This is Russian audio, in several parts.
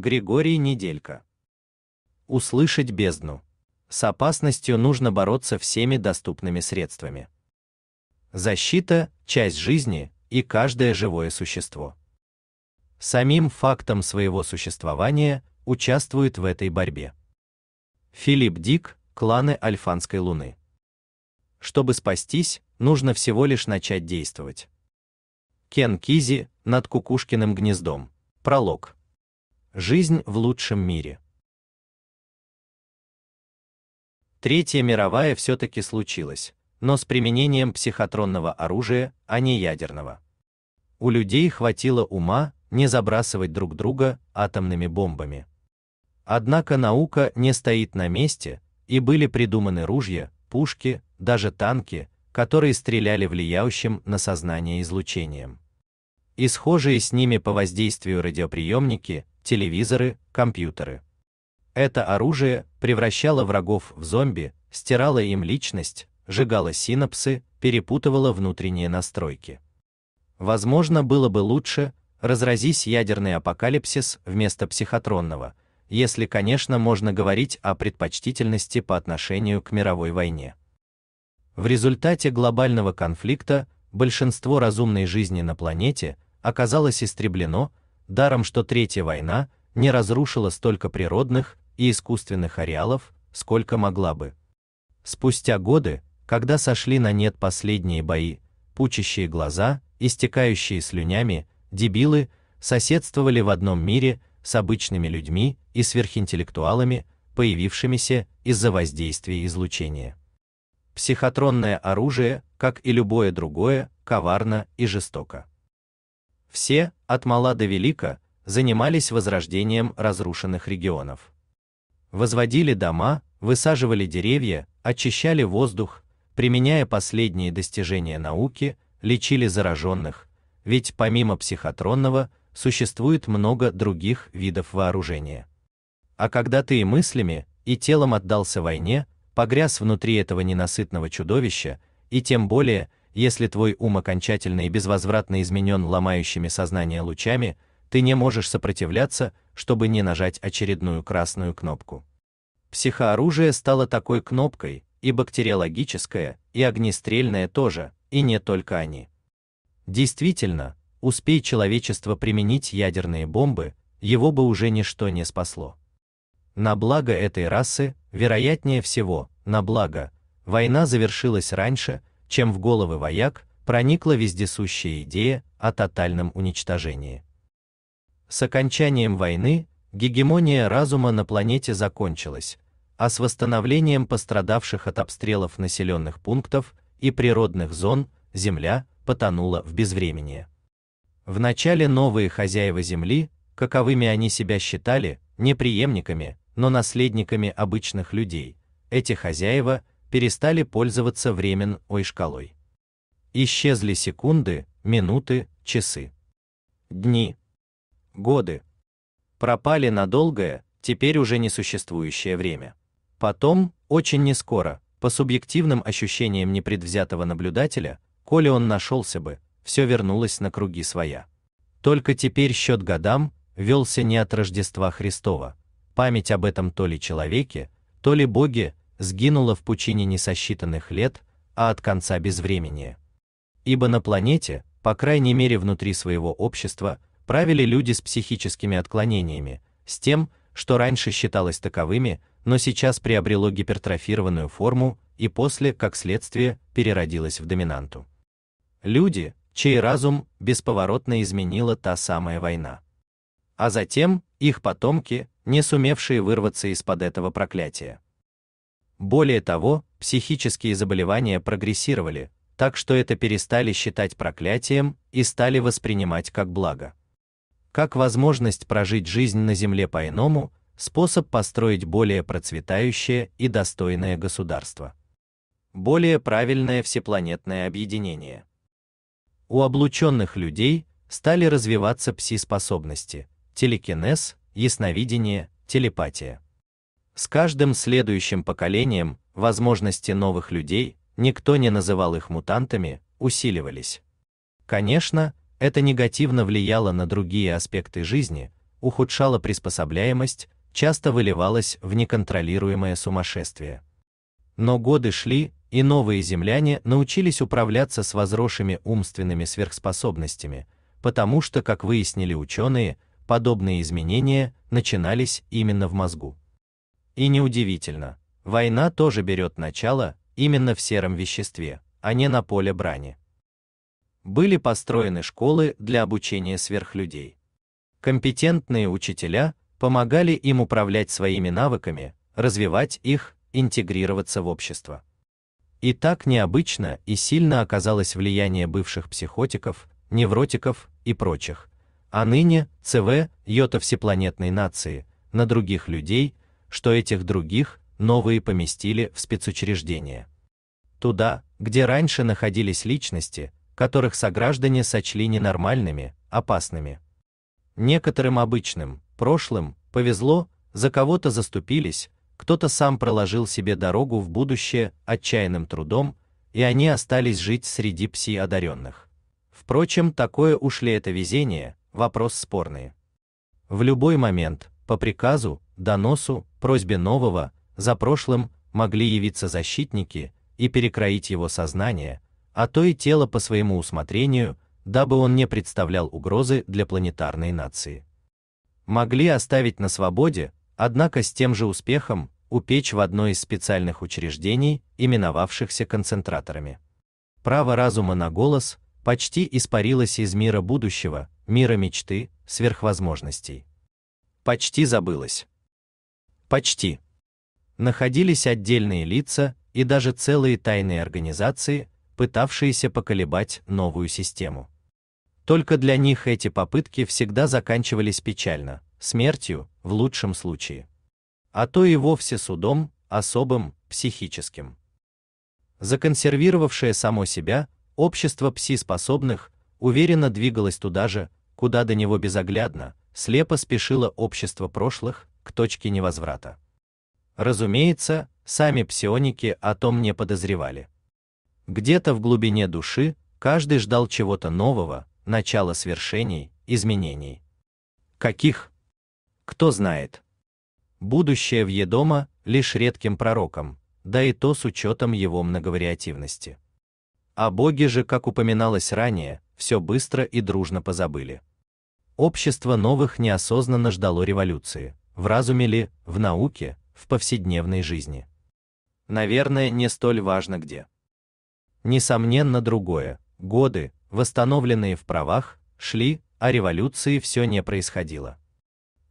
Григорий Неделько. Услышать бездну. С опасностью нужно бороться всеми доступными средствами. Защита – часть жизни и каждое живое существо. Самим фактом своего существования участвует в этой борьбе. Филипп Дик, кланы Альфанской Луны. Чтобы спастись, нужно всего лишь начать действовать. Кен Кизи над Кукушкиным гнездом. Пролог. Жизнь в лучшем мире. Третья мировая все-таки случилась, но с применением психотронного оружия, а не ядерного. У людей хватило ума не забрасывать друг друга атомными бомбами. Однако наука не стоит на месте, и были придуманы ружья, пушки, даже танки, которые стреляли влияющим на сознание излучением. И схожие с ними по воздействию радиоприемники телевизоры, компьютеры. Это оружие превращало врагов в зомби, стирало им личность, сжигало синапсы, перепутывало внутренние настройки. Возможно, было бы лучше, разразись ядерный апокалипсис вместо психотронного, если, конечно, можно говорить о предпочтительности по отношению к мировой войне. В результате глобального конфликта большинство разумной жизни на планете оказалось истреблено, даром что Третья война не разрушила столько природных и искусственных ареалов, сколько могла бы. Спустя годы, когда сошли на нет последние бои, пучащие глаза, истекающие слюнями, дебилы соседствовали в одном мире с обычными людьми и сверхинтеллектуалами, появившимися из-за воздействия излучения. Психотронное оружие, как и любое другое, коварно и жестоко. Все, от мала до велика, занимались возрождением разрушенных регионов. Возводили дома, высаживали деревья, очищали воздух, применяя последние достижения науки, лечили зараженных, ведь помимо психотронного существует много других видов вооружения. А когда ты и мыслями, и телом отдался войне, погряз внутри этого ненасытного чудовища, и тем более если твой ум окончательно и безвозвратно изменен ломающими сознание лучами, ты не можешь сопротивляться, чтобы не нажать очередную красную кнопку. Психооружие стало такой кнопкой, и бактериологическое, и огнестрельное тоже, и не только они. Действительно, успей человечество применить ядерные бомбы, его бы уже ничто не спасло. На благо этой расы, вероятнее всего, на благо, война завершилась раньше, чем в головы вояк проникла вездесущая идея о тотальном уничтожении. С окончанием войны гегемония разума на планете закончилась, а с восстановлением пострадавших от обстрелов населенных пунктов и природных зон Земля потонула в безвременье. Вначале новые хозяева Земли, каковыми они себя считали, не преемниками, но наследниками обычных людей, эти хозяева перестали пользоваться времен ой шкалой. Исчезли секунды, минуты, часы. Дни. Годы. Пропали на долгое, теперь уже несуществующее время. Потом, очень нескоро, по субъективным ощущениям непредвзятого наблюдателя, коли он нашелся бы, все вернулось на круги своя. Только теперь счет годам велся не от Рождества Христова. Память об этом то ли человеке, то ли боге сгинула в пучине несосчитанных лет, а от конца безвремени. Ибо на планете, по крайней мере внутри своего общества, правили люди с психическими отклонениями, с тем, что раньше считалось таковыми, но сейчас приобрело гипертрофированную форму и после, как следствие, переродилось в доминанту. Люди, чей разум бесповоротно изменила та самая война. А затем их потомки, не сумевшие вырваться из-под этого проклятия. Более того, психические заболевания прогрессировали, так что это перестали считать проклятием и стали воспринимать как благо. Как возможность прожить жизнь на земле по-иному, способ построить более процветающее и достойное государство. Более правильное всепланетное объединение. У облученных людей стали развиваться пси-способности: телекинез, ясновидение, телепатия. С каждым следующим поколением возможности новых людей, никто не называл их мутантами, усиливались. Конечно, это негативно влияло на другие аспекты жизни, ухудшало приспособляемость, часто выливалось в неконтролируемое сумасшествие. Но годы шли, и новые земляне научились управляться с возросшими умственными сверхспособностями, потому что, как выяснили ученые, подобные изменения начинались именно в мозгу. И неудивительно, война тоже берет начало именно в сером веществе, а не на поле брани. Были построены школы для обучения сверхлюдей. Компетентные учителя помогали им управлять своими навыками, развивать их, интегрироваться в общество. И так необычно и сильно оказалось влияние бывших психотиков, невротиков и прочих, а ныне ЦВ, йота всепланетной нации, на других людей, что этих других новые поместили в спецучреждение. Туда, где раньше находились личности, которых сограждане сочли ненормальными, опасными. Некоторым обычным, прошлым, повезло, за кого-то заступились, кто-то сам проложил себе дорогу в будущее отчаянным трудом, и они остались жить среди пси-одаренных. Впрочем, такое уж ли это везение, вопрос спорный. В любой момент, по приказу, доносу, просьбе нового, за прошлым, могли явиться защитники и перекроить его сознание, а то и тело по своему усмотрению, дабы он не представлял угрозы для планетарной нации. Могли оставить на свободе, однако с тем же успехом упечь в одно из специальных учреждений, именовавшихся концентраторами. Право разума на голос почти испарилось из мира будущего, мира мечты, сверхвозможностей. Почти забылось. Почти. Находились отдельные лица и даже целые тайные организации, пытавшиеся поколебать новую систему. Только для них эти попытки всегда заканчивались печально, смертью, в лучшем случае. А то и вовсе судом, особым, психическим. Законсервировавшее само себя, общество пси-способных уверенно двигалось туда же, куда до него безоглядно, слепо спешило общество прошлых, к точке невозврата. Разумеется, сами псионики о том не подозревали. Где-то в глубине души каждый ждал чего-то нового, начала свершений, изменений. Каких? Кто знает. Будущее в Едома лишь редким пророком, да и то с учетом его многовариативности. А боги же, как упоминалось ранее, все быстро и дружно позабыли. Общество новых неосознанно ждало революции в разуме ли, в науке, в повседневной жизни. Наверное, не столь важно где. Несомненно другое, годы, восстановленные в правах, шли, а революции все не происходило.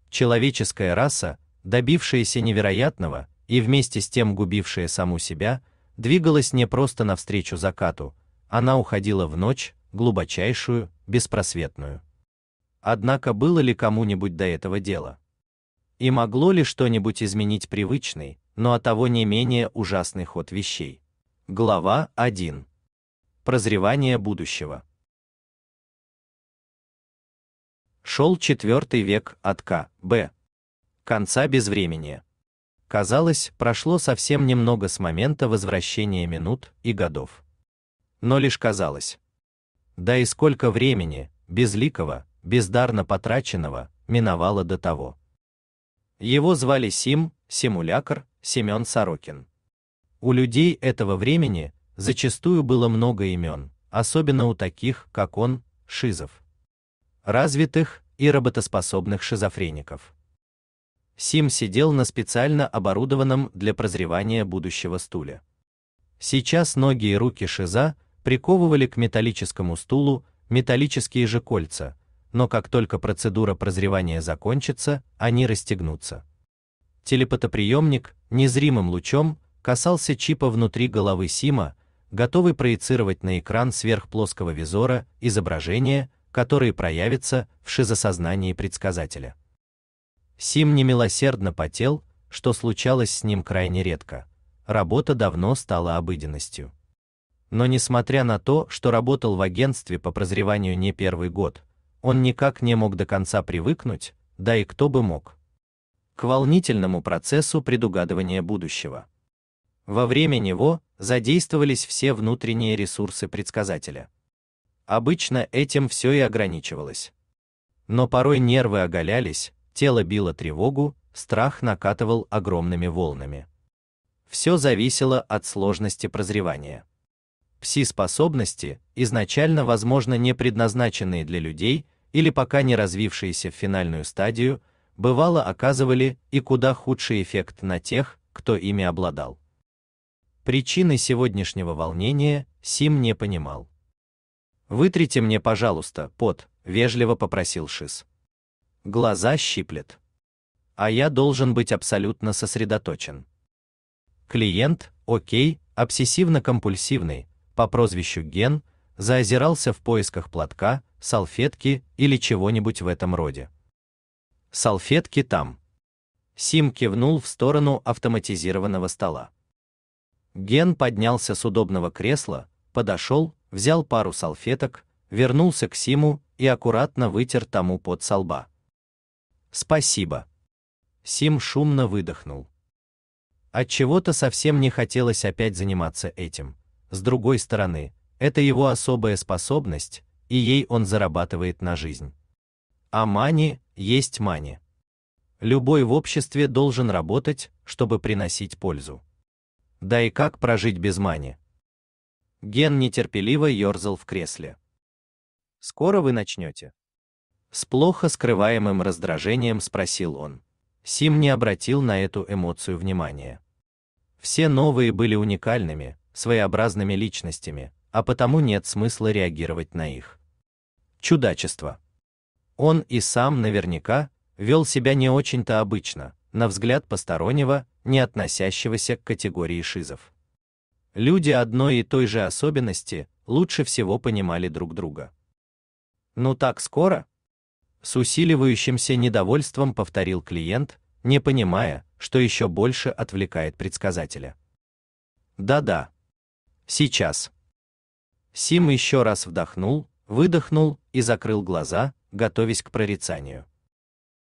Человеческая раса, добившаяся невероятного и вместе с тем губившая саму себя, двигалась не просто навстречу закату, она уходила в ночь, глубочайшую, беспросветную. Однако было ли кому-нибудь до этого дела? И могло ли что-нибудь изменить привычный, но от того не менее ужасный ход вещей? Глава 1. Прозревание будущего. Шел четвертый век от К. Б. Конца безвремения. Казалось, прошло совсем немного с момента возвращения минут и годов. Но лишь казалось. Да и сколько времени, безликого, бездарно потраченного, миновало до того. Его звали Сим, Симулякр, Семен Сорокин. У людей этого времени зачастую было много имен, особенно у таких, как он, шизов. Развитых и работоспособных шизофреников. Сим сидел на специально оборудованном для прозревания будущего стуле. Сейчас ноги и руки шиза приковывали к металлическому стулу металлические же кольца, но как только процедура прозревания закончится, они расстегнутся. Телепатоприемник незримым лучом касался чипа внутри головы Сима, готовый проецировать на экран сверхплоского визора изображение, которое проявится в шизосознании предсказателя. Сим немилосердно потел, что случалось с ним крайне редко. Работа давно стала обыденностью. Но несмотря на то, что работал в агентстве по прозреванию не первый год, он никак не мог до конца привыкнуть, да и кто бы мог, к волнительному процессу предугадывания будущего. Во время него задействовались все внутренние ресурсы предсказателя. Обычно этим все и ограничивалось. Но порой нервы оголялись, тело било тревогу, страх накатывал огромными волнами. Все зависело от сложности прозревания пси-способности, изначально возможно не предназначенные для людей или пока не развившиеся в финальную стадию, бывало оказывали и куда худший эффект на тех, кто ими обладал. Причины сегодняшнего волнения Сим не понимал. Вытрите мне, пожалуйста, пот, вежливо попросил Шис. Глаза щиплет. А я должен быть абсолютно сосредоточен. Клиент, окей, обсессивно-компульсивный, по прозвищу Ген заозирался в поисках платка, салфетки или чего-нибудь в этом роде. Салфетки там. Сим кивнул в сторону автоматизированного стола. Ген поднялся с удобного кресла, подошел, взял пару салфеток, вернулся к Симу и аккуратно вытер тому под со Спасибо. Сим шумно выдохнул. От чего-то совсем не хотелось опять заниматься этим. С другой стороны, это его особая способность, и ей он зарабатывает на жизнь. А мани есть мани. Любой в обществе должен работать, чтобы приносить пользу. Да и как прожить без мани? Ген нетерпеливо ерзал в кресле. Скоро вы начнете?» С плохо скрываемым раздражением спросил он. Сим не обратил на эту эмоцию внимания. Все новые были уникальными, своеобразными личностями, а потому нет смысла реагировать на их чудачество. Он и сам наверняка вел себя не очень-то обычно, на взгляд постороннего, не относящегося к категории шизов. Люди одной и той же особенности лучше всего понимали друг друга. Ну так скоро? С усиливающимся недовольством повторил клиент, не понимая, что еще больше отвлекает предсказателя. Да-да, Сейчас. Сим еще раз вдохнул, выдохнул и закрыл глаза, готовясь к прорицанию.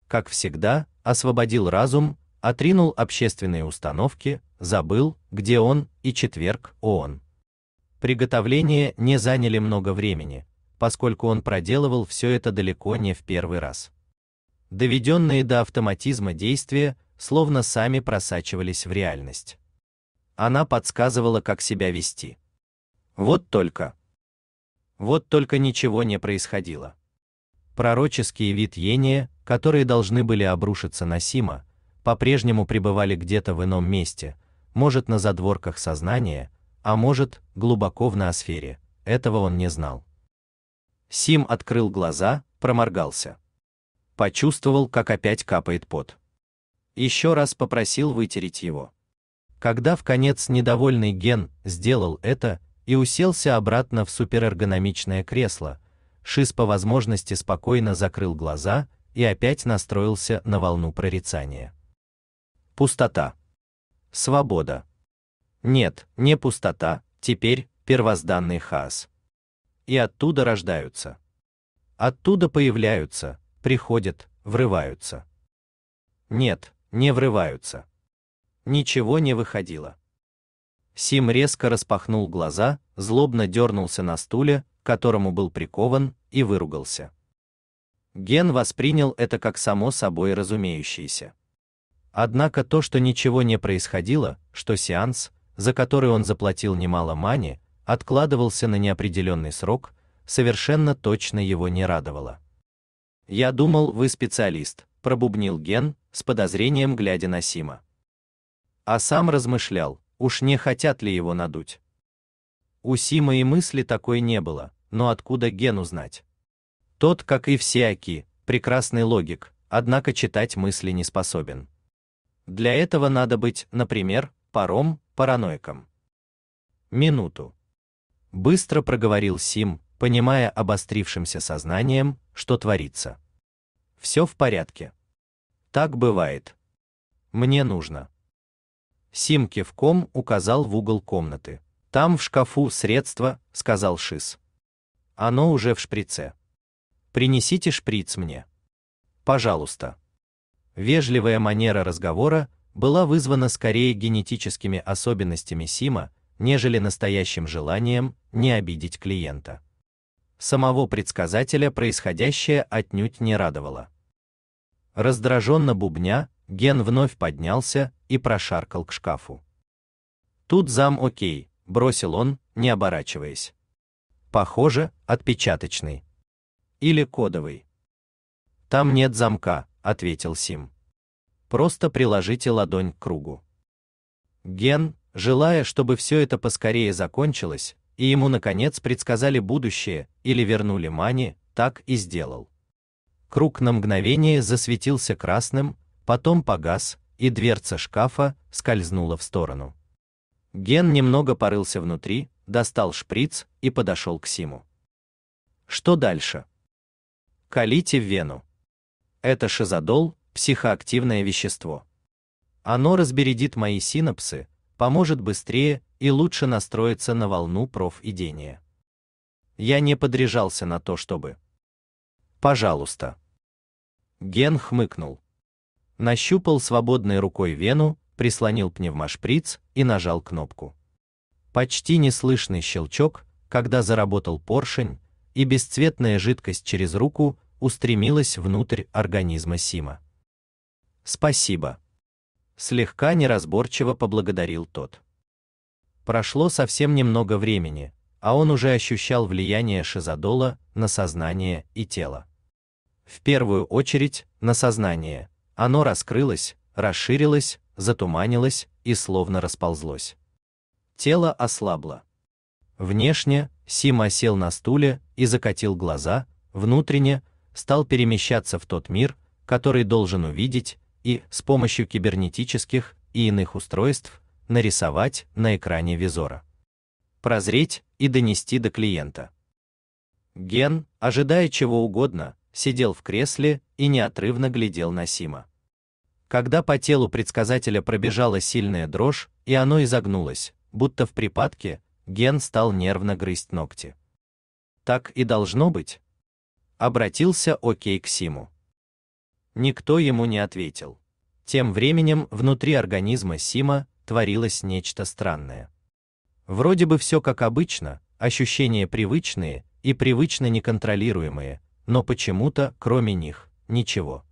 Как всегда, освободил разум, отринул общественные установки, забыл, где он и четверг он. Приготовления не заняли много времени, поскольку он проделывал все это далеко не в первый раз. Доведенные до автоматизма действия словно сами просачивались в реальность она подсказывала, как себя вести. Вот только. Вот только ничего не происходило. Пророческие видения, которые должны были обрушиться на Сима, по-прежнему пребывали где-то в ином месте, может на задворках сознания, а может глубоко в ноосфере. Этого он не знал. Сим открыл глаза, проморгался. Почувствовал, как опять капает пот. Еще раз попросил вытереть его. Когда в конец недовольный Ген сделал это и уселся обратно в суперэргономичное кресло, Шис по возможности спокойно закрыл глаза и опять настроился на волну прорицания. Пустота. Свобода. Нет, не пустота, теперь первозданный хаос. И оттуда рождаются. Оттуда появляются, приходят, врываются. Нет, не врываются. Ничего не выходило. Сим резко распахнул глаза, злобно дернулся на стуле, к которому был прикован, и выругался. Ген воспринял это как само собой разумеющееся. Однако то, что ничего не происходило, что сеанс, за который он заплатил немало мани, откладывался на неопределенный срок, совершенно точно его не радовало. Я думал, вы специалист, пробубнил Ген, с подозрением глядя на Сима а сам размышлял, уж не хотят ли его надуть. У Сима и мысли такой не было, но откуда Гену знать? Тот, как и все прекрасный логик, однако читать мысли не способен. Для этого надо быть, например, паром, параноиком. Минуту. Быстро проговорил Сим, понимая обострившимся сознанием, что творится. Все в порядке. Так бывает. Мне нужно. Сим кивком указал в угол комнаты. Там в шкафу средство, сказал Шис. Оно уже в шприце. Принесите шприц мне. Пожалуйста. Вежливая манера разговора была вызвана скорее генетическими особенностями Сима, нежели настоящим желанием не обидеть клиента. Самого предсказателя происходящее отнюдь не радовало. Раздраженно бубня, Ген вновь поднялся и прошаркал к шкафу. Тут зам окей, бросил он, не оборачиваясь. Похоже, отпечаточный. Или кодовый. Там нет замка, ответил Сим. Просто приложите ладонь к кругу. Ген, желая, чтобы все это поскорее закончилось, и ему наконец предсказали будущее или вернули мани, так и сделал. Круг на мгновение засветился красным, потом погас, и дверца шкафа скользнула в сторону. Ген немного порылся внутри, достал шприц и подошел к Симу. Что дальше? Калите в вену. Это шизодол, психоактивное вещество. Оно разбередит мои синапсы, поможет быстрее и лучше настроиться на волну профидения. Я не подряжался на то, чтобы. Пожалуйста. Ген хмыкнул нащупал свободной рукой вену, прислонил пневмошприц и нажал кнопку. Почти неслышный щелчок, когда заработал поршень, и бесцветная жидкость через руку устремилась внутрь организма Сима. Спасибо. Слегка неразборчиво поблагодарил тот. Прошло совсем немного времени, а он уже ощущал влияние шизодола на сознание и тело. В первую очередь на сознание. Оно раскрылось, расширилось, затуманилось и словно расползлось. Тело ослабло. Внешне Сима сел на стуле и закатил глаза, внутренне стал перемещаться в тот мир, который должен увидеть, и с помощью кибернетических и иных устройств нарисовать на экране визора. Прозреть и донести до клиента. Ген, ожидая чего угодно, сидел в кресле и неотрывно глядел на Сима. Когда по телу предсказателя пробежала сильная дрожь, и оно изогнулось, будто в припадке, Ген стал нервно грызть ногти. Так и должно быть. Обратился Окей к Симу. Никто ему не ответил. Тем временем внутри организма Сима творилось нечто странное. Вроде бы все как обычно, ощущения привычные и привычно неконтролируемые, но почему-то, кроме них, ничего.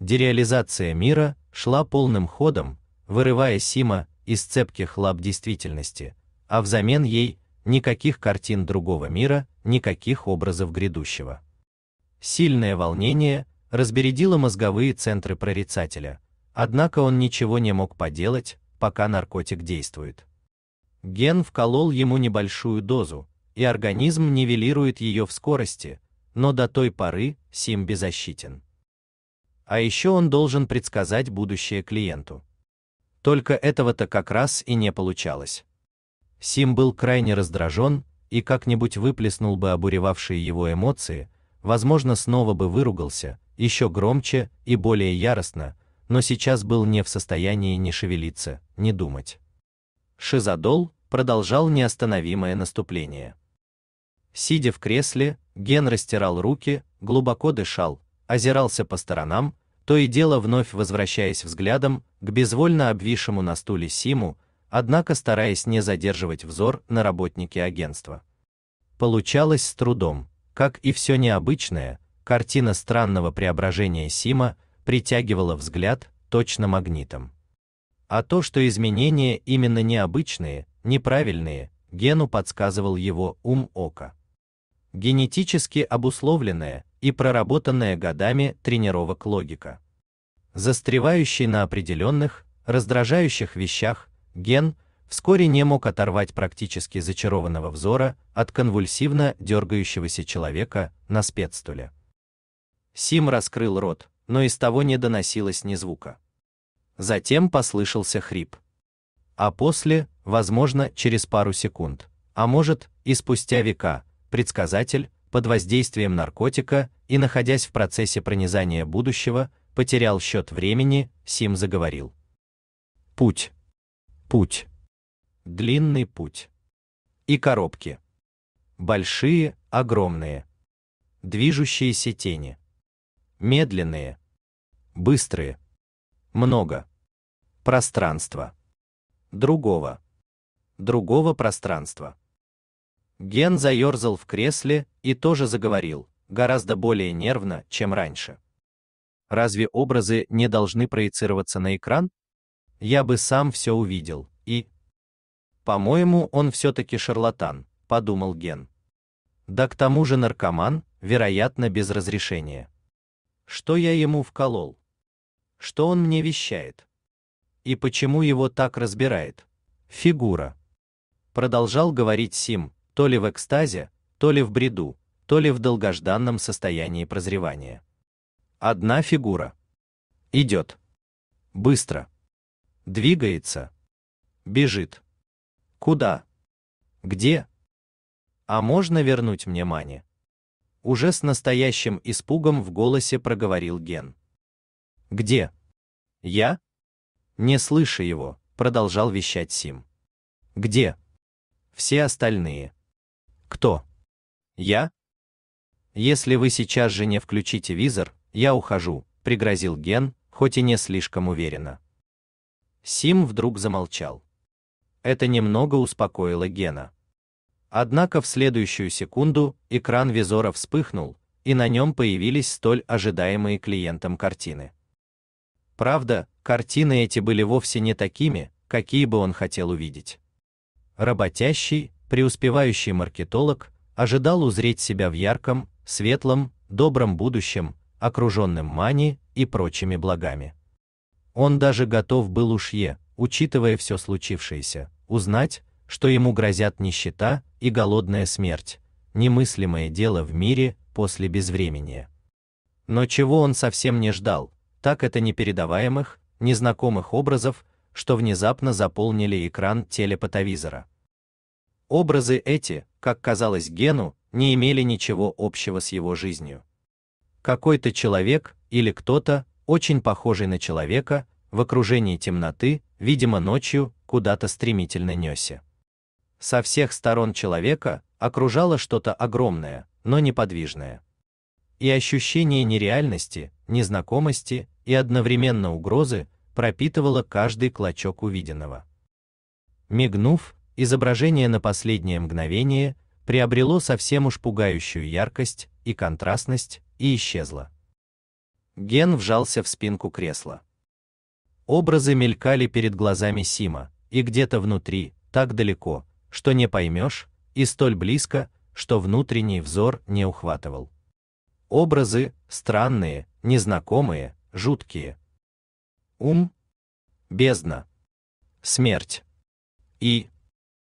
Дереализация мира шла полным ходом, вырывая Сима из цепких лап действительности, а взамен ей никаких картин другого мира, никаких образов грядущего. Сильное волнение разбередило мозговые центры прорицателя, однако он ничего не мог поделать, пока наркотик действует. Ген вколол ему небольшую дозу, и организм нивелирует ее в скорости, но до той поры Сим беззащитен. А еще он должен предсказать будущее клиенту. Только этого-то как раз и не получалось. Сим был крайне раздражен и как-нибудь выплеснул бы обуревавшие его эмоции, возможно, снова бы выругался, еще громче и более яростно, но сейчас был не в состоянии ни шевелиться, ни думать. Шизодол продолжал неостановимое наступление. Сидя в кресле, Ген растирал руки, глубоко дышал, озирался по сторонам, то и дело вновь возвращаясь взглядом к безвольно обвисшему на стуле Симу, однако стараясь не задерживать взор на работнике агентства. Получалось с трудом, как и все необычное, картина странного преображения Сима притягивала взгляд точно магнитом. А то, что изменения именно необычные, неправильные, гену подсказывал его ум ока. Генетически обусловленное, и проработанная годами тренировок логика. Застревающий на определенных, раздражающих вещах, ген вскоре не мог оторвать практически зачарованного взора от конвульсивно дергающегося человека на спецстуле. Сим раскрыл рот, но из того не доносилось ни звука. Затем послышался хрип. А после, возможно, через пару секунд, а может, и спустя века, предсказатель, под воздействием наркотика и находясь в процессе пронизания будущего, потерял счет времени, Сим заговорил. Путь. Путь. Длинный путь. И коробки. Большие, огромные. Движущиеся тени. Медленные. Быстрые. Много. Пространство. Другого. Другого пространства. Ген заерзал в кресле, и тоже заговорил, гораздо более нервно, чем раньше. Разве образы не должны проецироваться на экран? Я бы сам все увидел, и... По-моему, он все-таки шарлатан, подумал Ген. Да к тому же наркоман, вероятно, без разрешения. Что я ему вколол? Что он мне вещает? И почему его так разбирает? Фигура. Продолжал говорить Сим, то ли в экстазе, то ли в бреду, то ли в долгожданном состоянии прозревания. Одна фигура. Идет. Быстро. Двигается. Бежит. Куда? Где? А можно вернуть мне Мани? Уже с настоящим испугом в голосе проговорил Ген. Где? Я? Не слыша его, продолжал вещать Сим. Где? Все остальные. Кто? Я? Если вы сейчас же не включите визор, я ухожу, пригрозил Ген, хоть и не слишком уверенно. Сим вдруг замолчал. Это немного успокоило Гена. Однако в следующую секунду экран визора вспыхнул, и на нем появились столь ожидаемые клиентом картины. Правда, картины эти были вовсе не такими, какие бы он хотел увидеть. Работящий, преуспевающий маркетолог ожидал узреть себя в ярком, светлом, добром будущем, окружённым мани и прочими благами. Он даже готов был ушье, учитывая всё случившееся, узнать, что ему грозят нищета и голодная смерть, немыслимое дело в мире после безвремения. Но чего он совсем не ждал, так это непередаваемых, незнакомых образов, что внезапно заполнили экран телепотовизора. Образы эти, как казалось Гену, не имели ничего общего с его жизнью. Какой-то человек или кто-то, очень похожий на человека, в окружении темноты, видимо ночью, куда-то стремительно несся. Со всех сторон человека окружало что-то огромное, но неподвижное. И ощущение нереальности, незнакомости и одновременно угрозы пропитывало каждый клочок увиденного. Мигнув, изображение на последнее мгновение приобрело совсем уж пугающую яркость и контрастность и исчезло. Ген вжался в спинку кресла. Образы мелькали перед глазами Сима, и где-то внутри, так далеко, что не поймешь, и столь близко, что внутренний взор не ухватывал. Образы странные, незнакомые, жуткие. Ум, бездна, смерть и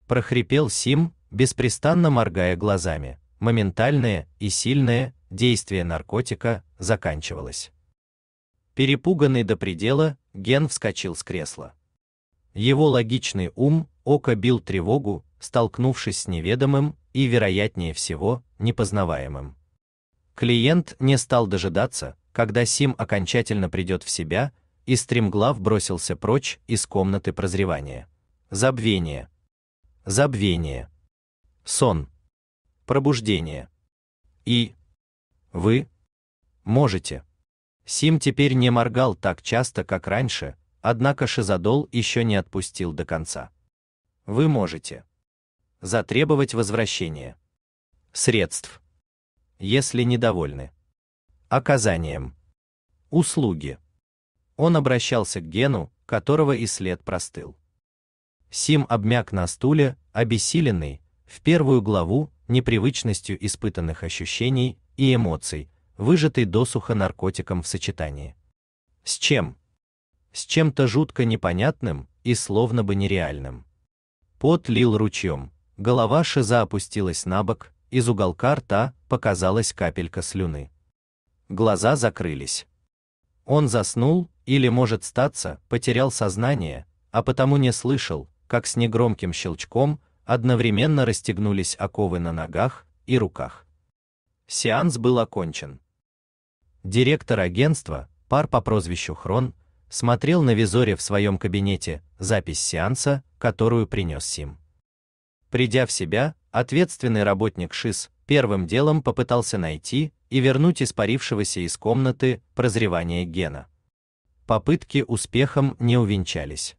прохрипел Сим, беспрестанно моргая глазами. Моментальное и сильное действие наркотика заканчивалось. Перепуганный до предела, Ген вскочил с кресла. Его логичный ум око бил тревогу, столкнувшись с неведомым и, вероятнее всего, непознаваемым. Клиент не стал дожидаться, когда Сим окончательно придёт в себя, и стремглав бросился прочь из комнаты прозревания. Забвение, забвение, сон, пробуждение. И вы можете. Сим теперь не моргал так часто, как раньше, однако шизодол еще не отпустил до конца. Вы можете затребовать возвращение средств, если недовольны оказанием услуги. Он обращался к Гену, которого и след простыл. Сим обмяк на стуле, обессиленный, в первую главу, непривычностью испытанных ощущений и эмоций, выжатый досуха наркотиком в сочетании. С чем? С чем-то жутко непонятным и словно бы нереальным. Пот лил ручьем, голова Шиза опустилась на бок, из уголка рта показалась капелька слюны. Глаза закрылись. Он заснул, или, может статься, потерял сознание, а потому не слышал, как с негромким щелчком одновременно расстегнулись оковы на ногах и руках. Сеанс был окончен. Директор агентства, пар по прозвищу Хрон, смотрел на визоре в своем кабинете запись сеанса, которую принес Сим. Придя в себя, ответственный работник ШИС первым делом попытался найти и вернуть испарившегося из комнаты прозревания гена. Попытки успехом не увенчались.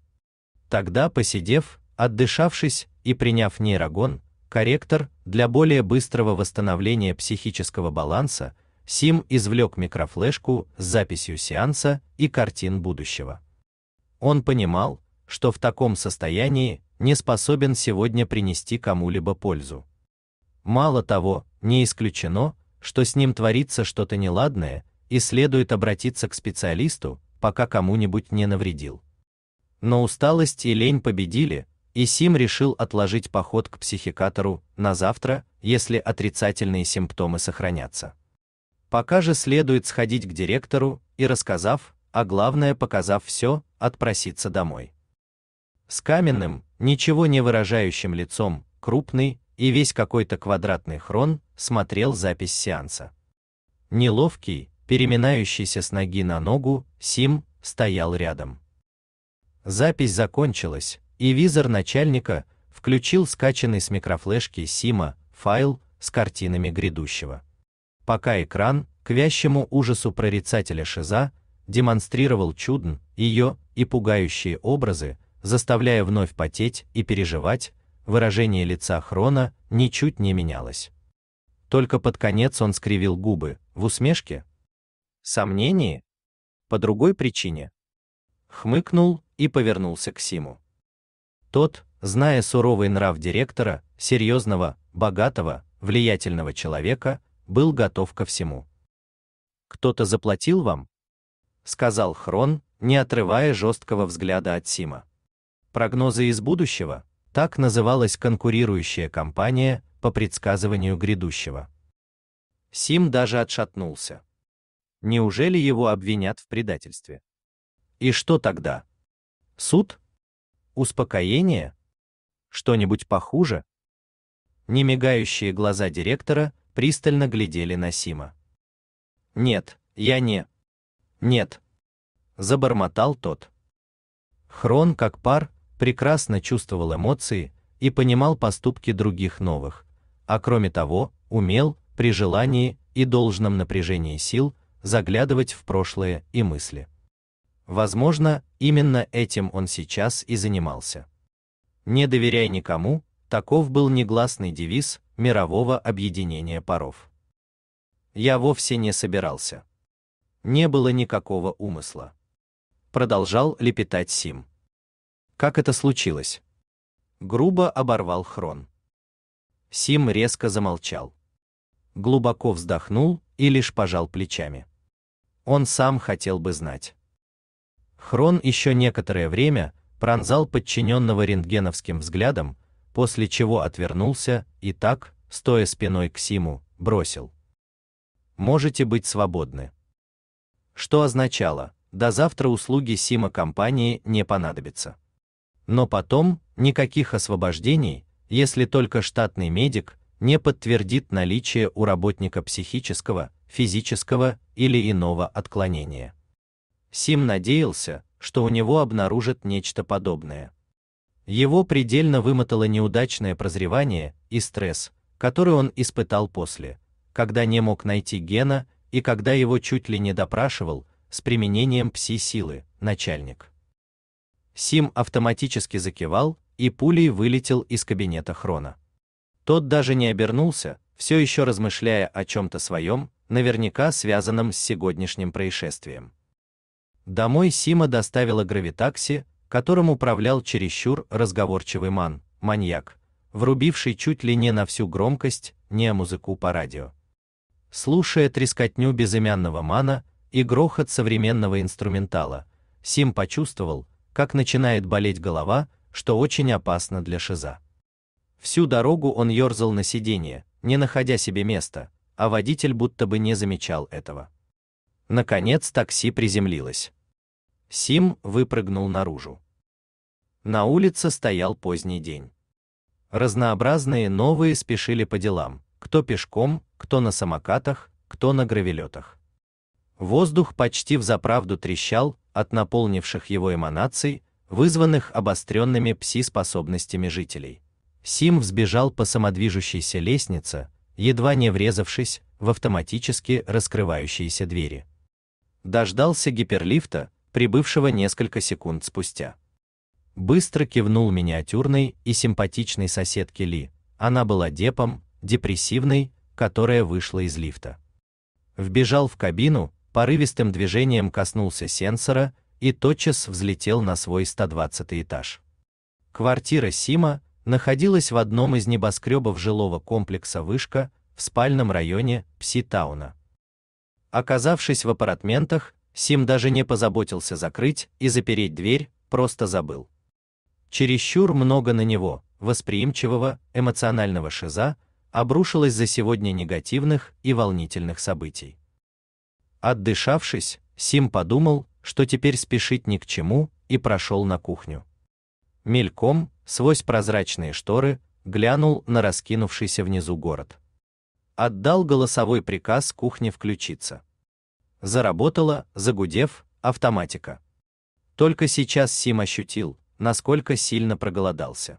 Тогда, посидев, отдышавшись и приняв нейрогон, корректор для более быстрого восстановления психического баланса, Сим извлек микрофлешку с записью сеанса и картин будущего. Он понимал, что в таком состоянии не способен сегодня принести кому-либо пользу. Мало того, не исключено, что с ним творится что-то неладное, и следует обратиться к специалисту, пока кому-нибудь не навредил. Но усталость и лень победили, и Сим решил отложить поход к психикатору на завтра, если отрицательные симптомы сохранятся. Пока же следует сходить к директору и рассказав, а главное показав все, отпроситься домой. С каменным, ничего не выражающим лицом, крупный и весь какой-то квадратный хрон смотрел запись сеанса. Неловкий, переминающийся с ноги на ногу, Сим стоял рядом. Запись закончилась, и визор начальника включил скачанный с микрофлешки Сима файл с картинами грядущего. Пока экран, к вящему ужасу прорицателя Шиза, демонстрировал чудн, ее и пугающие образы, заставляя вновь потеть и переживать, выражение лица Хрона ничуть не менялось. Только под конец он скривил губы, в усмешке. Сомнении? По другой причине. Хмыкнул и повернулся к Симу. Тот, зная суровый нрав директора, серьезного, богатого, влиятельного человека, был готов ко всему. Кто-то заплатил вам? сказал Хрон, не отрывая жесткого взгляда от Сима. Прогнозы из будущего, так называлась конкурирующая компания по предсказыванию грядущего. Сим даже отшатнулся. Неужели его обвинят в предательстве? И что тогда? Суд? Успокоение? Что-нибудь похуже? Немигающие глаза директора пристально глядели на Сима. Нет, я не. Нет. Забормотал тот. Хрон, как пар, прекрасно чувствовал эмоции и понимал поступки других новых, а кроме того, умел при желании и должном напряжении сил заглядывать в прошлое и мысли. Возможно, именно этим он сейчас и занимался. Не доверяй никому, таков был негласный девиз мирового объединения паров. Я вовсе не собирался. Не было никакого умысла. Продолжал лепетать Сим. Как это случилось? Грубо оборвал Хрон. Сим резко замолчал. Глубоко вздохнул и лишь пожал плечами. Он сам хотел бы знать. Хрон еще некоторое время пронзал подчиненного рентгеновским взглядом, после чего отвернулся и так, стоя спиной к Симу, бросил: "Можете быть свободны". Что означало: до завтра услуги Сима компании не понадобятся. Но потом никаких освобождений, если только штатный медик не подтвердит наличие у работника психического, физического или иного отклонения. Сим надеялся, что у него обнаружат нечто подобное. Его предельно вымотало неудачное прозревание и стресс, который он испытал после, когда не мог найти Гена и когда его чуть ли не допрашивал с применением пси-силы начальник. Сим автоматически закивал и пулей вылетел из кабинета Хрона. Тот даже не обернулся, все еще размышляя о чем то своем, наверняка связанном с сегодняшним происшествием. Домой Сима доставила гравитакси, которым управлял чересчур разговорчивый ман, маньяк, врубивший чуть ли не на всю громкость не музыку по радио. Слушая трескотню безымянного мана и грохот современного инструментала, Сим почувствовал, как начинает болеть голова, что очень опасно для шиза. Всю дорогу он ерзал на сиденье, не находя себе места, а водитель будто бы не замечал этого. Наконец такси приземлилось. Сим выпрыгнул наружу. На улице стоял поздний день. Разнообразные новые спешили по делам, кто пешком, кто на самокатах, кто на гравелетах. Воздух почти взаправду трещал от наполнивших его эманаций, вызванных обостренными пси-способностями жителей. Сим взбежал по самодвижущейся лестнице, едва не врезавшись в автоматически раскрывающиеся двери. Дождался гиперлифта, прибывшего несколько секунд спустя. Быстро кивнул миниатюрной и симпатичной соседке Ли. Она была депом, депрессивной, которая вышла из лифта. Вбежал в кабину, порывистым движением коснулся сенсора и тотчас взлетел на свой 120 этаж. Квартира Сима находилась в одном из небоскребов жилого комплекса Вышка в спальном районе Пситауна. Оказавшись в апартментах. Сим даже не позаботился закрыть и запереть дверь, просто забыл. Чересчур много на него, восприимчивого, эмоционального шиза, обрушилось за сегодня негативных и волнительных событий. Отдышавшись, Сим подумал, что теперь спешить ни к чему, и прошел на кухню. Мельком, сквозь прозрачные шторы, глянул на раскинувшийся внизу город. Отдал голосовой приказ кухне включиться. Заработала, загудев, автоматика. Только сейчас Сим ощутил, насколько сильно проголодался.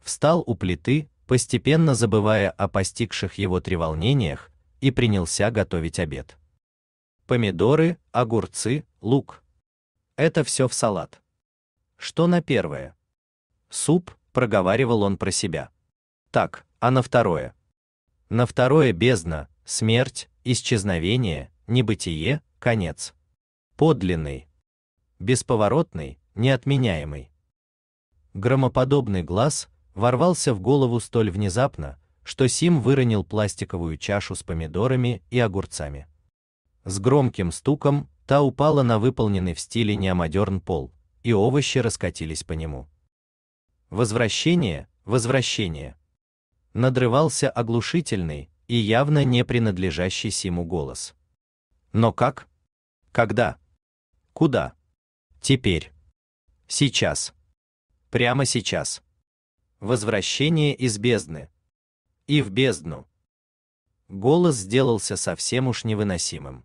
Встал у плиты, постепенно забывая о постигших его треволнениях, и принялся готовить обед. Помидоры, огурцы, лук. Это все в салат. Что на первое? Суп, проговаривал он про себя. Так, а на второе? На второе бездна, смерть, исчезновение, небытие, конец. Подлинный, бесповоротный, неотменяемый. Громоподобный глаз ворвался в голову столь внезапно, что Сим выронил пластиковую чашу с помидорами и огурцами. С громким стуком та упала на выполненный в стиле неомодерн пол, и овощи раскатились по нему. Возвращение, возвращение. Надрывался оглушительный и явно не принадлежащий Симу голос. Но как? Когда? Куда? Теперь. Сейчас. Прямо сейчас. Возвращение из бездны. И в бездну. Голос сделался совсем уж невыносимым.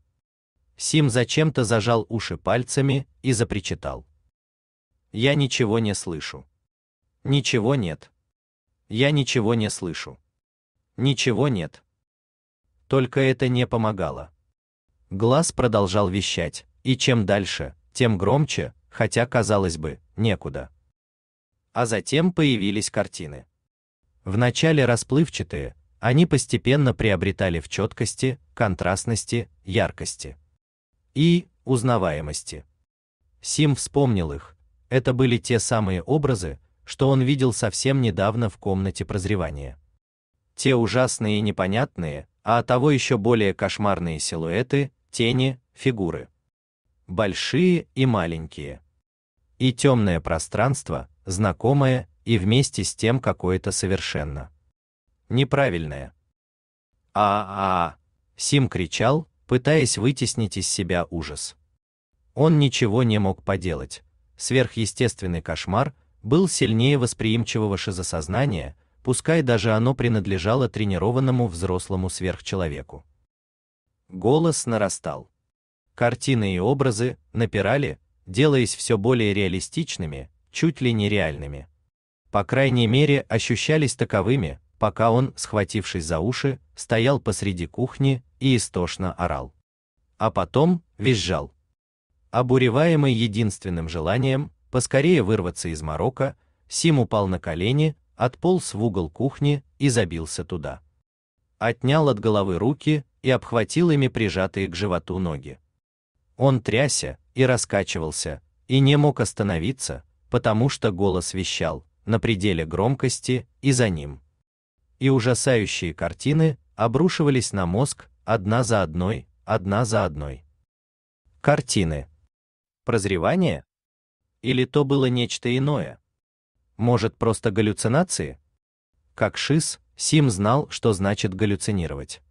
Сим зачем-то зажал уши пальцами и запричитал. Я ничего не слышу. Ничего нет. Я ничего не слышу. Ничего нет. Только это не помогало. Глаз продолжал вещать, и чем дальше, тем громче, хотя казалось бы, некуда. А затем появились картины. Вначале расплывчатые, они постепенно приобретали в четкости, контрастности, яркости и узнаваемости. Сим вспомнил их. Это были те самые образы, что он видел совсем недавно в комнате прозревания. Те ужасные и непонятные, а того еще более кошмарные силуэты, тени, фигуры. Большие и маленькие. И темное пространство, знакомое и вместе с тем какое-то совершенно неправильное. А-а-а! Сим кричал, пытаясь вытеснить из себя ужас. Он ничего не мог поделать. Сверхъестественный кошмар был сильнее восприимчивого шизосознания, пускай даже оно принадлежало тренированному взрослому сверхчеловеку. Голос нарастал. Картины и образы напирали, делаясь все более реалистичными, чуть ли не реальными. По крайней мере, ощущались таковыми, пока он, схватившись за уши, стоял посреди кухни и истошно орал. А потом визжал. Обуреваемый единственным желанием поскорее вырваться из морока, Сим упал на колени, отполз в угол кухни и забился туда. Отнял от головы руки и обхватил ими прижатые к животу ноги. Он тряся и раскачивался, и не мог остановиться, потому что голос вещал на пределе громкости и за ним. И ужасающие картины обрушивались на мозг одна за одной, одна за одной. Картины. Прозревание? Или то было нечто иное? Может, просто галлюцинации? Как Шис, Сим знал, что значит галлюцинировать.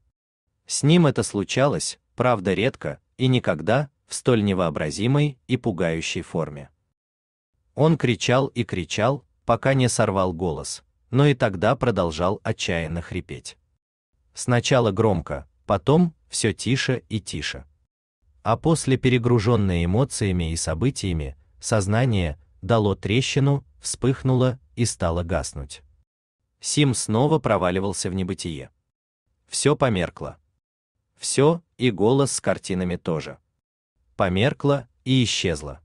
С ним это случалось, правда редко и никогда, в столь невообразимой и пугающей форме. Он кричал и кричал, пока не сорвал голос, но и тогда продолжал отчаянно хрипеть. Сначала громко, потом все тише и тише. А после перегруженное эмоциями и событиями, сознание дало трещину, вспыхнуло и стало гаснуть. Сим снова проваливался в небытие. Все померкло все, и голос с картинами тоже. Померкло и исчезло.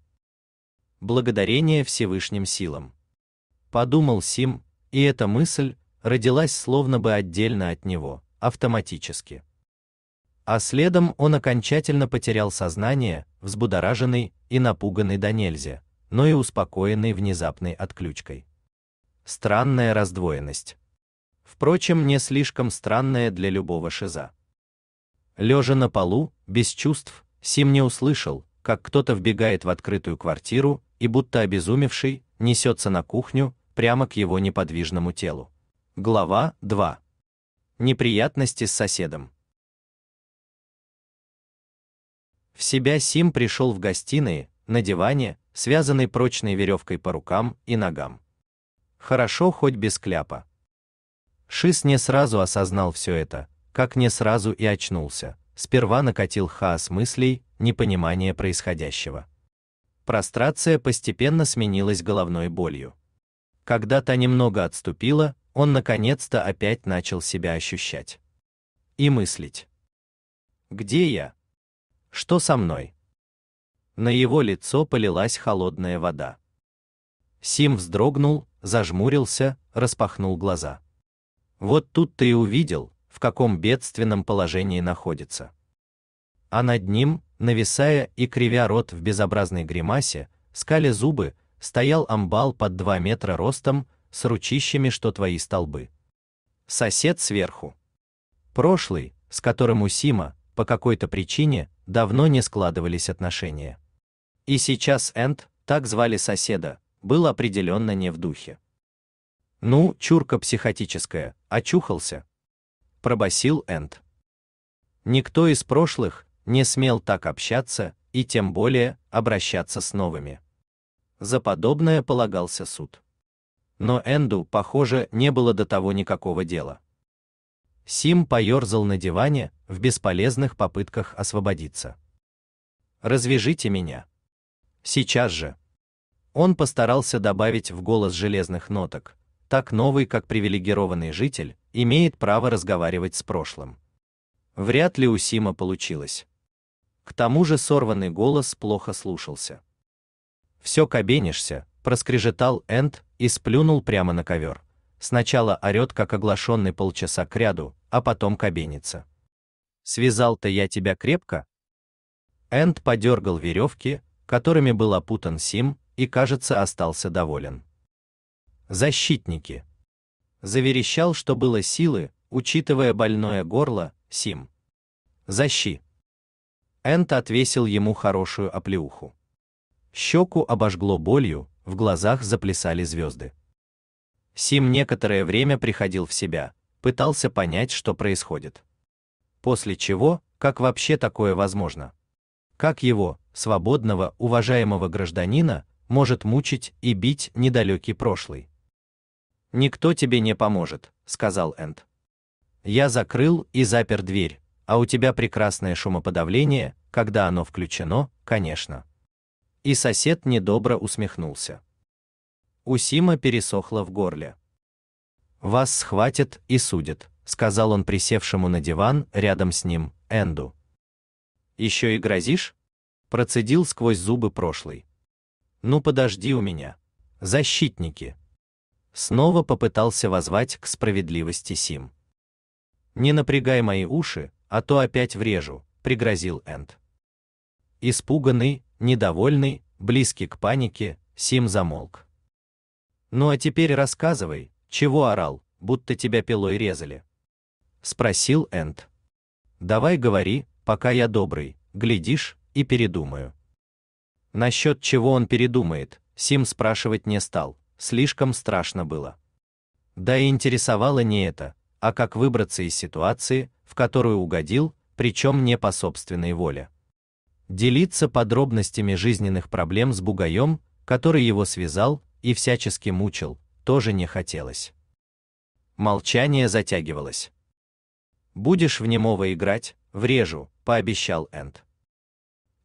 Благодарение Всевышним силам. Подумал Сим, и эта мысль родилась словно бы отдельно от него, автоматически. А следом он окончательно потерял сознание, взбудораженный и напуганный до нельзя, но и успокоенный внезапной отключкой. Странная раздвоенность. Впрочем, не слишком странная для любого шиза. Лежа на полу, без чувств, Сим не услышал, как кто-то вбегает в открытую квартиру и будто обезумевший несется на кухню прямо к его неподвижному телу. Глава 2. Неприятности с соседом. В себя Сим пришел в гостиной, на диване, связанной прочной веревкой по рукам и ногам. Хорошо хоть без кляпа. Шис не сразу осознал все это, как не сразу и очнулся. Сперва накатил хаос мыслей, непонимание происходящего. Прострация постепенно сменилась головной болью. Когда та немного отступила, он наконец-то опять начал себя ощущать и мыслить. Где я? Что со мной? На его лицо полилась холодная вода. Сим вздрогнул, зажмурился, распахнул глаза. Вот тут ты и увидел, в каком бедственном положении находится. А над ним, нависая и кривя рот в безобразной гримасе, скали зубы, стоял амбал под два метра ростом, с ручищами, что твои столбы. Сосед сверху. Прошлый, с которым у Сима, по какой-то причине, давно не складывались отношения. И сейчас Энд, так звали соседа, был определенно не в духе. Ну, чурка психотическая, очухался, пробасил Энд. Никто из прошлых не смел так общаться и тем более обращаться с новыми. За подобное полагался суд. Но Энду, похоже, не было до того никакого дела. Сим поерзал на диване в бесполезных попытках освободиться. Развяжите меня. Сейчас же. Он постарался добавить в голос железных ноток, так новый как привилегированный житель имеет право разговаривать с прошлым. Вряд ли у Сима получилось. К тому же сорванный голос плохо слушался. «Все кабенишься», — проскрежетал Энд и сплюнул прямо на ковер. Сначала орет, как оглашенный полчаса кряду, а потом кабенится. «Связал-то я тебя крепко?» Энд подергал веревки, которыми был опутан Сим, и, кажется, остался доволен защитники. Заверещал, что было силы, учитывая больное горло, Сим. Защи. Энт отвесил ему хорошую оплеуху. Щеку обожгло болью, в глазах заплясали звезды. Сим некоторое время приходил в себя, пытался понять, что происходит. После чего, как вообще такое возможно? Как его, свободного, уважаемого гражданина, может мучить и бить недалекий прошлый? «Никто тебе не поможет», — сказал Энд. «Я закрыл и запер дверь, а у тебя прекрасное шумоподавление, когда оно включено, конечно». И сосед недобро усмехнулся. У Сима пересохло в горле. «Вас схватят и судят», — сказал он присевшему на диван рядом с ним, Энду. «Еще и грозишь?» — процедил сквозь зубы прошлый. «Ну подожди у меня. Защитники», снова попытался возвать к справедливости Сим. Не напрягай мои уши, а то опять врежу, пригрозил Энд. Испуганный, недовольный, близкий к панике, Сим замолк. Ну а теперь рассказывай, чего орал, будто тебя пилой резали? спросил Энд. Давай говори, пока я добрый, глядишь и передумаю. Насчет чего он передумает, Сим спрашивать не стал слишком страшно было. Да и интересовало не это, а как выбраться из ситуации, в которую угодил, причем не по собственной воле. Делиться подробностями жизненных проблем с бугаем, который его связал и всячески мучил, тоже не хотелось. Молчание затягивалось. Будешь в немого играть, врежу, пообещал Энд.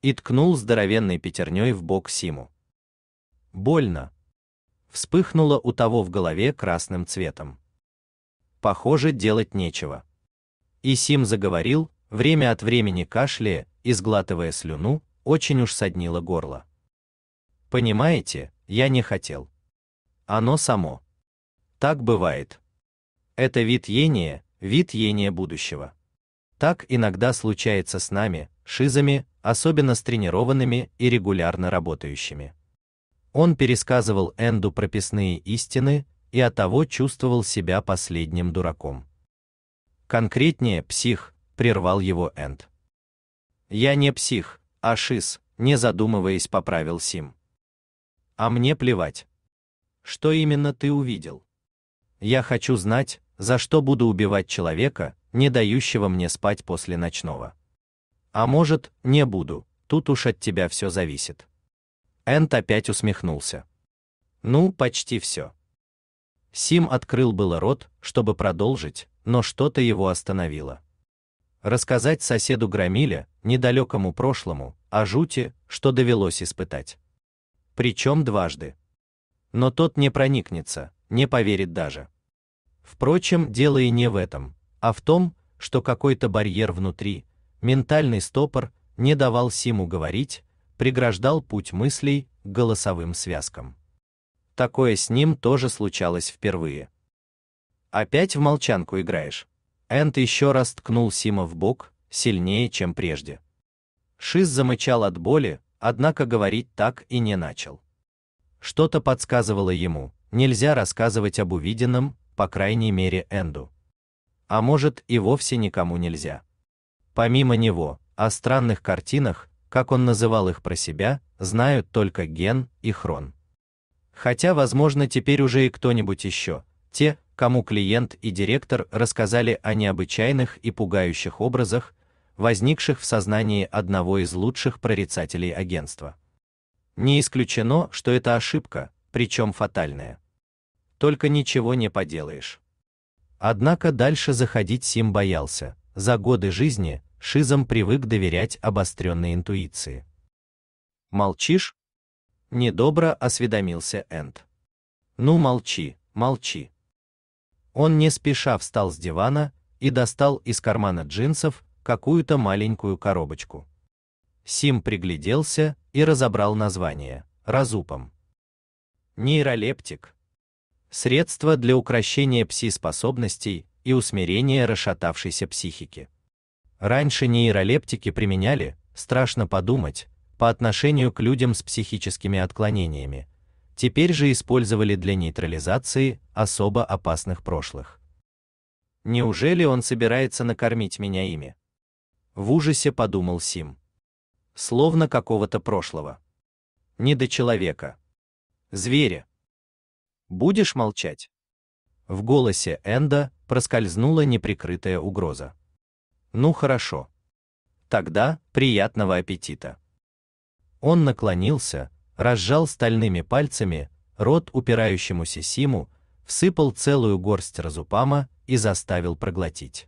И ткнул здоровенной пятерней в бок Симу. Больно, Вспыхнуло у того в голове красным цветом. Похоже, делать нечего. И Сим заговорил, время от времени кашляя и сглатывая слюну, очень уж соднило горло. Понимаете, я не хотел. Оно само. Так бывает. Это вид ения, вид ения будущего. Так иногда случается с нами, шизами, особенно с тренированными и регулярно работающими. Он пересказывал Энду прописные истины и того чувствовал себя последним дураком. Конкретнее, псих, прервал его Энд. Я не псих, а шиз, не задумываясь, поправил Сим. А мне плевать. Что именно ты увидел? Я хочу знать, за что буду убивать человека, не дающего мне спать после ночного. А может, не буду, тут уж от тебя все зависит. Энд опять усмехнулся. Ну, почти все. Сим открыл было рот, чтобы продолжить, но что-то его остановило. Рассказать соседу Громиле, недалекому прошлому, о жути, что довелось испытать. Причем дважды. Но тот не проникнется, не поверит даже. Впрочем, дело и не в этом, а в том, что какой-то барьер внутри, ментальный стопор, не давал Симу говорить, преграждал путь мыслей к голосовым связкам. Такое с ним тоже случалось впервые. Опять в молчанку играешь. Энд еще раз ткнул Сима в бок, сильнее, чем прежде. Шиз замычал от боли, однако говорить так и не начал. Что-то подсказывало ему, нельзя рассказывать об увиденном, по крайней мере, Энду. А может, и вовсе никому нельзя. Помимо него, о странных картинах, как он называл их про себя, знают только Ген и Хрон. Хотя, возможно, теперь уже и кто-нибудь еще, те, кому клиент и директор рассказали о необычайных и пугающих образах, возникших в сознании одного из лучших прорицателей агентства. Не исключено, что это ошибка, причем фатальная. Только ничего не поделаешь. Однако дальше заходить Сим боялся. За годы жизни Шизом привык доверять обостренной интуиции. «Молчишь?» — недобро осведомился Энд. «Ну молчи, молчи». Он не спеша встал с дивана и достал из кармана джинсов какую-то маленькую коробочку. Сим пригляделся и разобрал название – разупом. Нейролептик. Средство для укрощения пси-способностей и усмирения расшатавшейся психики. Раньше нейролептики применяли, страшно подумать, по отношению к людям с психическими отклонениями. Теперь же использовали для нейтрализации особо опасных прошлых. Неужели он собирается накормить меня ими? В ужасе подумал Сим. Словно какого-то прошлого. Не до человека. Зверя. Будешь молчать? В голосе Энда проскользнула неприкрытая угроза. Ну хорошо. Тогда приятного аппетита. Он наклонился, разжал стальными пальцами рот упирающемуся Симу, всыпал целую горсть разупама и заставил проглотить.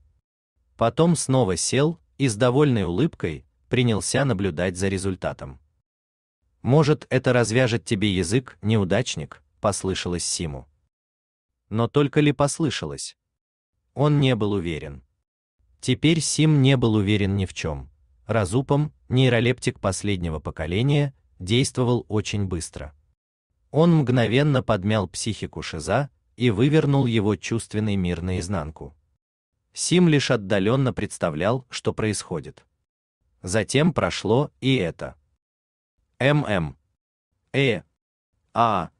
Потом снова сел и с довольной улыбкой принялся наблюдать за результатом. Может, это развяжет тебе язык, неудачник, послышалось Симу. Но только ли послышалось? Он не был уверен. Теперь Сим не был уверен ни в чем. Разупом, нейролептик последнего поколения, действовал очень быстро. Он мгновенно подмял психику Шиза и вывернул его чувственный мир наизнанку. Сим лишь отдаленно представлял, что происходит. Затем прошло и это. ММ. Э. А.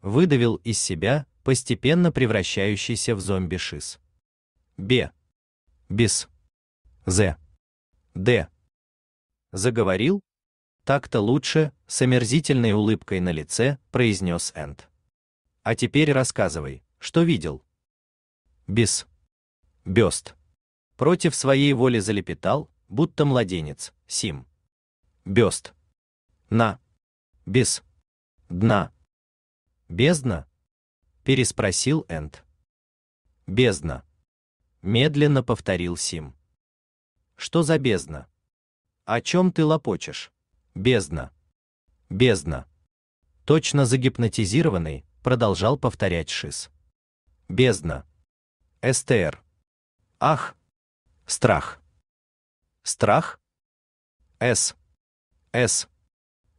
Выдавил из себя, постепенно превращающийся в зомби-шиз. Б. Без. З. Д. Заговорил? Так-то лучше, с омерзительной улыбкой на лице, произнес Энд. А теперь рассказывай, что видел. Без. Бест. Против своей воли залепетал, будто младенец, Сим. Бест. На. Без. Дна. Бездна? Переспросил Энд. Бездна. Медленно повторил Сим. Что за бездна? О чем ты лопочешь? Бездна. Бездна. Точно загипнотизированный, продолжал повторять Шис. Бездна. СТР. Ах. Страх. Страх? С. С.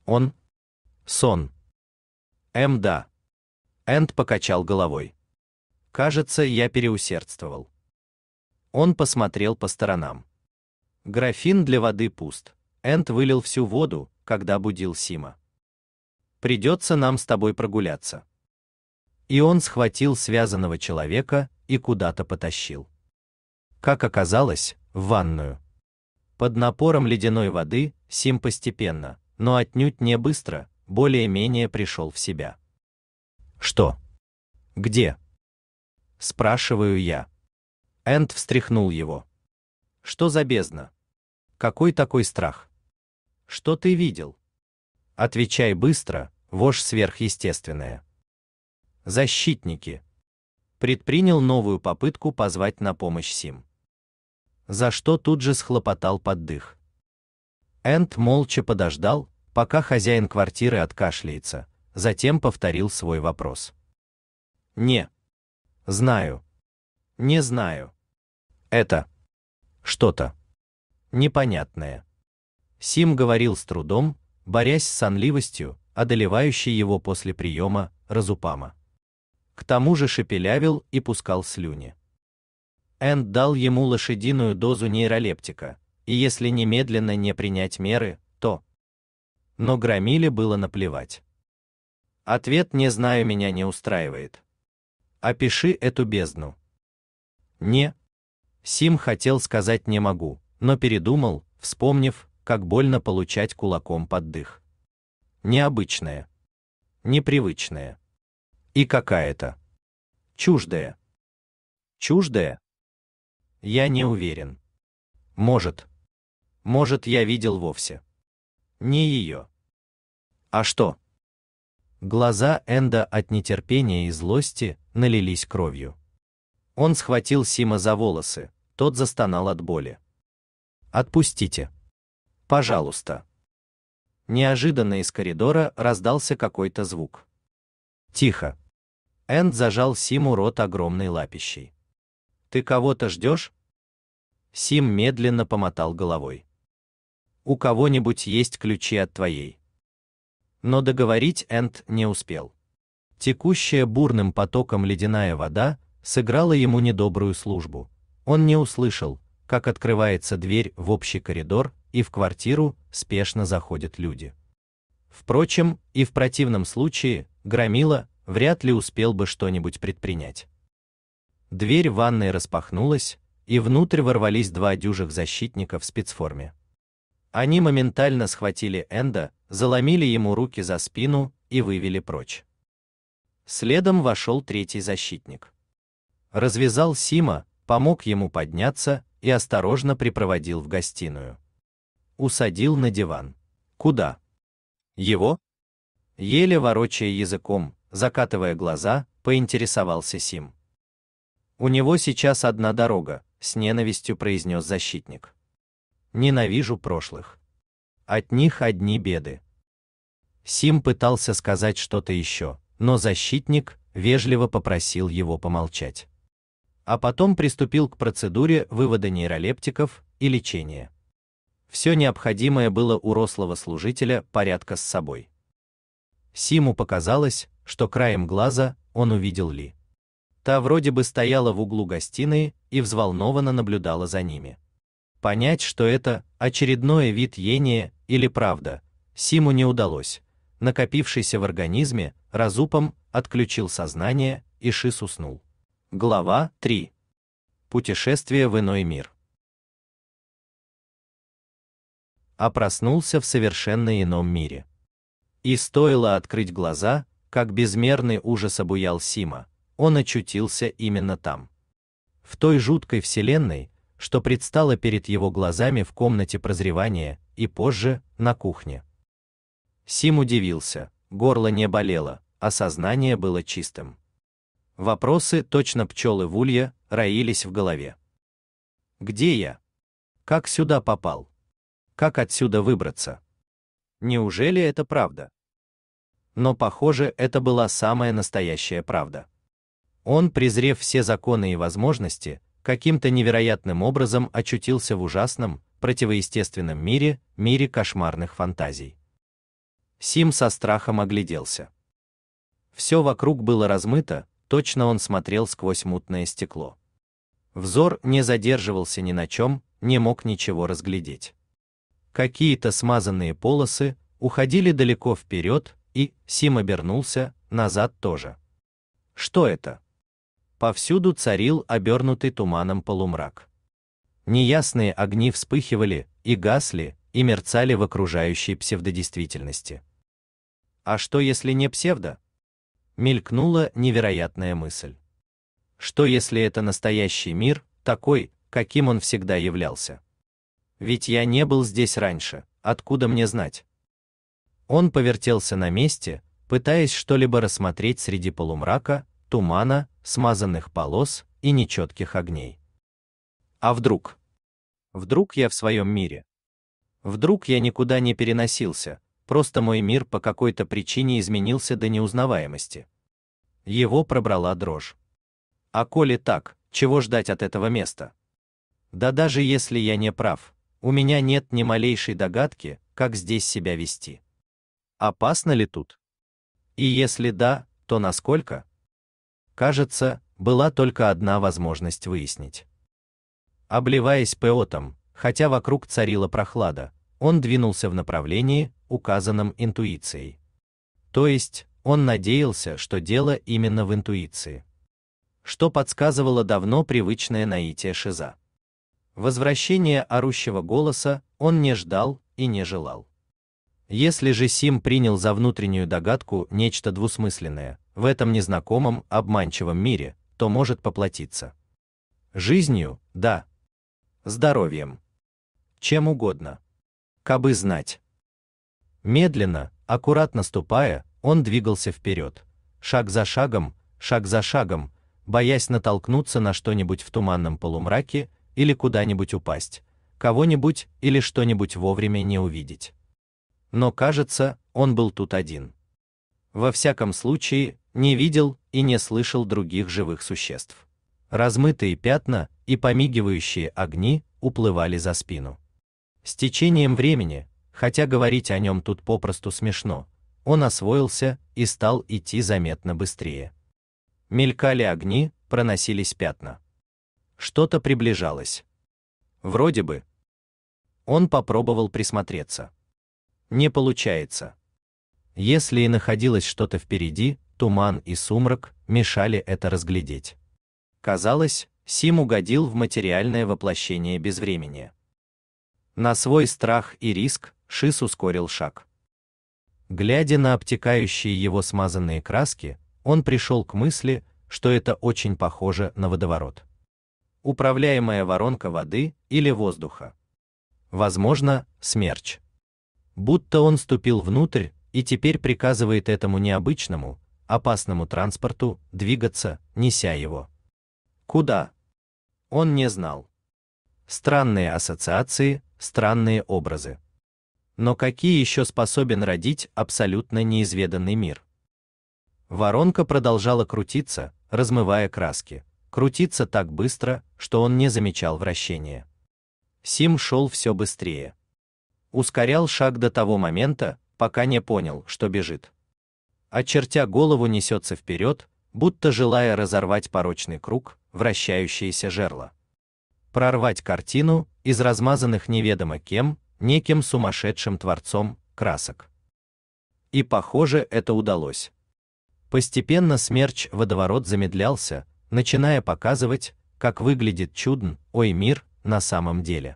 Он. Сон. М да. Энд покачал головой. Кажется, я переусердствовал. Он посмотрел по сторонам. Графин для воды пуст. Энд вылил всю воду, когда будил Сима. Придется нам с тобой прогуляться. И он схватил связанного человека и куда-то потащил. Как оказалось, в ванную. Под напором ледяной воды Сим постепенно, но отнюдь не быстро, более-менее пришел в себя. Что? Где? спрашиваю я. Энд встряхнул его. Что за бездна? Какой такой страх? Что ты видел? Отвечай быстро, вошь сверхъестественное. Защитники. Предпринял новую попытку позвать на помощь Сим. За что тут же схлопотал под дых. Энд молча подождал, пока хозяин квартиры откашляется, затем повторил свой вопрос. Не. Знаю. Не знаю. Это что-то непонятное. Сим говорил с трудом, борясь с сонливостью, одолевающей его после приема разупама. К тому же шепелявил и пускал слюни. Энд дал ему лошадиную дозу нейролептика, и если немедленно не принять меры, то... Но Громиле было наплевать. Ответ «не знаю» меня не устраивает. Опиши эту бездну. Не, Сим хотел сказать не могу, но передумал, вспомнив, как больно получать кулаком под дых. Необычное, непривычное и какая-то чуждая. Чуждая? Я не уверен. Может. Может, я видел вовсе. Не ее. А что? Глаза Энда от нетерпения и злости налились кровью. Он схватил Сима за волосы, тот застонал от боли. «Отпустите! Пожалуйста!» Неожиданно из коридора раздался какой-то звук. «Тихо!» Энд зажал Симу рот огромной лапищей. «Ты кого-то ждешь?» Сим медленно помотал головой. «У кого-нибудь есть ключи от твоей?» Но договорить Энд не успел. Текущая бурным потоком ледяная вода сыграла ему недобрую службу. Он не услышал, как открывается дверь в общий коридор, и в квартиру спешно заходят люди. Впрочем, и в противном случае Громила вряд ли успел бы что-нибудь предпринять. Дверь ванной распахнулась, и внутрь ворвались два дюжих защитника в спецформе. Они моментально схватили Энда, заломили ему руки за спину и вывели прочь. Следом вошел третий защитник. Развязал Сима, помог ему подняться и осторожно припроводил в гостиную. Усадил на диван. Куда? Его? Еле ворочая языком, закатывая глаза, поинтересовался Сим. У него сейчас одна дорога, с ненавистью произнес защитник. Ненавижу прошлых. От них одни беды. Сим пытался сказать что-то еще, но защитник вежливо попросил его помолчать а потом приступил к процедуре вывода нейролептиков и лечения. Все необходимое было у рослого служителя порядка с собой. Симу показалось, что краем глаза он увидел Ли. Та вроде бы стояла в углу гостиной и взволнованно наблюдала за ними. Понять, что это очередное вид ения или правда, Симу не удалось. Накопившийся в организме разупом отключил сознание, и Шис уснул. Глава 3. Путешествие в иной мир. Опроснулся а в совершенно ином мире. И стоило открыть глаза, как безмерный ужас обуял Сима. Он очутился именно там. В той жуткой вселенной, что предстала перед его глазами в комнате прозревания и позже на кухне. Сим удивился. Горло не болело, а сознание было чистым. Вопросы, точно пчелы в улье, роились в голове. Где я? Как сюда попал? Как отсюда выбраться? Неужели это правда? Но, похоже, это была самая настоящая правда. Он, презрев все законы и возможности, каким-то невероятным образом очутился в ужасном, противоестественном мире, мире кошмарных фантазий. Сим со страхом огляделся. Все вокруг было размыто, точно он смотрел сквозь мутное стекло. Взор не задерживался ни на чем, не мог ничего разглядеть. Какие-то смазанные полосы уходили далеко вперед, и Сим обернулся, назад тоже. Что это? Повсюду царил обернутый туманом полумрак. Неясные огни вспыхивали и гасли, и мерцали в окружающей псевдодействительности. А что если не псевдо? мелькнула невероятная мысль. Что если это настоящий мир, такой, каким он всегда являлся? Ведь я не был здесь раньше, откуда мне знать? Он повертелся на месте, пытаясь что-либо рассмотреть среди полумрака, тумана, смазанных полос и нечетких огней. А вдруг? Вдруг я в своем мире? Вдруг я никуда не переносился, просто мой мир по какой-то причине изменился до неузнаваемости. Его пробрала дрожь. А коли так, чего ждать от этого места? Да даже если я не прав, у меня нет ни малейшей догадки, как здесь себя вести. Опасно ли тут? И если да, то насколько? Кажется, была только одна возможность выяснить. Обливаясь пеотом, хотя вокруг царила прохлада, он двинулся в направлении, указанном интуицией. То есть, он надеялся, что дело именно в интуиции. Что подсказывало давно привычное наитие Шиза. Возвращения орущего голоса он не ждал и не желал. Если же Сим принял за внутреннюю догадку нечто двусмысленное в этом незнакомом, обманчивом мире, то может поплатиться. Жизнью, да. Здоровьем. Чем угодно кабы знать. Медленно, аккуратно ступая, он двигался вперед, шаг за шагом, шаг за шагом, боясь натолкнуться на что-нибудь в туманном полумраке или куда-нибудь упасть, кого-нибудь или что-нибудь вовремя не увидеть. Но, кажется, он был тут один. Во всяком случае, не видел и не слышал других живых существ. Размытые пятна и помигивающие огни уплывали за спину. С течением времени, хотя говорить о нем тут попросту смешно, он освоился и стал идти заметно быстрее. Мелькали огни, проносились пятна. Что-то приближалось. Вроде бы. Он попробовал присмотреться. Не получается. Если и находилось что-то впереди, туман и сумрак мешали это разглядеть. Казалось, Сим угодил в материальное воплощение безвремени. На свой страх и риск Шис ускорил шаг. Глядя на обтекающие его смазанные краски, он пришел к мысли, что это очень похоже на водоворот. Управляемая воронка воды или воздуха. Возможно, смерч. Будто он ступил внутрь и теперь приказывает этому необычному, опасному транспорту двигаться, неся его. Куда? Он не знал. Странные ассоциации, странные образы. Но какие еще способен родить абсолютно неизведанный мир? Воронка продолжала крутиться, размывая краски. Крутиться так быстро, что он не замечал вращения. Сим шел все быстрее. Ускорял шаг до того момента, пока не понял, что бежит. Очертя голову несется вперед, будто желая разорвать порочный круг, вращающееся жерло прорвать картину из размазанных неведомо кем, неким сумасшедшим творцом красок. И похоже, это удалось. Постепенно смерч водоворот замедлялся, начиная показывать, как выглядит чудн, ой мир, на самом деле.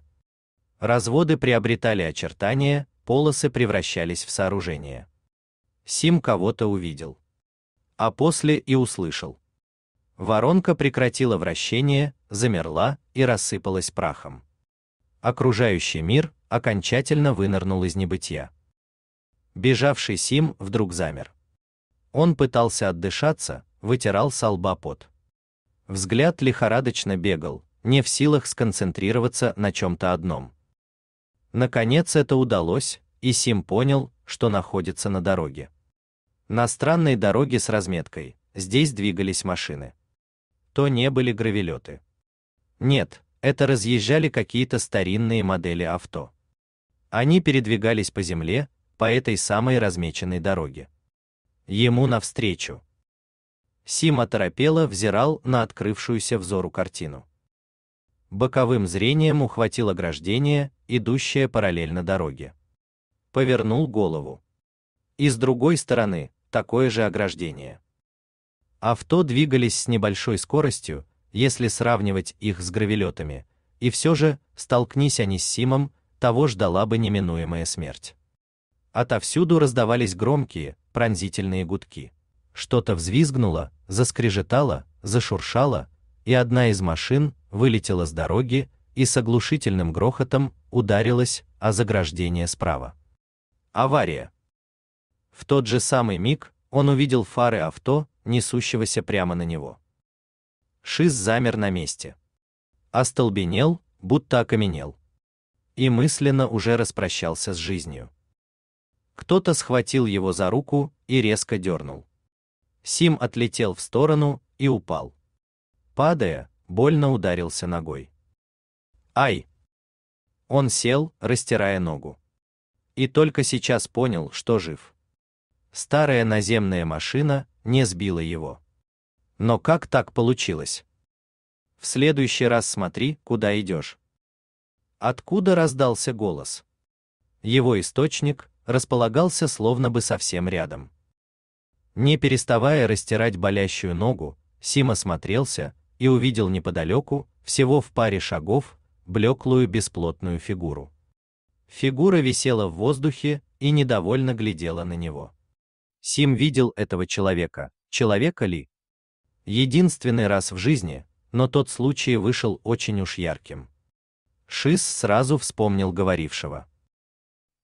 Разводы приобретали очертания, полосы превращались в сооружения. Сим кого-то увидел. А после и услышал. Воронка прекратила вращение, замерла и рассыпалась прахом. Окружающий мир окончательно вынырнул из небытия. Бежавший Сим вдруг замер. Он пытался отдышаться, вытирал с лба пот. Взгляд лихорадочно бегал, не в силах сконцентрироваться на чем-то одном. Наконец это удалось, и Сим понял, что находится на дороге. На странной дороге с разметкой, здесь двигались машины. То не были гравелеты. Нет, это разъезжали какие-то старинные модели авто. Они передвигались по земле, по этой самой размеченной дороге. Ему навстречу. Сима оторопело взирал на открывшуюся взору картину. Боковым зрением ухватил ограждение, идущее параллельно дороге. Повернул голову. И с другой стороны, такое же ограждение. Авто двигались с небольшой скоростью, если сравнивать их с гравелетами, и все же, столкнись они с Симом, того ждала бы неминуемая смерть. Отовсюду раздавались громкие, пронзительные гудки. Что-то взвизгнуло, заскрежетало, зашуршало, и одна из машин вылетела с дороги и с оглушительным грохотом ударилась о заграждение справа. Авария. В тот же самый миг он увидел фары авто, несущегося прямо на него. Шиз замер на месте. Остолбенел, будто окаменел. И мысленно уже распрощался с жизнью. Кто-то схватил его за руку и резко дернул. Сим отлетел в сторону и упал. Падая, больно ударился ногой. Ай! Он сел, растирая ногу. И только сейчас понял, что жив. Старая наземная машина не сбила его. Но как так получилось? В следующий раз смотри, куда идешь. Откуда раздался голос? Его источник располагался словно бы совсем рядом. Не переставая растирать болящую ногу, Сима смотрелся и увидел неподалеку, всего в паре шагов, блеклую бесплотную фигуру. Фигура висела в воздухе и недовольно глядела на него. Сим видел этого человека, человека ли, Единственный раз в жизни, но тот случай вышел очень уж ярким. Шис сразу вспомнил говорившего.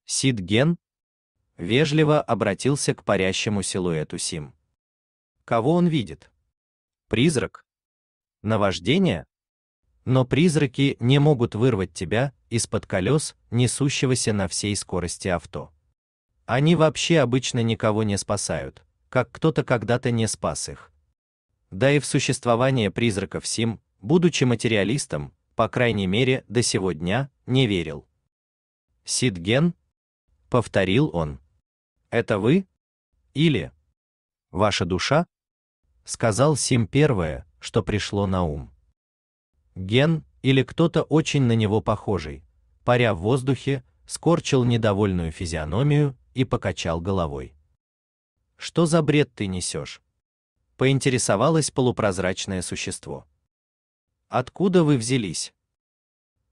Сидген вежливо обратился к парящему силуэту Сим. Кого он видит? Призрак? Наваждение? но призраки не могут вырвать тебя из-под колес, несущегося на всей скорости авто. Они вообще обычно никого не спасают, как кто-то когда-то не спас их, да и в существование призраков Сим, будучи материалистом, по крайней мере, до сего дня, не верил. Сидген? Повторил он. Это вы? Или? Ваша душа? Сказал Сим первое, что пришло на ум. Ген, или кто-то очень на него похожий, паря в воздухе, скорчил недовольную физиономию и покачал головой. Что за бред ты несешь? поинтересовалось полупрозрачное существо. Откуда вы взялись?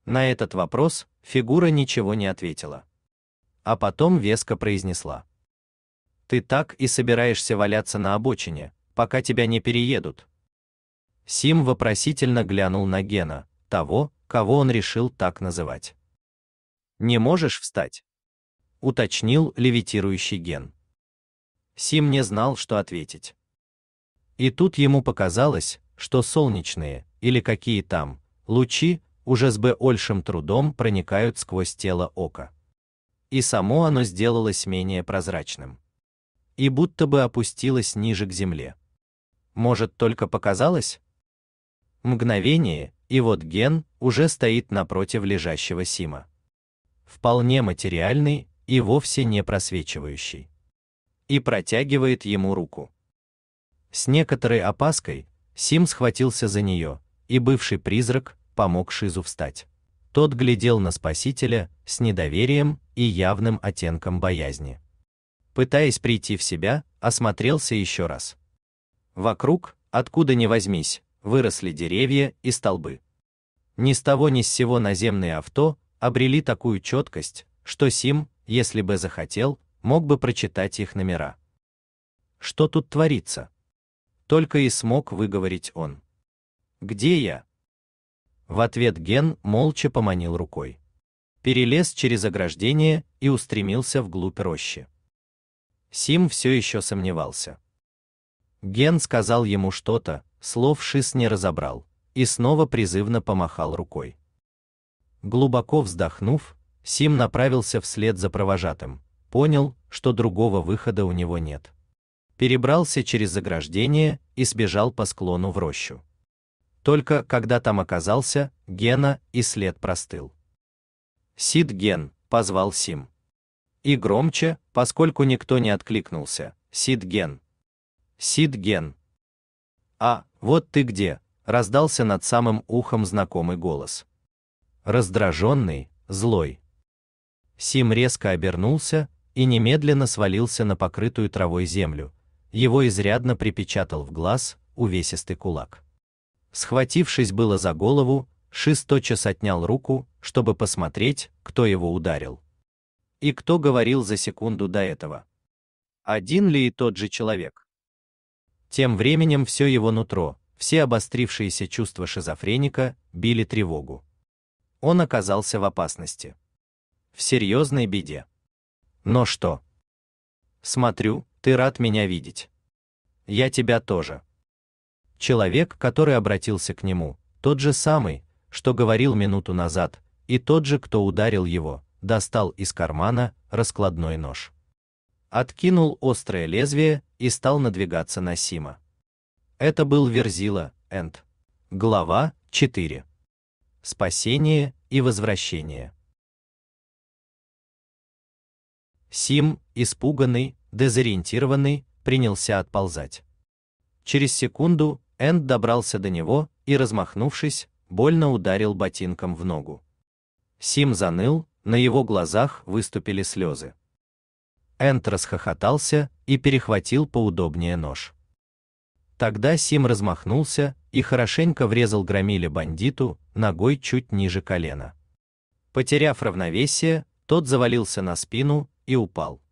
На этот вопрос фигура ничего не ответила, а потом веско произнесла: Ты так и собираешься валяться на обочине, пока тебя не переедут. Сим вопросительно глянул на Гена, того, кого он решил так называть. Не можешь встать? уточнил левитирующий Ген. Сим не знал, что ответить. И тут ему показалось, что солнечные, или какие там, лучи, уже с большим трудом проникают сквозь тело ока. И само оно сделалось менее прозрачным. И будто бы опустилось ниже к земле. Может, только показалось? Мгновение, и вот Ген уже стоит напротив лежащего Сима. Вполне материальный и вовсе не просвечивающий. И протягивает ему руку. С некоторой опаской Сим схватился за нее, и бывший призрак помог Шизу встать. Тот глядел на спасителя с недоверием и явным оттенком боязни. Пытаясь прийти в себя, осмотрелся еще раз. Вокруг, откуда ни возьмись, выросли деревья и столбы. Ни с того ни с сего наземные авто обрели такую четкость, что Сим, если бы захотел, мог бы прочитать их номера. Что тут творится? только и смог выговорить он. Где я? В ответ Ген молча поманил рукой. Перелез через ограждение и устремился вглубь рощи. Сим все еще сомневался. Ген сказал ему что-то, слов Шис не разобрал, и снова призывно помахал рукой. Глубоко вздохнув, Сим направился вслед за провожатым, понял, что другого выхода у него нет перебрался через заграждение и сбежал по склону в рощу. Только когда там оказался, Гена и след простыл. Сид Ген позвал Сим. И громче, поскольку никто не откликнулся. Сид Ген. Сид Ген. А, вот ты где, раздался над самым ухом знакомый голос. Раздраженный, злой. Сим резко обернулся и немедленно свалился на покрытую травой землю, его изрядно припечатал в глаз увесистый кулак. Схватившись было за голову, Шист тотчас отнял руку, чтобы посмотреть, кто его ударил. И кто говорил за секунду до этого. Один ли и тот же человек? Тем временем все его нутро, все обострившиеся чувства шизофреника били тревогу. Он оказался в опасности. В серьезной беде. Но что? Смотрю, ты рад меня видеть. Я тебя тоже. Человек, который обратился к нему, тот же самый, что говорил минуту назад, и тот же, кто ударил его, достал из кармана раскладной нож. Откинул острое лезвие и стал надвигаться на Сима. Это был Верзила, Энд. Глава 4. Спасение и возвращение. Сим, испуганный, дезориентированный, принялся отползать. Через секунду Энд добрался до него и, размахнувшись, больно ударил ботинком в ногу. Сим заныл, на его глазах выступили слезы. Энд расхохотался и перехватил поудобнее нож. Тогда Сим размахнулся и хорошенько врезал громиле бандиту ногой чуть ниже колена. Потеряв равновесие, тот завалился на спину и упал.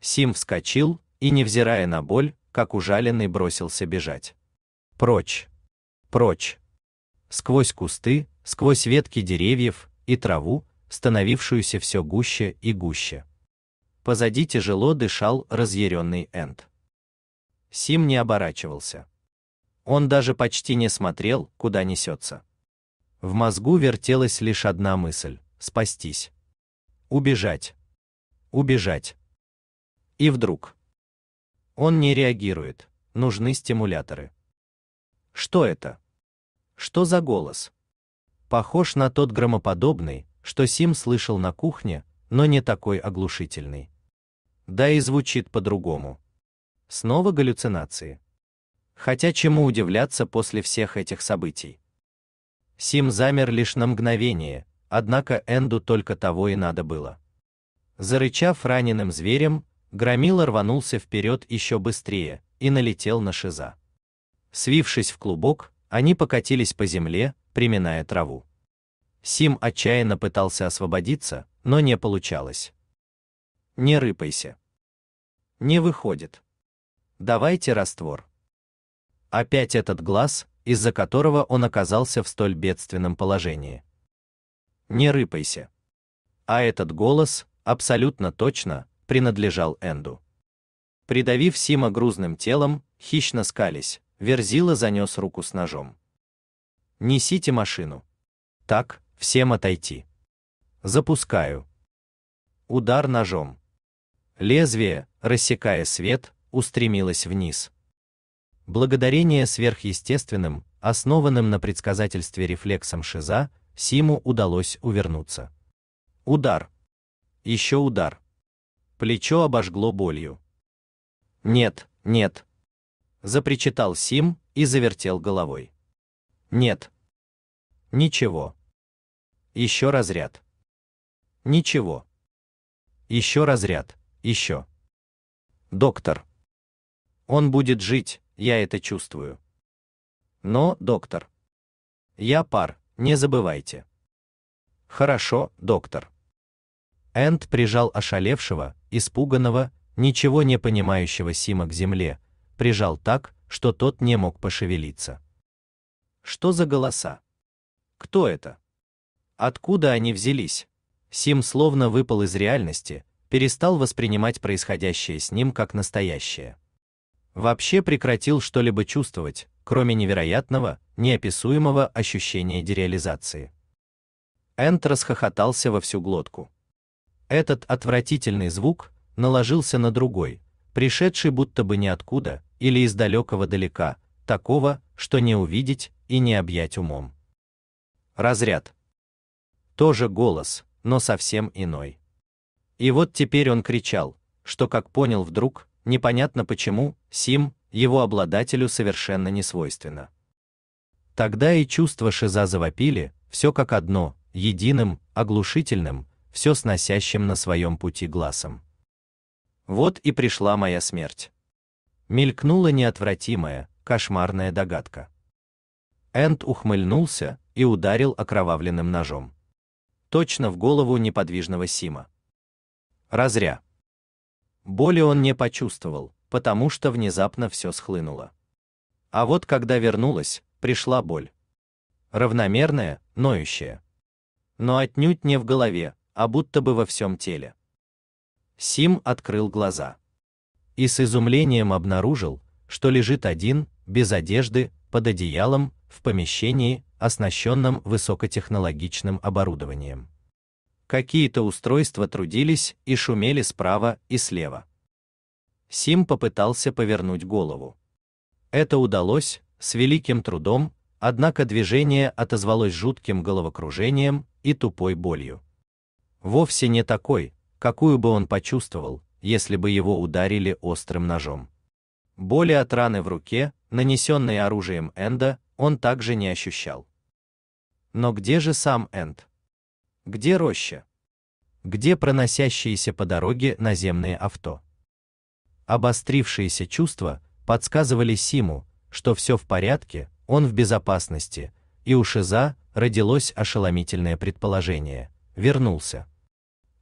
Сим вскочил и, невзирая на боль, как ужаленный бросился бежать. Прочь! Прочь! Сквозь кусты, сквозь ветки деревьев и траву, становившуюся все гуще и гуще. Позади тяжело дышал разъяренный Энд. Сим не оборачивался. Он даже почти не смотрел, куда несется. В мозгу вертелась лишь одна мысль — спастись. Убежать. Убежать. И вдруг. Он не реагирует, нужны стимуляторы. Что это? Что за голос? Похож на тот громоподобный, что Сим слышал на кухне, но не такой оглушительный. Да и звучит по-другому. Снова галлюцинации. Хотя чему удивляться после всех этих событий? Сим замер лишь на мгновение, однако Энду только того и надо было. Зарычав раненым зверем, Громила рванулся вперед еще быстрее и налетел на Шиза. Свившись в клубок, они покатились по земле, приминая траву. Сим отчаянно пытался освободиться, но не получалось. Не рыпайся. Не выходит. Давайте раствор. Опять этот глаз, из-за которого он оказался в столь бедственном положении. Не рыпайся. А этот голос, абсолютно точно, принадлежал Энду. Придавив Сима грузным телом, хищно скались, Верзила занес руку с ножом. «Несите машину. Так, всем отойти. Запускаю. Удар ножом. Лезвие, рассекая свет, устремилось вниз. Благодарение сверхъестественным, основанным на предсказательстве рефлексом Шиза, Симу удалось увернуться. Удар. Еще удар. Плечо обожгло болью. Нет, нет. Запричитал Сим и завертел головой. Нет. Ничего. Еще разряд. Ничего. Еще разряд. Еще. Доктор. Он будет жить, я это чувствую. Но, доктор. Я пар, не забывайте. Хорошо, доктор. Энд прижал ошалевшего, испуганного, ничего не понимающего Сима к земле, прижал так, что тот не мог пошевелиться. Что за голоса? Кто это? Откуда они взялись? Сим словно выпал из реальности, перестал воспринимать происходящее с ним как настоящее. Вообще прекратил что-либо чувствовать, кроме невероятного, неописуемого ощущения дереализации. Энд расхохотался во всю глотку. Этот отвратительный звук наложился на другой, пришедший будто бы ниоткуда или из далекого далека, такого, что не увидеть и не объять умом. Разряд. Тоже голос, но совсем иной. И вот теперь он кричал, что, как понял вдруг, непонятно почему, Сим, его обладателю совершенно не свойственно. Тогда и чувства шиза завопили, все как одно, единым, оглушительным, все сносящим на своем пути глазом. Вот и пришла моя смерть. Мелькнула неотвратимая, кошмарная догадка. Энд ухмыльнулся и ударил окровавленным ножом. Точно в голову неподвижного Сима. Разря. Боли он не почувствовал, потому что внезапно все схлынуло. А вот когда вернулась, пришла боль. Равномерная, ноющая. Но отнюдь не в голове, а будто бы во всем теле. Сим открыл глаза. И с изумлением обнаружил, что лежит один, без одежды, под одеялом, в помещении, оснащенном высокотехнологичным оборудованием. Какие-то устройства трудились и шумели справа и слева. Сим попытался повернуть голову. Это удалось с великим трудом, однако движение отозвалось жутким головокружением и тупой болью вовсе не такой, какую бы он почувствовал, если бы его ударили острым ножом. Боли от раны в руке, нанесенной оружием Энда, он также не ощущал. Но где же сам Энд? Где роща? Где проносящиеся по дороге наземные авто? Обострившиеся чувства подсказывали Симу, что все в порядке, он в безопасности, и у Шиза родилось ошеломительное предположение – вернулся.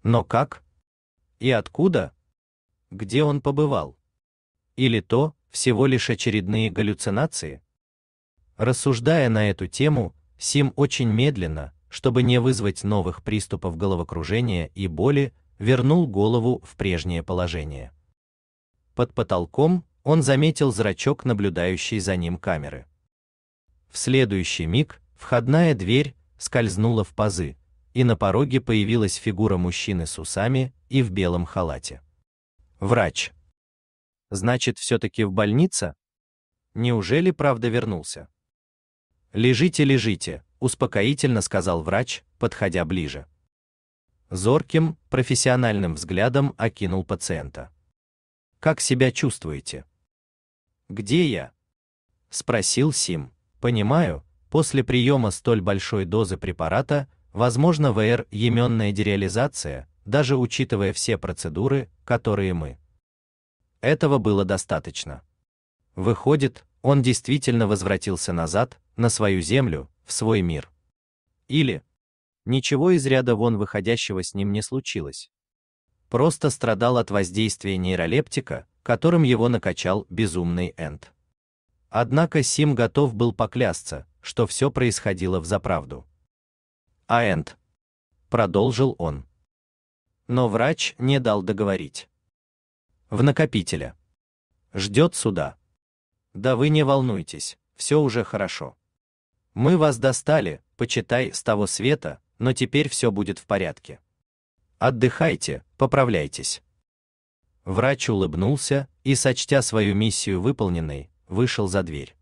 Но как? И откуда? Где он побывал? Или то, всего лишь очередные галлюцинации? Рассуждая на эту тему, Сим очень медленно, чтобы не вызвать новых приступов головокружения и боли, вернул голову в прежнее положение. Под потолком он заметил зрачок наблюдающей за ним камеры. В следующий миг входная дверь скользнула в пазы, и на пороге появилась фигура мужчины с усами и в белом халате. Врач. Значит, все-таки в больнице? Неужели правда вернулся? Лежите, лежите, успокоительно сказал врач, подходя ближе. Зорким, профессиональным взглядом окинул пациента. Как себя чувствуете? Где я? спросил Сим. Понимаю, после приема столь большой дозы препарата Возможно, vr еменная дереализация, даже учитывая все процедуры, которые мы. Этого было достаточно. Выходит, он действительно возвратился назад, на свою землю, в свой мир. Или ничего из ряда вон выходящего с ним не случилось. Просто страдал от воздействия нейролептика, которым его накачал безумный Энд. Однако Сим готов был поклясться, что все происходило в заправду. Аэнд. Продолжил он. Но врач не дал договорить. В накопителе. Ждет суда. Да вы не волнуйтесь, все уже хорошо. Мы вас достали, почитай, с того света, но теперь все будет в порядке. Отдыхайте, поправляйтесь. Врач улыбнулся и, сочтя свою миссию выполненной, вышел за дверь.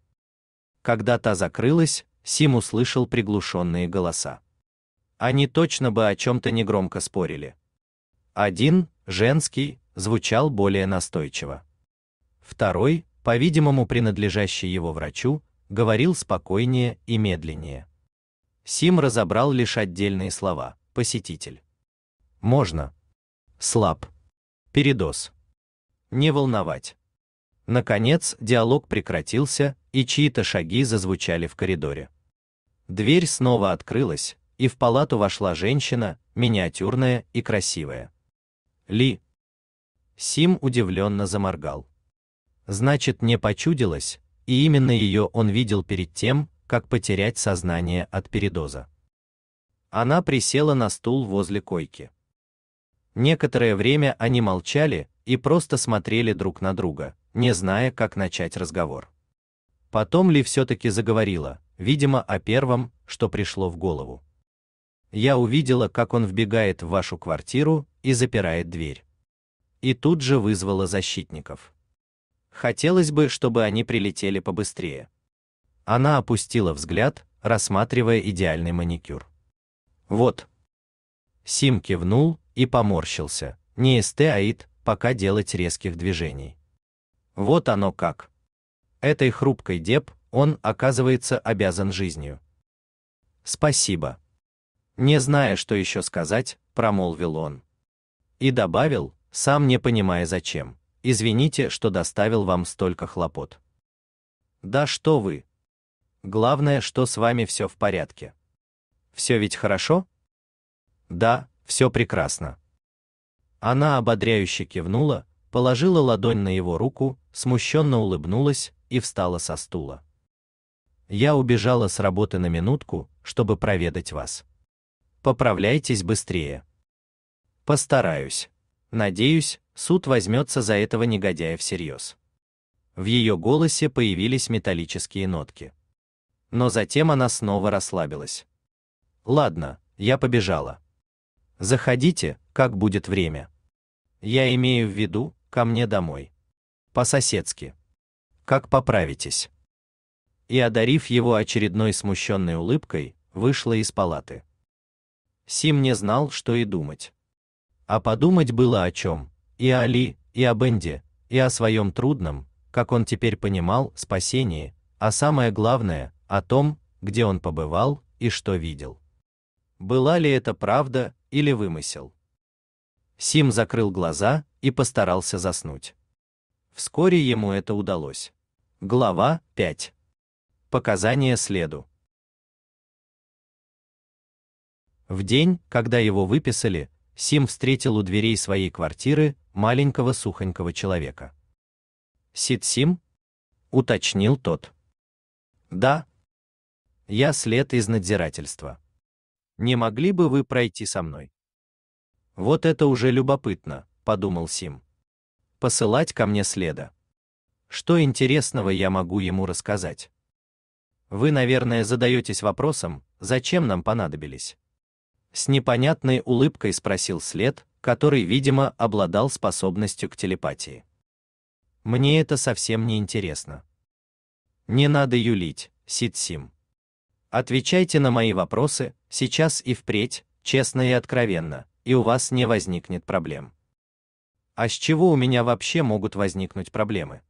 Когда та закрылась, Сим услышал приглушенные голоса они точно бы о чем-то негромко спорили. Один, женский, звучал более настойчиво. Второй, по-видимому принадлежащий его врачу, говорил спокойнее и медленнее. Сим разобрал лишь отдельные слова: посетитель. Можно. Слаб. Передоз. Не волновать. Наконец, диалог прекратился, и чьи-то шаги зазвучали в коридоре. Дверь снова открылась, и в палату вошла женщина, миниатюрная и красивая. Ли. Сим удивленно заморгал. Значит, не почудилось, и именно ее он видел перед тем, как потерять сознание от передоза. Она присела на стул возле койки. Некоторое время они молчали и просто смотрели друг на друга, не зная, как начать разговор. Потом Ли все-таки заговорила, видимо, о первом, что пришло в голову я увидела, как он вбегает в вашу квартиру и запирает дверь. И тут же вызвала защитников. Хотелось бы, чтобы они прилетели побыстрее. Она опустила взгляд, рассматривая идеальный маникюр. Вот. Сим кивнул и поморщился. Не эстеаид, пока делать резких движений. Вот оно как. Этой хрупкой деб он, оказывается, обязан жизнью. Спасибо. Не зная, что еще сказать, промолвил он. И добавил, сам не понимая зачем. Извините, что доставил вам столько хлопот. Да что вы. Главное, что с вами все в порядке. Все ведь хорошо? Да, все прекрасно. Она ободряюще кивнула, положила ладонь на его руку, смущенно улыбнулась и встала со стула. Я убежала с работы на минутку, чтобы проведать вас. Поправляйтесь быстрее. Постараюсь. Надеюсь, суд возьмется за этого негодяя всерьез. В ее голосе появились металлические нотки. Но затем она снова расслабилась. Ладно, я побежала. Заходите, как будет время. Я имею в виду, ко мне домой. По-соседски. Как поправитесь? И одарив его очередной смущенной улыбкой, вышла из палаты. Сим не знал, что и думать. А подумать было о чем. И о Али, и о Бенде, и о своем трудном, как он теперь понимал, спасении, а самое главное, о том, где он побывал и что видел. Была ли это правда или вымысел? Сим закрыл глаза и постарался заснуть. Вскоре ему это удалось. Глава 5. Показания следу. В день, когда его выписали, Сим встретил у дверей своей квартиры маленького сухонького человека. «Сид Сим?» — уточнил тот. «Да. Я след из надзирательства. Не могли бы вы пройти со мной?» «Вот это уже любопытно», — подумал Сим. «Посылать ко мне следа. Что интересного я могу ему рассказать?» Вы, наверное, задаетесь вопросом, зачем нам понадобились с непонятной улыбкой спросил след, который, видимо, обладал способностью к телепатии. Мне это совсем не интересно. Не надо юлить, Ситсим. Отвечайте на мои вопросы, сейчас и впредь, честно и откровенно, и у вас не возникнет проблем. А с чего у меня вообще могут возникнуть проблемы?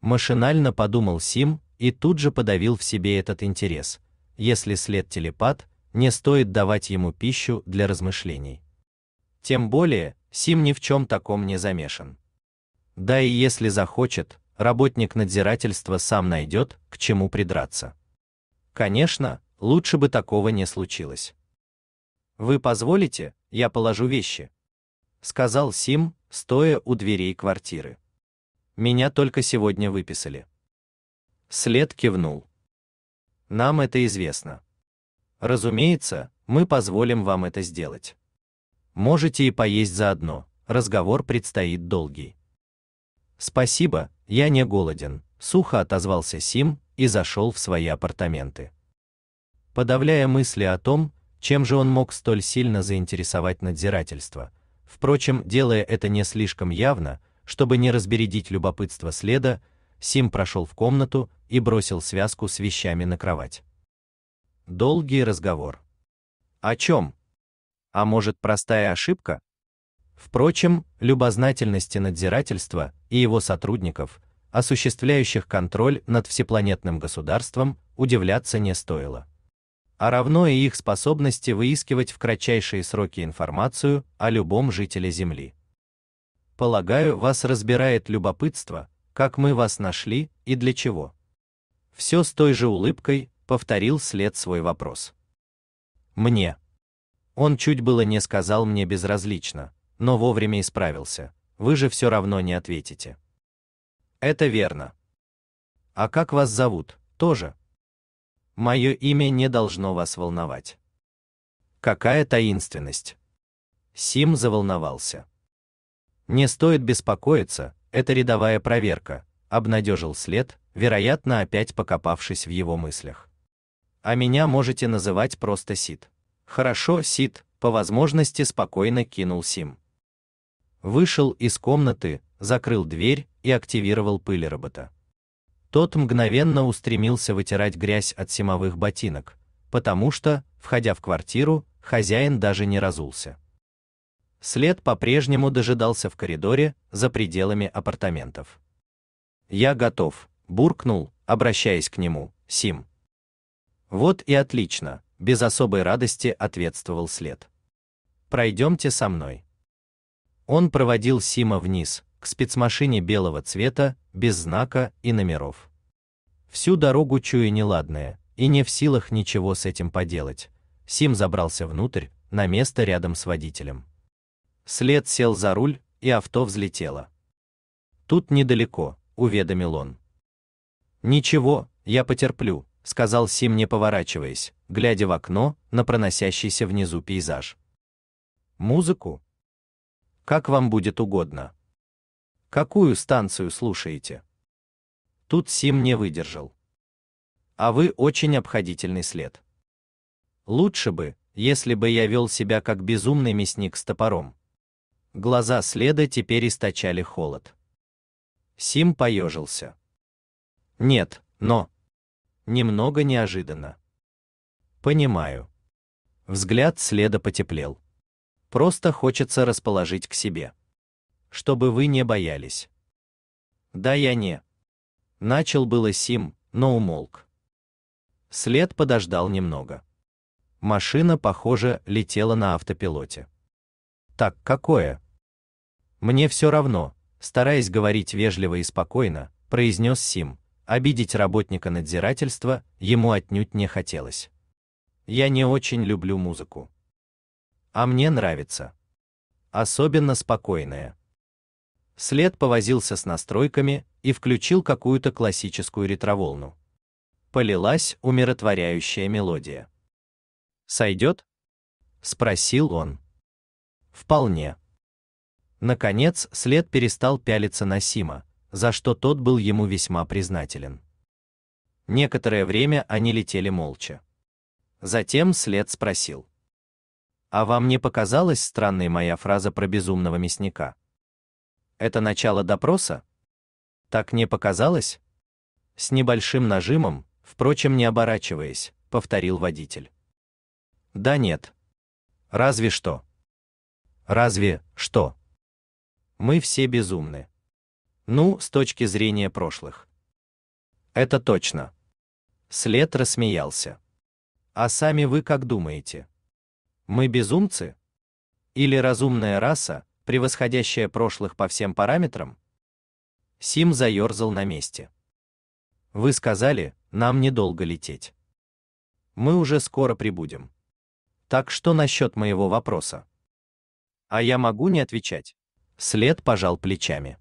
Машинально подумал Сим и тут же подавил в себе этот интерес. Если след телепат, не стоит давать ему пищу для размышлений. Тем более, Сим ни в чем таком не замешан. Да и если захочет, работник надзирательства сам найдет, к чему придраться. Конечно, лучше бы такого не случилось. «Вы позволите, я положу вещи», — сказал Сим, стоя у дверей квартиры. «Меня только сегодня выписали». След кивнул. «Нам это известно. Разумеется, мы позволим вам это сделать. Можете и поесть заодно, разговор предстоит долгий. Спасибо, я не голоден, сухо отозвался Сим и зашел в свои апартаменты. Подавляя мысли о том, чем же он мог столь сильно заинтересовать надзирательство, впрочем, делая это не слишком явно, чтобы не разбередить любопытство следа, Сим прошел в комнату и бросил связку с вещами на кровать. Долгий разговор. О чем? А может, простая ошибка? Впрочем, любознательности надзирательства и его сотрудников, осуществляющих контроль над всепланетным государством, удивляться не стоило. А равно и их способности выискивать в кратчайшие сроки информацию о любом жителе Земли. Полагаю, вас разбирает любопытство, как мы вас нашли и для чего. Все с той же улыбкой повторил след свой вопрос. Мне. Он чуть было не сказал мне безразлично, но вовремя исправился. Вы же все равно не ответите. Это верно. А как вас зовут? Тоже. Мое имя не должно вас волновать. Какая таинственность. Сим заволновался. Не стоит беспокоиться, это рядовая проверка, обнадежил след, вероятно, опять покопавшись в его мыслях а меня можете называть просто Сид. Хорошо, Сид, по возможности спокойно кинул Сим. Вышел из комнаты, закрыл дверь и активировал пылеробота. Тот мгновенно устремился вытирать грязь от симовых ботинок, потому что, входя в квартиру, хозяин даже не разулся. След по-прежнему дожидался в коридоре за пределами апартаментов. Я готов, буркнул, обращаясь к нему. Сим вот и отлично, без особой радости ответствовал след. Пройдемте со мной. Он проводил Сима вниз, к спецмашине белого цвета, без знака и номеров. Всю дорогу чуя неладное, и не в силах ничего с этим поделать, Сим забрался внутрь, на место рядом с водителем. След сел за руль, и авто взлетело. Тут недалеко, уведомил он. Ничего, я потерплю, сказал Сим, не поворачиваясь, глядя в окно на проносящийся внизу пейзаж. Музыку? Как вам будет угодно. Какую станцию слушаете? Тут Сим не выдержал. А вы очень обходительный след. Лучше бы, если бы я вел себя как безумный мясник с топором. Глаза следа теперь источали холод. Сим поежился. Нет, но Немного неожиданно. Понимаю. Взгляд следа потеплел. Просто хочется расположить к себе. Чтобы вы не боялись. Да я не. Начал было Сим, но умолк. След подождал немного. Машина, похоже, летела на автопилоте. Так какое? Мне все равно, стараясь говорить вежливо и спокойно, произнес Сим. Обидеть работника надзирательства ему отнюдь не хотелось. Я не очень люблю музыку. А мне нравится. Особенно спокойная. След повозился с настройками и включил какую-то классическую ретроволну. Полилась умиротворяющая мелодия. «Сойдет?» — спросил он. «Вполне». Наконец, след перестал пялиться на Сима, за что тот был ему весьма признателен. Некоторое время они летели молча. Затем след спросил. «А вам не показалась странной моя фраза про безумного мясника? Это начало допроса? Так не показалось?» С небольшим нажимом, впрочем не оборачиваясь, повторил водитель. «Да нет. Разве что». «Разве что?» «Мы все безумны». Ну, с точки зрения прошлых. Это точно. След рассмеялся. А сами вы как думаете? Мы безумцы? Или разумная раса, превосходящая прошлых по всем параметрам? Сим заерзал на месте. Вы сказали, нам недолго лететь. Мы уже скоро прибудем. Так что насчет моего вопроса? А я могу не отвечать? След пожал плечами.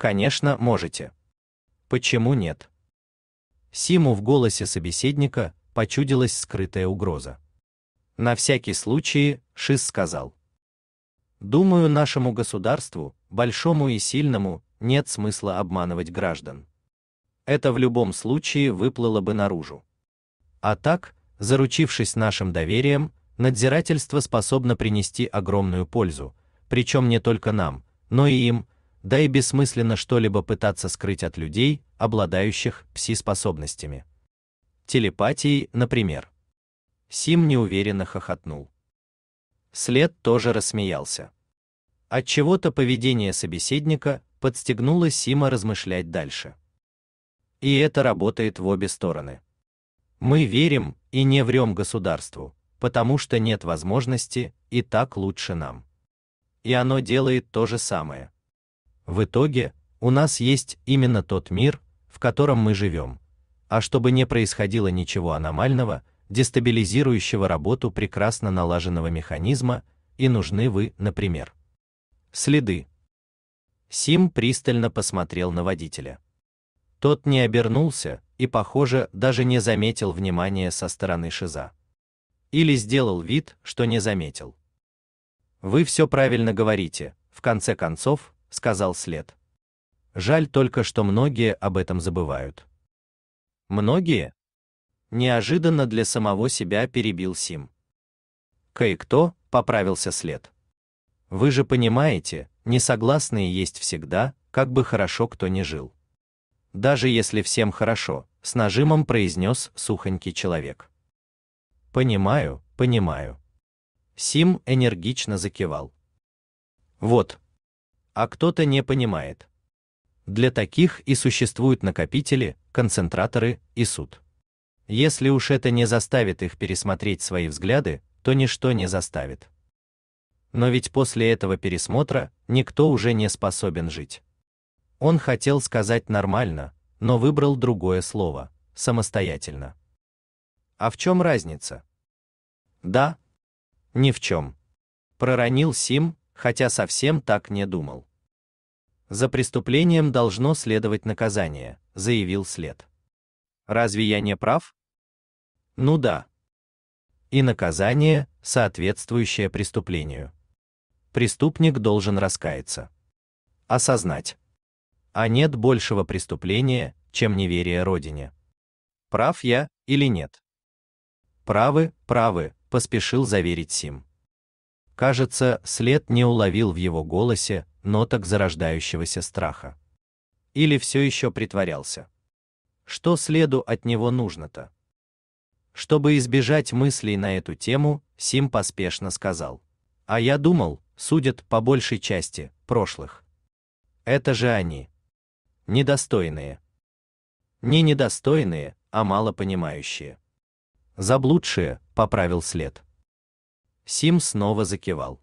Конечно, можете. Почему нет? Симу в голосе собеседника почудилась скрытая угроза. На всякий случай, Шис сказал: "Думаю, нашему государству, большому и сильному, нет смысла обманывать граждан. Это в любом случае выплыло бы наружу. А так, заручившись нашим доверием, надзирательство способно принести огромную пользу, причем не только нам, но и им, да и бессмысленно что-либо пытаться скрыть от людей, обладающих пси-способностями. Телепатией, например. Сим неуверенно хохотнул. След тоже рассмеялся. От чего-то поведение собеседника подстегнуло Сима размышлять дальше. И это работает в обе стороны. Мы верим и не врём государству, потому что нет возможности, и так лучше нам. И оно делает то же самое. В итоге у нас есть именно тот мир, в котором мы живем. А чтобы не происходило ничего аномального, дестабилизирующего работу прекрасно налаженного механизма, и нужны вы, например, следы. Сим пристально посмотрел на водителя. Тот не обернулся и, похоже, даже не заметил внимания со стороны Шиза. Или сделал вид, что не заметил. Вы все правильно говорите. В конце концов, сказал след. Жаль только, что многие об этом забывают. Многие? Неожиданно для самого себя перебил Сим. Кое-кто, поправился след. Вы же понимаете, несогласные есть всегда, как бы хорошо кто ни жил. Даже если всем хорошо, с нажимом произнес сухонький человек. Понимаю, понимаю. Сим энергично закивал. Вот, а кто-то не понимает. Для таких и существуют накопители, концентраторы и суд. Если уж это не заставит их пересмотреть свои взгляды, то ничто не заставит. Но ведь после этого пересмотра никто уже не способен жить. Он хотел сказать нормально, но выбрал другое слово самостоятельно. А в чем разница? Да, ни в чем. Проронил Сим, хотя совсем так не думал. За преступлением должно следовать наказание, заявил след. Разве я не прав? Ну да. И наказание, соответствующее преступлению. Преступник должен раскаяться. Осознать. А нет большего преступления, чем неверие родине. Прав я или нет? Правы, правы, поспешил заверить Сим. Кажется, след не уловил в его голосе ноток зарождающегося страха. Или все еще притворялся. Что следу от него нужно-то? Чтобы избежать мыслей на эту тему, Сим поспешно сказал. А я думал, судят по большей части, прошлых. Это же они. Недостойные. Не недостойные, а мало понимающие. Заблудшие, поправил след. Сим снова закивал.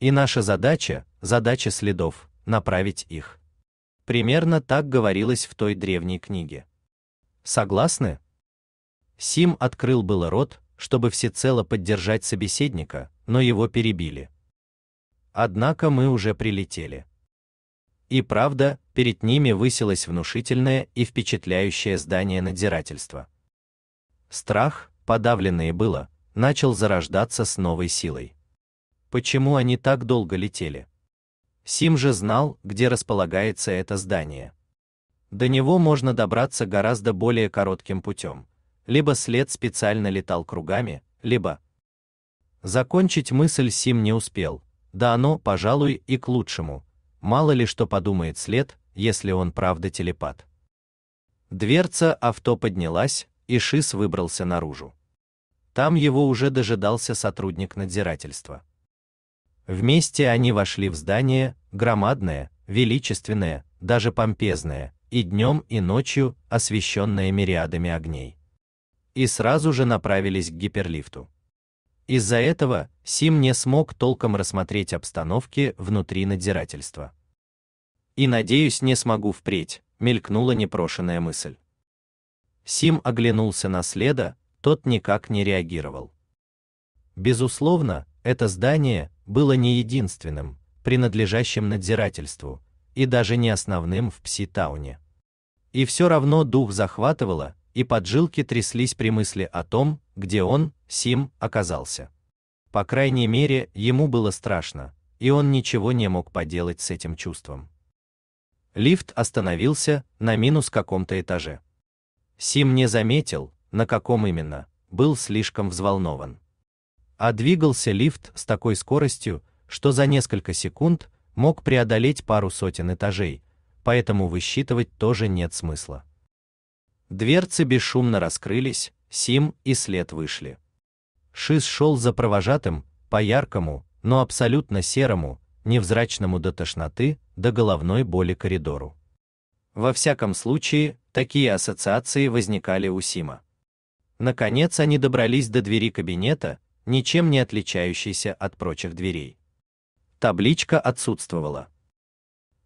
И наша задача задача следов направить их. Примерно так говорилось в той древней книге. Согласны? Сим открыл было рот, чтобы всецело поддержать собеседника, но его перебили. Однако мы уже прилетели. И правда, перед ними высилось внушительное и впечатляющее здание надзирательства. Страх, подавленный было, начал зарождаться с новой силой. Почему они так долго летели? Сим же знал, где располагается это здание. До него можно добраться гораздо более коротким путем. Либо след специально летал кругами, либо... Закончить мысль Сим не успел. Да оно, пожалуй, и к лучшему. Мало ли что подумает след, если он правда телепат. Дверца авто поднялась, и Шис выбрался наружу. Там его уже дожидался сотрудник надзирательства. Вместе они вошли в здание, громадное, величественное, даже помпезное, и днем, и ночью, освещенное мириадами огней. И сразу же направились к гиперлифту. Из-за этого Сим не смог толком рассмотреть обстановки внутри надзирательства. И надеюсь, не смогу впредь, мелькнула непрошенная мысль. Сим оглянулся на следа, тот никак не реагировал. Безусловно, это здание было не единственным, принадлежащим надзирательству, и даже не основным в Пси-тауне. И все равно дух захватывало, и поджилки тряслись при мысли о том, где он, Сим, оказался. По крайней мере, ему было страшно, и он ничего не мог поделать с этим чувством. Лифт остановился на минус каком-то этаже. Сим не заметил, на каком именно, был слишком взволнован а двигался лифт с такой скоростью, что за несколько секунд мог преодолеть пару сотен этажей, поэтому высчитывать тоже нет смысла. Дверцы бесшумно раскрылись, Сим и след вышли. Шиз шел за провожатым по яркому, но абсолютно серому, невзрачному до тошноты, до головной боли коридору. Во всяком случае, такие ассоциации возникали у Сима. Наконец они добрались до двери кабинета, ничем не отличающийся от прочих дверей. Табличка отсутствовала.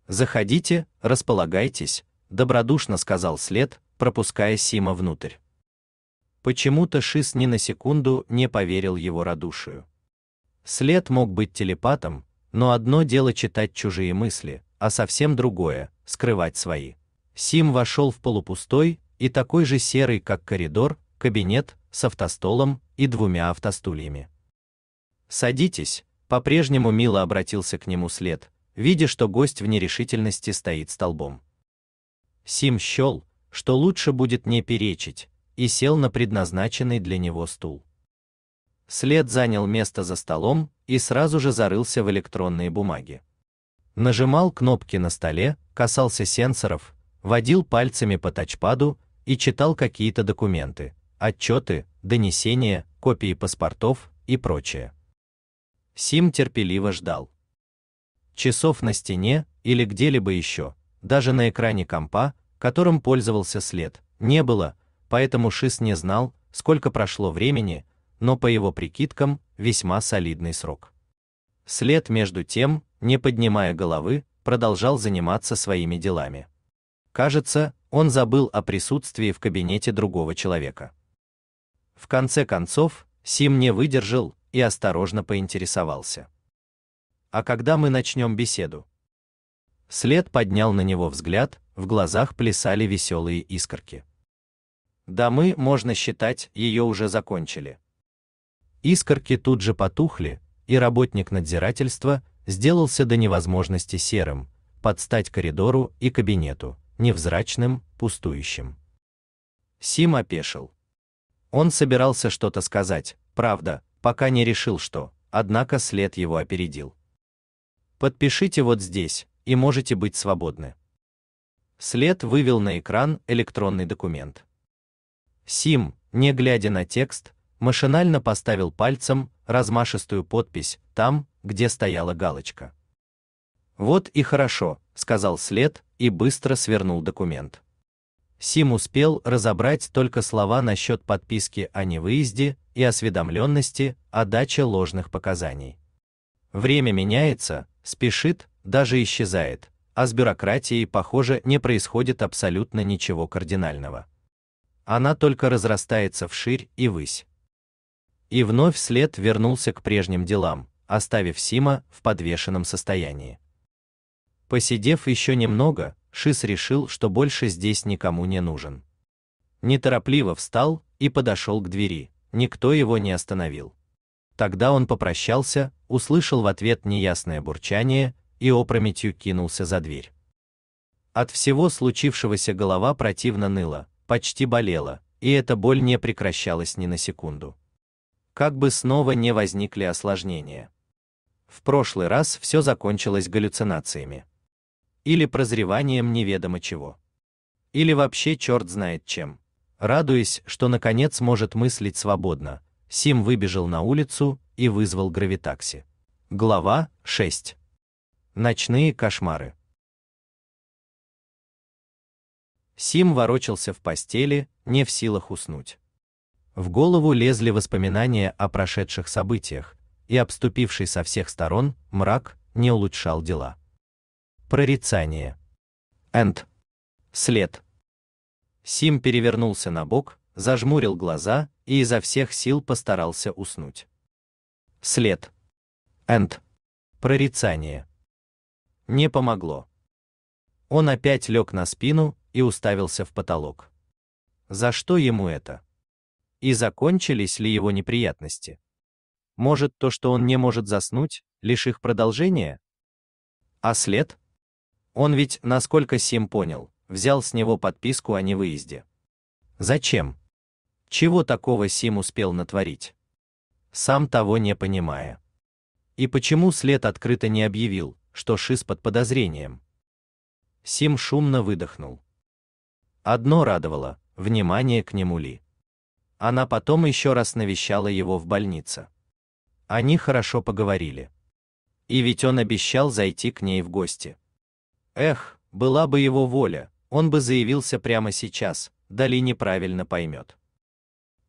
Заходите, располагайтесь, добродушно сказал след, пропуская Сима внутрь. Почему-то Шис ни на секунду не поверил его радушию. След мог быть телепатом, но одно дело читать чужие мысли, а совсем другое скрывать свои. Сим вошел в полупустой и такой же серый, как коридор, кабинет, с автостолом и двумя автостульями. «Садитесь», — по-прежнему мило обратился к нему след, видя, что гость в нерешительности стоит столбом. Сим щел, что лучше будет не перечить, и сел на предназначенный для него стул. След занял место за столом и сразу же зарылся в электронные бумаги. Нажимал кнопки на столе, касался сенсоров, водил пальцами по тачпаду и читал какие-то документы, отчеты, донесения, копии паспортов и прочее. Сим терпеливо ждал. Часов на стене или где-либо еще, даже на экране компа, которым пользовался след, не было, поэтому Шис не знал, сколько прошло времени, но по его прикидкам, весьма солидный срок. След между тем, не поднимая головы, продолжал заниматься своими делами. Кажется, он забыл о присутствии в кабинете другого человека. В конце концов, Сим не выдержал и осторожно поинтересовался. «А когда мы начнем беседу?» След поднял на него взгляд, в глазах плясали веселые искорки. «Да мы, можно считать, ее уже закончили». Искорки тут же потухли, и работник надзирательства сделался до невозможности серым, под стать коридору и кабинету, невзрачным, пустующим. Сим опешил. Он собирался что-то сказать, правда, пока не решил что, однако след его опередил. Подпишите вот здесь, и можете быть свободны. След вывел на экран электронный документ. Сим, не глядя на текст, машинально поставил пальцем размашистую подпись там, где стояла галочка. Вот и хорошо, сказал След и быстро свернул документ. Сим успел разобрать только слова насчет подписки о невыезде и осведомленности о даче ложных показаний. Время меняется, спешит, даже исчезает, а с бюрократией, похоже, не происходит абсолютно ничего кардинального. Она только разрастается вширь и высь. И вновь след вернулся к прежним делам, оставив Сима в подвешенном состоянии. Посидев еще немного, Шис решил, что больше здесь никому не нужен. Неторопливо встал и подошел к двери. Никто его не остановил. Тогда он попрощался, услышал в ответ неясное бурчание и опрометью кинулся за дверь. От всего случившегося голова противно ныла, почти болела, и эта боль не прекращалась ни на секунду. Как бы снова не возникли осложнения. В прошлый раз все закончилось галлюцинациями или прозреванием неведомо чего. Или вообще черт знает чем. Радуясь, что наконец может мыслить свободно, Сим выбежал на улицу и вызвал гравитакси. Глава 6. Ночные кошмары. Сим ворочался в постели, не в силах уснуть. В голову лезли воспоминания о прошедших событиях, и обступивший со всех сторон мрак не улучшал дела. Прорицание. Энд. След. Сим перевернулся на бок, зажмурил глаза и изо всех сил постарался уснуть. След. Энд. Прорицание. Не помогло. Он опять лег на спину и уставился в потолок. За что ему это? И закончились ли его неприятности? Может, то, что он не может заснуть, лишь их продолжение? А след? Он ведь, насколько Сим понял, взял с него подписку о невыезде. Зачем? Чего такого Сим успел натворить? Сам того не понимая. И почему след открыто не объявил, что Шиз под подозрением? Сим шумно выдохнул. Одно радовало – внимание к нему Ли. Она потом еще раз навещала его в больнице. Они хорошо поговорили. И ведь он обещал зайти к ней в гости. Эх, была бы его воля, он бы заявился прямо сейчас, Дали неправильно поймет.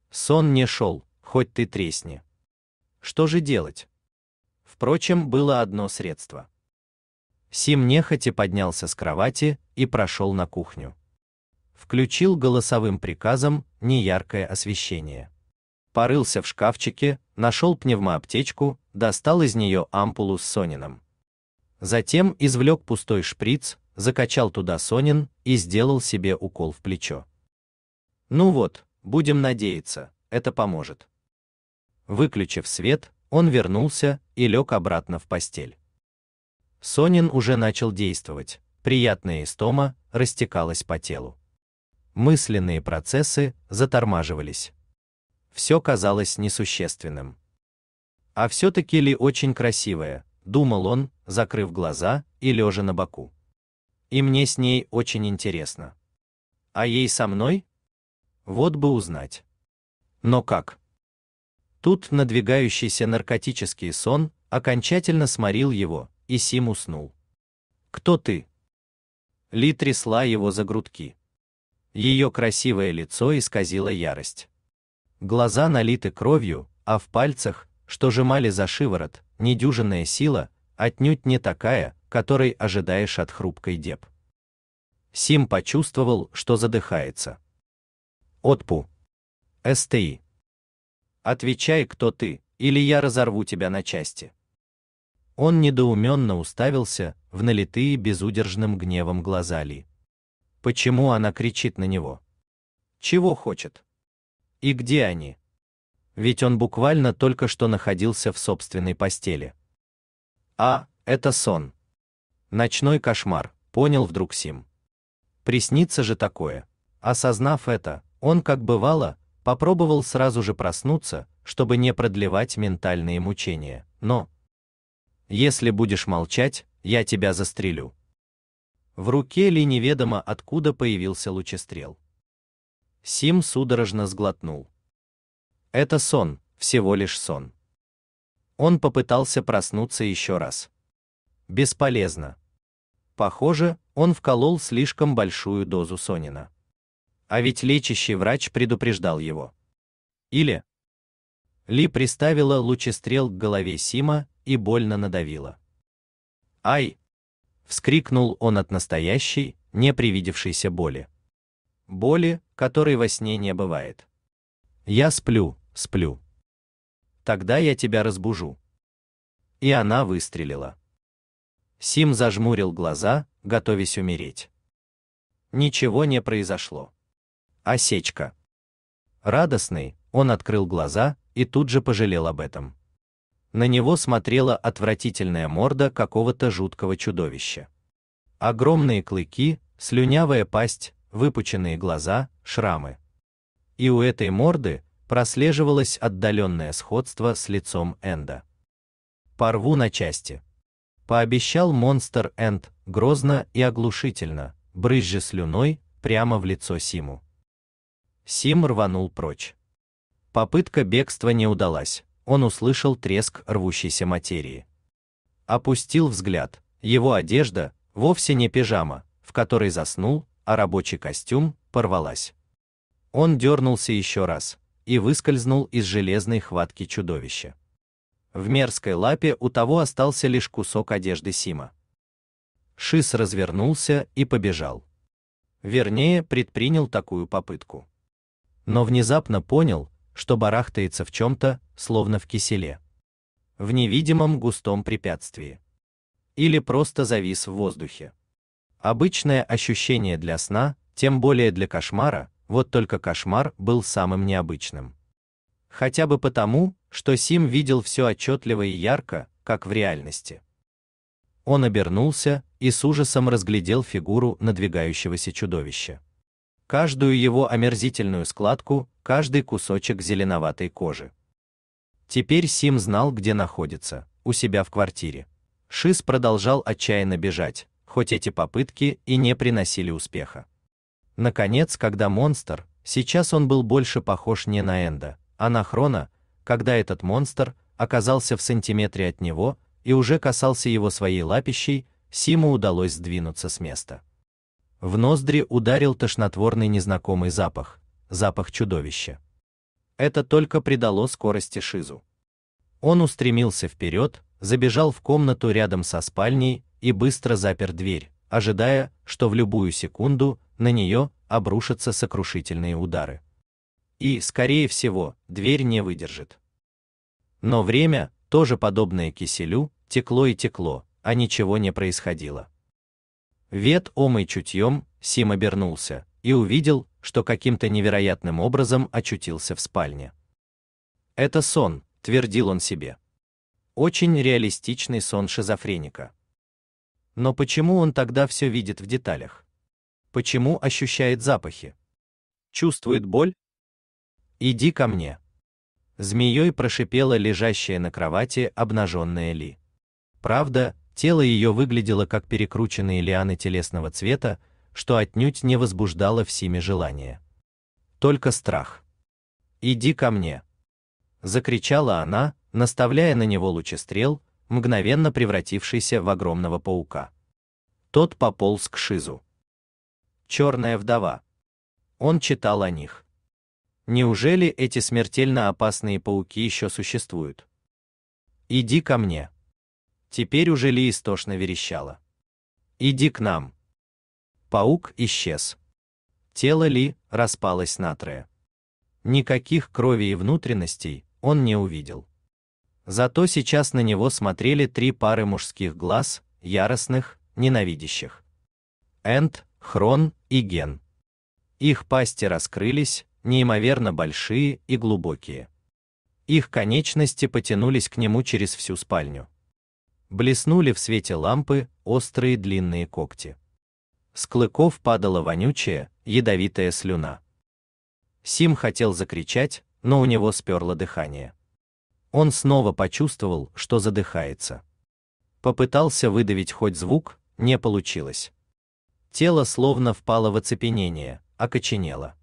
Сон не шел, хоть ты тресни. Что же делать? Впрочем, было одно средство. Сим нехотя поднялся с кровати и прошел на кухню. Включил голосовым приказом неяркое освещение. Порылся в шкафчике, нашел пневмоаптечку, достал из нее ампулу с сонином. Затем извлек пустой шприц, закачал туда Сонин и сделал себе укол в плечо. Ну вот, будем надеяться, это поможет. Выключив свет, он вернулся и лег обратно в постель. Сонин уже начал действовать, приятная истома растекалась по телу. Мысленные процессы затормаживались. Все казалось несущественным. А все-таки ли очень красивая, думал он, закрыв глаза и лежа на боку. И мне с ней очень интересно. А ей со мной? Вот бы узнать. Но как? Тут надвигающийся наркотический сон окончательно сморил его, и Сим уснул. «Кто ты?» Ли трясла его за грудки. Ее красивое лицо исказило ярость. Глаза налиты кровью, а в пальцах что жемали за шиворот, недюжинная сила, отнюдь не такая, которой ожидаешь от хрупкой деб. Сим почувствовал, что задыхается. Отпу. СТИ. Отвечай, кто ты, или я разорву тебя на части. Он недоуменно уставился в налитые безудержным гневом глаза Ли. Почему она кричит на него? Чего хочет? И где они? ведь он буквально только что находился в собственной постели. А, это сон. Ночной кошмар, понял вдруг Сим. Приснится же такое. Осознав это, он, как бывало, попробовал сразу же проснуться, чтобы не продлевать ментальные мучения. Но если будешь молчать, я тебя застрелю. В руке Ли неведомо откуда появился лучестрел. Сим судорожно сглотнул. Это сон, всего лишь сон. Он попытался проснуться еще раз. Бесполезно. Похоже, он вколол слишком большую дозу сонина. А ведь лечащий врач предупреждал его. Или Ли приставила лучестрел к голове Сима и больно надавила. Ай! вскрикнул он от настоящей, не привидевшейся боли. Боли, которой во сне не бывает. Я сплю, сплю. Тогда я тебя разбужу. И она выстрелила. Сим зажмурил глаза, готовясь умереть. Ничего не произошло. Осечка. Радостный, он открыл глаза и тут же пожалел об этом. На него смотрела отвратительная морда какого-то жуткого чудовища. Огромные клыки, слюнявая пасть, выпученные глаза, шрамы. И у этой морды прослеживалось отдаленное сходство с лицом Энда. Порву на части. Пообещал монстр Энд грозно и оглушительно, брызжа слюной прямо в лицо Симу. Сим рванул прочь. Попытка бегства не удалась. Он услышал треск рвущейся материи. Опустил взгляд. Его одежда вовсе не пижама, в которой заснул, а рабочий костюм порвалась. Он дернулся еще раз, и выскользнул из железной хватки чудовища. В мерзкой лапе у того остался лишь кусок одежды Сима. Шис развернулся и побежал. Вернее, предпринял такую попытку. Но внезапно понял, что барахтается в чем-то, словно в киселе. В невидимом густом препятствии. Или просто завис в воздухе. Обычное ощущение для сна, тем более для кошмара, вот только кошмар был самым необычным. Хотя бы потому, что Сим видел все отчетливо и ярко, как в реальности. Он обернулся и с ужасом разглядел фигуру надвигающегося чудовища. Каждую его омерзительную складку, каждый кусочек зеленоватой кожи. Теперь Сим знал, где находится, у себя в квартире. Шиз продолжал отчаянно бежать, хоть эти попытки и не приносили успеха. Наконец, когда монстр, сейчас он был больше похож не на Энда, а на Хрона, когда этот монстр оказался в сантиметре от него и уже касался его своей лапищей, Симу удалось сдвинуться с места. В ноздри ударил тошнотворный незнакомый запах, запах чудовища. Это только придало скорости Шизу. Он устремился вперед, забежал в комнату рядом со спальней и быстро запер дверь, ожидая, что в любую секунду на нее обрушатся сокрушительные удары. И, скорее всего, дверь не выдержит. Но время, тоже подобное киселю, текло и текло, а ничего не происходило. Вет омой чутьем, Сим обернулся и увидел, что каким-то невероятным образом очутился в спальне. Это сон, твердил он себе. Очень реалистичный сон шизофреника. Но почему он тогда все видит в деталях? Почему ощущает запахи? Чувствует боль? Иди ко мне. Змеей прошипела лежащая на кровати обнаженная Ли. Правда, тело ее выглядело как перекрученные лианы телесного цвета, что отнюдь не возбуждало в Симе желания. Только страх. Иди ко мне, закричала она, наставляя на него стрел, мгновенно превратившийся в огромного паука. Тот пополз к Шизу. Черная вдова. Он читал о них. Неужели эти смертельно опасные пауки еще существуют? Иди ко мне. Теперь уже Ли истошно верещала. Иди к нам. Паук исчез. Тело Ли распалось натрое. Никаких крови и внутренностей он не увидел. Зато сейчас на него смотрели три пары мужских глаз, яростных, ненавидящих. Энд Хрон и Ген. Их пасти раскрылись, неимоверно большие и глубокие. Их конечности потянулись к нему через всю спальню. Блеснули в свете лампы острые длинные когти. С клыков падала вонючая, ядовитая слюна. Сим хотел закричать, но у него сперло дыхание. Он снова почувствовал, что задыхается. Попытался выдавить хоть звук, не получилось тело словно впало в оцепенение, окоченело.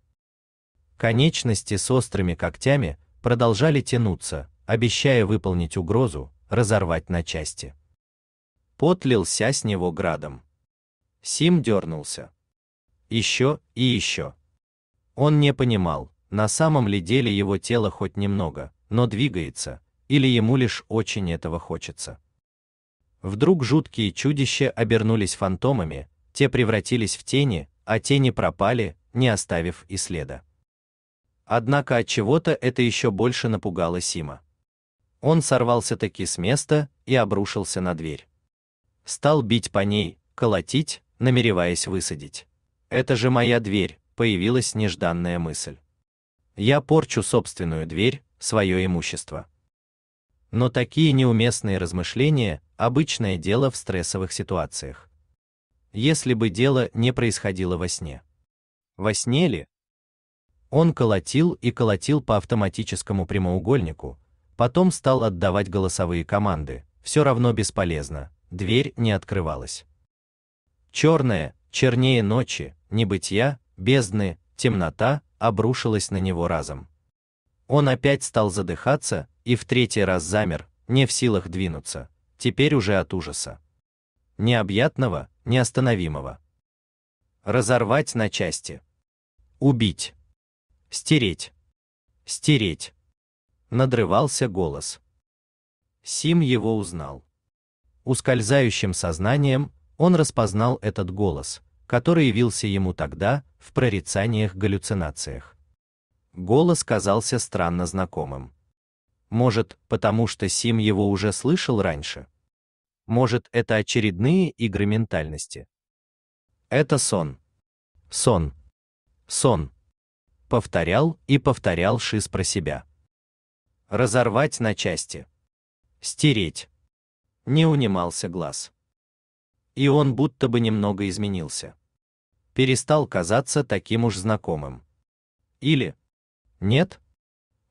Конечности с острыми когтями продолжали тянуться, обещая выполнить угрозу, разорвать на части. Пот лился с него градом. Сим дернулся. Еще и еще. Он не понимал, на самом ли деле его тело хоть немного, но двигается, или ему лишь очень этого хочется. Вдруг жуткие чудища обернулись фантомами, те превратились в тени, а тени пропали, не оставив и следа. Однако от чего-то это еще больше напугало Сима. Он сорвался таки с места и обрушился на дверь. Стал бить по ней, колотить, намереваясь высадить. Это же моя дверь, появилась нежданная мысль. Я порчу собственную дверь, свое имущество. Но такие неуместные размышления обычное дело в стрессовых ситуациях если бы дело не происходило во сне. Во сне ли? Он колотил и колотил по автоматическому прямоугольнику, потом стал отдавать голосовые команды, все равно бесполезно, дверь не открывалась. Черная, чернее ночи, небытия, бездны, темнота обрушилась на него разом. Он опять стал задыхаться и в третий раз замер, не в силах двинуться, теперь уже от ужаса. Необъятного, неостановимого. Разорвать на части. Убить. Стереть. Стереть. Надрывался голос. Сим его узнал. Ускользающим сознанием он распознал этот голос, который явился ему тогда в прорицаниях-галлюцинациях. Голос казался странно знакомым. Может, потому что Сим его уже слышал раньше? Может, это очередные игры ментальности. Это сон. Сон. Сон. Повторял и повторял Шиз про себя. Разорвать на части. Стереть. Не унимался глаз. И он будто бы немного изменился. Перестал казаться таким уж знакомым. Или? Нет?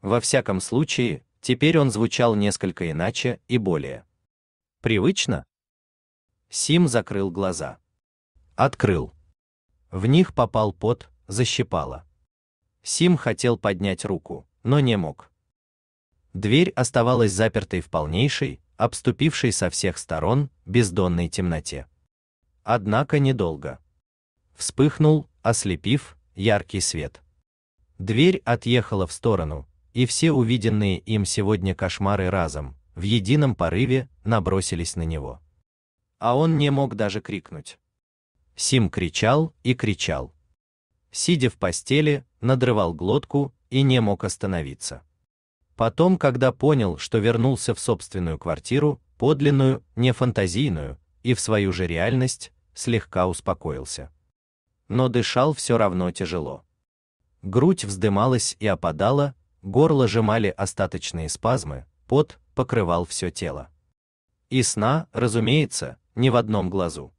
Во всяком случае, теперь он звучал несколько иначе и более. Привычно? Сим закрыл глаза. Открыл. В них попал пот, защипало. Сим хотел поднять руку, но не мог. Дверь оставалась запертой в полнейшей, обступившей со всех сторон, бездонной темноте. Однако недолго. Вспыхнул, ослепив, яркий свет. Дверь отъехала в сторону, и все увиденные им сегодня кошмары разом, в едином порыве набросились на него. А он не мог даже крикнуть. Сим кричал и кричал. Сидя в постели, надрывал глотку и не мог остановиться. Потом, когда понял, что вернулся в собственную квартиру, подлинную, не фантазийную, и в свою же реальность, слегка успокоился. Но дышал все равно тяжело. Грудь вздымалась и опадала, горло сжимали остаточные спазмы, пот, покрывал все тело. И сна, разумеется, ни в одном глазу.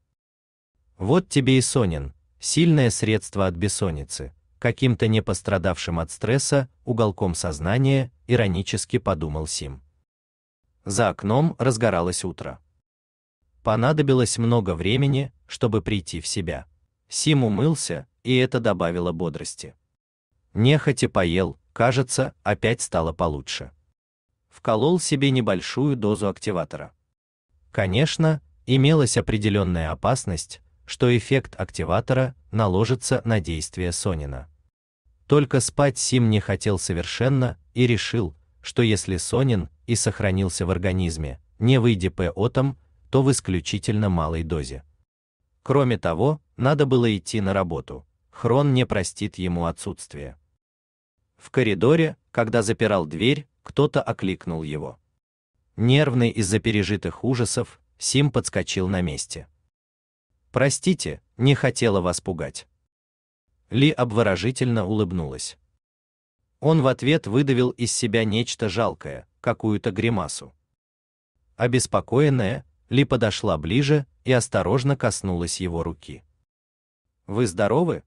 Вот тебе и сонин, сильное средство от бессонницы, каким-то не пострадавшим от стресса уголком сознания иронически подумал Сим. За окном разгоралось утро. Понадобилось много времени, чтобы прийти в себя. Сим умылся, и это добавило бодрости. Нехотя поел, кажется, опять стало получше вколол себе небольшую дозу активатора. Конечно, имелась определенная опасность, что эффект активатора наложится на действие Сонина. Только спать Сим не хотел совершенно и решил, что если Сонин и сохранился в организме, не выйдя ПОТом, то в исключительно малой дозе. Кроме того, надо было идти на работу. Хрон не простит ему отсутствие. В коридоре, когда запирал дверь, кто-то окликнул его. Нервный из-за пережитых ужасов, Сим подскочил на месте. «Простите, не хотела вас пугать». Ли обворожительно улыбнулась. Он в ответ выдавил из себя нечто жалкое, какую-то гримасу. Обеспокоенная, Ли подошла ближе и осторожно коснулась его руки. «Вы здоровы?»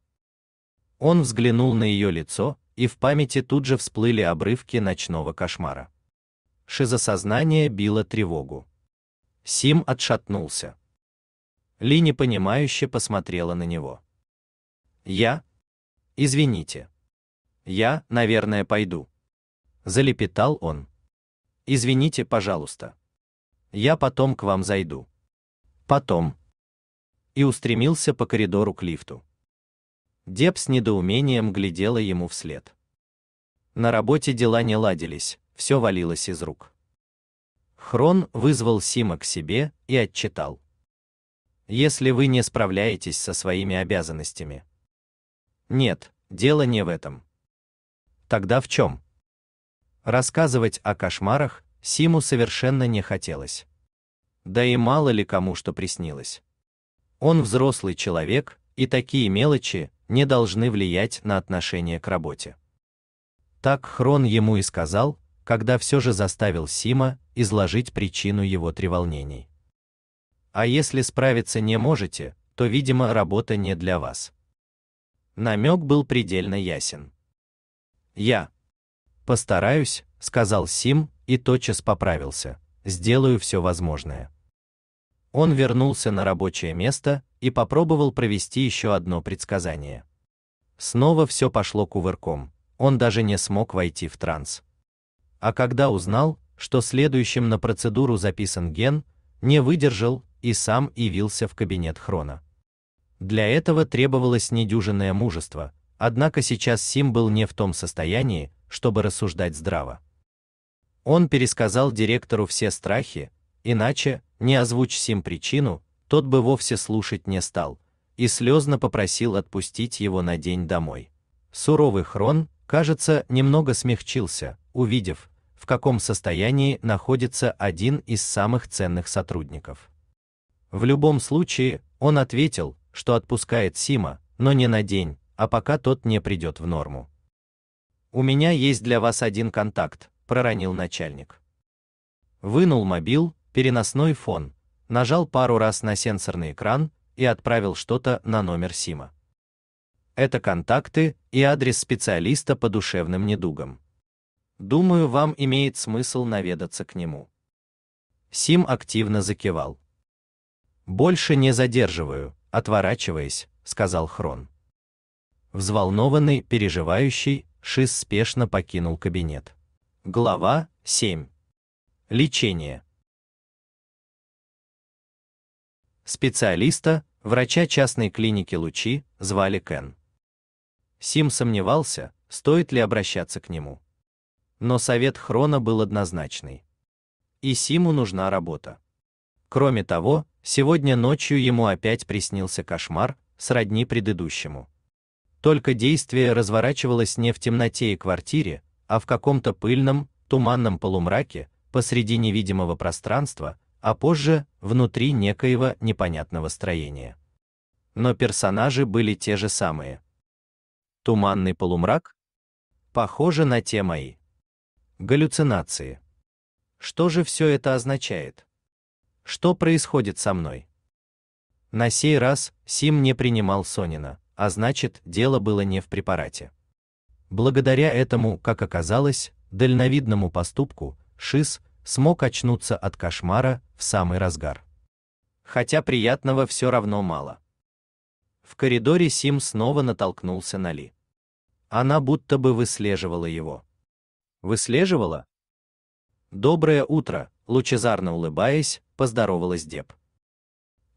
Он взглянул на ее лицо, и в памяти тут же всплыли обрывки ночного кошмара. Шизосознание било тревогу. Сим отшатнулся. Ли непонимающе посмотрела на него. «Я? Извините. Я, наверное, пойду». Залепетал он. «Извините, пожалуйста. Я потом к вам зайду». «Потом». И устремился по коридору к лифту. Деб с недоумением глядела ему вслед. На работе дела не ладились, все валилось из рук. Хрон вызвал Сима к себе и отчитал. Если вы не справляетесь со своими обязанностями. Нет, дело не в этом. Тогда в чем? Рассказывать о кошмарах Симу совершенно не хотелось. Да и мало ли кому что приснилось. Он взрослый человек, и такие мелочи, не должны влиять на отношение к работе. Так Хрон ему и сказал, когда все же заставил Сима изложить причину его треволнений. А если справиться не можете, то, видимо, работа не для вас. Намек был предельно ясен. Я постараюсь, сказал Сим и тотчас поправился. Сделаю все возможное. Он вернулся на рабочее место и попробовал провести еще одно предсказание. Снова все пошло кувырком. Он даже не смог войти в транс. А когда узнал, что следующим на процедуру записан ген, не выдержал и сам явился в кабинет Хрона. Для этого требовалось недюжинное мужество, однако сейчас Сим был не в том состоянии, чтобы рассуждать здраво. Он пересказал директору все страхи, иначе не озвучь Сим причину, тот бы вовсе слушать не стал и слезно попросил отпустить его на день домой. Суровый Хрон, кажется, немного смягчился, увидев, в каком состоянии находится один из самых ценных сотрудников. В любом случае, он ответил, что отпускает Сима, но не на день, а пока тот не придет в норму. У меня есть для вас один контакт, проронил начальник. Вынул мобил, переносной фон, нажал пару раз на сенсорный экран и отправил что-то на номер Сима. Это контакты и адрес специалиста по душевным недугам. Думаю, вам имеет смысл наведаться к нему. Сим активно закивал. Больше не задерживаю, отворачиваясь, сказал Хрон. Взволнованный, переживающий, Шис спешно покинул кабинет. Глава 7. Лечение. Специалиста, врача частной клиники Лучи, звали Кен. Сим сомневался, стоит ли обращаться к нему. Но совет Хрона был однозначный. И Симу нужна работа. Кроме того, сегодня ночью ему опять приснился кошмар, сродни предыдущему. Только действие разворачивалось не в темноте и квартире, а в каком-то пыльном, туманном полумраке, посреди невидимого пространства, а позже внутри некоего непонятного строения. Но персонажи были те же самые. Туманный полумрак? Похоже на те мои. Галлюцинации. Что же все это означает? Что происходит со мной? На сей раз Сим не принимал Сонина, а значит, дело было не в препарате. Благодаря этому, как оказалось, дальновидному поступку, Шиз смог очнуться от кошмара в самый разгар. Хотя приятного все равно мало. В коридоре Сим снова натолкнулся на Ли. Она будто бы выслеживала его. Выслеживала? Доброе утро, лучезарно улыбаясь, поздоровалась Деб.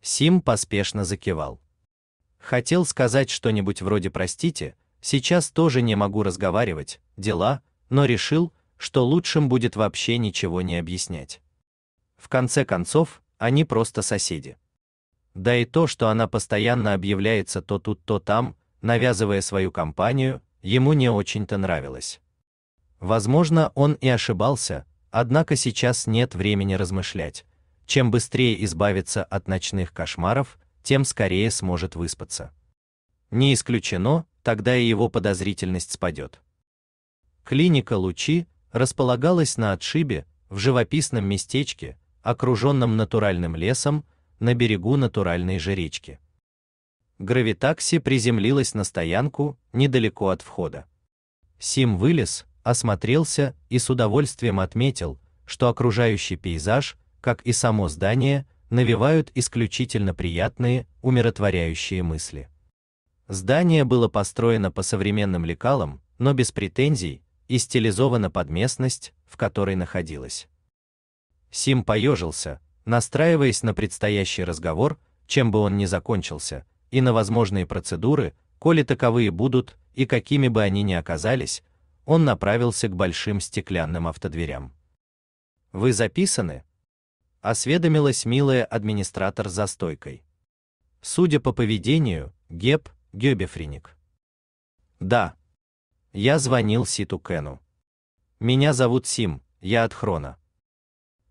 Сим поспешно закивал. Хотел сказать что-нибудь вроде «простите», сейчас тоже не могу разговаривать, дела, но решил, что лучшим будет вообще ничего не объяснять. В конце концов, они просто соседи. Да и то, что она постоянно объявляется то тут, то там, навязывая свою компанию, ему не очень-то нравилось. Возможно, он и ошибался, однако сейчас нет времени размышлять. Чем быстрее избавиться от ночных кошмаров, тем скорее сможет выспаться. Не исключено, тогда и его подозрительность спадет. Клиника Лучи располагалась на отшибе, в живописном местечке, окруженном натуральным лесом, на берегу натуральной же речки. Гравитакси приземлилась на стоянку недалеко от входа. Сим вылез, осмотрелся и с удовольствием отметил, что окружающий пейзаж, как и само здание, навевают исключительно приятные, умиротворяющие мысли. Здание было построено по современным лекалам, но без претензий, и стилизована под местность, в которой находилась. Сим поежился, настраиваясь на предстоящий разговор, чем бы он ни закончился, и на возможные процедуры, коли таковые будут и какими бы они ни оказались, он направился к большим стеклянным автодверям. Вы записаны? осведомилась милая администратор за стойкой. Судя по поведению, Геб, Гёбефриник. Да, я звонил Ситу Кену. Меня зовут Сим, я от Хрона.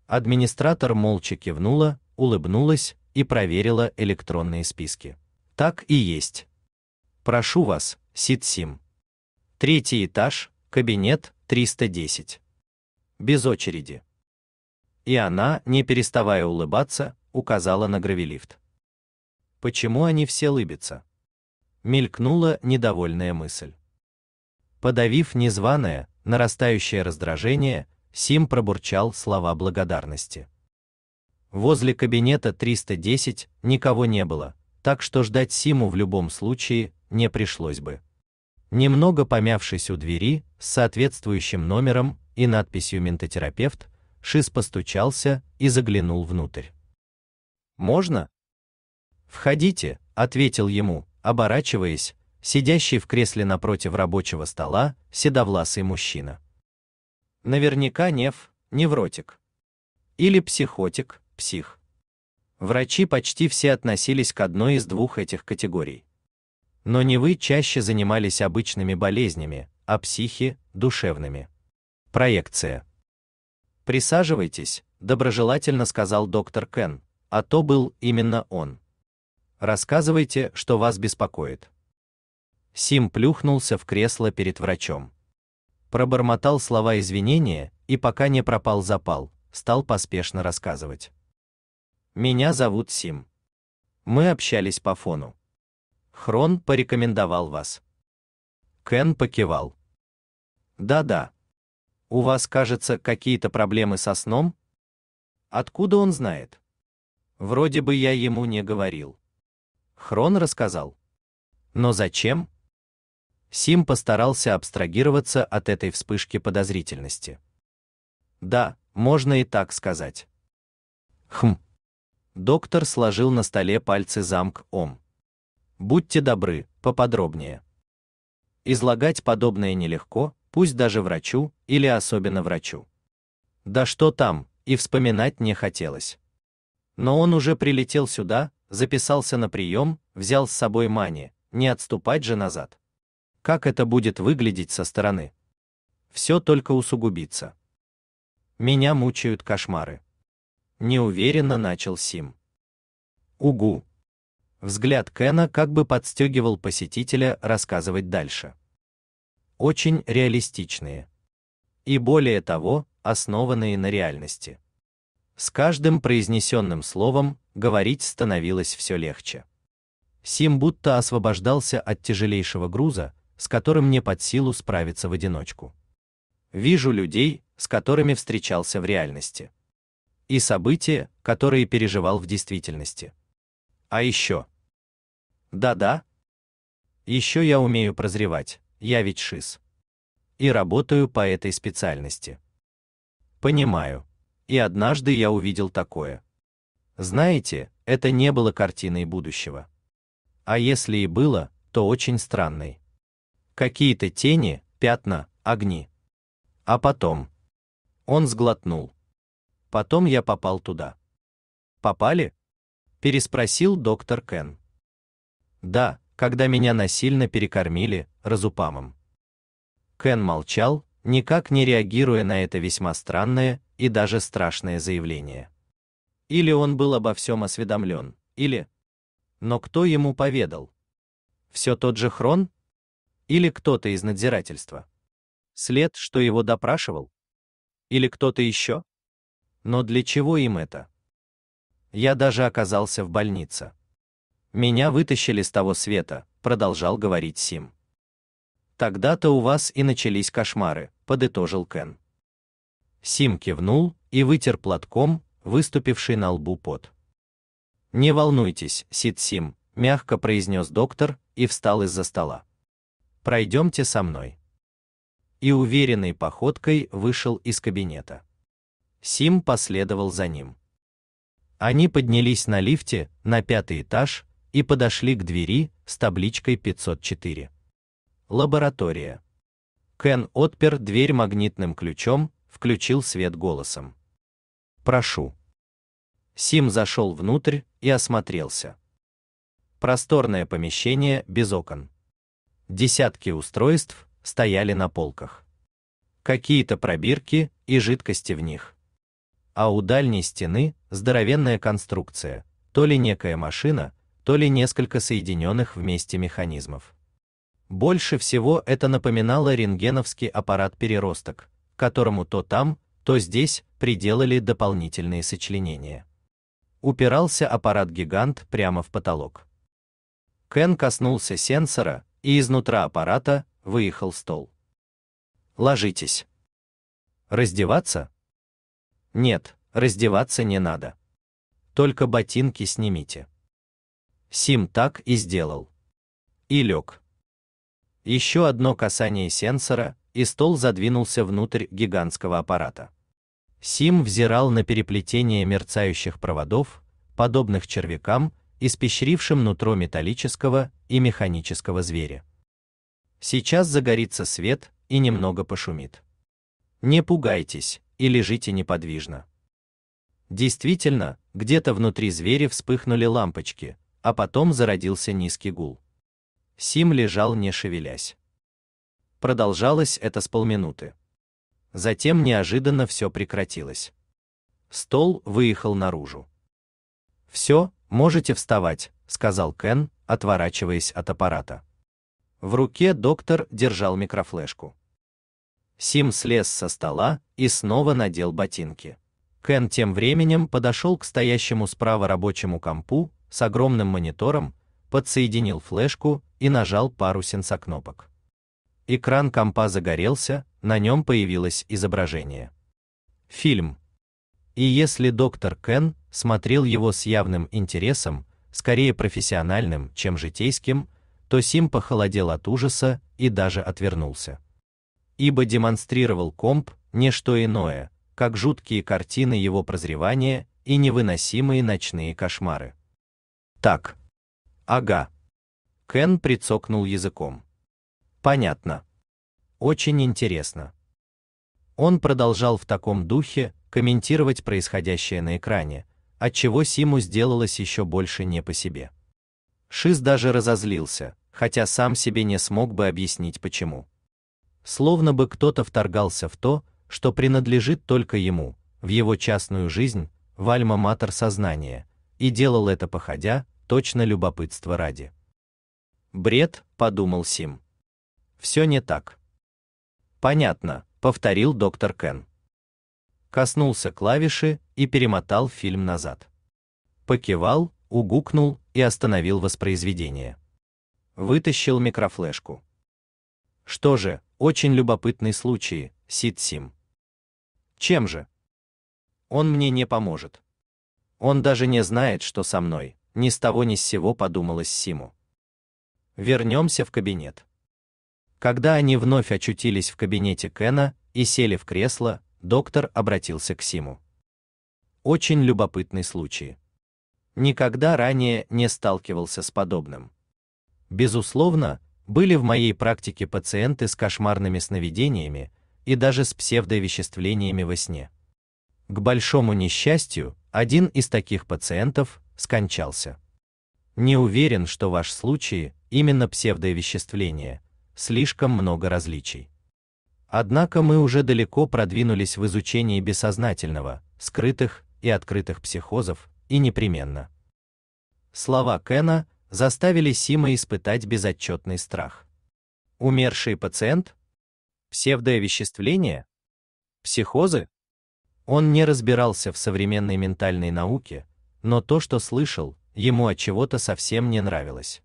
Администратор молча кивнула, улыбнулась и проверила электронные списки. Так и есть. Прошу вас, Сит Сим. Третий этаж, кабинет 310. Без очереди. И она, не переставая улыбаться, указала на гравелифт. Почему они все лыбятся? Мелькнула недовольная мысль. Подавив незваное, нарастающее раздражение, Сим пробурчал слова благодарности. Возле кабинета 310 никого не было, так что ждать Симу в любом случае не пришлось бы. Немного помявшись у двери с соответствующим номером и надписью ментотерапевт, Шис постучался и заглянул внутрь. Можно? Входите, ответил ему, оборачиваясь, сидящий в кресле напротив рабочего стола, седовласый мужчина. Наверняка неф, невротик. Или психотик, псих. Врачи почти все относились к одной из двух этих категорий. Но не вы чаще занимались обычными болезнями, а психи – душевными. Проекция. «Присаживайтесь», – доброжелательно сказал доктор Кен, а то был именно он. «Рассказывайте, что вас беспокоит». Сим плюхнулся в кресло перед врачом. Пробормотал слова извинения и пока не пропал запал, стал поспешно рассказывать. Меня зовут Сим. Мы общались по фону. Хрон порекомендовал вас. Кен покивал. Да-да. У вас, кажется, какие-то проблемы со сном? Откуда он знает? Вроде бы я ему не говорил. Хрон рассказал. Но зачем? Сим постарался абстрагироваться от этой вспышки подозрительности. Да, можно и так сказать. Хм. Доктор сложил на столе пальцы замк Ом. Будьте добры, поподробнее. Излагать подобное нелегко, пусть даже врачу или особенно врачу. Да что там, и вспоминать не хотелось. Но он уже прилетел сюда, записался на прием, взял с собой Мани, не отступать же назад как это будет выглядеть со стороны. Все только усугубится. Меня мучают кошмары. Неуверенно начал Сим. Угу. Взгляд Кена как бы подстегивал посетителя рассказывать дальше. Очень реалистичные. И более того, основанные на реальности. С каждым произнесенным словом говорить становилось все легче. Сим будто освобождался от тяжелейшего груза, с которым мне под силу справиться в одиночку. Вижу людей, с которыми встречался в реальности. И события, которые переживал в действительности. А еще. Да-да. Еще я умею прозревать, я ведь шиз. И работаю по этой специальности. Понимаю. И однажды я увидел такое. Знаете, это не было картиной будущего. А если и было, то очень странной. Какие-то тени, пятна, огни. А потом... Он сглотнул. Потом я попал туда. Попали? Переспросил доктор Кен. Да, когда меня насильно перекормили разупамом. Кен молчал, никак не реагируя на это весьма странное и даже страшное заявление. Или он был обо всем осведомлен, или... Но кто ему поведал? Все тот же Хрон? Или кто-то из надзирательства? След, что его допрашивал? Или кто-то еще? Но для чего им это? Я даже оказался в больнице. Меня вытащили с того света, продолжал говорить Сим. Тогда-то у вас и начались кошмары, подытожил Кен. Сим кивнул и вытер платком, выступивший на лбу пот. Не волнуйтесь, Сид Сим, мягко произнес доктор и встал из-за стола. Пройдемте со мной. И уверенной походкой вышел из кабинета. Сим последовал за ним. Они поднялись на лифте на пятый этаж и подошли к двери с табличкой 504. Лаборатория. Кен отпер дверь магнитным ключом, включил свет голосом. Прошу. Сим зашел внутрь и осмотрелся. Просторное помещение без окон. Десятки устройств стояли на полках. Какие-то пробирки и жидкости в них. А у дальней стены здоровенная конструкция, то ли некая машина, то ли несколько соединенных вместе механизмов. Больше всего это напоминало рентгеновский аппарат переросток, которому то там, то здесь приделали дополнительные сочленения. Упирался аппарат-гигант прямо в потолок. Кен коснулся сенсора, и изнутра аппарата выехал стол. Ложитесь. Раздеваться? Нет, раздеваться не надо. Только ботинки снимите. Сим так и сделал. И лег. Еще одно касание сенсора, и стол задвинулся внутрь гигантского аппарата. Сим взирал на переплетение мерцающих проводов, подобных червякам, испещрившим нутро металлического и механического зверя. Сейчас загорится свет и немного пошумит. Не пугайтесь и лежите неподвижно. Действительно, где-то внутри зверя вспыхнули лампочки, а потом зародился низкий гул. Сим лежал не шевелясь. Продолжалось это с полминуты. Затем неожиданно все прекратилось. Стол выехал наружу. Все, Можете вставать, сказал Кен, отворачиваясь от аппарата. В руке доктор держал микрофлешку. Сим слез со стола и снова надел ботинки. Кен тем временем подошел к стоящему справа рабочему компу с огромным монитором, подсоединил флешку и нажал пару сенсокнопок. Экран компа загорелся, на нем появилось изображение. Фильм и если доктор Кен смотрел его с явным интересом, скорее профессиональным, чем житейским, то Сим похолодел от ужаса и даже отвернулся. Ибо демонстрировал комп не что иное, как жуткие картины его прозревания и невыносимые ночные кошмары. Так. Ага. Кен прицокнул языком. Понятно. Очень интересно. Он продолжал в таком духе, комментировать происходящее на экране, отчего Симу сделалось еще больше не по себе. Шиз даже разозлился, хотя сам себе не смог бы объяснить почему. Словно бы кто-то вторгался в то, что принадлежит только ему, в его частную жизнь, в альма-матер сознания, и делал это походя, точно любопытство ради. Бред, подумал Сим. Все не так. Понятно, повторил доктор Кен коснулся клавиши и перемотал фильм назад. Покивал, угукнул и остановил воспроизведение. Вытащил микрофлешку. Что же, очень любопытный случай, Сид Сим. Чем же? Он мне не поможет. Он даже не знает, что со мной, ни с того ни с сего подумалось Симу. Вернемся в кабинет. Когда они вновь очутились в кабинете Кена и сели в кресло, доктор обратился к Симу. Очень любопытный случай. Никогда ранее не сталкивался с подобным. Безусловно, были в моей практике пациенты с кошмарными сновидениями и даже с псевдовеществлениями во сне. К большому несчастью, один из таких пациентов скончался. Не уверен, что ваш случай именно псевдовеществление. Слишком много различий. Однако мы уже далеко продвинулись в изучении бессознательного, скрытых и открытых психозов, и непременно. Слова Кена заставили Сима испытать безотчетный страх. Умерший пациент? Псевдоовеществление? Психозы? Он не разбирался в современной ментальной науке, но то, что слышал, ему от чего-то совсем не нравилось.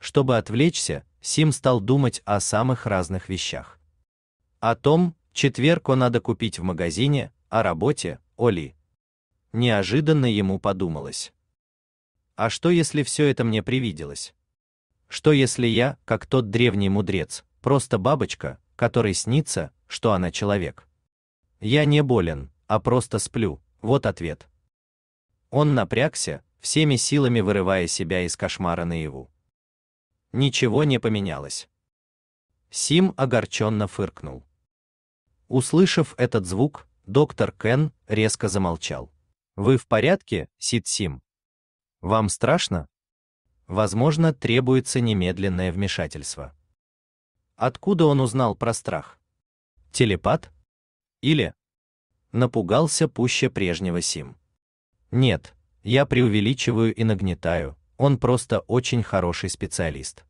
Чтобы отвлечься, Сим стал думать о самых разных вещах. О том, четверко надо купить в магазине, о работе, Оли. Неожиданно ему подумалось. А что если все это мне привиделось? Что если я, как тот древний мудрец, просто бабочка, которой снится, что она человек? Я не болен, а просто сплю. Вот ответ. Он напрягся, всеми силами вырывая себя из кошмара наяву. Ничего не поменялось. Сим огорченно фыркнул. Услышав этот звук, доктор Кен резко замолчал. «Вы в порядке, Сид Сим? Вам страшно?» Возможно, требуется немедленное вмешательство. Откуда он узнал про страх? Телепат? Или напугался пуще прежнего Сим? Нет, я преувеличиваю и нагнетаю. Он просто очень хороший специалист.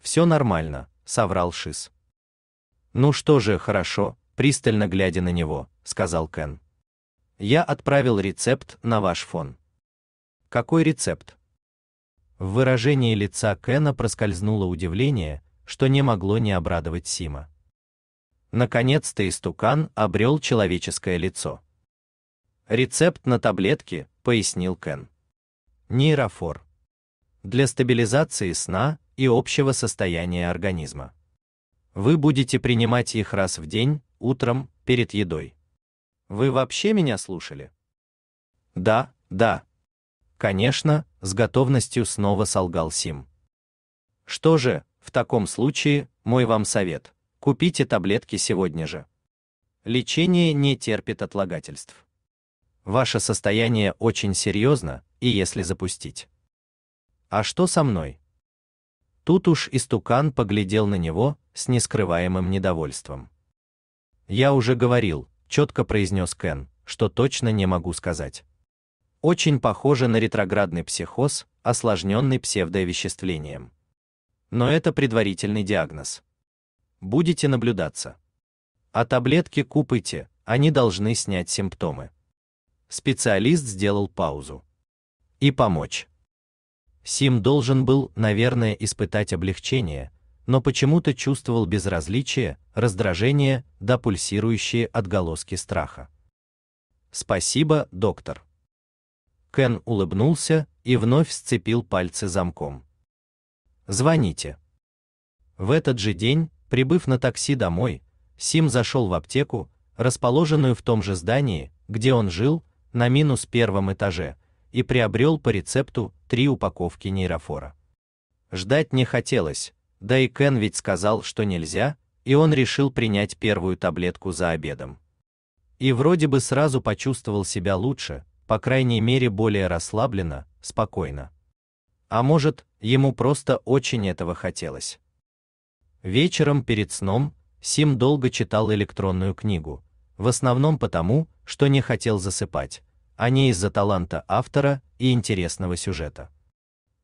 Все нормально, соврал Шис. «Ну что же, хорошо», пристально глядя на него, сказал Кен. «Я отправил рецепт на ваш фон». «Какой рецепт?» В выражении лица Кена проскользнуло удивление, что не могло не обрадовать Сима. Наконец-то истукан обрел человеческое лицо. «Рецепт на таблетки», — пояснил Кен. «Нейрофор. Для стабилизации сна и общего состояния организма». Вы будете принимать их раз в день, утром, перед едой. Вы вообще меня слушали? Да, да. Конечно, с готовностью снова солгал Сим. Что же, в таком случае, мой вам совет. Купите таблетки сегодня же. Лечение не терпит отлагательств. Ваше состояние очень серьезно, и если запустить. А что со мной? Тут уж истукан поглядел на него, с нескрываемым недовольством. Я уже говорил, четко произнес Кен, что точно не могу сказать. Очень похоже на ретроградный психоз, осложненный псевдоовеществлением. Но это предварительный диагноз. Будете наблюдаться. А таблетки купите, они должны снять симптомы. Специалист сделал паузу. И помочь. Сим должен был, наверное, испытать облегчение, но почему-то чувствовал безразличие, раздражение, да пульсирующие отголоски страха. Спасибо, доктор. Кен улыбнулся и вновь сцепил пальцы замком. Звоните. В этот же день, прибыв на такси домой, Сим зашел в аптеку, расположенную в том же здании, где он жил, на минус первом этаже, и приобрел по рецепту три упаковки нейрофора. Ждать не хотелось, да и Кен ведь сказал, что нельзя, и он решил принять первую таблетку за обедом. И вроде бы сразу почувствовал себя лучше, по крайней мере более расслабленно, спокойно. А может, ему просто очень этого хотелось. Вечером перед сном Сим долго читал электронную книгу, в основном потому, что не хотел засыпать, а не из-за таланта автора и интересного сюжета.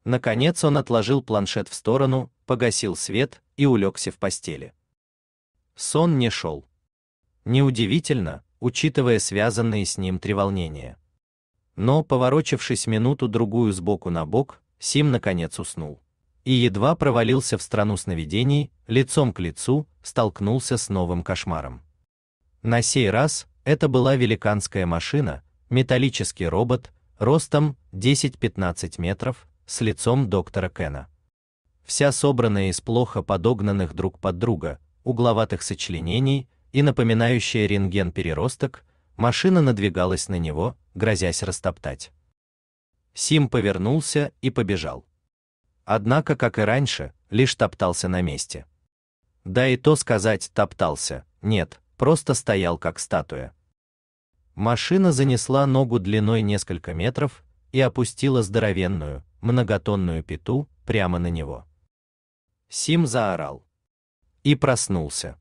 Наконец он отложил планшет в сторону, погасил свет и улегся в постели. Сон не шел. Неудивительно, учитывая связанные с ним треволнения. Но, поворочившись минуту-другую сбоку на бок, Сим наконец уснул. И едва провалился в страну сновидений, лицом к лицу столкнулся с новым кошмаром. На сей раз это была великанская машина, металлический робот, ростом 10-15 метров, с лицом доктора Кена. Вся собранная из плохо подогнанных друг под друга угловатых сочленений и напоминающая рентген переросток, машина надвигалась на него, грозясь растоптать. Сим повернулся и побежал. Однако, как и раньше, лишь топтался на месте. Да и то сказать топтался, нет, просто стоял как статуя. Машина занесла ногу длиной несколько метров и опустила здоровенную, многотонную пету прямо на него. Сим заорал. И проснулся.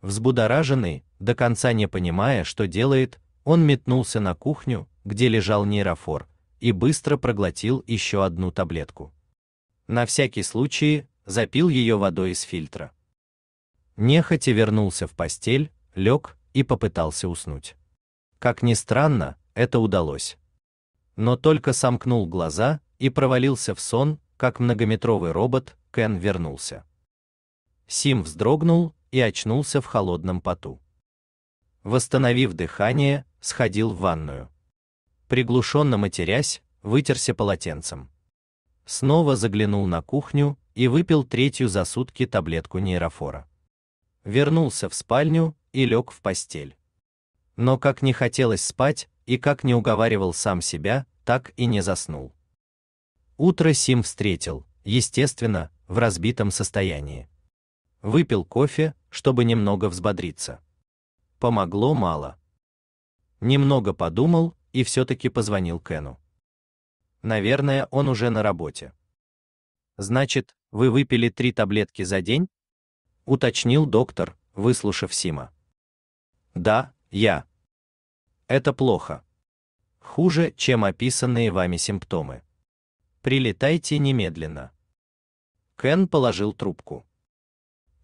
Взбудораженный, до конца не понимая, что делает, он метнулся на кухню, где лежал нейрофор, и быстро проглотил еще одну таблетку. На всякий случай запил ее водой из фильтра. Нехотя вернулся в постель, лег и попытался уснуть. Как ни странно, это удалось но только сомкнул глаза и провалился в сон, как многометровый робот Кен вернулся. Сим вздрогнул и очнулся в холодном поту. Восстановив дыхание, сходил в ванную. Приглушенно матерясь, вытерся полотенцем. Снова заглянул на кухню и выпил третью за сутки таблетку нейрофора. Вернулся в спальню и лег в постель. Но как не хотелось спать, и как не уговаривал сам себя, так и не заснул. Утро Сим встретил, естественно, в разбитом состоянии. Выпил кофе, чтобы немного взбодриться. Помогло мало. Немного подумал и все таки позвонил Кену. Наверное, он уже на работе. Значит, вы выпили три таблетки за день? уточнил доктор, выслушав Сима. Да, я, это плохо. Хуже, чем описанные вами симптомы. Прилетайте немедленно. Кен положил трубку.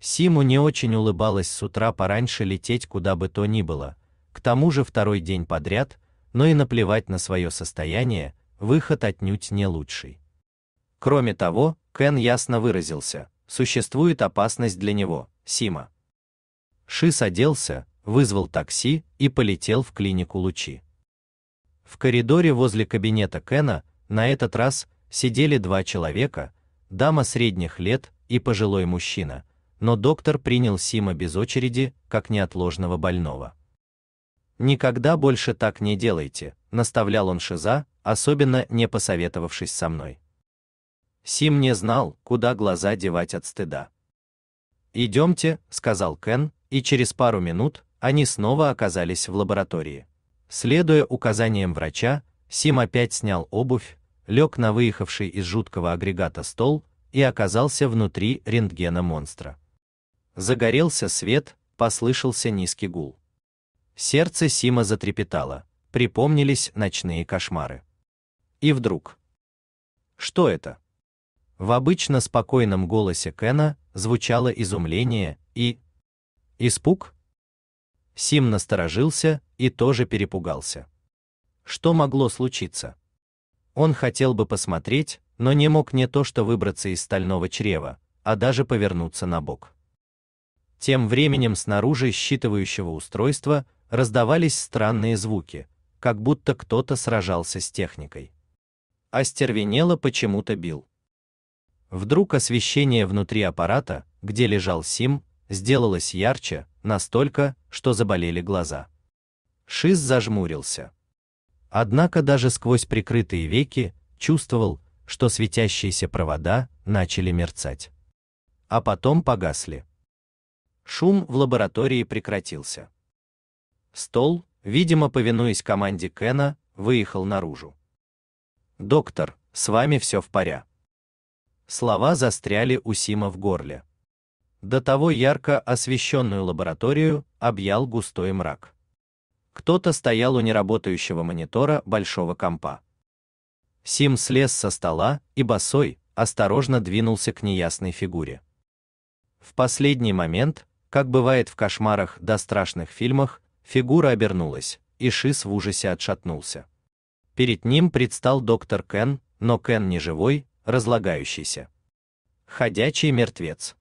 Симу не очень улыбалось с утра пораньше лететь куда бы то ни было, к тому же второй день подряд, но и наплевать на свое состояние, выход отнюдь не лучший. Кроме того, Кен ясно выразился, существует опасность для него, Сима. Ши оделся, вызвал такси и полетел в клинику Лучи. В коридоре возле кабинета Кена на этот раз сидели два человека, дама средних лет и пожилой мужчина, но доктор принял Сима без очереди, как неотложного больного. Никогда больше так не делайте, наставлял он Шиза, особенно не посоветовавшись со мной. Сим не знал, куда глаза девать от стыда. Идемте, сказал Кен, и через пару минут они снова оказались в лаборатории. Следуя указаниям врача, Сим опять снял обувь, лег на выехавший из жуткого агрегата стол и оказался внутри рентгена монстра. Загорелся свет, послышался низкий гул. Сердце Сима затрепетало, припомнились ночные кошмары. И вдруг. Что это? В обычно спокойном голосе Кена звучало изумление и испуг. Сим насторожился и тоже перепугался. Что могло случиться? Он хотел бы посмотреть, но не мог не то что выбраться из стального чрева, а даже повернуться на бок. Тем временем снаружи считывающего устройства раздавались странные звуки, как будто кто-то сражался с техникой. Остервенело почему-то бил. Вдруг освещение внутри аппарата, где лежал Сим, сделалось ярче, настолько, что заболели глаза. Шиз зажмурился. Однако даже сквозь прикрытые веки чувствовал, что светящиеся провода начали мерцать. А потом погасли. Шум в лаборатории прекратился. Стол, видимо, повинуясь команде Кена, выехал наружу. «Доктор, с вами все в паря». Слова застряли у Сима в горле до того ярко освещенную лабораторию объял густой мрак. Кто-то стоял у неработающего монитора большого компа. Сим слез со стола и босой осторожно двинулся к неясной фигуре. В последний момент, как бывает в кошмарах до да страшных фильмах, фигура обернулась, и Шис в ужасе отшатнулся. Перед ним предстал доктор Кен, но Кен не живой, разлагающийся. Ходячий мертвец.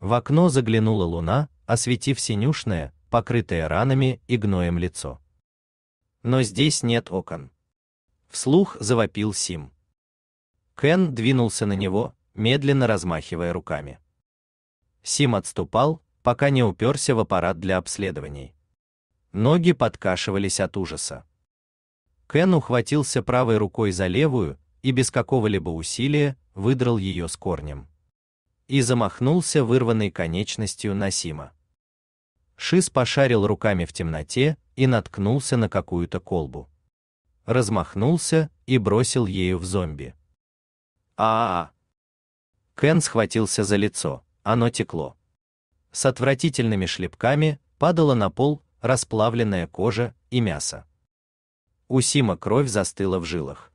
В окно заглянула луна, осветив синюшное, покрытое ранами и гноем лицо. Но здесь нет окон. Вслух завопил Сим. Кен двинулся на него, медленно размахивая руками. Сим отступал, пока не уперся в аппарат для обследований. Ноги подкашивались от ужаса. Кен ухватился правой рукой за левую и без какого-либо усилия выдрал ее с корнем и замахнулся вырванной конечностью Насима. Шиз пошарил руками в темноте и наткнулся на какую-то колбу. Размахнулся и бросил ею в зомби. А, -а, а Кен схватился за лицо, оно текло. С отвратительными шлепками падала на пол расплавленная кожа и мясо. У Сима кровь застыла в жилах.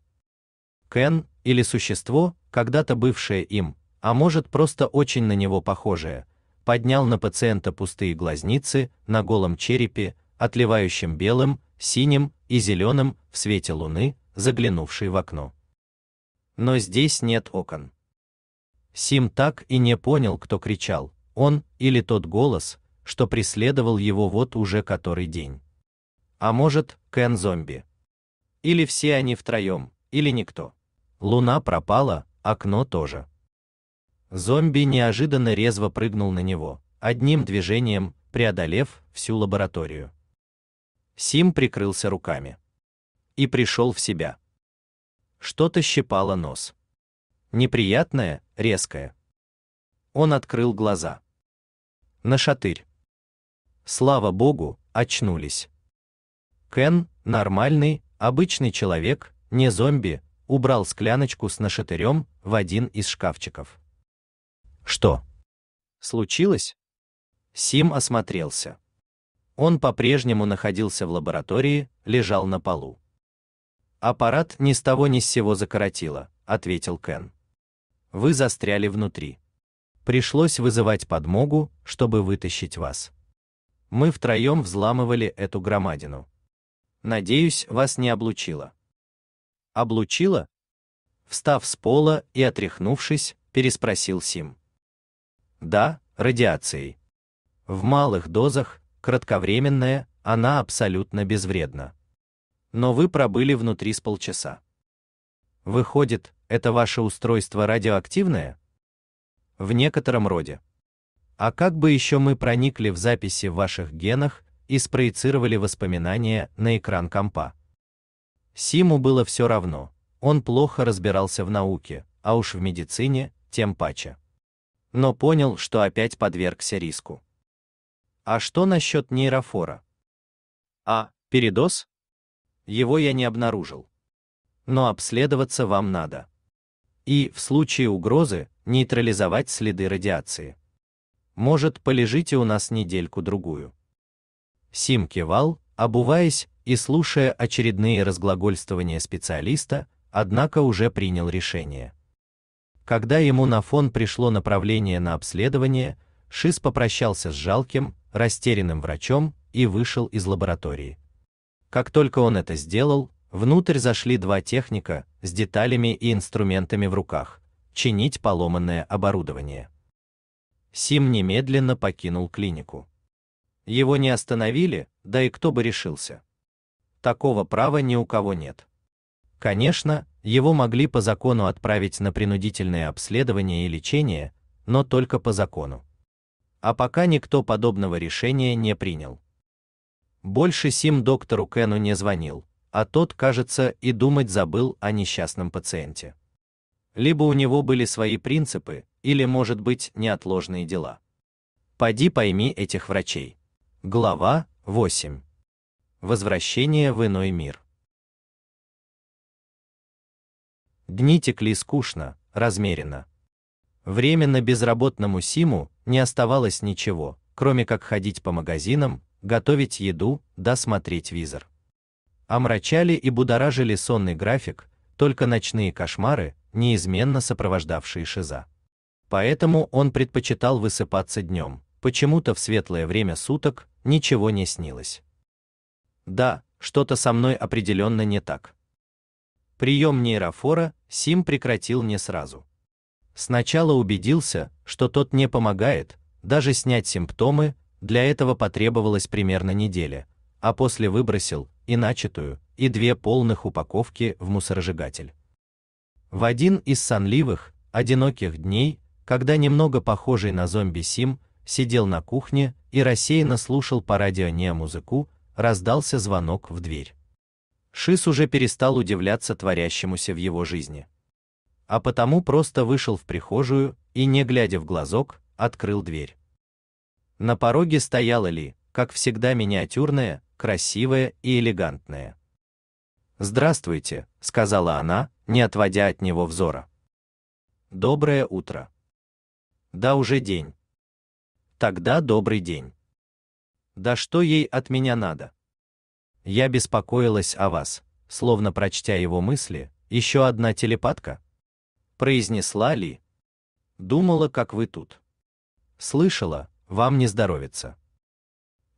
Кен, или существо, когда-то бывшее им, а может просто очень на него похожее, поднял на пациента пустые глазницы на голом черепе, отливающем белым, синим и зеленым в свете луны, заглянувшей в окно. Но здесь нет окон. Сим так и не понял, кто кричал, он или тот голос, что преследовал его вот уже который день. А может, Кен зомби. Или все они втроем, или никто. Луна пропала, окно тоже. Зомби неожиданно резво прыгнул на него, одним движением преодолев всю лабораторию. Сим прикрылся руками и пришел в себя. Что-то щипало нос. Неприятное, резкое. Он открыл глаза. на Нашатырь. Слава богу, очнулись. Кен, нормальный, обычный человек, не зомби, убрал скляночку с нашатырем в один из шкафчиков. Что? Случилось? Сим осмотрелся. Он по-прежнему находился в лаборатории, лежал на полу. Аппарат ни с того ни с сего закоротило, ответил Кен. Вы застряли внутри. Пришлось вызывать подмогу, чтобы вытащить вас. Мы втроем взламывали эту громадину. Надеюсь, вас не облучило. Облучило? Встав с пола и отряхнувшись, переспросил Сим. Да, радиацией. В малых дозах, кратковременная, она абсолютно безвредна. Но вы пробыли внутри с полчаса. Выходит, это ваше устройство радиоактивное? В некотором роде. А как бы еще мы проникли в записи в ваших генах и спроецировали воспоминания на экран компа? Симу было все равно. Он плохо разбирался в науке, а уж в медицине тем паче но понял, что опять подвергся риску. А что насчет нейрофора? А, передоз? Его я не обнаружил. Но обследоваться вам надо. И, в случае угрозы, нейтрализовать следы радиации. Может, полежите у нас недельку-другую. Сим кивал, обуваясь и слушая очередные разглагольствования специалиста, однако уже принял решение. Когда ему на фон пришло направление на обследование, Шис попрощался с жалким, растерянным врачом и вышел из лаборатории. Как только он это сделал, внутрь зашли два техника с деталями и инструментами в руках, чинить поломанное оборудование. Сим немедленно покинул клинику. Его не остановили, да и кто бы решился. Такого права ни у кого нет. Конечно, его могли по закону отправить на принудительное обследование и лечение, но только по закону. А пока никто подобного решения не принял. Больше Сим доктору Кену не звонил, а тот, кажется, и думать забыл о несчастном пациенте. Либо у него были свои принципы, или, может быть, неотложные дела. Поди пойми этих врачей. Глава 8. Возвращение в иной мир. Дни текли скучно, размеренно. Временно безработному Симу не оставалось ничего, кроме как ходить по магазинам, готовить еду, да смотреть визор. Омрачали и будоражили сонный график, только ночные кошмары, неизменно сопровождавшие Шиза. Поэтому он предпочитал высыпаться днем, почему-то в светлое время суток ничего не снилось. Да, что-то со мной определенно не так. Прием нейрофора Сим прекратил не сразу. Сначала убедился, что тот не помогает, даже снять симптомы, для этого потребовалась примерно неделя, а после выбросил и начатую, и две полных упаковки в мусоросжигатель. В один из сонливых, одиноких дней, когда немного похожий на зомби Сим сидел на кухне и рассеянно слушал по радио не музыку, раздался звонок в дверь. Шис уже перестал удивляться творящемуся в его жизни. А потому просто вышел в прихожую и, не глядя в глазок, открыл дверь. На пороге стояла Ли, как всегда миниатюрная, красивая и элегантная. "Здравствуйте", сказала она, не отводя от него взора. "Доброе утро". "Да уже день". "Тогда добрый день". "Да что ей от меня надо?" Я беспокоилась о вас, словно прочтя его мысли, еще одна телепатка. Произнесла Ли. Думала, как вы тут. Слышала, вам не здоровится.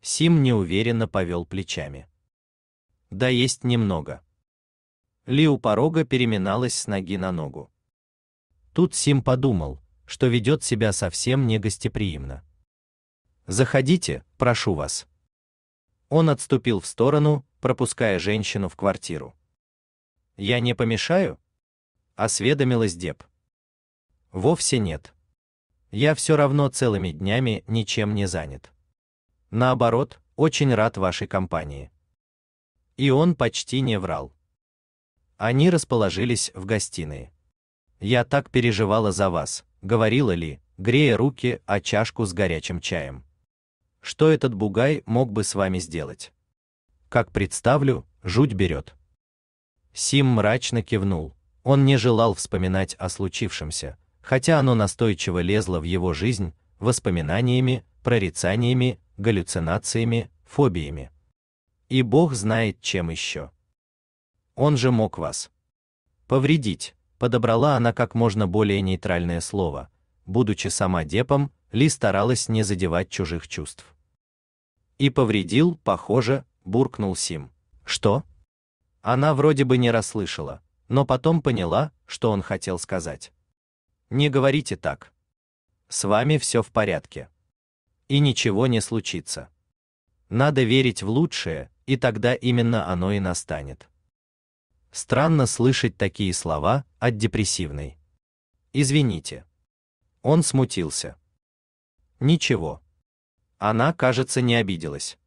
Сим неуверенно повел плечами. Да есть немного. Ли у порога переминалась с ноги на ногу. Тут Сим подумал, что ведет себя совсем негостеприимно. Заходите, прошу вас. Он отступил в сторону, пропуская женщину в квартиру. «Я не помешаю?» — осведомилась Деп. «Вовсе нет. Я все равно целыми днями ничем не занят. Наоборот, очень рад вашей компании». И он почти не врал. Они расположились в гостиной. «Я так переживала за вас», — говорила Ли, грея руки о чашку с горячим чаем что этот бугай мог бы с вами сделать. Как представлю, жуть берет. Сим мрачно кивнул. Он не желал вспоминать о случившемся, хотя оно настойчиво лезло в его жизнь воспоминаниями, прорицаниями, галлюцинациями, фобиями. И Бог знает, чем еще. Он же мог вас повредить. Подобрала она как можно более нейтральное слово, будучи сама депом, Ли старалась не задевать чужих чувств. И повредил, похоже, буркнул Сим. Что? Она вроде бы не расслышала, но потом поняла, что он хотел сказать. Не говорите так. С вами все в порядке. И ничего не случится. Надо верить в лучшее, и тогда именно оно и настанет. Странно слышать такие слова от депрессивной. Извините. Он смутился. Ничего. Она, кажется, не обиделась.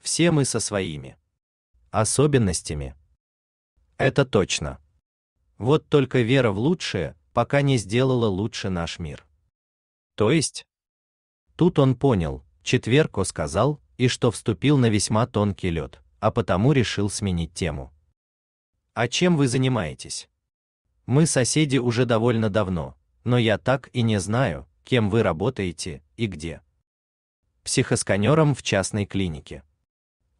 Все мы со своими особенностями. Это точно. Вот только вера в лучшее пока не сделала лучше наш мир. То есть тут он понял, четверко сказал, и что вступил на весьма тонкий лед, а потому решил сменить тему. А чем вы занимаетесь? Мы соседи уже довольно давно, но я так и не знаю, кем вы работаете и где психосканером в частной клинике.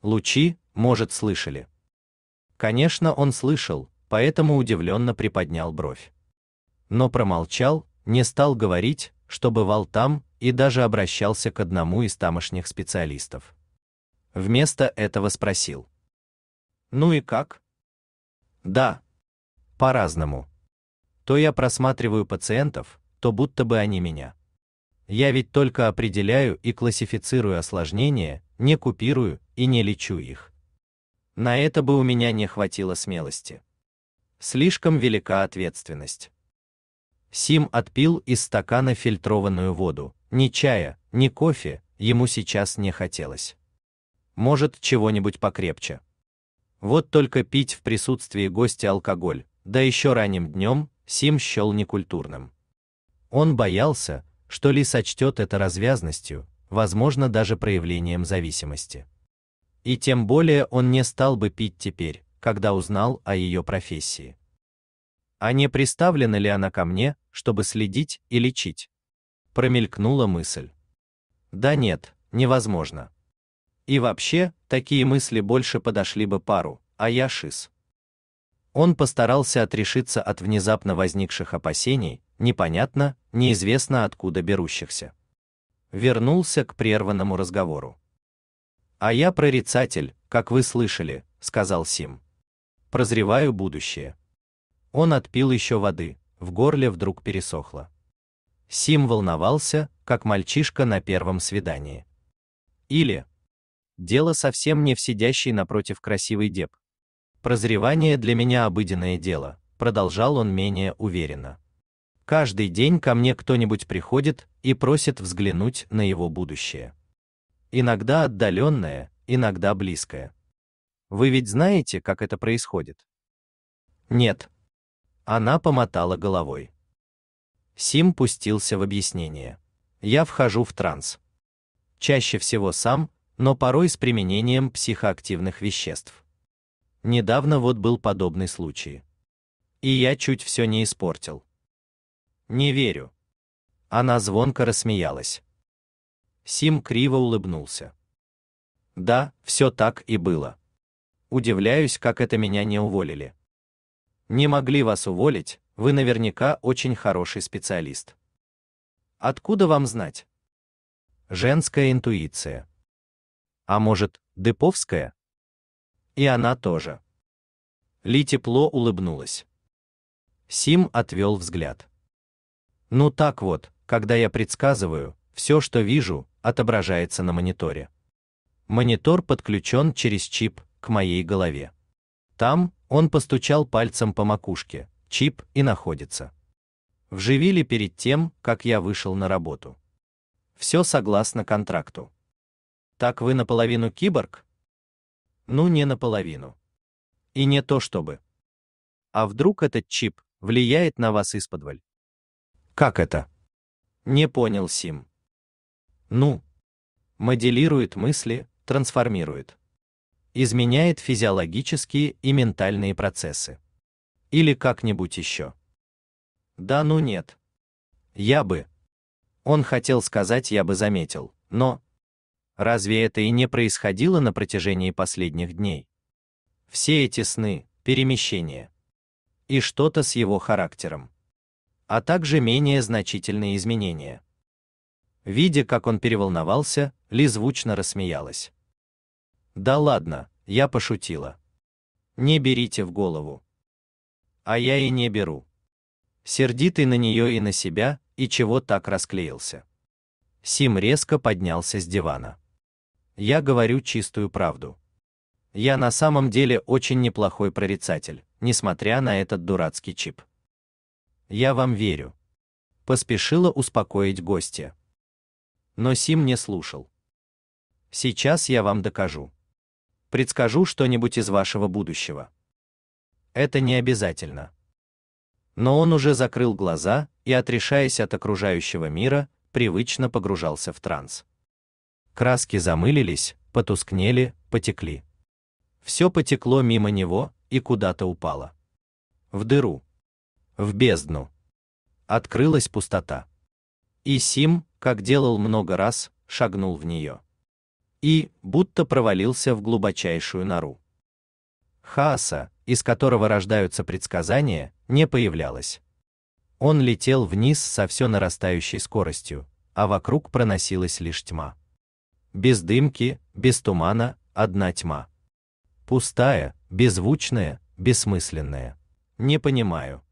Лучи, может, слышали. Конечно, он слышал, поэтому удивленно приподнял бровь. Но промолчал, не стал говорить, что бывал там и даже обращался к одному из тамошних специалистов. Вместо этого спросил: "Ну и как?" "Да, по-разному. То я просматриваю пациентов, то будто бы они меня" Я ведь только определяю и классифицирую осложнения, не купирую и не лечу их. На это бы у меня не хватило смелости. Слишком велика ответственность. Сим отпил из стакана фильтрованную воду. Ни чая, ни кофе ему сейчас не хотелось. Может, чего-нибудь покрепче. Вот только пить в присутствии гостя алкоголь, да еще ранним днем, Сим счел некультурным. Он боялся, что Ли сочтет это развязностью, возможно, даже проявлением зависимости. И тем более он не стал бы пить теперь, когда узнал о ее профессии. А не приставлена ли она ко мне, чтобы следить и лечить? Промелькнула мысль. Да нет, невозможно. И вообще, такие мысли больше подошли бы пару, а я шиз. Он постарался отрешиться от внезапно возникших опасений, непонятно, неизвестно откуда берущихся. Вернулся к прерванному разговору. А я прорицатель, как вы слышали, сказал Сим. Прозреваю будущее. Он отпил еще воды, в горле вдруг пересохло. Сим волновался, как мальчишка на первом свидании. Или дело совсем не в сидящей напротив красивой деп. Прозревание для меня обыденное дело, продолжал он менее уверенно. Каждый день ко мне кто-нибудь приходит и просит взглянуть на его будущее. Иногда отдаленное, иногда близкое. Вы ведь знаете, как это происходит? Нет. Она помотала головой. Сим пустился в объяснение. Я вхожу в транс. Чаще всего сам, но порой с применением психоактивных веществ. Недавно вот был подобный случай. И я чуть все не испортил. Не верю. Она звонко рассмеялась. Сим криво улыбнулся. Да, все так и было. Удивляюсь, как это меня не уволили. Не могли вас уволить, вы наверняка очень хороший специалист. Откуда вам знать? Женская интуиция. А может, деповская? И она тоже. Ли тепло улыбнулась. Сим отвел взгляд. Ну так вот, когда я предсказываю, все, что вижу, отображается на мониторе. Монитор подключен через чип к моей голове. Там он постучал пальцем по макушке. Чип и находится. Вживили перед тем, как я вышел на работу. Все согласно контракту. Так вы наполовину киборг? Ну не наполовину. И не то чтобы. А вдруг этот чип влияет на вас исподволь? Как это? Не понял Сим. Ну, моделирует мысли, трансформирует. Изменяет физиологические и ментальные процессы. Или как-нибудь еще. Да ну нет. Я бы. Он хотел сказать, я бы заметил, но Разве это и не происходило на протяжении последних дней? Все эти сны, перемещения и что-то с его характером, а также менее значительные изменения. Видя, как он переволновался, Ли звучно рассмеялась. Да ладно, я пошутила. Не берите в голову. А я и не беру. Сердитый на нее и на себя, и чего так расклеился. Сим резко поднялся с дивана я говорю чистую правду. Я на самом деле очень неплохой прорицатель, несмотря на этот дурацкий чип. Я вам верю. Поспешила успокоить гостя. Но Сим не слушал. Сейчас я вам докажу. Предскажу что-нибудь из вашего будущего. Это не обязательно. Но он уже закрыл глаза и, отрешаясь от окружающего мира, привычно погружался в транс. Краски замылились, потускнели, потекли. Все потекло мимо него и куда-то упало. В дыру. В бездну. Открылась пустота. И Сим, как делал много раз, шагнул в нее. И, будто провалился в глубочайшую нору. Хаоса, из которого рождаются предсказания, не появлялось. Он летел вниз со все нарастающей скоростью, а вокруг проносилась лишь тьма без дымки, без тумана, одна тьма. Пустая, беззвучная, бессмысленная. Не понимаю.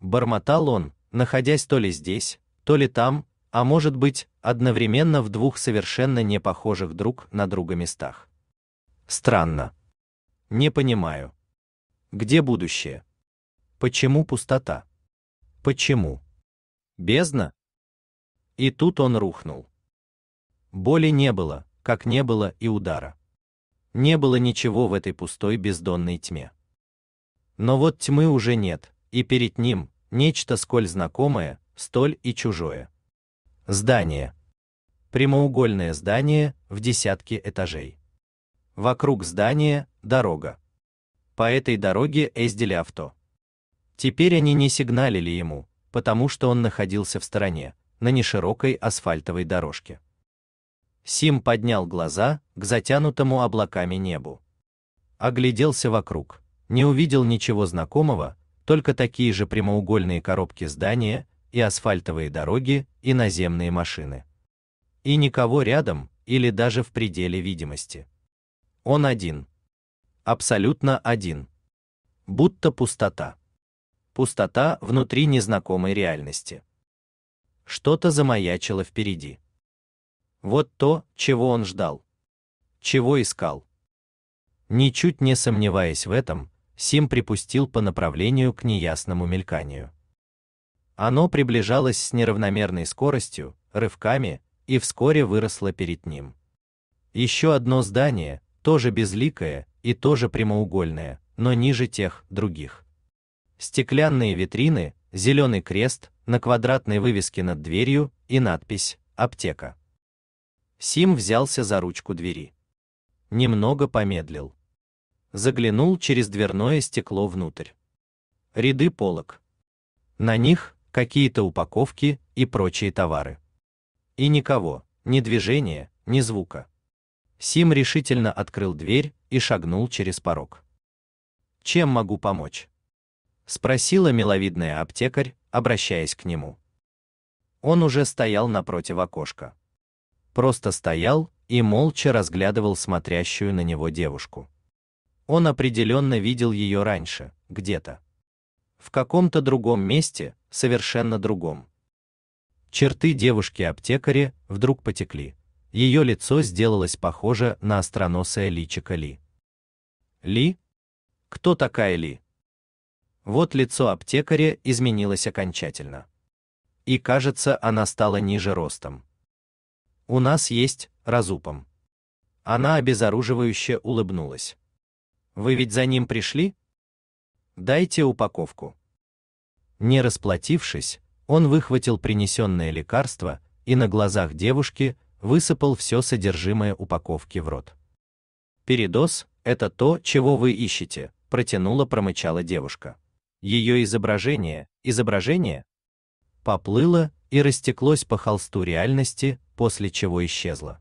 Бормотал он, находясь то ли здесь, то ли там, а может быть, одновременно в двух совершенно не похожих друг на друга местах. Странно. Не понимаю. Где будущее? Почему пустота? Почему? Бездна? И тут он рухнул. Боли не было, как не было и удара. Не было ничего в этой пустой бездонной тьме. Но вот тьмы уже нет, и перед ним нечто сколь знакомое, столь и чужое. Здание. Прямоугольное здание в десятке этажей. Вокруг здания дорога. По этой дороге ездили авто. Теперь они не сигналили ему, потому что он находился в стороне, на неширокой асфальтовой дорожке. Сим поднял глаза к затянутому облаками небу. Огляделся вокруг, не увидел ничего знакомого, только такие же прямоугольные коробки здания и асфальтовые дороги и наземные машины. И никого рядом или даже в пределе видимости. Он один. Абсолютно один. Будто пустота. Пустота внутри незнакомой реальности. Что-то замаячило впереди. Вот то, чего он ждал. Чего искал. Ничуть не сомневаясь в этом, Сим припустил по направлению к неясному мельканию. Оно приближалось с неравномерной скоростью, рывками, и вскоре выросло перед ним. Еще одно здание, тоже безликое и тоже прямоугольное, но ниже тех других. Стеклянные витрины, зеленый крест на квадратной вывеске над дверью и надпись «Аптека». Сим взялся за ручку двери. Немного помедлил. Заглянул через дверное стекло внутрь. Ряды полок. На них какие-то упаковки и прочие товары. И никого, ни движения, ни звука. Сим решительно открыл дверь и шагнул через порог. Чем могу помочь? спросила миловидная аптекарь, обращаясь к нему. Он уже стоял напротив окошка просто стоял и молча разглядывал смотрящую на него девушку. Он определенно видел ее раньше, где-то. В каком-то другом месте, совершенно другом. Черты девушки-аптекаря вдруг потекли. Ее лицо сделалось похоже на остроносое личико Ли. Ли? Кто такая Ли? Вот лицо аптекаря изменилось окончательно. И кажется, она стала ниже ростом. У нас есть, разупом. Она обезоруживающе улыбнулась. Вы ведь за ним пришли? Дайте упаковку. Не расплатившись, он выхватил принесенное лекарство и на глазах девушки высыпал все содержимое упаковки в рот. Передоз это то, чего вы ищете, протянула промычала девушка. Ее изображение, изображение поплыло и растеклось по холсту реальности, после чего исчезла.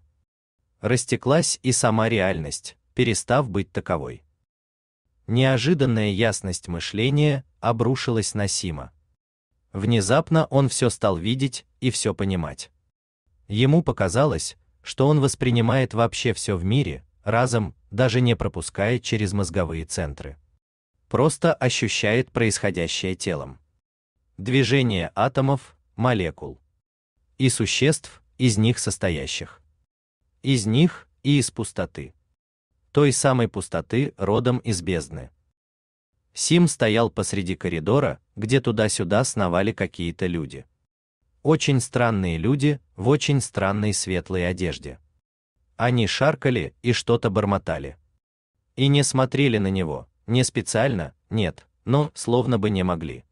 Растеклась и сама реальность, перестав быть таковой. Неожиданная ясность мышления обрушилась на Сима. Внезапно он все стал видеть и все понимать. Ему показалось, что он воспринимает вообще все в мире, разом, даже не пропуская через мозговые центры. Просто ощущает происходящее телом. Движение атомов, молекул и существ, из них состоящих. Из них и из пустоты. Той самой пустоты, родом из бездны. Сим стоял посреди коридора, где туда-сюда сновали какие-то люди. Очень странные люди, в очень странной светлой одежде. Они шаркали и что-то бормотали. И не смотрели на него, не специально, нет, но словно бы не могли.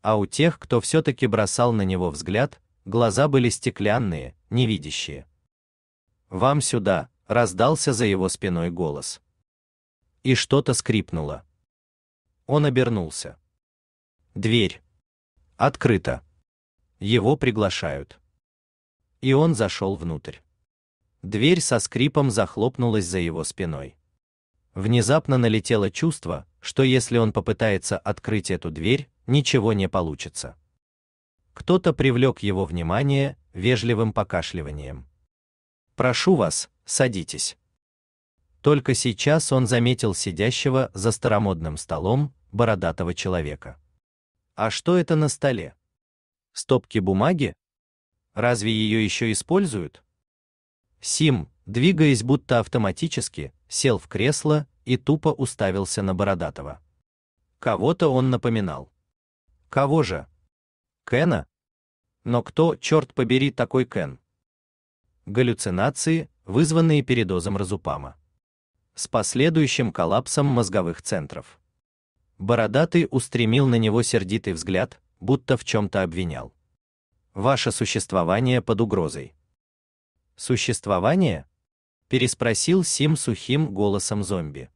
А у тех, кто все-таки бросал на него взгляд, Глаза были стеклянные, невидящие. «Вам сюда!» — раздался за его спиной голос. И что-то скрипнуло. Он обернулся. Дверь. Открыта. Его приглашают. И он зашел внутрь. Дверь со скрипом захлопнулась за его спиной. Внезапно налетело чувство, что если он попытается открыть эту дверь, ничего не получится. Кто-то привлек его внимание вежливым покашливанием. «Прошу вас, садитесь». Только сейчас он заметил сидящего за старомодным столом бородатого человека. А что это на столе? Стопки бумаги? Разве ее еще используют? Сим, двигаясь будто автоматически, сел в кресло и тупо уставился на бородатого. Кого-то он напоминал. Кого же? Кена? Но кто, черт побери, такой Кен? Галлюцинации, вызванные передозом разупама. С последующим коллапсом мозговых центров. Бородатый устремил на него сердитый взгляд, будто в чем-то обвинял. Ваше существование под угрозой. Существование? Переспросил Сим сухим голосом зомби.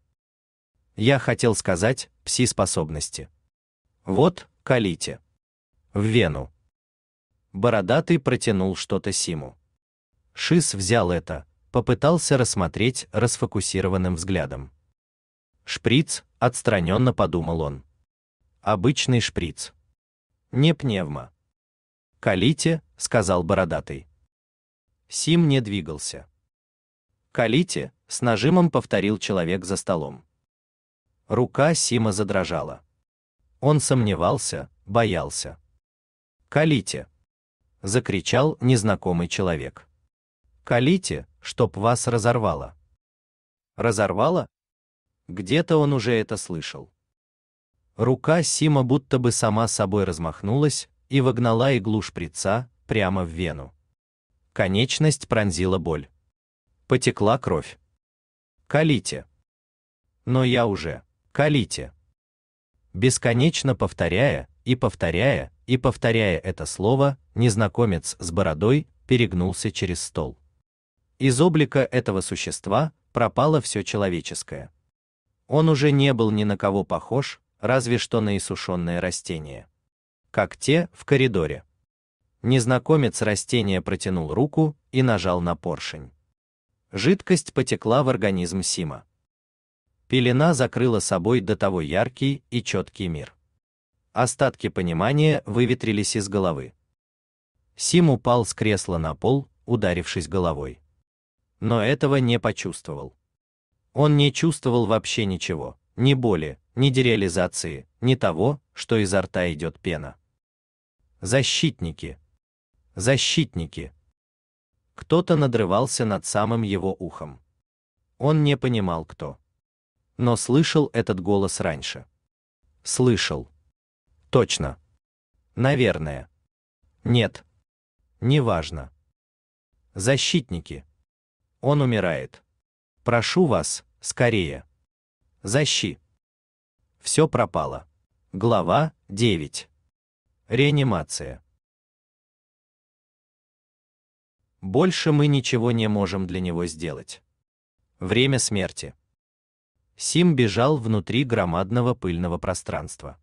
Я хотел сказать, пси-способности. Вот, калите в Вену. Бородатый протянул что-то Симу. Шис взял это, попытался рассмотреть расфокусированным взглядом. Шприц, отстраненно подумал он. Обычный шприц. Не пневма. Калите, сказал бородатый. Сим не двигался. Калите, с нажимом повторил человек за столом. Рука Сима задрожала. Он сомневался, боялся. «Калите!» — закричал незнакомый человек. «Калите, чтоб вас разорвало!» «Разорвало?» Где-то он уже это слышал. Рука Сима будто бы сама собой размахнулась и вогнала иглу шприца прямо в вену. Конечность пронзила боль. Потекла кровь. «Калите!» «Но я уже! Калите!» Бесконечно повторяя и повторяя, и, повторяя это слово, незнакомец с бородой перегнулся через стол. Из облика этого существа пропало все человеческое. Он уже не был ни на кого похож, разве что на иссушенное растение, Как те в коридоре. Незнакомец растения протянул руку и нажал на поршень. Жидкость потекла в организм Сима. Пелена закрыла собой до того яркий и четкий мир остатки понимания выветрились из головы. Сим упал с кресла на пол, ударившись головой. Но этого не почувствовал. Он не чувствовал вообще ничего, ни боли, ни дереализации, ни того, что изо рта идет пена. Защитники. Защитники. Кто-то надрывался над самым его ухом. Он не понимал кто. Но слышал этот голос раньше. Слышал. Точно. Наверное. Нет. Неважно. Защитники. Он умирает. Прошу вас, скорее. Защи. Все пропало. Глава 9. Реанимация. Больше мы ничего не можем для него сделать. Время смерти. Сим бежал внутри громадного пыльного пространства.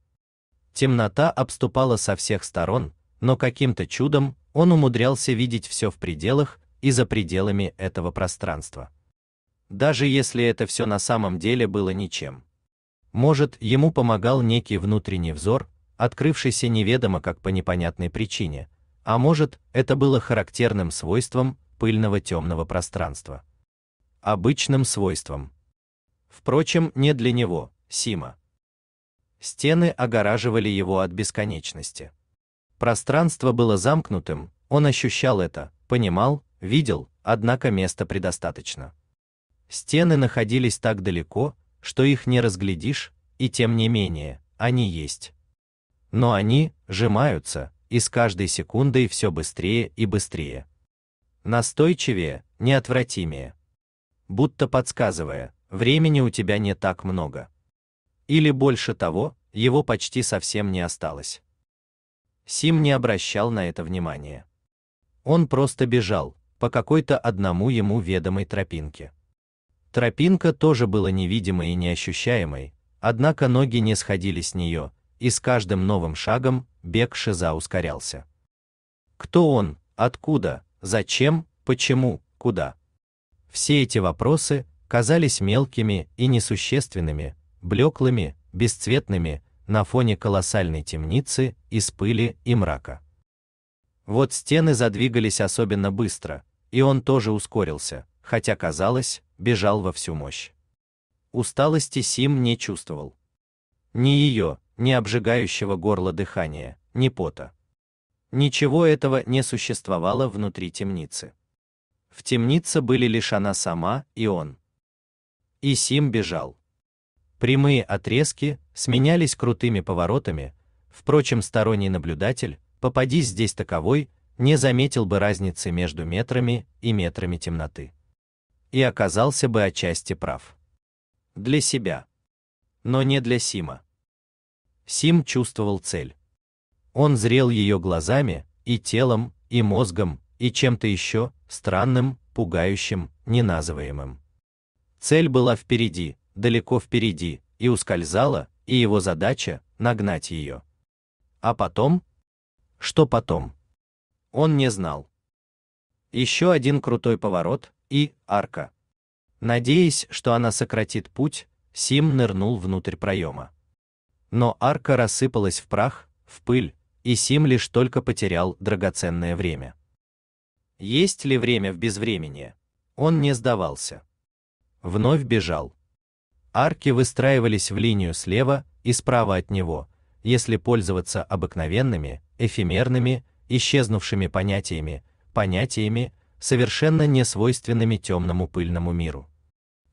Темнота обступала со всех сторон, но каким-то чудом он умудрялся видеть все в пределах и за пределами этого пространства. Даже если это все на самом деле было ничем. Может, ему помогал некий внутренний взор, открывшийся неведомо как по непонятной причине, а может, это было характерным свойством пыльного темного пространства. Обычным свойством. Впрочем, не для него, Сима стены огораживали его от бесконечности. Пространство было замкнутым, он ощущал это, понимал, видел, однако места предостаточно. Стены находились так далеко, что их не разглядишь, и тем не менее, они есть. Но они сжимаются, и с каждой секундой все быстрее и быстрее. Настойчивее, неотвратимее. Будто подсказывая, времени у тебя не так много. Или больше того, его почти совсем не осталось. Сим не обращал на это внимания. Он просто бежал по какой-то одному ему ведомой тропинке. Тропинка тоже была невидимой и неощущаемой, однако ноги не сходили с нее, и с каждым новым шагом бег Шиза ускорялся. Кто он, откуда, зачем, почему, куда? Все эти вопросы казались мелкими и несущественными, блеклыми, бесцветными на фоне колоссальной темницы из пыли и мрака. Вот стены задвигались особенно быстро, и он тоже ускорился, хотя казалось, бежал во всю мощь. Усталости Сим не чувствовал. Ни ее, ни обжигающего горло дыхания, ни пота. Ничего этого не существовало внутри темницы. В темнице были лишь она сама и он. И Сим бежал. Прямые отрезки сменялись крутыми поворотами, впрочем, сторонний наблюдатель, попадись здесь таковой, не заметил бы разницы между метрами и метрами темноты. И оказался бы отчасти прав. Для себя. Но не для Сима. Сим чувствовал цель. Он зрел ее глазами, и телом, и мозгом, и чем-то еще, странным, пугающим, неназываемым. Цель была впереди, далеко впереди, и ускользала, и его задача нагнать ее. А потом? Что потом? Он не знал. Еще один крутой поворот и арка. Надеясь, что она сократит путь, Сим нырнул внутрь проема. Но арка рассыпалась в прах, в пыль, и Сим лишь только потерял драгоценное время. Есть ли время в безвременье? Он не сдавался. Вновь бежал. Арки выстраивались в линию слева и справа от него, если пользоваться обыкновенными, эфемерными, исчезнувшими понятиями, понятиями, совершенно не свойственными темному пыльному миру.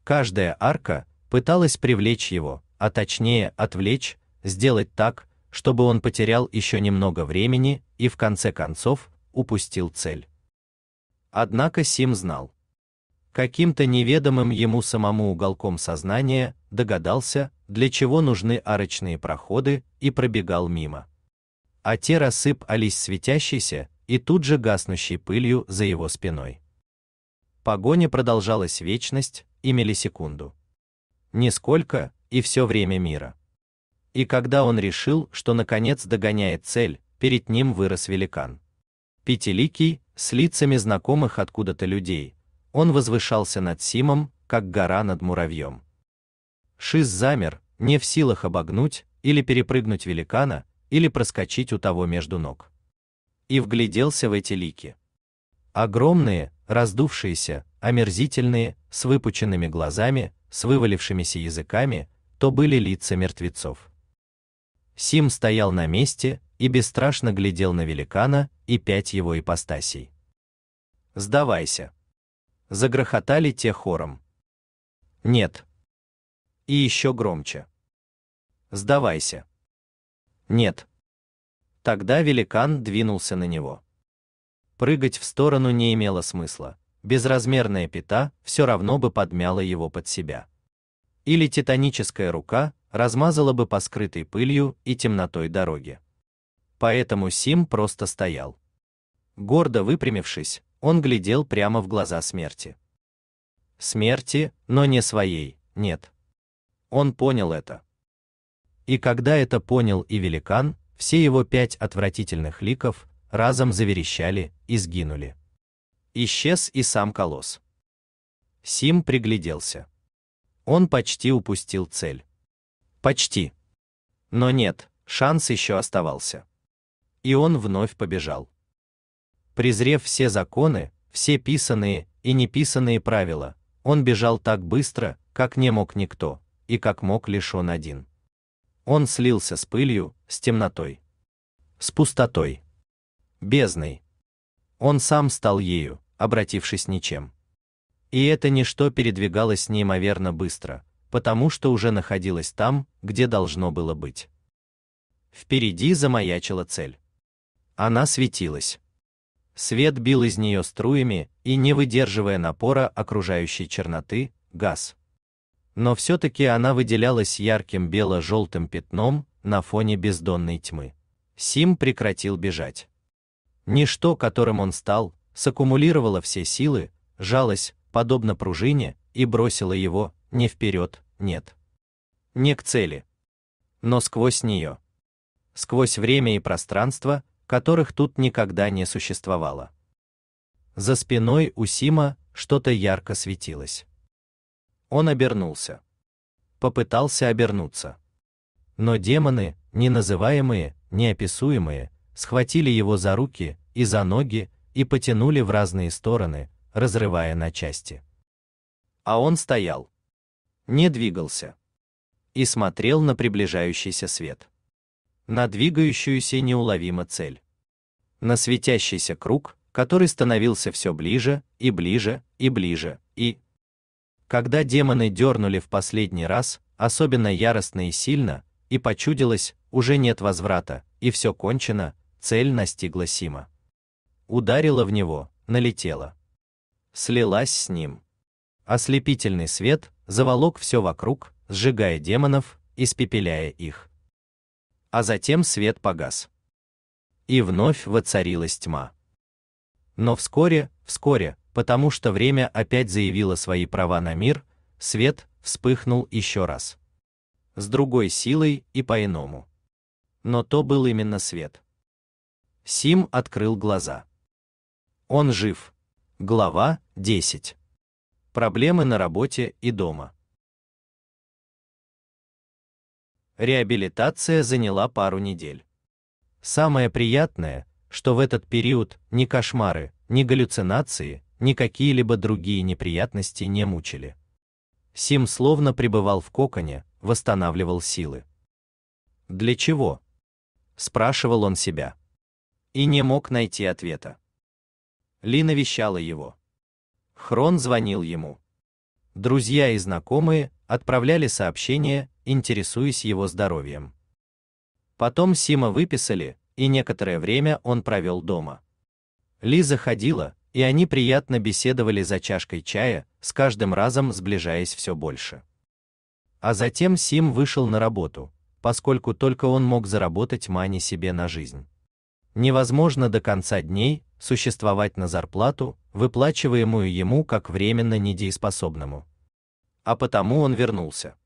Каждая арка пыталась привлечь его, а точнее отвлечь, сделать так, чтобы он потерял еще немного времени и в конце концов упустил цель. Однако Сим знал, каким-то неведомым ему самому уголком сознания догадался, для чего нужны арочные проходы, и пробегал мимо. А те рассыпались светящейся и тут же гаснущей пылью за его спиной. Погоня продолжалась вечность и миллисекунду. Нисколько и все время мира. И когда он решил, что наконец догоняет цель, перед ним вырос великан. Пятиликий, с лицами знакомых откуда-то людей, он возвышался над Симом, как гора над муравьем. Шиз замер, не в силах обогнуть или перепрыгнуть великана, или проскочить у того между ног. И вгляделся в эти лики. Огромные, раздувшиеся, омерзительные, с выпученными глазами, с вывалившимися языками, то были лица мертвецов. Сим стоял на месте и бесстрашно глядел на великана и пять его ипостасей. Сдавайся. Загрохотали те хором. Нет. И еще громче. Сдавайся. Нет. Тогда великан двинулся на него. Прыгать в сторону не имело смысла. Безразмерная пята все равно бы подмяла его под себя. Или титаническая рука размазала бы по скрытой пылью и темнотой дороги. Поэтому Сим просто стоял. Гордо выпрямившись, он глядел прямо в глаза смерти. Смерти, но не своей, нет. Он понял это. И когда это понял и великан, все его пять отвратительных ликов разом заверещали и сгинули. Исчез и сам колосс. Сим пригляделся. Он почти упустил цель. Почти. Но нет, шанс еще оставался. И он вновь побежал презрев все законы, все писанные и неписанные правила, он бежал так быстро, как не мог никто, и как мог лишь он один. Он слился с пылью, с темнотой, с пустотой, бездной. Он сам стал ею, обратившись ничем. И это ничто передвигалось неимоверно быстро, потому что уже находилось там, где должно было быть. Впереди замаячила цель. Она светилась. Свет бил из нее струями и, не выдерживая напора окружающей черноты, газ. Но все-таки она выделялась ярким бело-желтым пятном на фоне бездонной тьмы. Сим прекратил бежать. Ничто, которым он стал, саккумулировало все силы, жалось, подобно пружине, и бросило его, не вперед, нет. Не к цели. Но сквозь нее. Сквозь время и пространство, которых тут никогда не существовало. За спиной у Сима что-то ярко светилось. Он обернулся. Попытался обернуться. Но демоны, не называемые, неописуемые, схватили его за руки и за ноги и потянули в разные стороны, разрывая на части. А он стоял, не двигался и смотрел на приближающийся свет на двигающуюся неуловимо цель. На светящийся круг, который становился все ближе и ближе и ближе, и когда демоны дернули в последний раз, особенно яростно и сильно, и почудилось, уже нет возврата, и все кончено, цель настигла Сима. Ударила в него, налетела. Слилась с ним. Ослепительный свет заволок все вокруг, сжигая демонов, испепеляя их а затем свет погас. И вновь воцарилась тьма. Но вскоре, вскоре, потому что время опять заявило свои права на мир, свет вспыхнул еще раз. С другой силой и по-иному. Но то был именно свет. Сим открыл глаза. Он жив. Глава 10. Проблемы на работе и дома. Реабилитация заняла пару недель. Самое приятное, что в этот период ни кошмары, ни галлюцинации, ни какие-либо другие неприятности не мучили. Сим словно пребывал в коконе, восстанавливал силы. Для чего? спрашивал он себя. И не мог найти ответа. Лина вещала его. Хрон звонил ему. Друзья и знакомые отправляли сообщения, интересуясь его здоровьем. Потом Сима выписали, и некоторое время он провел дома. Лиза ходила, и они приятно беседовали за чашкой чая, с каждым разом сближаясь все больше. А затем Сим вышел на работу, поскольку только он мог заработать мани себе на жизнь. Невозможно до конца дней существовать на зарплату, выплачиваемую ему как временно недееспособному. А потому он вернулся.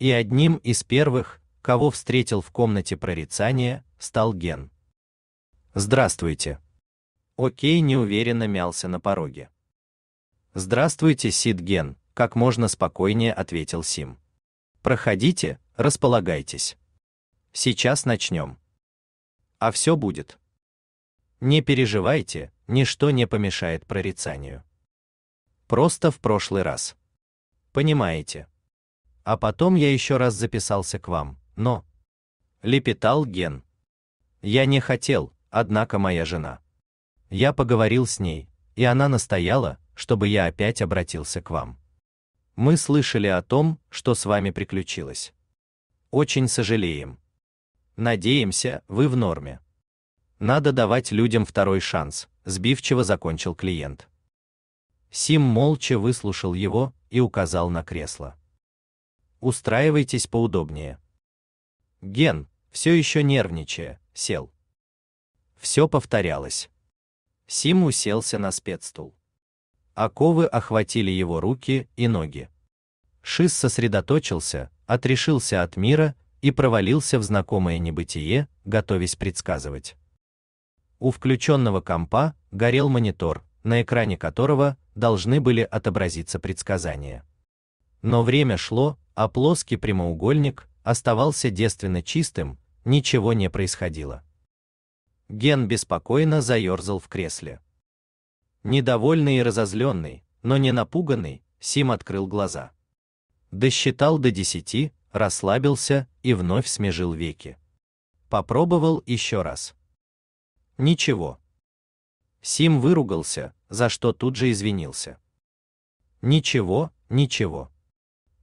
И одним из первых, кого встретил в комнате прорицания, стал Ген. Здравствуйте. Окей неуверенно мялся на пороге. Здравствуйте, Сид Ген, как можно спокойнее ответил Сим. Проходите, располагайтесь. Сейчас начнем. А все будет. Не переживайте, ничто не помешает прорицанию. Просто в прошлый раз. Понимаете? А потом я еще раз записался к вам, но... Лепетал Ген. Я не хотел, однако моя жена. Я поговорил с ней, и она настояла, чтобы я опять обратился к вам. Мы слышали о том, что с вами приключилось. Очень сожалеем. Надеемся, вы в норме. Надо давать людям второй шанс, сбивчиво закончил клиент. Сим молча выслушал его и указал на кресло. Устраивайтесь поудобнее. Ген, все еще нервничая, сел. Все повторялось. Сим уселся на спецстул. Оковы охватили его руки и ноги. Шиз сосредоточился, отрешился от мира и провалился в знакомое небытие, готовясь предсказывать. У включенного компа горел монитор, на экране которого должны были отобразиться предсказания. Но время шло, а плоский прямоугольник оставался девственно чистым, ничего не происходило. Ген беспокойно заерзал в кресле. Недовольный и разозленный, но не напуганный, Сим открыл глаза. Досчитал до десяти, расслабился и вновь смежил веки. Попробовал еще раз. Ничего. Сим выругался, за что тут же извинился. Ничего, ничего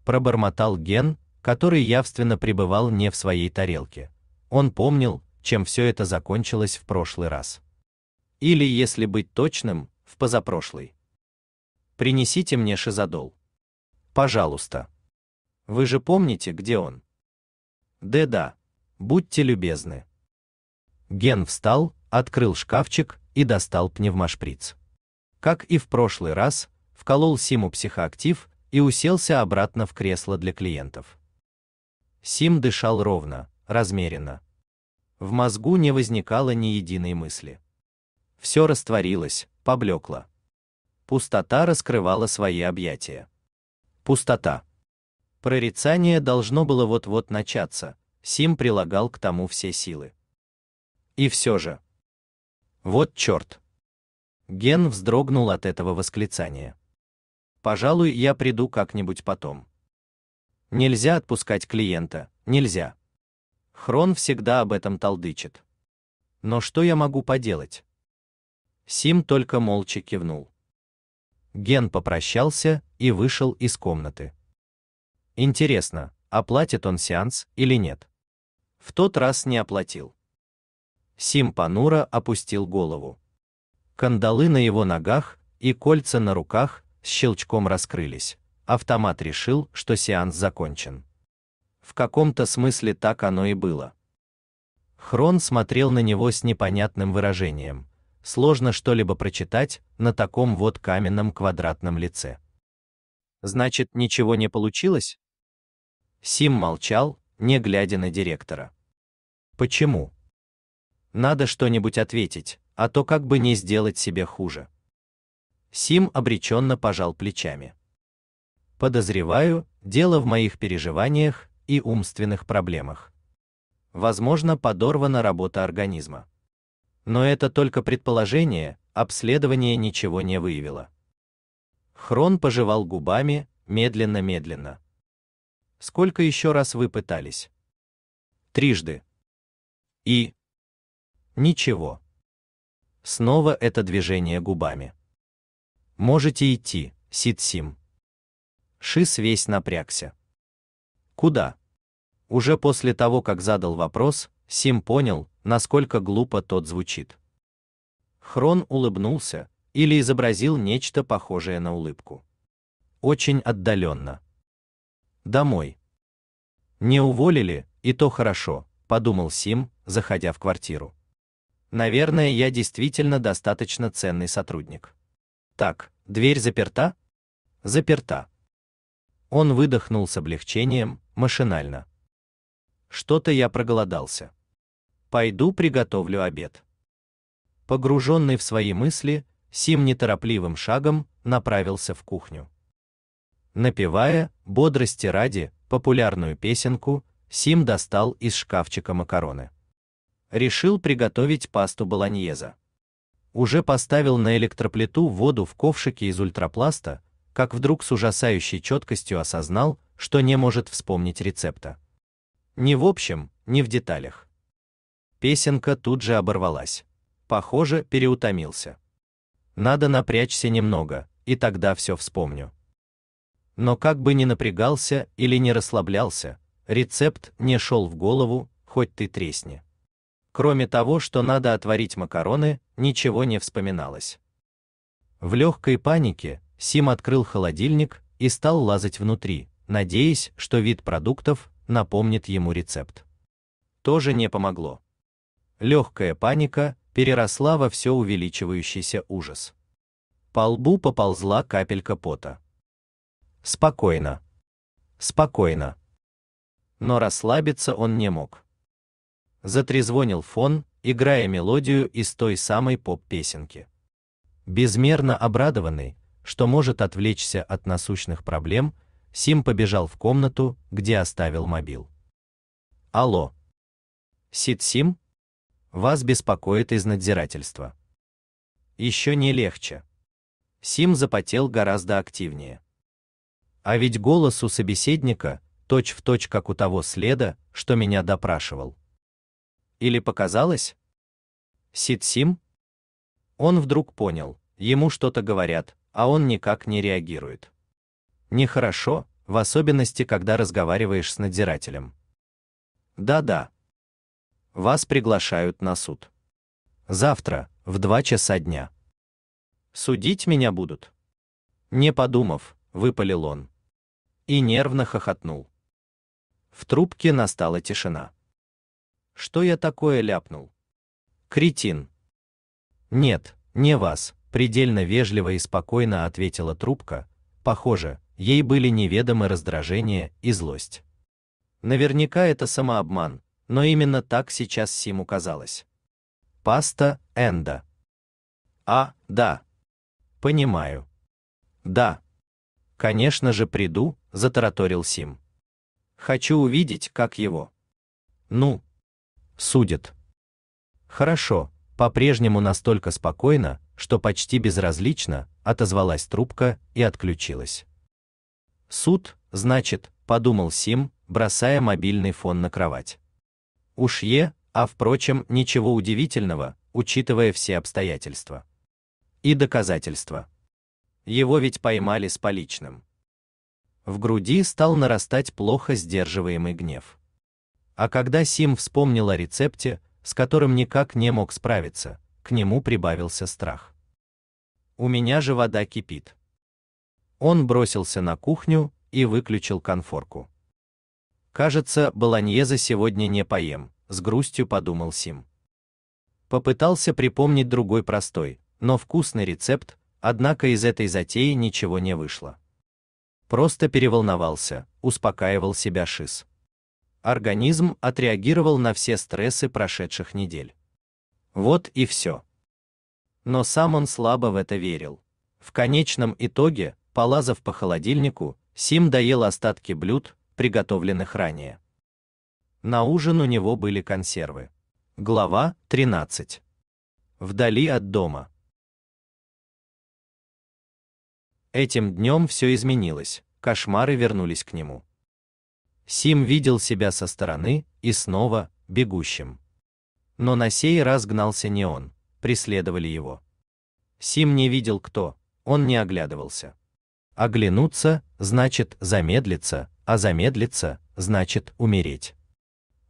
пробормотал Ген, который явственно пребывал не в своей тарелке. Он помнил, чем все это закончилось в прошлый раз. Или, если быть точным, в позапрошлый. Принесите мне шизодол. Пожалуйста. Вы же помните, где он? Да-да. Будьте любезны. Ген встал, открыл шкафчик и достал пневмошприц. Как и в прошлый раз, вколол Симу психоактив и уселся обратно в кресло для клиентов. Сим дышал ровно, размеренно. В мозгу не возникало ни единой мысли. Все растворилось, поблекло. Пустота раскрывала свои объятия. Пустота. Прорицание должно было вот-вот начаться, Сим прилагал к тому все силы. И все же. Вот черт. Ген вздрогнул от этого восклицания. Пожалуй, я приду как-нибудь потом. Нельзя отпускать клиента, нельзя. Хрон всегда об этом толдычит. Но что я могу поделать? Сим только молча кивнул. Ген попрощался и вышел из комнаты. Интересно, оплатит он сеанс или нет? В тот раз не оплатил. Сим Панура опустил голову. Кандалы на его ногах и кольца на руках с щелчком раскрылись. Автомат решил, что сеанс закончен. В каком-то смысле так оно и было. Хрон смотрел на него с непонятным выражением. Сложно что-либо прочитать на таком вот каменном квадратном лице. Значит, ничего не получилось? Сим молчал, не глядя на директора. Почему? Надо что-нибудь ответить, а то как бы не сделать себе хуже. Сим обреченно пожал плечами. Подозреваю, дело в моих переживаниях и умственных проблемах. Возможно, подорвана работа организма. Но это только предположение, обследование ничего не выявило. Хрон пожевал губами, медленно-медленно. Сколько еще раз вы пытались? Трижды. И ничего. Снова это движение губами. Можете идти, Сид Сим. Шис весь напрягся. Куда? Уже после того, как задал вопрос, Сим понял, насколько глупо тот звучит. Хрон улыбнулся или изобразил нечто похожее на улыбку. Очень отдаленно. Домой. Не уволили, и то хорошо, подумал Сим, заходя в квартиру. Наверное, я действительно достаточно ценный сотрудник. Так, дверь заперта? Заперта. Он выдохнул с облегчением, машинально. Что-то я проголодался. Пойду приготовлю обед. Погруженный в свои мысли, Сим неторопливым шагом направился в кухню. Напевая бодрости ради популярную песенку, Сим достал из шкафчика макароны. Решил приготовить пасту болоньезе уже поставил на электроплиту воду в ковшике из ультрапласта, как вдруг с ужасающей четкостью осознал, что не может вспомнить рецепта. Ни в общем, ни в деталях. Песенка тут же оборвалась. Похоже, переутомился. Надо напрячься немного, и тогда все вспомню. Но как бы ни напрягался или не расслаблялся, рецепт не шел в голову, хоть ты тресни. Кроме того, что надо отварить макароны, ничего не вспоминалось. В легкой панике Сим открыл холодильник и стал лазать внутри, надеясь, что вид продуктов напомнит ему рецепт. Тоже не помогло. Легкая паника переросла во все увеличивающийся ужас. По лбу поползла капелька пота. Спокойно. Спокойно. Но расслабиться он не мог затрезвонил фон, играя мелодию из той самой поп-песенки. Безмерно обрадованный, что может отвлечься от насущных проблем, Сим побежал в комнату, где оставил мобил. Алло. Сид Сим? Вас беспокоит из надзирательства. Еще не легче. Сим запотел гораздо активнее. А ведь голос у собеседника точь в точь как у того следа, что меня допрашивал. Или показалось? Ситсим? Он вдруг понял, ему что-то говорят, а он никак не реагирует. Нехорошо, в особенности, когда разговариваешь с надзирателем. Да-да. Вас приглашают на суд. Завтра, в два часа дня. Судить меня будут. Не подумав, выпалил он. И нервно хохотнул. В трубке настала тишина что я такое ляпнул. Кретин. Нет, не вас, предельно вежливо и спокойно ответила трубка. Похоже, ей были неведомы раздражение и злость. Наверняка это самообман, но именно так сейчас Симу казалось. Паста Энда. А, да. Понимаю. Да. Конечно же приду, затараторил Сим. Хочу увидеть, как его. Ну, Судят. Хорошо, по-прежнему настолько спокойно, что почти безразлично, отозвалась трубка и отключилась. Суд, значит, подумал Сим, бросая мобильный фон на кровать. Уж е, а впрочем, ничего удивительного, учитывая все обстоятельства. И доказательства. Его ведь поймали с поличным. В груди стал нарастать плохо сдерживаемый гнев. А когда Сим вспомнил о рецепте, с которым никак не мог справиться, к нему прибавился страх. У меня же вода кипит. Он бросился на кухню и выключил конфорку. Кажется, баланьеза сегодня не поем, с грустью подумал Сим. Попытался припомнить другой простой, но вкусный рецепт, однако из этой затеи ничего не вышло. Просто переволновался, успокаивал себя Шиз организм отреагировал на все стрессы прошедших недель. Вот и все. Но сам он слабо в это верил. В конечном итоге, полазав по холодильнику, Сим доел остатки блюд, приготовленных ранее. На ужин у него были консервы. Глава 13. Вдали от дома. Этим днем все изменилось, кошмары вернулись к нему. Сим видел себя со стороны и снова бегущим. Но на сей раз гнался не он, преследовали его. Сим не видел кто, он не оглядывался. Оглянуться значит замедлиться, а замедлиться значит умереть.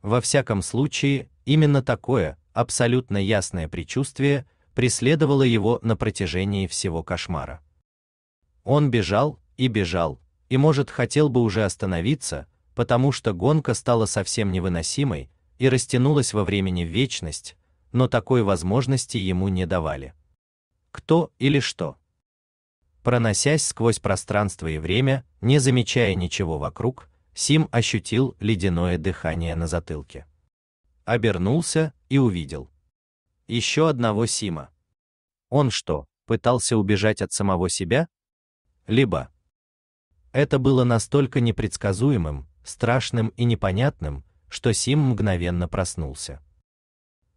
Во всяком случае, именно такое абсолютно ясное предчувствие преследовало его на протяжении всего кошмара. Он бежал и бежал, и может хотел бы уже остановиться, потому что гонка стала совсем невыносимой и растянулась во времени в вечность, но такой возможности ему не давали. Кто или что? Проносясь сквозь пространство и время, не замечая ничего вокруг, Сим ощутил ледяное дыхание на затылке. Обернулся и увидел еще одного Сима. Он что, пытался убежать от самого себя? Либо это было настолько непредсказуемым, страшным и непонятным, что Сим мгновенно проснулся.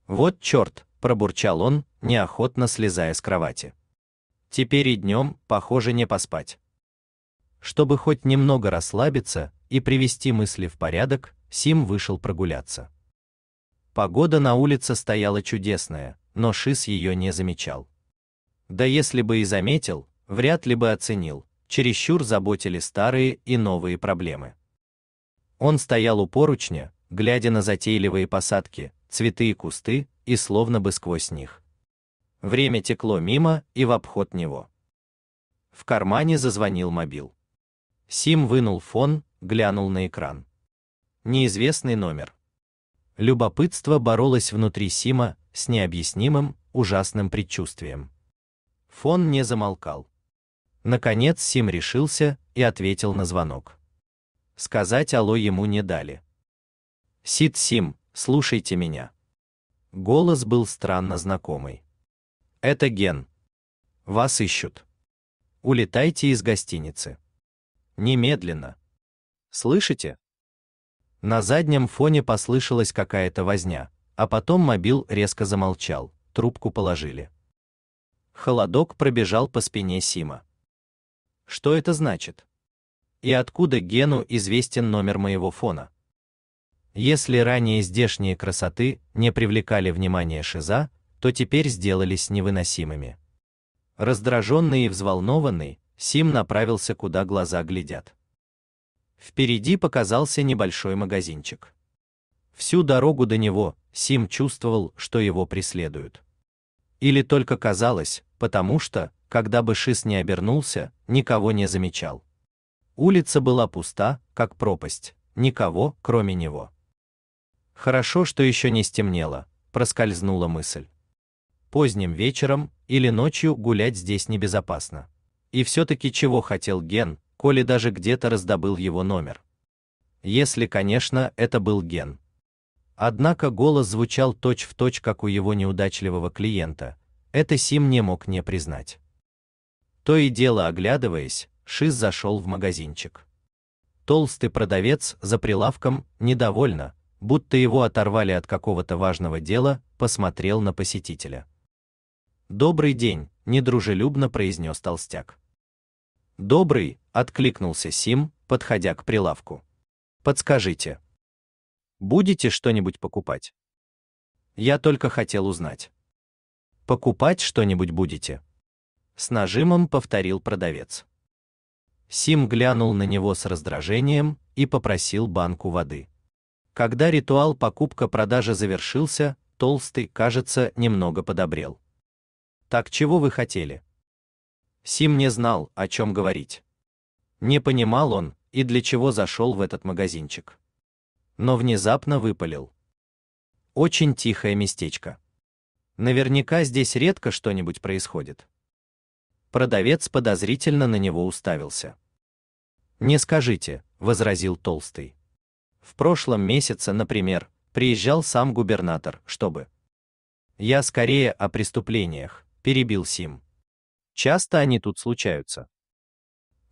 Вот черт, пробурчал он, неохотно слезая с кровати. Теперь и днем, похоже, не поспать. Чтобы хоть немного расслабиться и привести мысли в порядок, Сим вышел прогуляться. Погода на улице стояла чудесная, но Шис ее не замечал. Да если бы и заметил, вряд ли бы оценил. Чересчур заботили старые и новые проблемы. Он стоял у поручня, глядя на затейливые посадки, цветы и кусты, и словно бы сквозь них. Время текло мимо и в обход него. В кармане зазвонил мобил. Сим вынул фон, глянул на экран. Неизвестный номер. Любопытство боролось внутри Сима с необъяснимым, ужасным предчувствием. Фон не замолкал. Наконец Сим решился и ответил на звонок. Сказать алло ему не дали. Сид Сим, слушайте меня. Голос был странно знакомый. Это Ген. Вас ищут. Улетайте из гостиницы. Немедленно. Слышите? На заднем фоне послышалась какая-то возня, а потом мобил резко замолчал. Трубку положили. Холодок пробежал по спине Сима. Что это значит? и откуда Гену известен номер моего фона. Если ранее здешние красоты не привлекали внимания Шиза, то теперь сделались невыносимыми. Раздраженный и взволнованный, Сим направился куда глаза глядят. Впереди показался небольшой магазинчик. Всю дорогу до него Сим чувствовал, что его преследуют. Или только казалось, потому что, когда бы Шиз не обернулся, никого не замечал. Улица была пуста, как пропасть, никого, кроме него. Хорошо, что еще не стемнело, проскользнула мысль. Поздним вечером или ночью гулять здесь небезопасно. И все-таки чего хотел Ген, коли даже где-то раздобыл его номер. Если, конечно, это был Ген. Однако голос звучал точь-в-точь, точь, как у его неудачливого клиента. Это Сим не мог не признать. То и дело оглядываясь, Шиз зашел в магазинчик. Толстый продавец за прилавком, недовольно, будто его оторвали от какого-то важного дела, посмотрел на посетителя. "Добрый день", недружелюбно произнес толстяк. "Добрый", откликнулся Сим, подходя к прилавку. "Подскажите, будете что-нибудь покупать?" "Я только хотел узнать. Покупать что-нибудь будете?" С нажимом повторил продавец. Сим глянул на него с раздражением и попросил банку воды. Когда ритуал покупка-продажа завершился, Толстый, кажется, немного подобрел. Так чего вы хотели? Сим не знал, о чем говорить. Не понимал он, и для чего зашел в этот магазинчик. Но внезапно выпалил. Очень тихое местечко. Наверняка здесь редко что-нибудь происходит. Продавец подозрительно на него уставился. Не скажите, возразил Толстый. В прошлом месяце, например, приезжал сам губернатор, чтобы Я скорее о преступлениях, перебил Сим. Часто они тут случаются.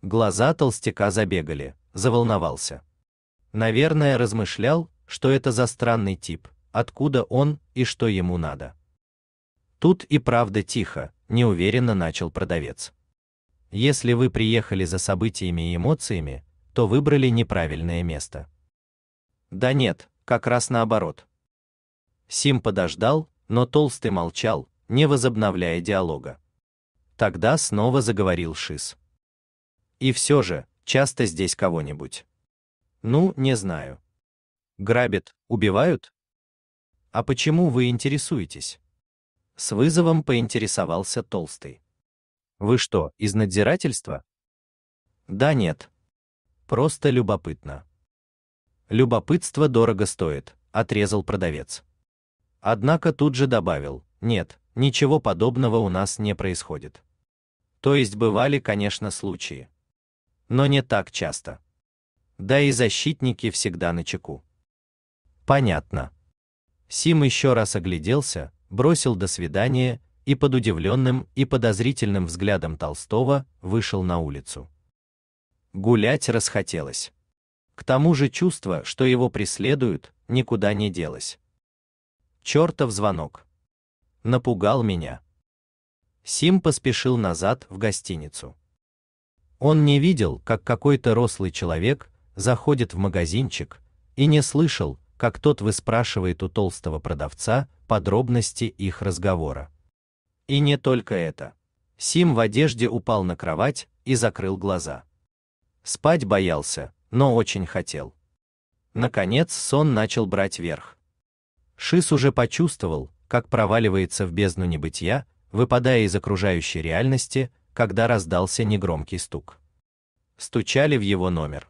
Глаза толстяка забегали, заволновался. Наверное, размышлял, что это за странный тип, откуда он и что ему надо. Тут и правда тихо, неуверенно начал продавец. Если вы приехали за событиями и эмоциями, то выбрали неправильное место. Да нет, как раз наоборот. Сим подождал, но Толстый молчал, не возобновляя диалога. Тогда снова заговорил Шиз. И все же, часто здесь кого-нибудь. Ну, не знаю. Грабят, убивают? А почему вы интересуетесь? С вызовом поинтересовался Толстый. Вы что, из надзирательства? Да нет. Просто любопытно. Любопытство дорого стоит, отрезал продавец. Однако тут же добавил: нет, ничего подобного у нас не происходит. То есть бывали, конечно, случаи, но не так часто. Да и защитники всегда на чеку. Понятно. Сим еще раз огляделся, бросил до свидания и под удивленным и подозрительным взглядом Толстого вышел на улицу. Гулять расхотелось. К тому же чувство, что его преследуют, никуда не делось. Чертов звонок. Напугал меня. Сим поспешил назад в гостиницу. Он не видел, как какой-то рослый человек заходит в магазинчик, и не слышал, как тот выспрашивает у толстого продавца подробности их разговора. И не только это. Сим в одежде упал на кровать и закрыл глаза. Спать боялся, но очень хотел. Наконец сон начал брать верх. Шис уже почувствовал, как проваливается в бездну небытия, выпадая из окружающей реальности, когда раздался негромкий стук. Стучали в его номер.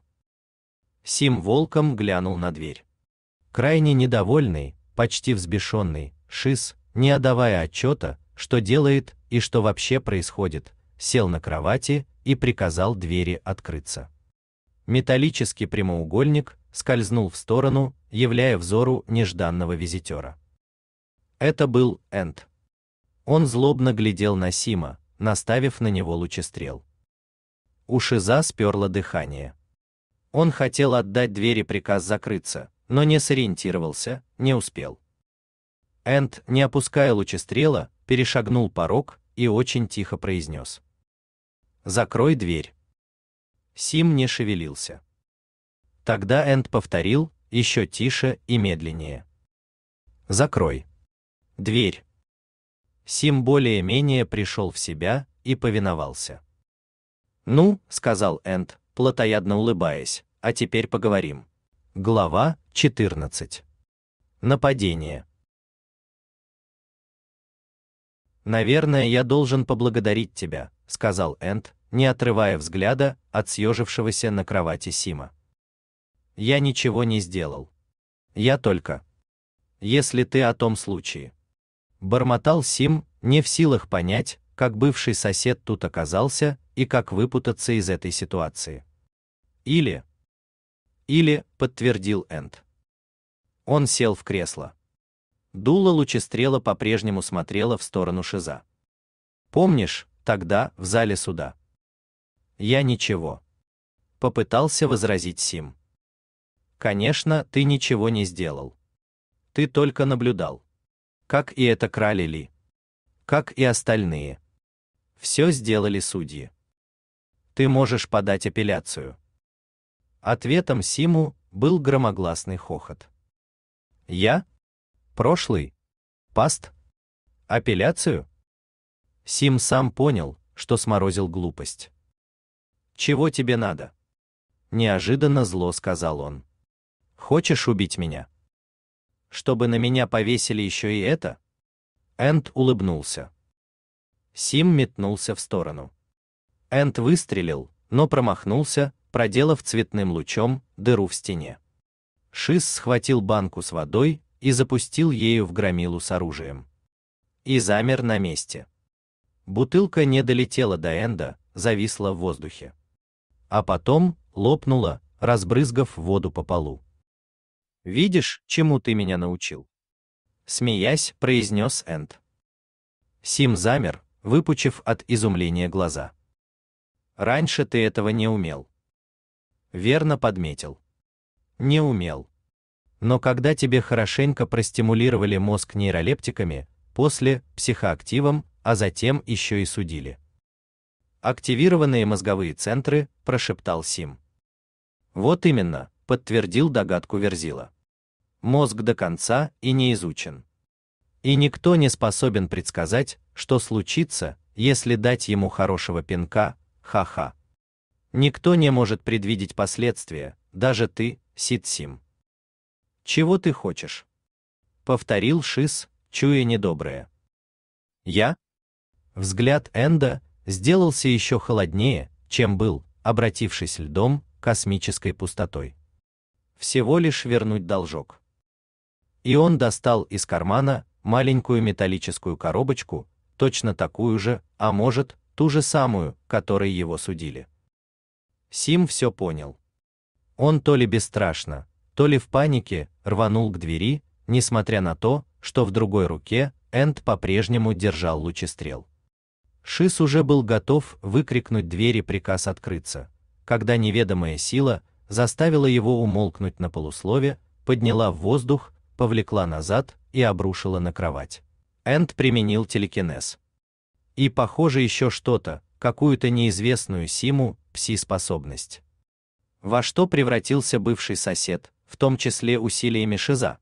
Сим волком глянул на дверь. Крайне недовольный, почти взбешенный, Шис, не отдавая отчета, что делает и что вообще происходит, сел на кровати и приказал двери открыться. Металлический прямоугольник скользнул в сторону, являя взору нежданного визитера. Это был Энд. Он злобно глядел на Сима, наставив на него лучестрел. У Шиза сперло дыхание. Он хотел отдать двери приказ закрыться, но не сориентировался, не успел. Энд, не опуская лучестрела, перешагнул порог и очень тихо произнес. «Закрой дверь». Сим не шевелился. Тогда Энд повторил, еще тише и медленнее. «Закрой. Дверь». Сим более-менее пришел в себя и повиновался. «Ну», — сказал Энд, плотоядно улыбаясь, — «а теперь поговорим». Глава 14. Нападение. Наверное, я должен поблагодарить тебя, сказал Энд, не отрывая взгляда от съежившегося на кровати Сима. Я ничего не сделал. Я только. Если ты о том случае. Бормотал Сим, не в силах понять, как бывший сосед тут оказался и как выпутаться из этой ситуации. Или Или, подтвердил Энд. Он сел в кресло. Дуло лучестрела по-прежнему смотрела в сторону Шиза. Помнишь, тогда, в зале суда? Я ничего. Попытался возразить Сим. Конечно, ты ничего не сделал. Ты только наблюдал. Как и это крали Ли. Как и остальные. Все сделали судьи. Ты можешь подать апелляцию. Ответом Симу был громогласный хохот. Я, прошлый, паст, апелляцию? Сим сам понял, что сморозил глупость. «Чего тебе надо?» Неожиданно зло сказал он. «Хочешь убить меня?» «Чтобы на меня повесили еще и это?» Энд улыбнулся. Сим метнулся в сторону. Энд выстрелил, но промахнулся, проделав цветным лучом дыру в стене. Шиз схватил банку с водой и запустил ею в громилу с оружием. И замер на месте. Бутылка не долетела до Энда, зависла в воздухе. А потом лопнула, разбрызгав воду по полу. «Видишь, чему ты меня научил?» Смеясь, произнес Энд. Сим замер, выпучив от изумления глаза. «Раньше ты этого не умел». Верно подметил. Не умел. Но когда тебе хорошенько простимулировали мозг нейролептиками, после психоактивом, а затем еще и судили. Активированные мозговые центры, прошептал Сим. Вот именно, подтвердил догадку Верзила. Мозг до конца и не изучен. И никто не способен предсказать, что случится, если дать ему хорошего пинка. Ха-ха. Никто не может предвидеть последствия, даже ты, Сид Сим. «Чего ты хочешь?» Повторил Шис, чуя недоброе. «Я?» Взгляд Энда сделался еще холоднее, чем был, обратившись льдом, космической пустотой. Всего лишь вернуть должок. И он достал из кармана маленькую металлическую коробочку, точно такую же, а может, ту же самую, которой его судили. Сим все понял. Он то ли бесстрашно, то ли в панике, рванул к двери, несмотря на то, что в другой руке Энд по-прежнему держал лучистрел. Шис уже был готов выкрикнуть двери приказ открыться, когда неведомая сила заставила его умолкнуть на полуслове, подняла в воздух, повлекла назад и обрушила на кровать. Энд применил телекинез. И похоже еще что-то, какую-то неизвестную симу, пси-способность. Во что превратился бывший сосед, в том числе усилиями Шиза.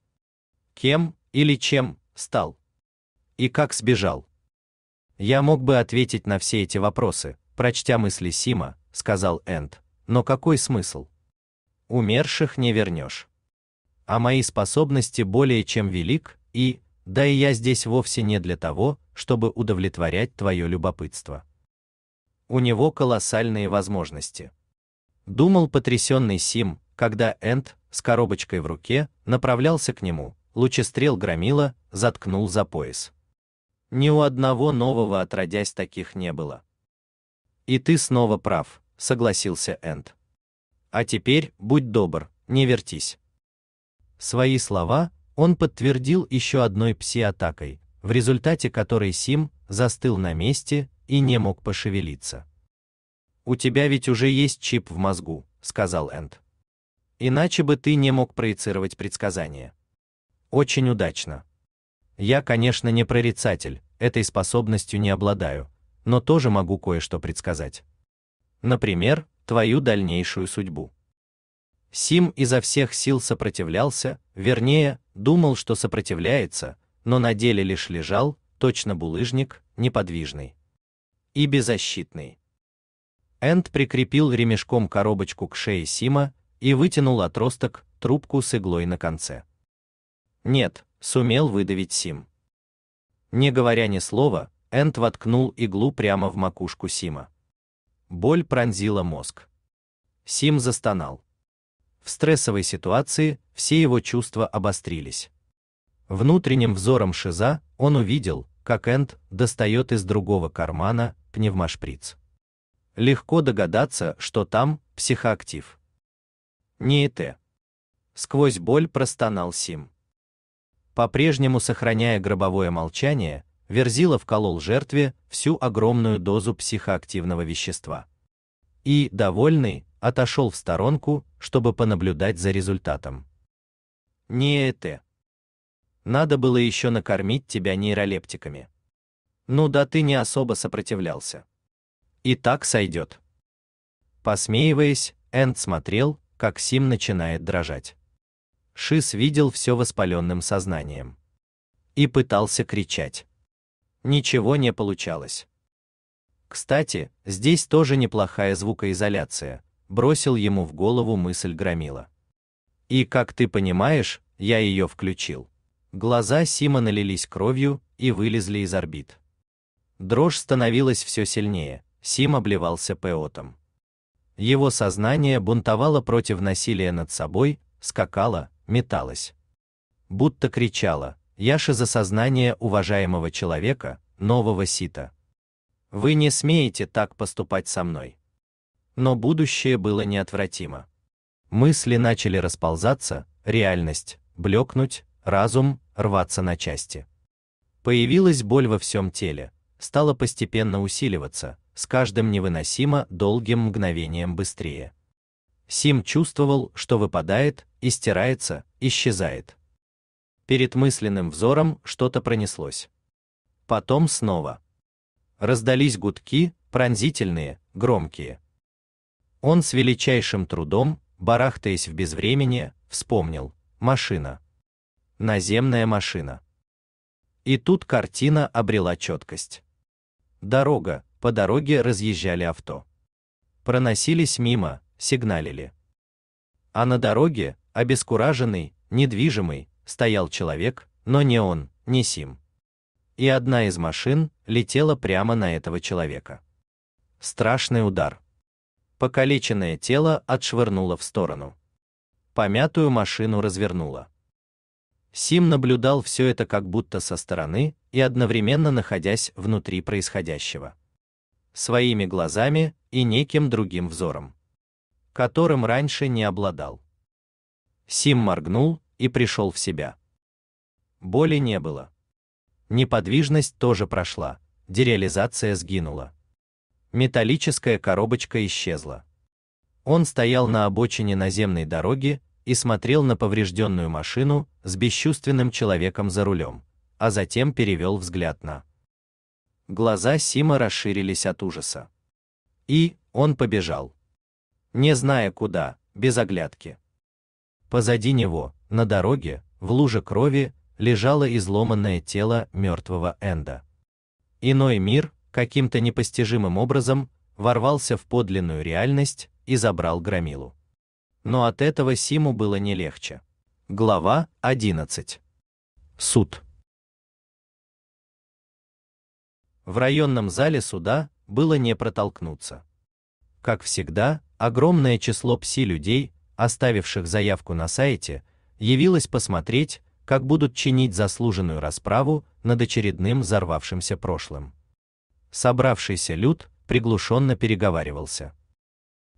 Кем или чем стал? И как сбежал? Я мог бы ответить на все эти вопросы, прочтя мысли Сима, сказал Энд. Но какой смысл? Умерших не вернешь. А мои способности более чем велик, и да и я здесь вовсе не для того, чтобы удовлетворять твое любопытство. У него колоссальные возможности. Думал потрясенный Сим, когда Энд с коробочкой в руке направлялся к нему, лучестрел громила, заткнул за пояс. Ни у одного нового отродясь таких не было. И ты снова прав, согласился Энд. А теперь будь добр, не вертись. Свои слова он подтвердил еще одной пси-атакой, в результате которой Сим застыл на месте и не мог пошевелиться. У тебя ведь уже есть чип в мозгу, сказал Энд. Иначе бы ты не мог проецировать предсказания. Очень удачно. Я, конечно, не прорицатель, этой способностью не обладаю, но тоже могу кое-что предсказать. Например, твою дальнейшую судьбу. Сим изо всех сил сопротивлялся, вернее, думал, что сопротивляется, но на деле лишь лежал, точно булыжник, неподвижный и беззащитный. Энд прикрепил ремешком коробочку к шее Сима и вытянул отросток, трубку с иглой на конце. Нет, сумел выдавить Сим. Не говоря ни слова, Энт воткнул иглу прямо в макушку Сима. Боль пронзила мозг. Сим застонал. В стрессовой ситуации все его чувства обострились. Внутренним взором Шиза он увидел, как Энт достает из другого кармана пневмошприц. Легко догадаться, что там психоактив. Не это. Сквозь боль простонал Сим. По-прежнему сохраняя гробовое молчание, Верзилов колол жертве всю огромную дозу психоактивного вещества. И, довольный, отошел в сторонку, чтобы понаблюдать за результатом. Не это. Надо было еще накормить тебя нейролептиками. Ну да ты не особо сопротивлялся. И так сойдет. Посмеиваясь, Энд смотрел, как Сим начинает дрожать. Шис видел все воспаленным сознанием. И пытался кричать. Ничего не получалось. Кстати, здесь тоже неплохая звукоизоляция, бросил ему в голову мысль Громила. И как ты понимаешь, я ее включил. Глаза Сима налились кровью и вылезли из орбит. Дрожь становилась все сильнее. Сим обливался пеотом. Его сознание бунтовало против насилия над собой, скакало, металось. Будто кричало, Яша за сознание уважаемого человека, нового сита. Вы не смеете так поступать со мной. Но будущее было неотвратимо. Мысли начали расползаться, реальность, блекнуть, разум, рваться на части. Появилась боль во всем теле, стала постепенно усиливаться, с каждым невыносимо долгим мгновением быстрее. Сим чувствовал, что выпадает, истирается, исчезает. Перед мысленным взором что-то пронеслось. Потом снова. Раздались гудки, пронзительные, громкие. Он с величайшим трудом, барахтаясь в безвременье, вспомнил: машина. Наземная машина. И тут картина обрела четкость. Дорога, по дороге разъезжали авто. Проносились мимо, сигналили. А на дороге, обескураженный, недвижимый, стоял человек, но не он, не Сим. И одна из машин летела прямо на этого человека. Страшный удар. Покалеченное тело отшвырнуло в сторону. Помятую машину развернуло. Сим наблюдал все это как будто со стороны и одновременно находясь внутри происходящего своими глазами и неким другим взором, которым раньше не обладал. Сим моргнул и пришел в себя. Боли не было. Неподвижность тоже прошла, дереализация сгинула. Металлическая коробочка исчезла. Он стоял на обочине наземной дороги и смотрел на поврежденную машину с бесчувственным человеком за рулем, а затем перевел взгляд на Глаза Сима расширились от ужаса. И он побежал. Не зная куда, без оглядки. Позади него, на дороге, в луже крови, лежало изломанное тело мертвого Энда. Иной мир, каким-то непостижимым образом, ворвался в подлинную реальность и забрал Грамилу. Но от этого Симу было не легче. Глава 11. Суд. В районном зале суда было не протолкнуться. Как всегда, огромное число пси-людей, оставивших заявку на сайте, явилось посмотреть, как будут чинить заслуженную расправу над очередным взорвавшимся прошлым. Собравшийся люд приглушенно переговаривался.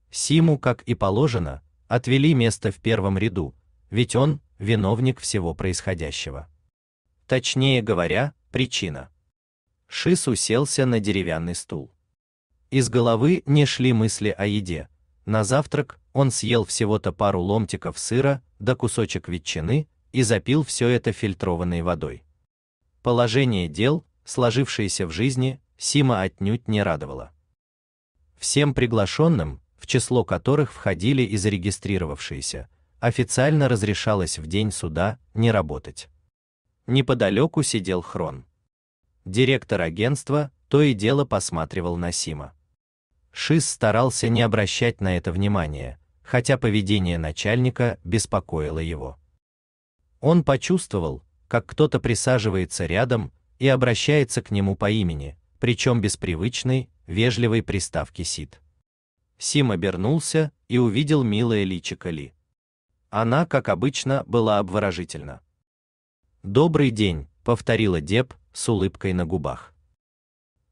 Симу, как и положено, отвели место в первом ряду, ведь он виновник всего происходящего. Точнее говоря, причина. Шис уселся на деревянный стул. Из головы не шли мысли о еде. На завтрак он съел всего-то пару ломтиков сыра да кусочек ветчины и запил все это фильтрованной водой. Положение дел, сложившееся в жизни, Сима отнюдь не радовало. Всем приглашенным, в число которых входили и зарегистрировавшиеся, официально разрешалось в день суда не работать. Неподалеку сидел Хрон. Директор агентства то и дело посматривал на Сима. Шиз старался не обращать на это внимания, хотя поведение начальника беспокоило его. Он почувствовал, как кто-то присаживается рядом и обращается к нему по имени, причем без привычной, вежливой приставки Сид. Сим обернулся и увидел милое личико Ли. Она, как обычно, была обворожительна. «Добрый день», — повторила Деб, с улыбкой на губах.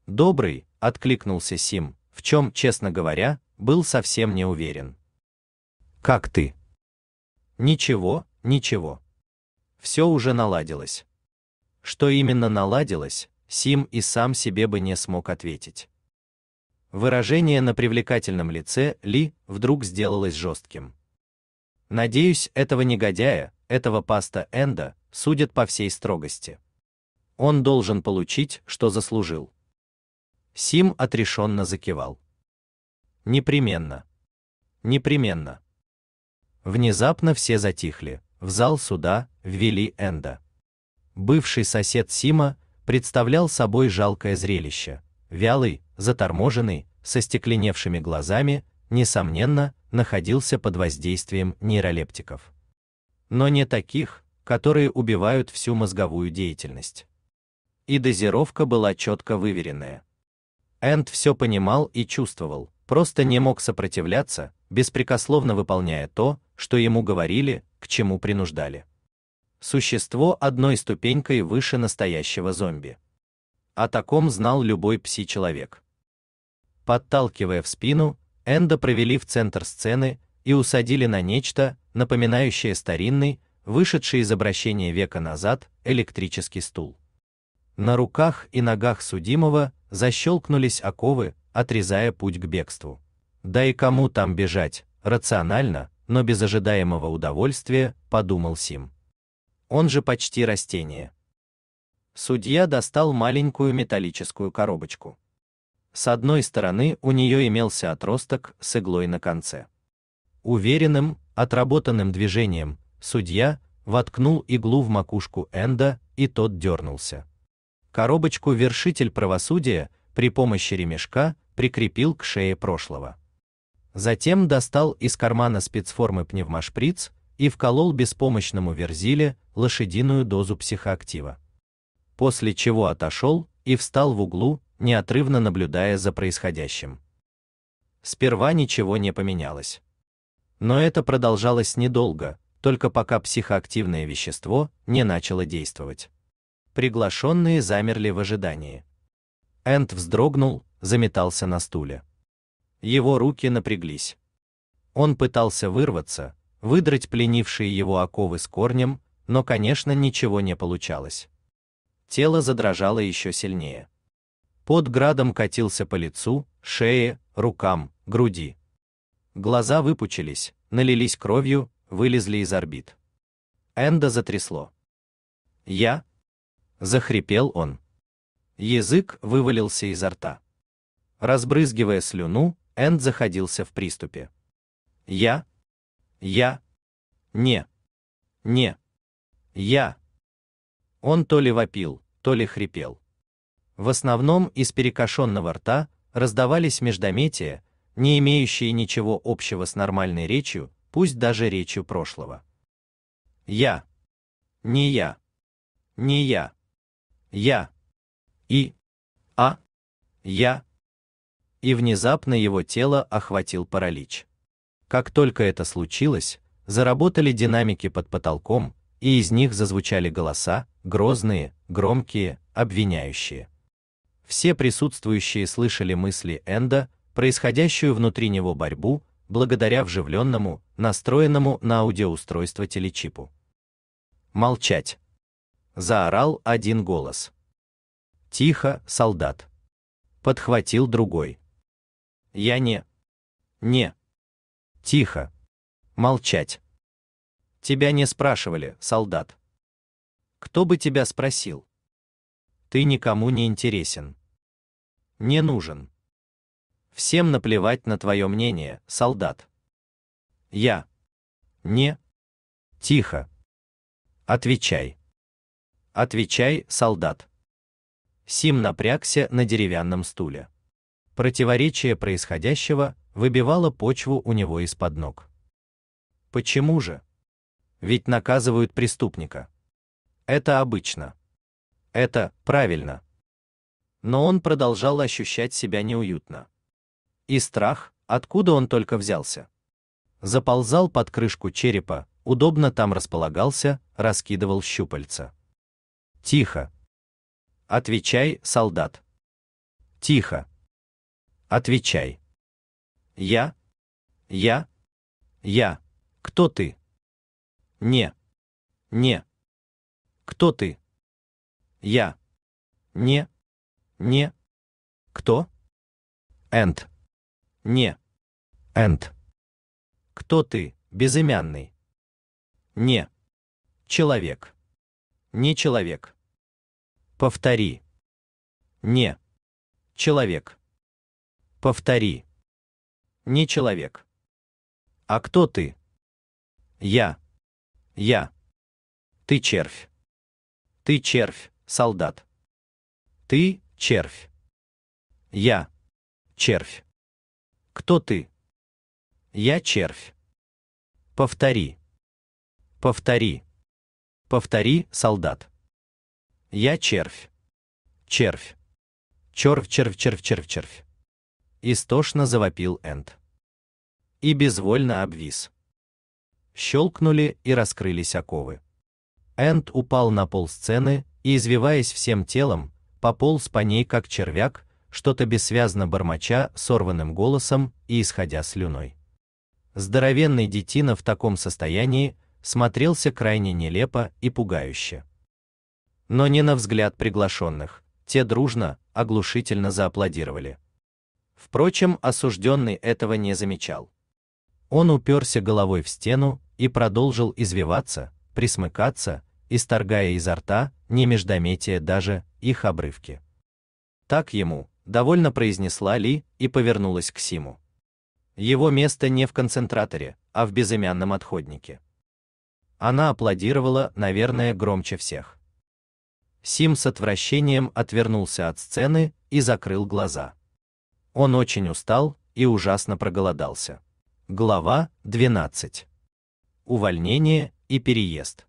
«Добрый», — откликнулся Сим, в чем, честно говоря, был совсем не уверен. «Как ты?» «Ничего, ничего. Все уже наладилось». Что именно наладилось, Сим и сам себе бы не смог ответить. Выражение на привлекательном лице Ли вдруг сделалось жестким. Надеюсь, этого негодяя, этого паста Энда, судят по всей строгости. Он должен получить, что заслужил. Сим отрешенно закивал. Непременно. Непременно. Внезапно все затихли. В зал суда ввели Энда. Бывший сосед Сима представлял собой жалкое зрелище. Вялый, заторможенный, со стекленевшими глазами, несомненно, находился под воздействием нейролептиков. Но не таких, которые убивают всю мозговую деятельность и дозировка была четко выверенная. Энд все понимал и чувствовал, просто не мог сопротивляться, беспрекословно выполняя то, что ему говорили, к чему принуждали. Существо одной ступенькой выше настоящего зомби. О таком знал любой пси-человек. Подталкивая в спину, Энда провели в центр сцены и усадили на нечто, напоминающее старинный, вышедший из обращения века назад, электрический стул. На руках и ногах судимого защелкнулись оковы, отрезая путь к бегству. Да и кому там бежать, рационально, но без ожидаемого удовольствия, подумал Сим. Он же почти растение. Судья достал маленькую металлическую коробочку. С одной стороны у нее имелся отросток с иглой на конце. Уверенным, отработанным движением, судья воткнул иглу в макушку Энда, и тот дернулся. Коробочку вершитель правосудия при помощи ремешка прикрепил к шее прошлого. Затем достал из кармана спецформы пневмошприц и вколол беспомощному Верзиле лошадиную дозу психоактива. После чего отошел и встал в углу, неотрывно наблюдая за происходящим. Сперва ничего не поменялось. Но это продолжалось недолго, только пока психоактивное вещество не начало действовать. Приглашенные замерли в ожидании. Энд вздрогнул, заметался на стуле. Его руки напряглись. Он пытался вырваться, выдрать пленившие его оковы с корнем, но, конечно, ничего не получалось. Тело задрожало еще сильнее. Под градом катился по лицу, шее, рукам, груди. Глаза выпучились, налились кровью, вылезли из орбит. Энда затрясло. Я, Захрипел он. Язык вывалился изо рта. Разбрызгивая слюну, Энд заходился в приступе. Я? Я? Не. Не. Я. Он то ли вопил, то ли хрипел. В основном из перекошенного рта раздавались междометия, не имеющие ничего общего с нормальной речью, пусть даже речью прошлого. Я. Не я. Не я. Я. И. А. Я. И внезапно его тело охватил паралич. Как только это случилось, заработали динамики под потолком, и из них зазвучали голоса, грозные, громкие, обвиняющие. Все присутствующие слышали мысли Энда, происходящую внутри него борьбу, благодаря вживленному, настроенному на аудиоустройство телечипу. Молчать заорал один голос. Тихо, солдат. Подхватил другой. Я не. Не. Тихо. Молчать. Тебя не спрашивали, солдат. Кто бы тебя спросил? Ты никому не интересен. Не нужен. Всем наплевать на твое мнение, солдат. Я. Не. Тихо. Отвечай. Отвечай, солдат. Сим напрягся на деревянном стуле. Противоречие происходящего выбивало почву у него из-под ног. Почему же? Ведь наказывают преступника. Это обычно. Это правильно. Но он продолжал ощущать себя неуютно. И страх, откуда он только взялся, заползал под крышку черепа, удобно там располагался, раскидывал щупальца. Тихо. Отвечай, солдат. Тихо. Отвечай. Я? Я? Я. Кто ты? Не. Не. Кто ты? Я. Не. Не. Кто? Энд. Не. Энд. Кто ты, безымянный? Не. Человек. Не человек. Повтори. Не. Человек. Повтори. Не человек. А кто ты? Я. Я. Ты червь. Ты червь, солдат. Ты червь. Я. Червь. Кто ты? Я червь. Повтори. Повтори. Повтори, солдат. Я червь. Червь. Червь, червь, червь, червь, червь. Истошно завопил Энд. И безвольно обвис. Щелкнули и раскрылись оковы. Энд упал на пол сцены и, извиваясь всем телом, пополз по ней как червяк, что-то бессвязно бормоча сорванным голосом и исходя слюной. Здоровенный детина в таком состоянии смотрелся крайне нелепо и пугающе. Но не на взгляд приглашенных, те дружно, оглушительно зааплодировали. Впрочем, осужденный этого не замечал. Он уперся головой в стену и продолжил извиваться, присмыкаться, исторгая изо рта, не междометия даже, их обрывки. Так ему, довольно произнесла Ли и повернулась к Симу. Его место не в концентраторе, а в безымянном отходнике. Она аплодировала, наверное, громче всех. Сим с отвращением отвернулся от сцены и закрыл глаза. Он очень устал и ужасно проголодался. Глава 12. Увольнение и переезд.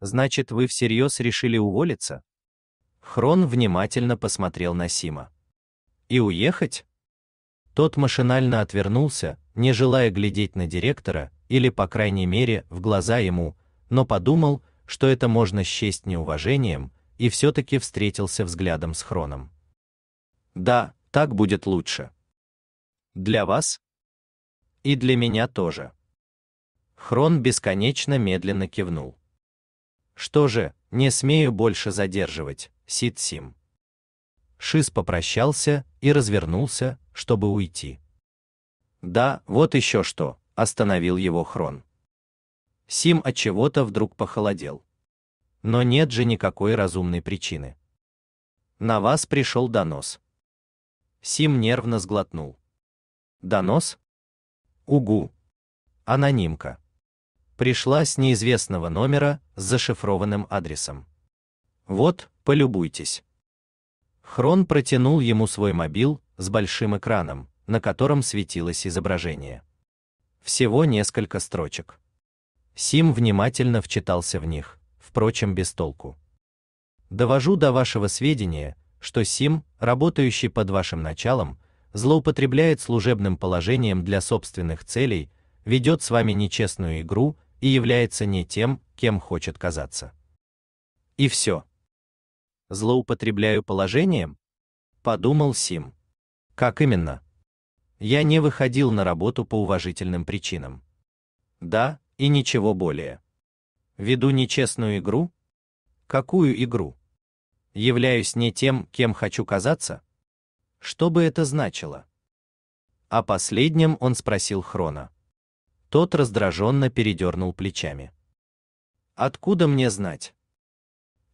Значит, вы всерьез решили уволиться? Хрон внимательно посмотрел на Сима. И уехать? Тот машинально отвернулся, не желая глядеть на директора или, по крайней мере, в глаза ему, но подумал, что это можно счесть неуважением, и все таки встретился взглядом с Хроном. Да, так будет лучше. Для вас и для меня тоже. Хрон бесконечно медленно кивнул. Что же, не смею больше задерживать, Сид Сим. Шиз попрощался и развернулся, чтобы уйти. Да, вот еще что, остановил его Хрон. Сим от чего-то вдруг похолодел. Но нет же никакой разумной причины. На вас пришел донос. Сим нервно сглотнул. Донос? Угу. Анонимка. Пришла с неизвестного номера с зашифрованным адресом. Вот, полюбуйтесь. Хрон протянул ему свой мобил с большим экраном, на котором светилось изображение. Всего несколько строчек. Сим внимательно вчитался в них, впрочем, без толку. Довожу до вашего сведения, что Сим, работающий под вашим началом, злоупотребляет служебным положением для собственных целей, ведет с вами нечестную игру и является не тем, кем хочет казаться. И все. Злоупотребляю положением? подумал Сим. Как именно? Я не выходил на работу по уважительным причинам. Да, и ничего более. Веду нечестную игру? Какую игру? Являюсь не тем, кем хочу казаться? Что бы это значило? О последнем он спросил Хрона. Тот раздраженно передернул плечами. Откуда мне знать?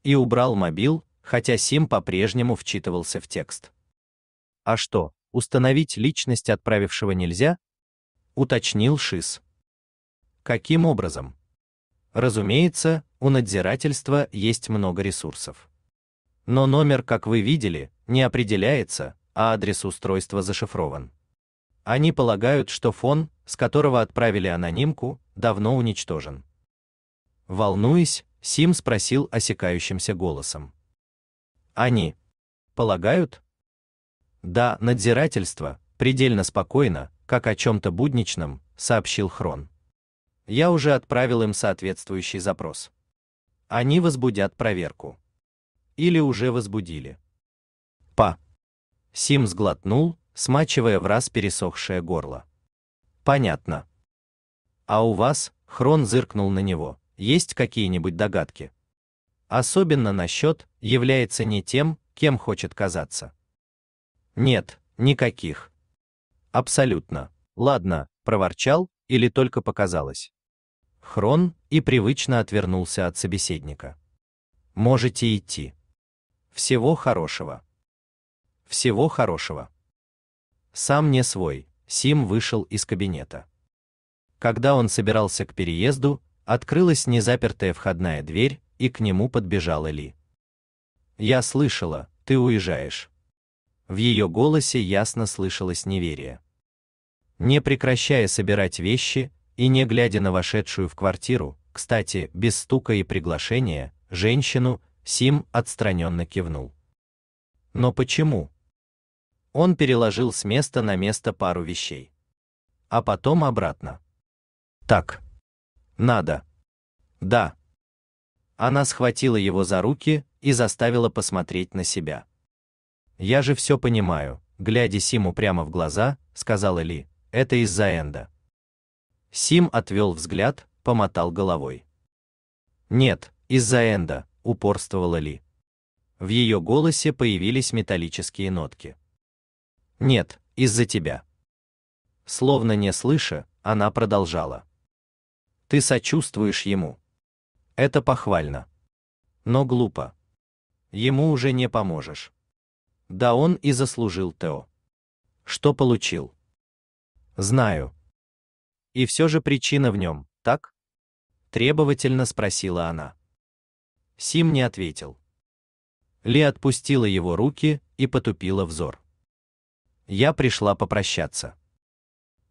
И убрал мобил, хотя Сим по-прежнему вчитывался в текст. А что, установить личность отправившего нельзя? уточнил Шис. Каким образом? Разумеется, у надзирательства есть много ресурсов. Но номер, как вы видели, не определяется, а адрес устройства зашифрован. Они полагают, что фон, с которого отправили анонимку, давно уничтожен. Волнуясь, Сим спросил осекающимся голосом: "Они полагают?" Да, надзирательство, предельно спокойно, как о чем-то будничном, сообщил Хрон. Я уже отправил им соответствующий запрос. Они возбудят проверку. Или уже возбудили. Па. Сим сглотнул, смачивая в раз пересохшее горло. Понятно. А у вас, Хрон зыркнул на него, есть какие-нибудь догадки? Особенно насчет, является не тем, кем хочет казаться. Нет, никаких. Абсолютно. Ладно, проворчал или только показалось. Хрон и привычно отвернулся от собеседника. Можете идти. Всего хорошего. Всего хорошего. Сам не свой, Сим вышел из кабинета. Когда он собирался к переезду, открылась незапертая входная дверь, и к нему подбежала Ли. Я слышала, ты уезжаешь. В ее голосе ясно слышалось неверие. Не прекращая собирать вещи и не глядя на вошедшую в квартиру, кстати, без стука и приглашения, женщину, Сим отстраненно кивнул. Но почему? Он переложил с места на место пару вещей. А потом обратно. Так. Надо. Да. Она схватила его за руки и заставила посмотреть на себя. «Я же все понимаю», — глядя Симу прямо в глаза, сказала Ли, — «это из-за Энда». Сим отвел взгляд, помотал головой. «Нет, из-за Энда», — упорствовала Ли. В ее голосе появились металлические нотки. «Нет, из-за тебя». Словно не слыша, она продолжала. «Ты сочувствуешь ему. Это похвально. Но глупо. Ему уже не поможешь. Да он и заслужил Тео. Что получил? Знаю. И все же причина в нем, так? Требовательно спросила она. Сим не ответил. Ли отпустила его руки и потупила взор. Я пришла попрощаться.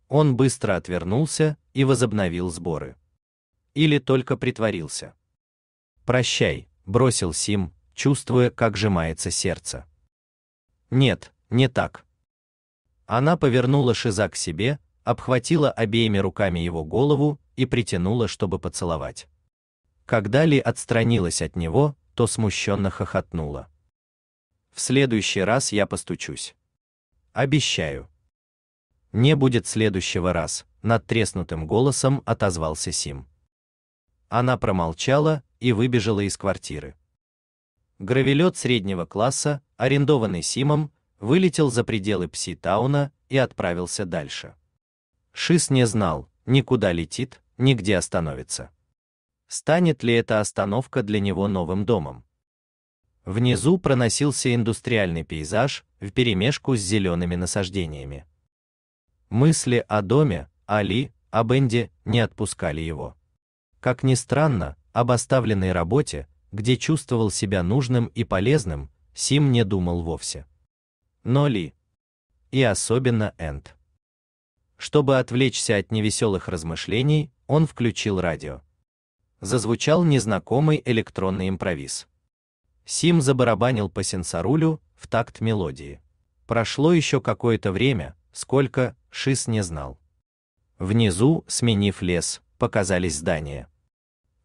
Он быстро отвернулся и возобновил сборы. Или только притворился. Прощай, бросил Сим, чувствуя, как сжимается сердце. Нет, не так. Она повернула Шиза к себе, обхватила обеими руками его голову и притянула, чтобы поцеловать. Когда Ли отстранилась от него, то смущенно хохотнула. В следующий раз я постучусь. Обещаю. Не будет следующего раз, над треснутым голосом отозвался Сим. Она промолчала и выбежала из квартиры. Гравелет среднего класса, арендованный Симом, вылетел за пределы Пси-тауна и отправился дальше. Шис не знал, никуда летит, нигде остановится. Станет ли эта остановка для него новым домом? Внизу проносился индустриальный пейзаж вперемешку с зелеными насаждениями. Мысли о доме, Али, об Энди не отпускали его. Как ни странно, об оставленной работе где чувствовал себя нужным и полезным, Сим не думал вовсе. Но Ли. И особенно Энд. Чтобы отвлечься от невеселых размышлений, он включил радио. Зазвучал незнакомый электронный импровиз. Сим забарабанил по сенсорулю в такт мелодии. Прошло еще какое-то время, сколько, Шис не знал. Внизу, сменив лес, показались здания.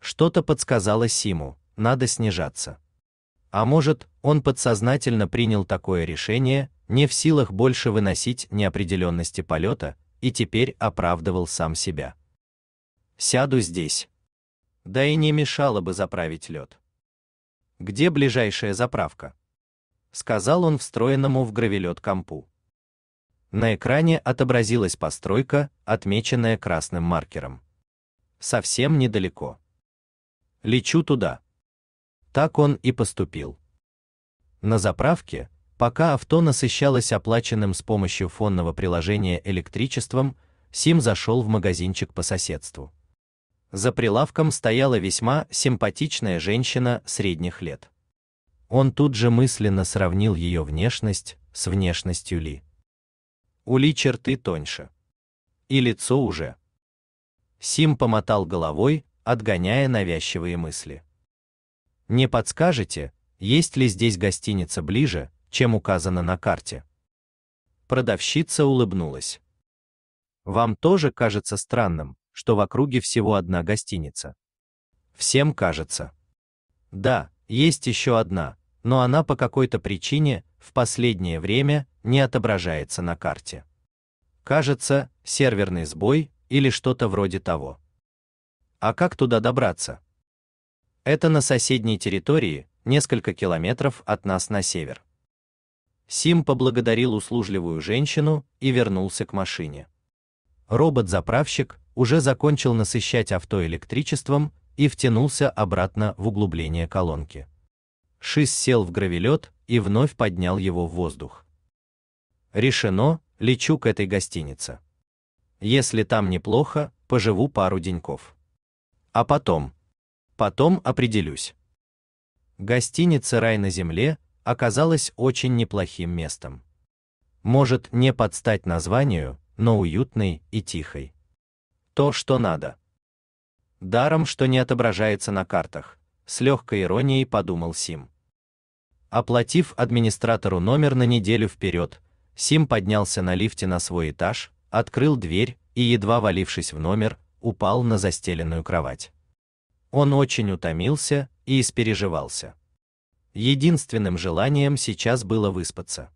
Что-то подсказало Симу, надо снижаться. А может, он подсознательно принял такое решение, не в силах больше выносить неопределенности полета, и теперь оправдывал сам себя. Сяду здесь. Да и не мешало бы заправить лед. Где ближайшая заправка? сказал он встроенному в гравелет компу. На экране отобразилась постройка, отмеченная красным маркером. Совсем недалеко. Лечу туда. Так он и поступил. На заправке, пока авто насыщалось оплаченным с помощью фонного приложения электричеством, Сим зашел в магазинчик по соседству. За прилавком стояла весьма симпатичная женщина средних лет. Он тут же мысленно сравнил ее внешность с внешностью Ли. У Ли черты тоньше. И лицо уже. Сим помотал головой, отгоняя навязчивые мысли. Не подскажете, есть ли здесь гостиница ближе, чем указано на карте? Продавщица улыбнулась. Вам тоже кажется странным, что в округе всего одна гостиница? Всем кажется. Да, есть еще одна, но она по какой-то причине в последнее время не отображается на карте. Кажется, серверный сбой или что-то вроде того. А как туда добраться? Это на соседней территории, несколько километров от нас на север. Сим поблагодарил услужливую женщину и вернулся к машине. Робот-заправщик уже закончил насыщать авто электричеством и втянулся обратно в углубление колонки. Шиз сел в гравелет и вновь поднял его в воздух. Решено, лечу к этой гостинице. Если там неплохо, поживу пару деньков. А потом потом определюсь. Гостиница Рай на земле оказалась очень неплохим местом. Может, не под стать названию, но уютной и тихой. То, что надо. Даром, что не отображается на картах, с легкой иронией подумал Сим. Оплатив администратору номер на неделю вперед, Сим поднялся на лифте на свой этаж, открыл дверь и едва валившись в номер, упал на застеленную кровать. Он очень утомился и испереживался. Единственным желанием сейчас было выспаться.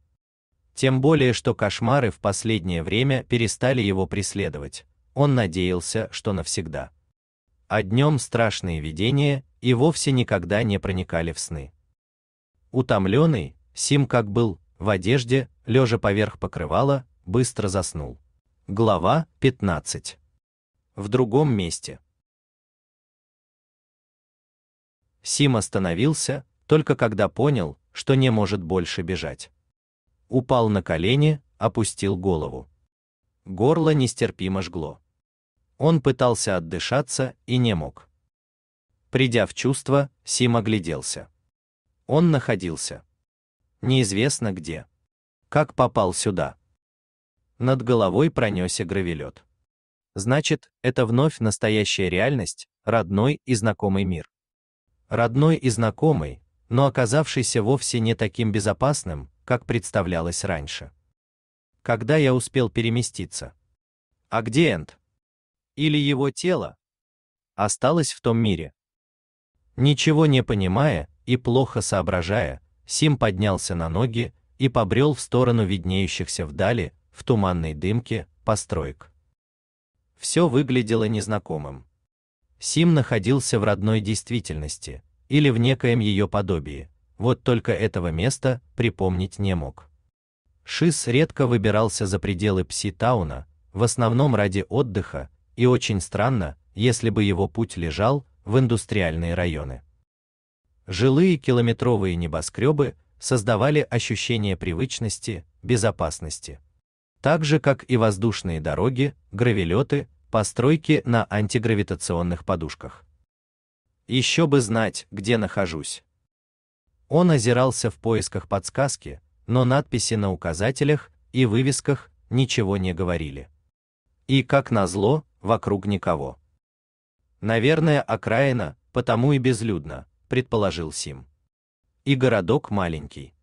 Тем более, что кошмары в последнее время перестали его преследовать. Он надеялся, что навсегда. А днем страшные видения и вовсе никогда не проникали в сны. Утомленный, Сим как был, в одежде, лежа поверх покрывала, быстро заснул. Глава 15. В другом месте. Сим остановился, только когда понял, что не может больше бежать. Упал на колени, опустил голову. Горло нестерпимо жгло. Он пытался отдышаться и не мог. Придя в чувство, Сим огляделся. Он находился. Неизвестно где. Как попал сюда. Над головой пронесся гравелет. Значит, это вновь настоящая реальность, родной и знакомый мир родной и знакомый, но оказавшийся вовсе не таким безопасным, как представлялось раньше. Когда я успел переместиться? А где Энд? Или его тело? Осталось в том мире. Ничего не понимая и плохо соображая, Сим поднялся на ноги и побрел в сторону виднеющихся вдали, в туманной дымке, построек. Все выглядело незнакомым. Сим находился в родной действительности или в некоем ее подобии. Вот только этого места припомнить не мог. Шис редко выбирался за пределы Пси-тауна, в основном ради отдыха, и очень странно, если бы его путь лежал в индустриальные районы. Жилые километровые небоскребы создавали ощущение привычности, безопасности. Так же как и воздушные дороги, гравелеты, постройки на антигравитационных подушках. Еще бы знать, где нахожусь. Он озирался в поисках подсказки, но надписи на указателях и вывесках ничего не говорили. И как назло, вокруг никого. Наверное, окраина, потому и безлюдно, предположил Сим. И городок маленький.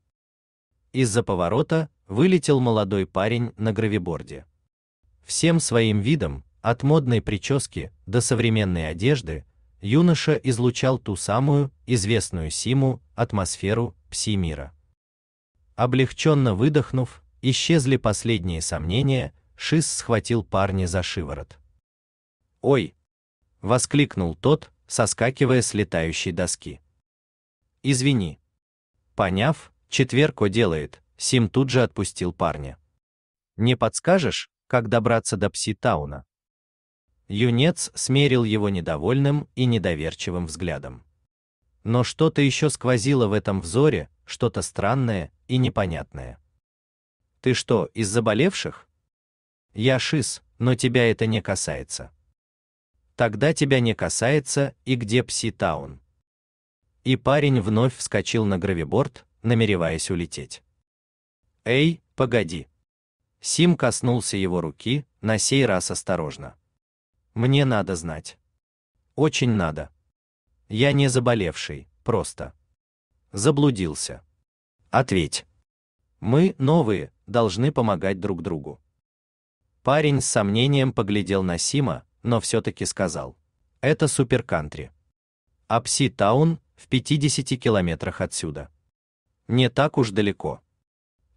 Из-за поворота вылетел молодой парень на гравиборде. Всем своим видом от модной прически до современной одежды юноша излучал ту самую известную Симу атмосферу пси-мира. Облегченно выдохнув, исчезли последние сомнения, Шис схватил парня за шиворот. "Ой!" воскликнул тот, соскакивая с летающей доски. "Извини." Поняв, четверко делает, Сим тут же отпустил парня. "Не подскажешь, как добраться до Пси-тауна?" Юнец смерил его недовольным и недоверчивым взглядом. Но что-то еще сквозило в этом взоре, что-то странное и непонятное. Ты что, из заболевших? Я шиз, но тебя это не касается. Тогда тебя не касается, и где Пси-таун? И парень вновь вскочил на гравиборд, намереваясь улететь. Эй, погоди. Сим коснулся его руки, на сей раз осторожно. Мне надо знать. Очень надо. Я не заболевший, просто. Заблудился. Ответь. Мы, новые, должны помогать друг другу. Парень с сомнением поглядел на Сима, но все-таки сказал. Это суперкантри. Апси-таун в 50 километрах отсюда. Не так уж далеко.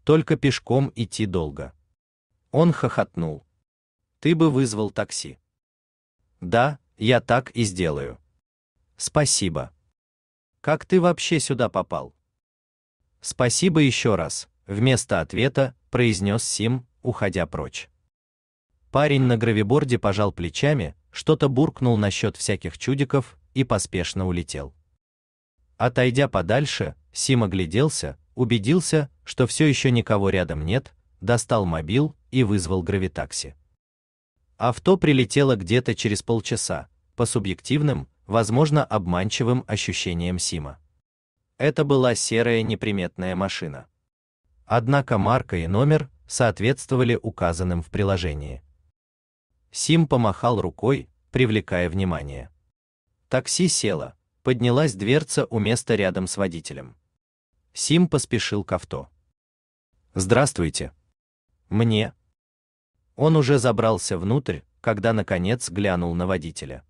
Только пешком идти долго. Он хохотнул. Ты бы вызвал такси. Да, я так и сделаю. Спасибо. Как ты вообще сюда попал? Спасибо еще раз, вместо ответа произнес Сим, уходя прочь. Парень на гравиборде пожал плечами, что-то буркнул насчет всяких чудиков и поспешно улетел. Отойдя подальше, Сим огляделся, убедился, что все еще никого рядом нет, достал мобил и вызвал гравитакси. Авто прилетело где-то через полчаса, по субъективным, возможно, обманчивым ощущениям Сима. Это была серая неприметная машина. Однако марка и номер соответствовали указанным в приложении. Сим помахал рукой, привлекая внимание. Такси село, поднялась дверца у места рядом с водителем. Сим поспешил к авто. Здравствуйте. Мне он уже забрался внутрь, когда наконец глянул на водителя.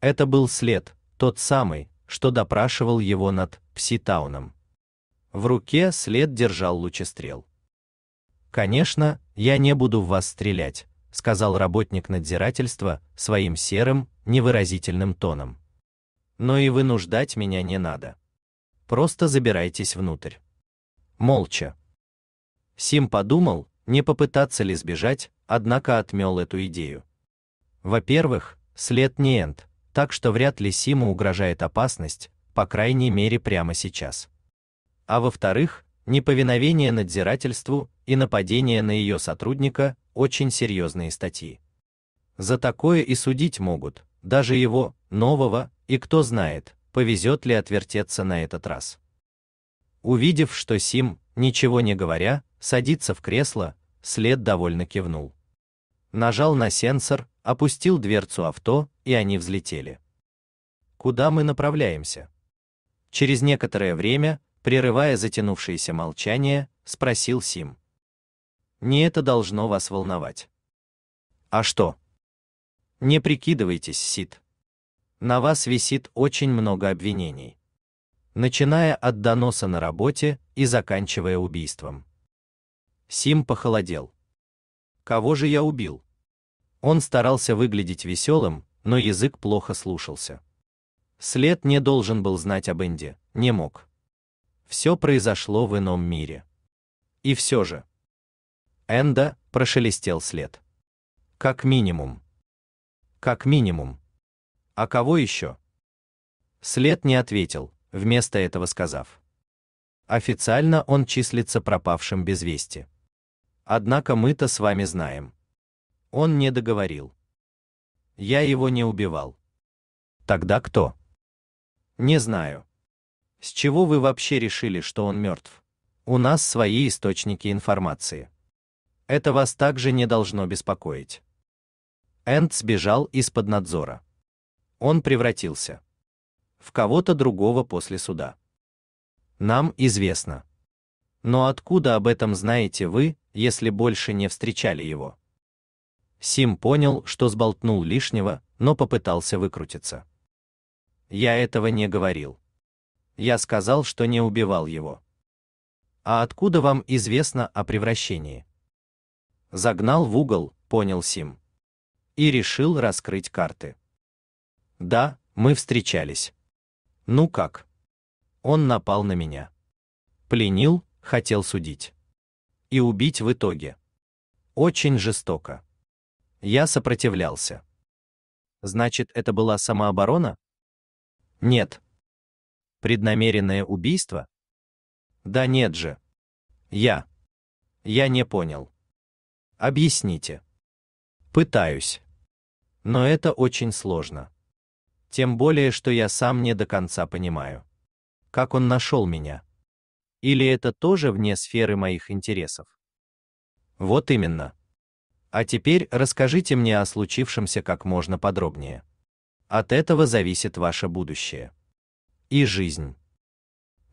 Это был след, тот самый, что допрашивал его над Пситауном. В руке след держал лучестрел. Конечно, я не буду в вас стрелять, сказал работник надзирательства своим серым, невыразительным тоном. Но и вынуждать меня не надо. Просто забирайтесь внутрь. Молча. Сим подумал, не попытаться ли сбежать, однако отмел эту идею. Во-первых, след не энд, так что вряд ли Симу угрожает опасность, по крайней мере прямо сейчас. А во-вторых, неповиновение надзирательству и нападение на ее сотрудника очень серьезные статьи. За такое и судить могут, даже его, нового, и кто знает, повезет ли отвертеться на этот раз. Увидев, что Сим, ничего не говоря, садится в кресло, след довольно кивнул. Нажал на сенсор, опустил дверцу авто, и они взлетели. Куда мы направляемся? Через некоторое время, прерывая затянувшееся молчание, спросил Сим. Не это должно вас волновать. А что? Не прикидывайтесь, Сид. На вас висит очень много обвинений. Начиная от доноса на работе и заканчивая убийством. Сим похолодел. Кого же я убил? Он старался выглядеть веселым, но язык плохо слушался. След не должен был знать об Энди, не мог. Все произошло в ином мире. И все же. Энда прошелестел след. Как минимум. Как минимум. А кого еще? След не ответил, вместо этого сказав. Официально он числится пропавшим без вести. Однако мы-то с вами знаем. Он не договорил. Я его не убивал. Тогда кто? Не знаю. С чего вы вообще решили, что он мертв? У нас свои источники информации. Это вас также не должно беспокоить. Энд сбежал из-под надзора. Он превратился в кого-то другого после суда. Нам известно. Но откуда об этом знаете вы, если больше не встречали его. Сим понял, что сболтнул лишнего, но попытался выкрутиться. Я этого не говорил. Я сказал, что не убивал его. А откуда вам известно о превращении? Загнал в угол, понял Сим. И решил раскрыть карты. Да, мы встречались. Ну как? Он напал на меня. Пленил, хотел судить и убить в итоге. Очень жестоко. Я сопротивлялся. Значит, это была самооборона? Нет. Преднамеренное убийство? Да нет же. Я. Я не понял. Объясните. Пытаюсь. Но это очень сложно. Тем более, что я сам не до конца понимаю. Как он нашел меня? Или это тоже вне сферы моих интересов? Вот именно. А теперь расскажите мне о случившемся как можно подробнее. От этого зависит ваше будущее. И жизнь.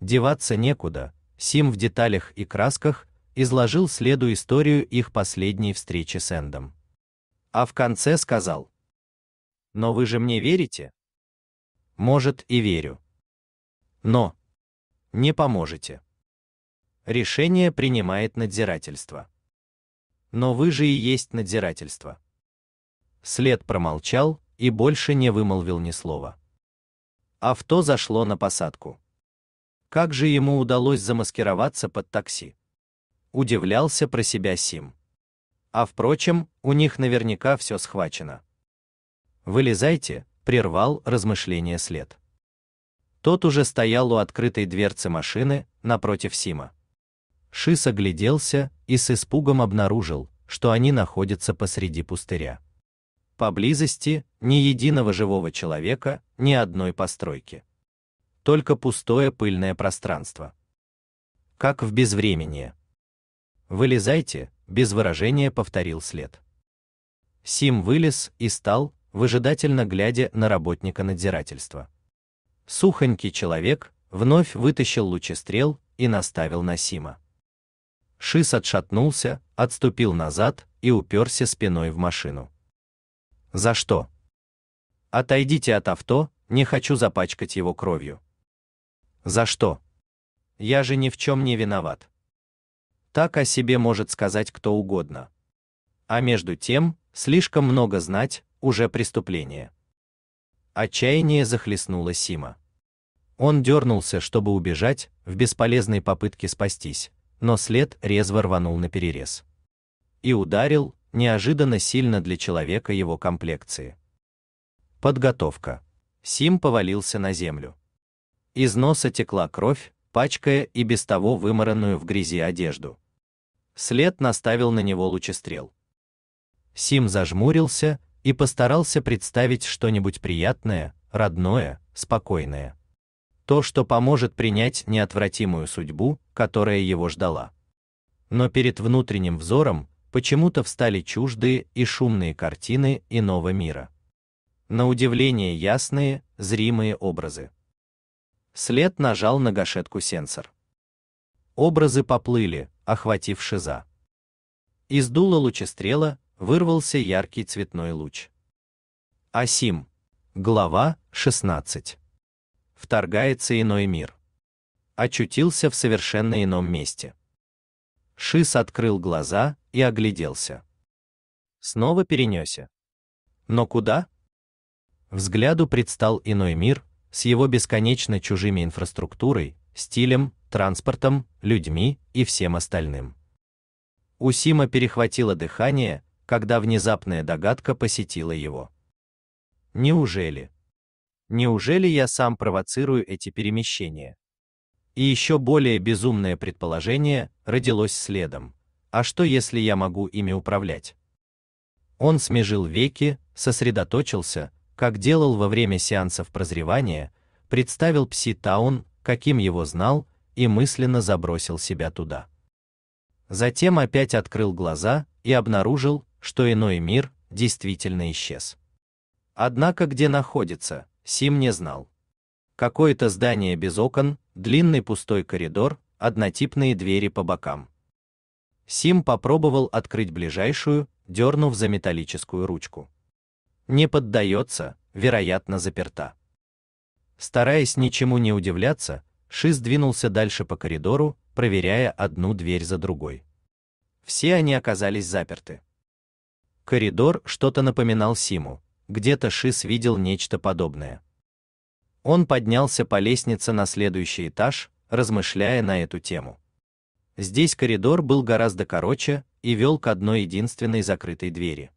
Деваться некуда, Сим в деталях и красках изложил следу историю их последней встречи с Эндом. А в конце сказал. «Но вы же мне верите?» «Может, и верю. Но не поможете». Решение принимает надзирательство. Но вы же и есть надзирательство. След промолчал и больше не вымолвил ни слова. Авто зашло на посадку. Как же ему удалось замаскироваться под такси? Удивлялся про себя Сим. А впрочем, у них наверняка все схвачено. Вылезайте, прервал размышление след. Тот уже стоял у открытой дверцы машины напротив Сима. Шис огляделся и с испугом обнаружил, что они находятся посреди пустыря. Поблизости ни единого живого человека, ни одной постройки. Только пустое пыльное пространство. Как в безвременье. Вылезайте, без выражения повторил след. Сим вылез и стал, выжидательно глядя на работника надзирательства. Сухонький человек вновь вытащил лучестрел и наставил на Сима. Шис отшатнулся, отступил назад и уперся спиной в машину. «За что?» «Отойдите от авто, не хочу запачкать его кровью». «За что?» «Я же ни в чем не виноват». Так о себе может сказать кто угодно. А между тем, слишком много знать – уже преступление. Отчаяние захлестнуло Сима. Он дернулся, чтобы убежать, в бесполезной попытке спастись но след резво рванул на перерез. И ударил, неожиданно сильно для человека его комплекции. Подготовка. Сим повалился на землю. Из носа текла кровь, пачкая и без того вымаранную в грязи одежду. След наставил на него лучестрел. Сим зажмурился и постарался представить что-нибудь приятное, родное, спокойное. То, что поможет принять неотвратимую судьбу, которая его ждала. Но перед внутренним взором почему-то встали чуждые и шумные картины иного мира. На удивление ясные, зримые образы. След нажал на гашетку сенсор. Образы поплыли, охватив шиза. Из дула лучестрела вырвался яркий цветной луч. Асим. Глава 16. Вторгается иной мир очутился в совершенно ином месте. Шис открыл глаза и огляделся. Снова перенесся. Но куда? Взгляду предстал иной мир с его бесконечно чужими инфраструктурой, стилем, транспортом, людьми и всем остальным. У Сима перехватило дыхание, когда внезапная догадка посетила его. Неужели? Неужели я сам провоцирую эти перемещения? И еще более безумное предположение родилось следом. А что если я могу ими управлять? Он смежил веки, сосредоточился, как делал во время сеансов прозревания, представил Пси-таун, каким его знал, и мысленно забросил себя туда. Затем опять открыл глаза и обнаружил, что иной мир действительно исчез. Однако где находится, Сим не знал. Какое-то здание без окон, длинный пустой коридор, однотипные двери по бокам. Сим попробовал открыть ближайшую, дернув за металлическую ручку. Не поддается, вероятно, заперта. Стараясь ничему не удивляться, Ши сдвинулся дальше по коридору, проверяя одну дверь за другой. Все они оказались заперты. Коридор что-то напоминал Симу, где-то Шис видел нечто подобное. Он поднялся по лестнице на следующий этаж, размышляя на эту тему. Здесь коридор был гораздо короче и вел к одной единственной закрытой двери.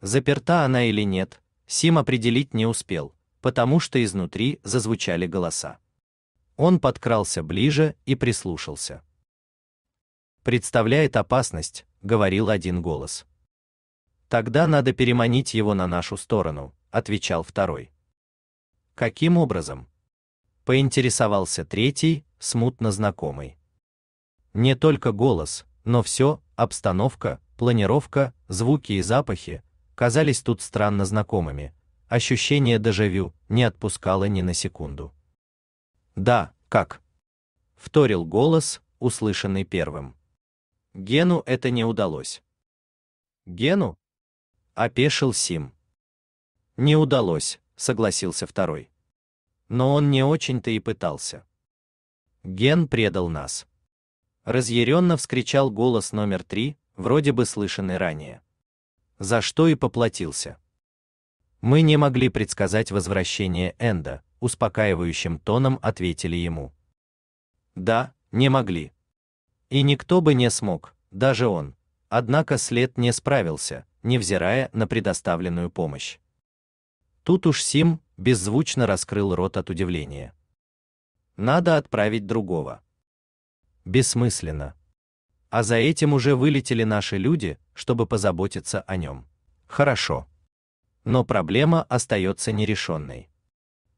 Заперта она или нет, Сим определить не успел, потому что изнутри зазвучали голоса. Он подкрался ближе и прислушался. «Представляет опасность», — говорил один голос. «Тогда надо переманить его на нашу сторону», — отвечал второй. Каким образом? Поинтересовался третий, смутно знакомый. Не только голос, но все, обстановка, планировка, звуки и запахи казались тут странно знакомыми. Ощущение дежавю не отпускало ни на секунду. Да, как? вторил голос, услышанный первым. Гену это не удалось. Гену? опешил Сим. Не удалось, согласился второй. Но он не очень-то и пытался. Ген предал нас. Разъяренно вскричал голос номер три, вроде бы слышанный ранее. За что и поплатился. Мы не могли предсказать возвращение Энда, успокаивающим тоном ответили ему. Да, не могли. И никто бы не смог, даже он. Однако след не справился, невзирая на предоставленную помощь. Тут уж Сим беззвучно раскрыл рот от удивления. Надо отправить другого. Бессмысленно. А за этим уже вылетели наши люди, чтобы позаботиться о нем. Хорошо. Но проблема остается нерешенной.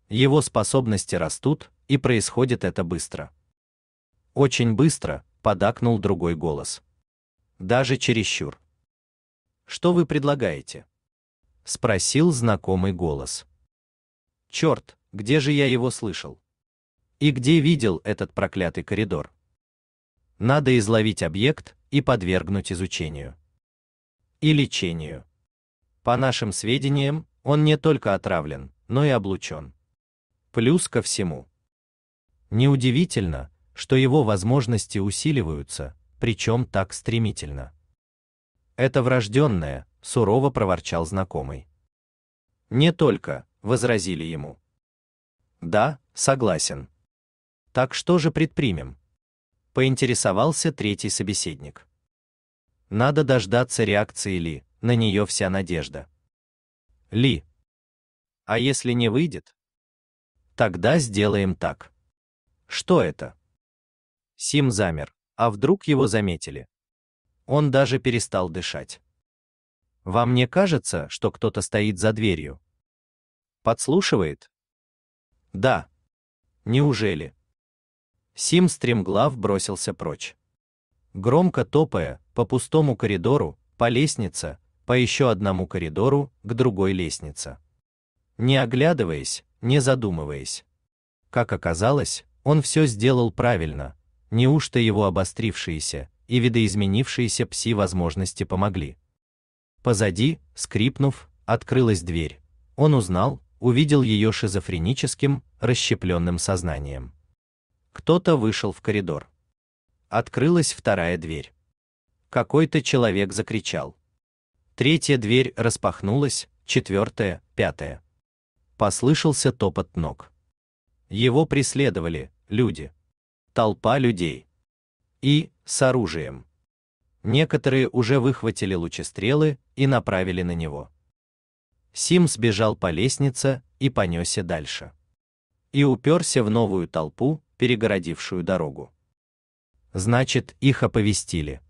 Его способности растут, и происходит это быстро. Очень быстро, подакнул другой голос. Даже чересчур. Что вы предлагаете? — спросил знакомый голос. Черт, где же я его слышал? И где видел этот проклятый коридор? Надо изловить объект и подвергнуть изучению. И лечению. По нашим сведениям, он не только отравлен, но и облучен. Плюс ко всему. Неудивительно, что его возможности усиливаются, причем так стремительно. Это врожденное, сурово проворчал знакомый. Не только, возразили ему. Да, согласен. Так что же предпримем? Поинтересовался третий собеседник. Надо дождаться реакции Ли, на нее вся надежда. Ли. А если не выйдет? Тогда сделаем так. Что это? Сим замер, а вдруг его заметили. Он даже перестал дышать. Вам не кажется, что кто-то стоит за дверью? Подслушивает? Да. Неужели? Сим стремглав бросился прочь. Громко топая, по пустому коридору, по лестнице, по еще одному коридору, к другой лестнице. Не оглядываясь, не задумываясь. Как оказалось, он все сделал правильно, неужто его обострившиеся и видоизменившиеся пси-возможности помогли? Позади, скрипнув, открылась дверь. Он узнал, увидел ее шизофреническим, расщепленным сознанием. Кто-то вышел в коридор. Открылась вторая дверь. Какой-то человек закричал. Третья дверь распахнулась, четвертая, пятая. Послышался топот ног. Его преследовали люди. Толпа людей. И с оружием. Некоторые уже выхватили лучестрелы и направили на него. Сим сбежал по лестнице и понесся дальше. И уперся в новую толпу, перегородившую дорогу. Значит, их оповестили.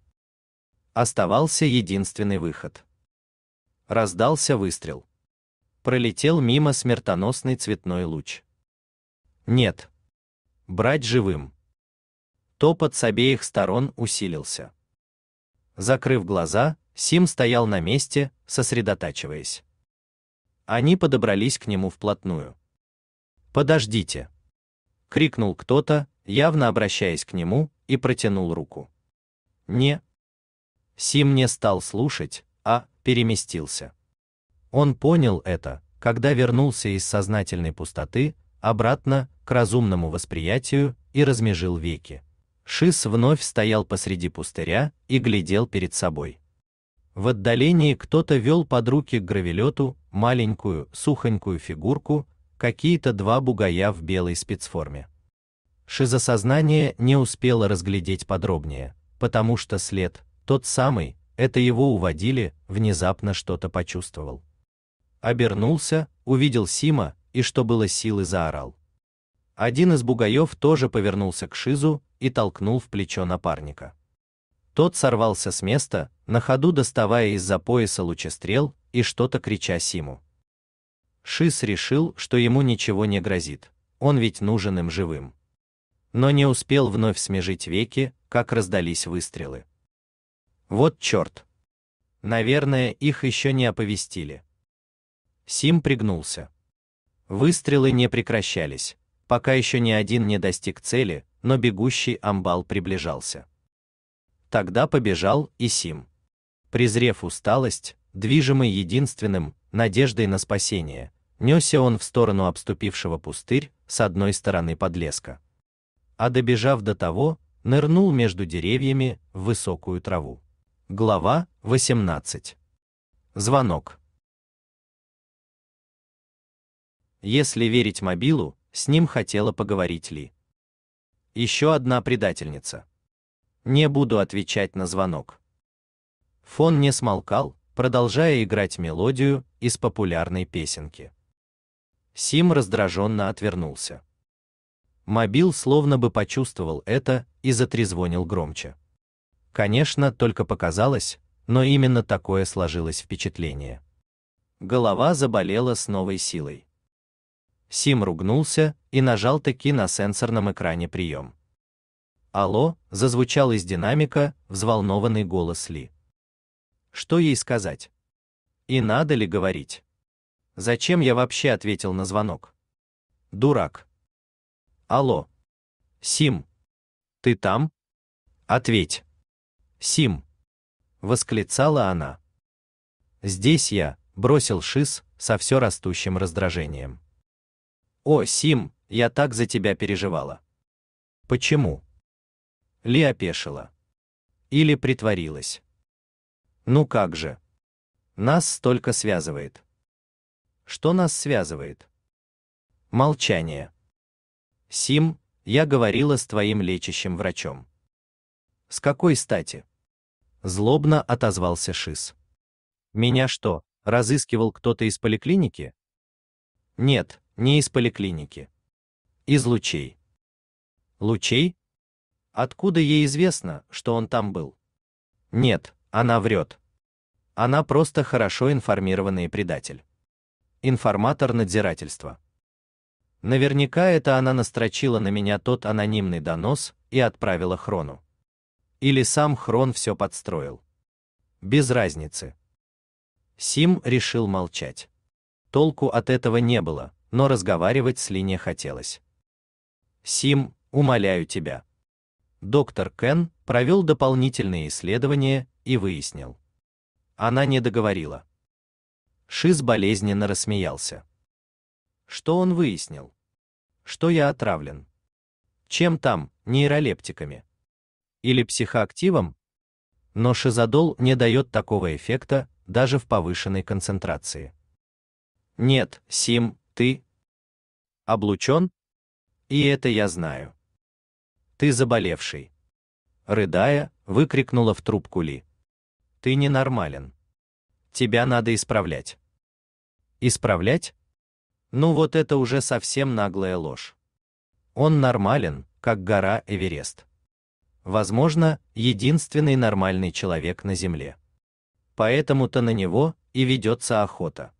Оставался единственный выход. Раздался выстрел. Пролетел мимо смертоносный цветной луч. Нет. Брать живым. Топот с обеих сторон усилился. Закрыв глаза, Сим стоял на месте, сосредотачиваясь. Они подобрались к нему вплотную. «Подождите!» — крикнул кто-то, явно обращаясь к нему, и протянул руку. «Не!» Сим не стал слушать, а переместился. Он понял это, когда вернулся из сознательной пустоты обратно к разумному восприятию и размежил веки. Шис вновь стоял посреди пустыря и глядел перед собой. В отдалении кто-то вел под руки к гравелету маленькую, сухонькую фигурку, какие-то два бугая в белой спецформе. Шизосознание не успело разглядеть подробнее, потому что след, тот самый, это его уводили, внезапно что-то почувствовал. Обернулся, увидел Сима и что было силы заорал. Один из бугаев тоже повернулся к Шизу и толкнул в плечо напарника. Тот сорвался с места, на ходу доставая из-за пояса лучестрел и что-то крича Симу. Шис решил, что ему ничего не грозит, он ведь нужен им живым. Но не успел вновь смежить веки, как раздались выстрелы. Вот черт. Наверное, их еще не оповестили. Сим пригнулся. Выстрелы не прекращались, пока еще ни один не достиг цели, но бегущий амбал приближался. Тогда побежал и Сим. Презрев усталость, движимый единственным надеждой на спасение, нёсся он в сторону обступившего пустырь с одной стороны подлеска. А добежав до того, нырнул между деревьями в высокую траву. Глава 18. Звонок. Если верить мобилу, с ним хотела поговорить Ли. Еще одна предательница. Не буду отвечать на звонок. Фон не смолкал, продолжая играть мелодию из популярной песенки. Сим раздраженно отвернулся. Мобил словно бы почувствовал это и затрезвонил громче. Конечно, только показалось, но именно такое сложилось впечатление. Голова заболела с новой силой. Сим ругнулся и нажал таки на сенсорном экране прием. «Алло», — зазвучал из динамика взволнованный голос Ли. «Что ей сказать? И надо ли говорить? Зачем я вообще ответил на звонок? Дурак. Алло. Сим. Ты там? Ответь. Сим. Восклицала она. Здесь я, бросил Шиз со все растущим раздражением. О, Сим, я так за тебя переживала. Почему? Ли опешила. Или притворилась. Ну как же? Нас столько связывает. Что нас связывает? Молчание. Сим, я говорила с твоим лечащим врачом. С какой стати? Злобно отозвался Шис. Меня что, разыскивал кто-то из поликлиники? Нет, не из поликлиники. Из лучей. Лучей? Откуда ей известно, что он там был? Нет, она врет. Она просто хорошо информированный предатель. Информатор надзирательства. Наверняка это она настрочила на меня тот анонимный донос и отправила Хрону. Или сам Хрон все подстроил. Без разницы. Сим решил молчать. Толку от этого не было, но разговаривать с не хотелось. Сим, умоляю тебя. Доктор Кен провел дополнительные исследования и выяснил. Она не договорила. Шиз болезненно рассмеялся. Что он выяснил? Что я отравлен? Чем там, нейролептиками? Или психоактивом? Но шизодол не дает такого эффекта даже в повышенной концентрации. Нет, Сим, ты облучен? И это я знаю. Ты заболевший. Рыдая, выкрикнула в трубку Ли. Ты ненормален. Тебя надо исправлять. Исправлять? Ну вот это уже совсем наглая ложь. Он нормален, как гора Эверест. Возможно, единственный нормальный человек на земле. Поэтому-то на него и ведется охота.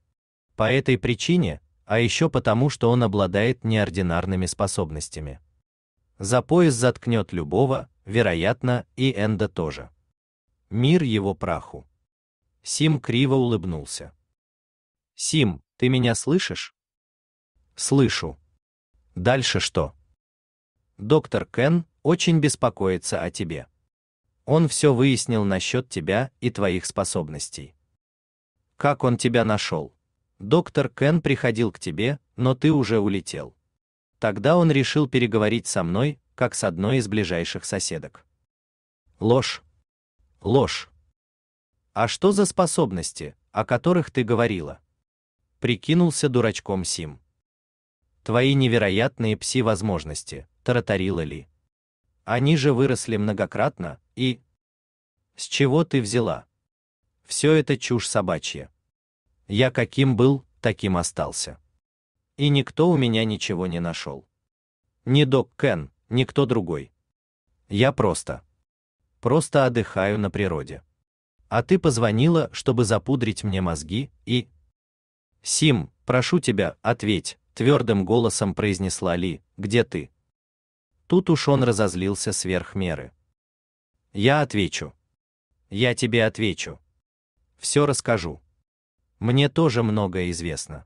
По этой причине а еще потому, что он обладает неординарными способностями. За пояс заткнет любого, вероятно, и Энда тоже. Мир его праху. Сим криво улыбнулся. Сим, ты меня слышишь? Слышу. Дальше что? Доктор Кен очень беспокоится о тебе. Он все выяснил насчет тебя и твоих способностей. Как он тебя нашел? доктор Кен приходил к тебе, но ты уже улетел. Тогда он решил переговорить со мной, как с одной из ближайших соседок. Ложь. Ложь. А что за способности, о которых ты говорила? Прикинулся дурачком Сим. Твои невероятные пси-возможности, тараторила Ли. Они же выросли многократно, и... С чего ты взяла? Все это чушь собачья. Я каким был, таким остался. И никто у меня ничего не нашел. Ни док Кен, никто другой. Я просто. Просто отдыхаю на природе. А ты позвонила, чтобы запудрить мне мозги, и... Сим, прошу тебя, ответь, твердым голосом произнесла Ли, где ты? Тут уж он разозлился сверх меры. Я отвечу. Я тебе отвечу. Все расскажу. Мне тоже многое известно.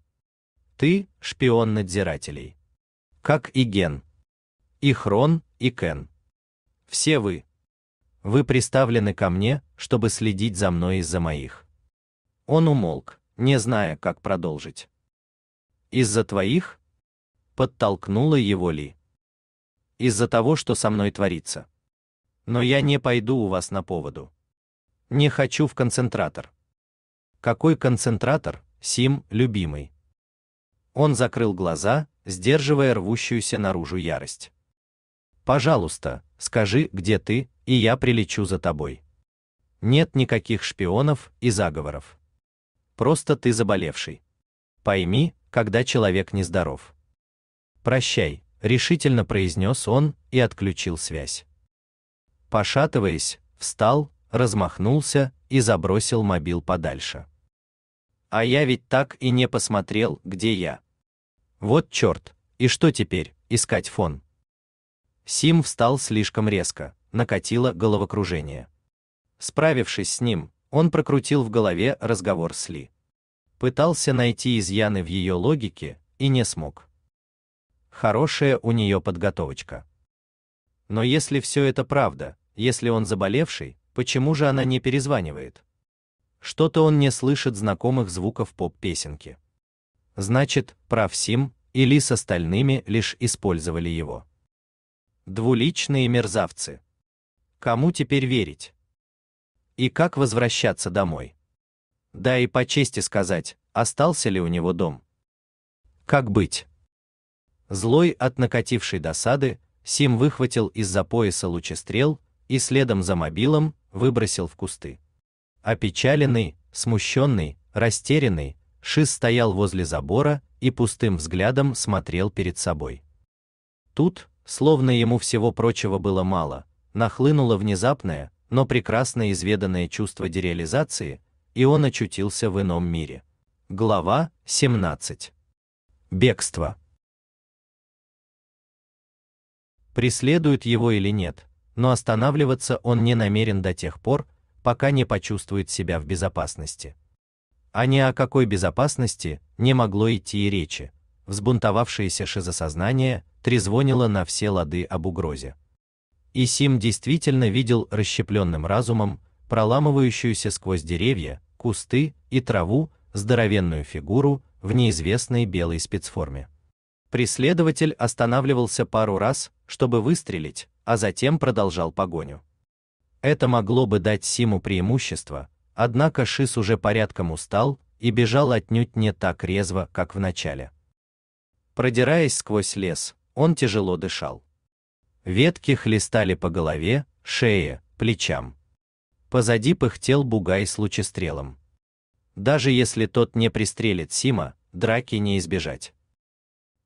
Ты — шпион надзирателей. Как и Ген. И Хрон, и Кен. Все вы. Вы приставлены ко мне, чтобы следить за мной из-за моих. Он умолк, не зная, как продолжить. Из-за твоих? Подтолкнула его Ли. Из-за того, что со мной творится. Но я не пойду у вас на поводу. Не хочу в концентратор. Какой концентратор, Сим, любимый. Он закрыл глаза, сдерживая рвущуюся наружу ярость. Пожалуйста, скажи, где ты, и я прилечу за тобой. Нет никаких шпионов и заговоров. Просто ты заболевший. Пойми, когда человек нездоров. Прощай, решительно произнес он и отключил связь. Пошатываясь, встал, размахнулся и забросил мобил подальше. А я ведь так и не посмотрел, где я. Вот черт, и что теперь, искать фон? Сим встал слишком резко, накатило головокружение. Справившись с ним, он прокрутил в голове разговор с Ли. Пытался найти изъяны в ее логике и не смог. Хорошая у нее подготовочка. Но если все это правда, если он заболевший, Почему же она не перезванивает? Что-то он не слышит знакомых звуков поп-песенки. Значит, прав Сим или с остальными лишь использовали его. Двуличные мерзавцы. Кому теперь верить? И как возвращаться домой? Да и по чести сказать, остался ли у него дом. Как быть? Злой от накатившей досады, Сим выхватил из-за пояса лучестрел и следом за мобилом выбросил в кусты. Опечаленный, смущенный, растерянный, Шиз стоял возле забора и пустым взглядом смотрел перед собой. Тут, словно ему всего прочего было мало, нахлынуло внезапное, но прекрасно изведанное чувство дереализации, и он очутился в ином мире. Глава 17. Бегство. Преследуют его или нет, но останавливаться он не намерен до тех пор, пока не почувствует себя в безопасности. А ни о какой безопасности не могло идти и речи. Взбунтовавшееся шизосознание трезвонило на все лады об угрозе. И Сим действительно видел расщепленным разумом проламывающуюся сквозь деревья, кусты и траву здоровенную фигуру в неизвестной белой спецформе. Преследователь останавливался пару раз, чтобы выстрелить, а затем продолжал погоню. Это могло бы дать Симу преимущество, однако Шис уже порядком устал и бежал отнюдь не так резво, как в начале. Продираясь сквозь лес, он тяжело дышал. Ветки хлестали по голове, шее, плечам. Позади пыхтел бугай с лучестрелом. Даже если тот не пристрелит Сима, драки не избежать.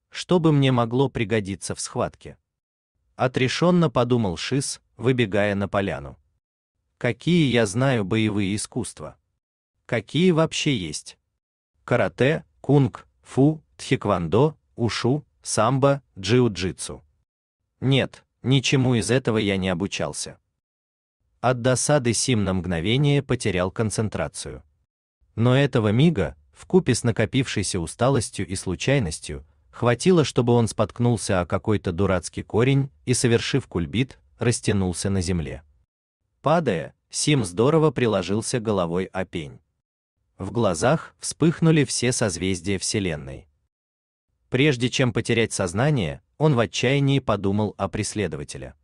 Что бы мне могло пригодиться в схватке? отрешенно подумал Шис, выбегая на поляну. Какие я знаю боевые искусства? Какие вообще есть? Карате, кунг, фу, тхиквондо, ушу, самбо, джиу-джитсу. Нет, ничему из этого я не обучался. От досады Сим на мгновение потерял концентрацию. Но этого мига, вкупе с накопившейся усталостью и случайностью, Хватило, чтобы он споткнулся о какой-то дурацкий корень и, совершив кульбит, растянулся на земле. Падая, Сим здорово приложился головой о пень. В глазах вспыхнули все созвездия Вселенной. Прежде чем потерять сознание, он в отчаянии подумал о преследователе.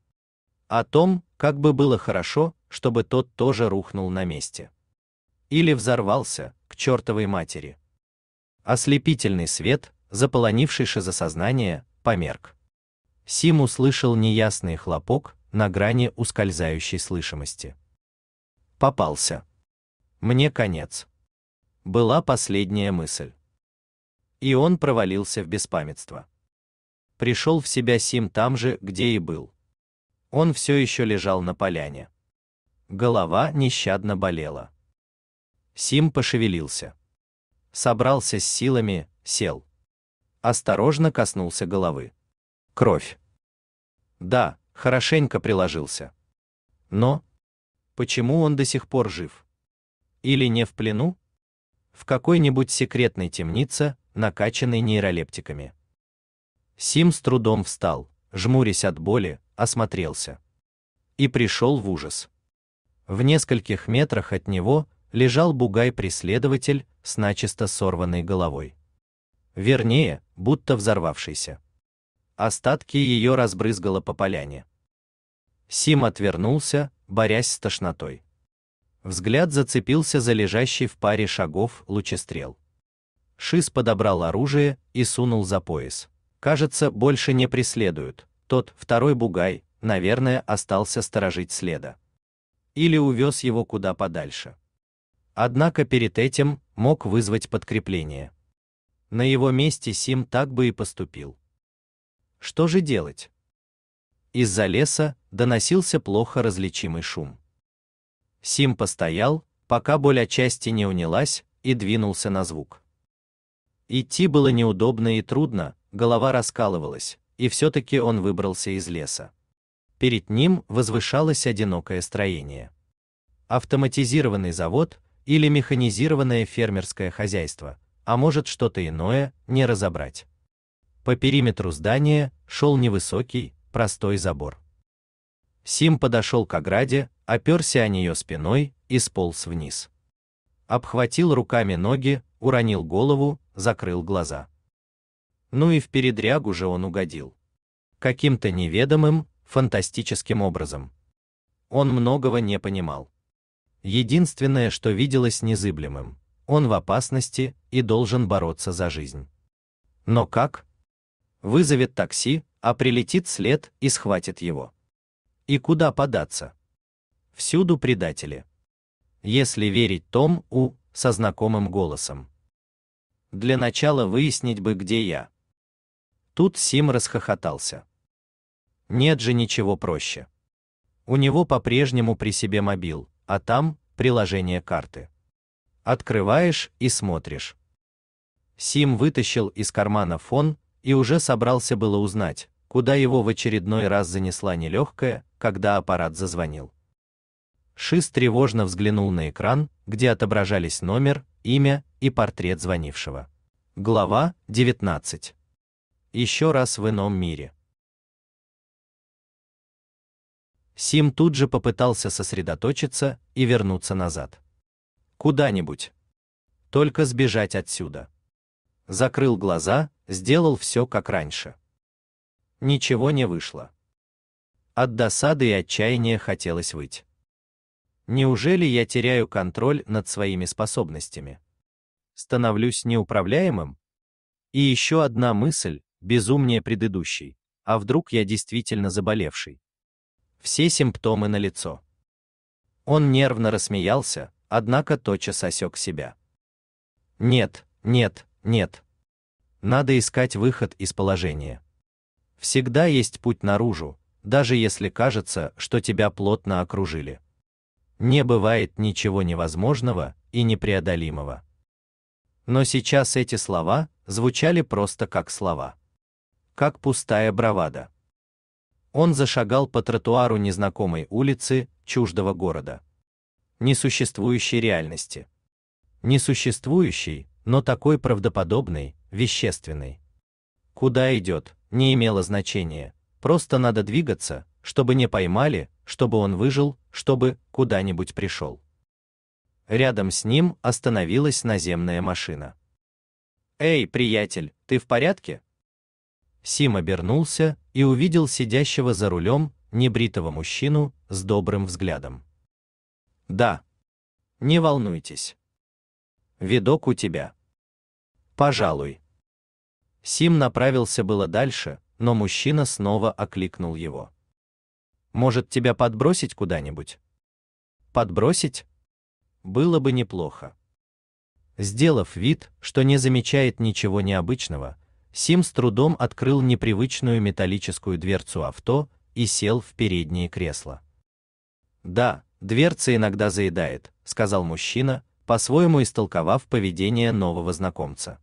О том, как бы было хорошо, чтобы тот тоже рухнул на месте. Или взорвался, к чертовой матери. Ослепительный свет заполонивший шизосознание, померк. Сим услышал неясный хлопок на грани ускользающей слышимости. Попался. Мне конец. Была последняя мысль. И он провалился в беспамятство. Пришел в себя Сим там же, где и был. Он все еще лежал на поляне. Голова нещадно болела. Сим пошевелился. Собрался с силами, сел осторожно коснулся головы. Кровь. Да, хорошенько приложился. Но почему он до сих пор жив? Или не в плену? В какой-нибудь секретной темнице, накачанной нейролептиками. Сим с трудом встал, жмурясь от боли, осмотрелся. И пришел в ужас. В нескольких метрах от него лежал бугай-преследователь с начисто сорванной головой. Вернее, будто взорвавшийся. Остатки ее разбрызгало по поляне. Сим отвернулся, борясь с тошнотой. Взгляд зацепился за лежащий в паре шагов лучестрел. Шиз подобрал оружие и сунул за пояс. Кажется, больше не преследуют. Тот второй бугай, наверное, остался сторожить следа. Или увез его куда подальше. Однако перед этим мог вызвать подкрепление. На его месте Сим так бы и поступил. Что же делать? Из-за леса доносился плохо различимый шум. Сим постоял, пока боль отчасти не унялась, и двинулся на звук. Идти было неудобно и трудно, голова раскалывалась, и все-таки он выбрался из леса. Перед ним возвышалось одинокое строение. Автоматизированный завод или механизированное фермерское хозяйство, а может что-то иное, не разобрать. По периметру здания шел невысокий, простой забор. Сим подошел к ограде, оперся о нее спиной и сполз вниз. Обхватил руками ноги, уронил голову, закрыл глаза. Ну и в передрягу же он угодил. Каким-то неведомым, фантастическим образом. Он многого не понимал. Единственное, что виделось незыблемым, он в опасности и должен бороться за жизнь. Но как? Вызовет такси, а прилетит след и схватит его. И куда податься? Всюду предатели. Если верить Том У со знакомым голосом. Для начала выяснить бы, где я. Тут Сим расхохотался. Нет же ничего проще. У него по-прежнему при себе мобил, а там приложение карты. Открываешь и смотришь. Сим вытащил из кармана фон и уже собрался было узнать, куда его в очередной раз занесла нелегкая, когда аппарат зазвонил. Шист тревожно взглянул на экран, где отображались номер, имя и портрет звонившего. Глава 19. Еще раз в ином мире. Сим тут же попытался сосредоточиться и вернуться назад. Куда-нибудь. Только сбежать отсюда. Закрыл глаза, сделал все как раньше. Ничего не вышло. От досады и отчаяния хотелось выйти. Неужели я теряю контроль над своими способностями? Становлюсь неуправляемым? И еще одна мысль, безумнее предыдущей. А вдруг я действительно заболевший? Все симптомы на лицо. Он нервно рассмеялся, однако тотчас осек себя. Нет, нет, нет. Надо искать выход из положения. Всегда есть путь наружу, даже если кажется, что тебя плотно окружили. Не бывает ничего невозможного и непреодолимого. Но сейчас эти слова звучали просто как слова. Как пустая бравада. Он зашагал по тротуару незнакомой улицы, чуждого города несуществующей реальности. Несуществующей, но такой правдоподобной, вещественной. Куда идет, не имело значения, просто надо двигаться, чтобы не поймали, чтобы он выжил, чтобы куда-нибудь пришел. Рядом с ним остановилась наземная машина. «Эй, приятель, ты в порядке?» Сим обернулся и увидел сидящего за рулем небритого мужчину с добрым взглядом. Да. Не волнуйтесь. Видок у тебя. Пожалуй. Сим направился было дальше, но мужчина снова окликнул его. Может, тебя подбросить куда-нибудь? Подбросить? Было бы неплохо. Сделав вид, что не замечает ничего необычного, Сим с трудом открыл непривычную металлическую дверцу авто и сел в переднее кресло. Да, Дверца иногда заедает, сказал мужчина, по-своему истолковав поведение нового знакомца.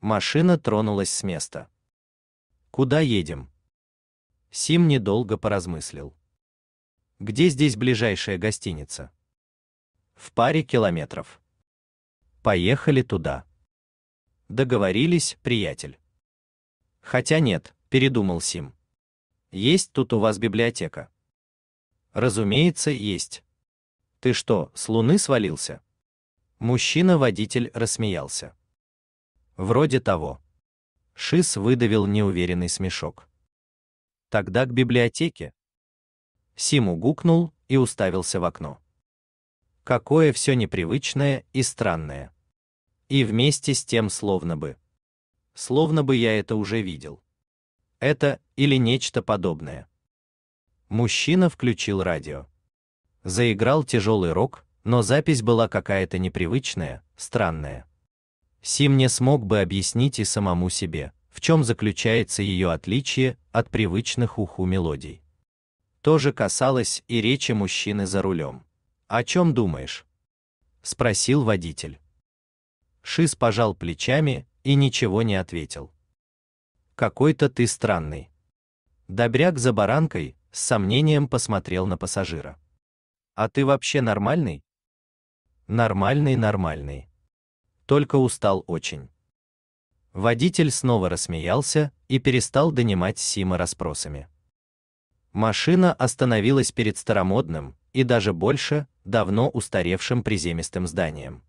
Машина тронулась с места. Куда едем? Сим недолго поразмыслил. Где здесь ближайшая гостиница? В паре километров. Поехали туда. Договорились, приятель. Хотя нет, передумал Сим. Есть тут у вас библиотека? Разумеется, есть. Ты что, с луны свалился? Мужчина-водитель рассмеялся. Вроде того. Шис выдавил неуверенный смешок. Тогда к библиотеке. Симу гукнул и уставился в окно. Какое все непривычное и странное. И вместе с тем словно бы. Словно бы я это уже видел. Это или нечто подобное. Мужчина включил радио. Заиграл тяжелый рок, но запись была какая-то непривычная, странная. Сим не смог бы объяснить и самому себе, в чем заключается ее отличие от привычных уху мелодий. То же касалось и речи мужчины за рулем. «О чем думаешь?» — спросил водитель. Шиз пожал плечами и ничего не ответил. «Какой-то ты странный. Добряк за баранкой, с сомнением посмотрел на пассажира. А ты вообще нормальный? Нормальный, нормальный. Только устал очень. Водитель снова рассмеялся и перестал донимать Сима расспросами. Машина остановилась перед старомодным и даже больше давно устаревшим приземистым зданием.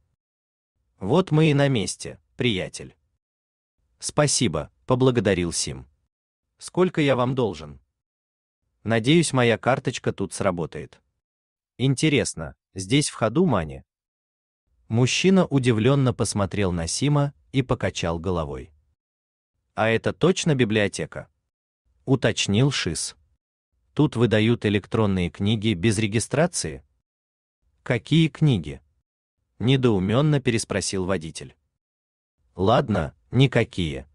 Вот мы и на месте, приятель. Спасибо, поблагодарил Сим. Сколько я вам должен? Надеюсь, моя карточка тут сработает. Интересно, здесь в ходу мани? Мужчина удивленно посмотрел на Сима и покачал головой. А это точно библиотека? Уточнил Шис. Тут выдают электронные книги без регистрации? Какие книги? Недоуменно переспросил водитель. Ладно, никакие.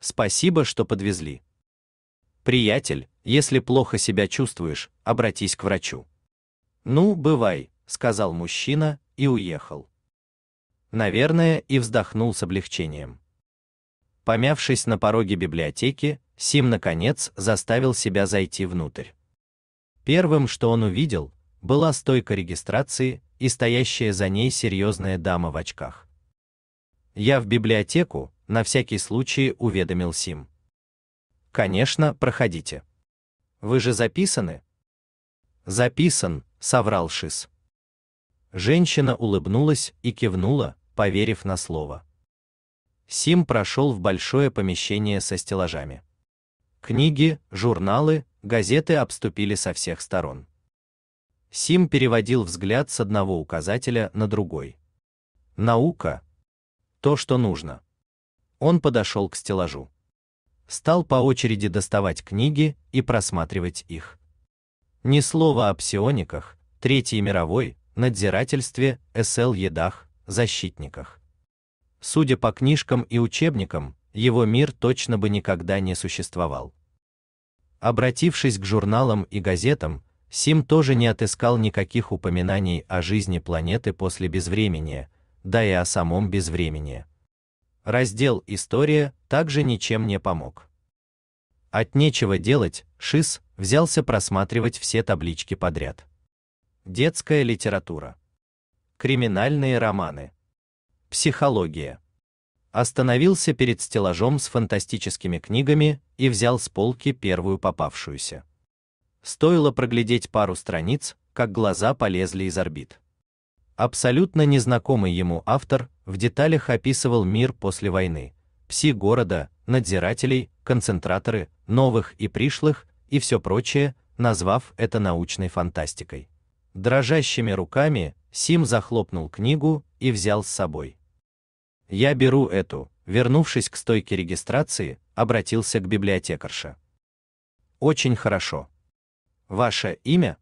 Спасибо, что подвезли. Приятель, если плохо себя чувствуешь, обратись к врачу. Ну, бывай, сказал мужчина и уехал. Наверное, и вздохнул с облегчением. Помявшись на пороге библиотеки, Сим наконец заставил себя зайти внутрь. Первым, что он увидел, была стойка регистрации и стоящая за ней серьезная дама в очках. Я в библиотеку, на всякий случай уведомил Сим. Конечно, проходите. Вы же записаны? Записан, соврал Шис. Женщина улыбнулась и кивнула, поверив на слово. Сим прошел в большое помещение со стеллажами. Книги, журналы, газеты обступили со всех сторон. Сим переводил взгляд с одного указателя на другой. Наука. То, что нужно. Он подошел к стеллажу стал по очереди доставать книги и просматривать их. Ни слова о псиониках, Третьей мировой, надзирательстве, СЛ-едах, защитниках. Судя по книжкам и учебникам, его мир точно бы никогда не существовал. Обратившись к журналам и газетам, Сим тоже не отыскал никаких упоминаний о жизни планеты после безвремения, да и о самом безвремении. Раздел «История» также ничем не помог. От нечего делать, Шис взялся просматривать все таблички подряд. Детская литература. Криминальные романы. Психология. Остановился перед стеллажом с фантастическими книгами и взял с полки первую попавшуюся. Стоило проглядеть пару страниц, как глаза полезли из орбит. Абсолютно незнакомый ему автор в деталях описывал мир после войны, пси города, надзирателей, концентраторы, новых и пришлых и все прочее, назвав это научной фантастикой. Дрожащими руками Сим захлопнул книгу и взял с собой. Я беру эту, вернувшись к стойке регистрации, обратился к библиотекарше. Очень хорошо. Ваше имя?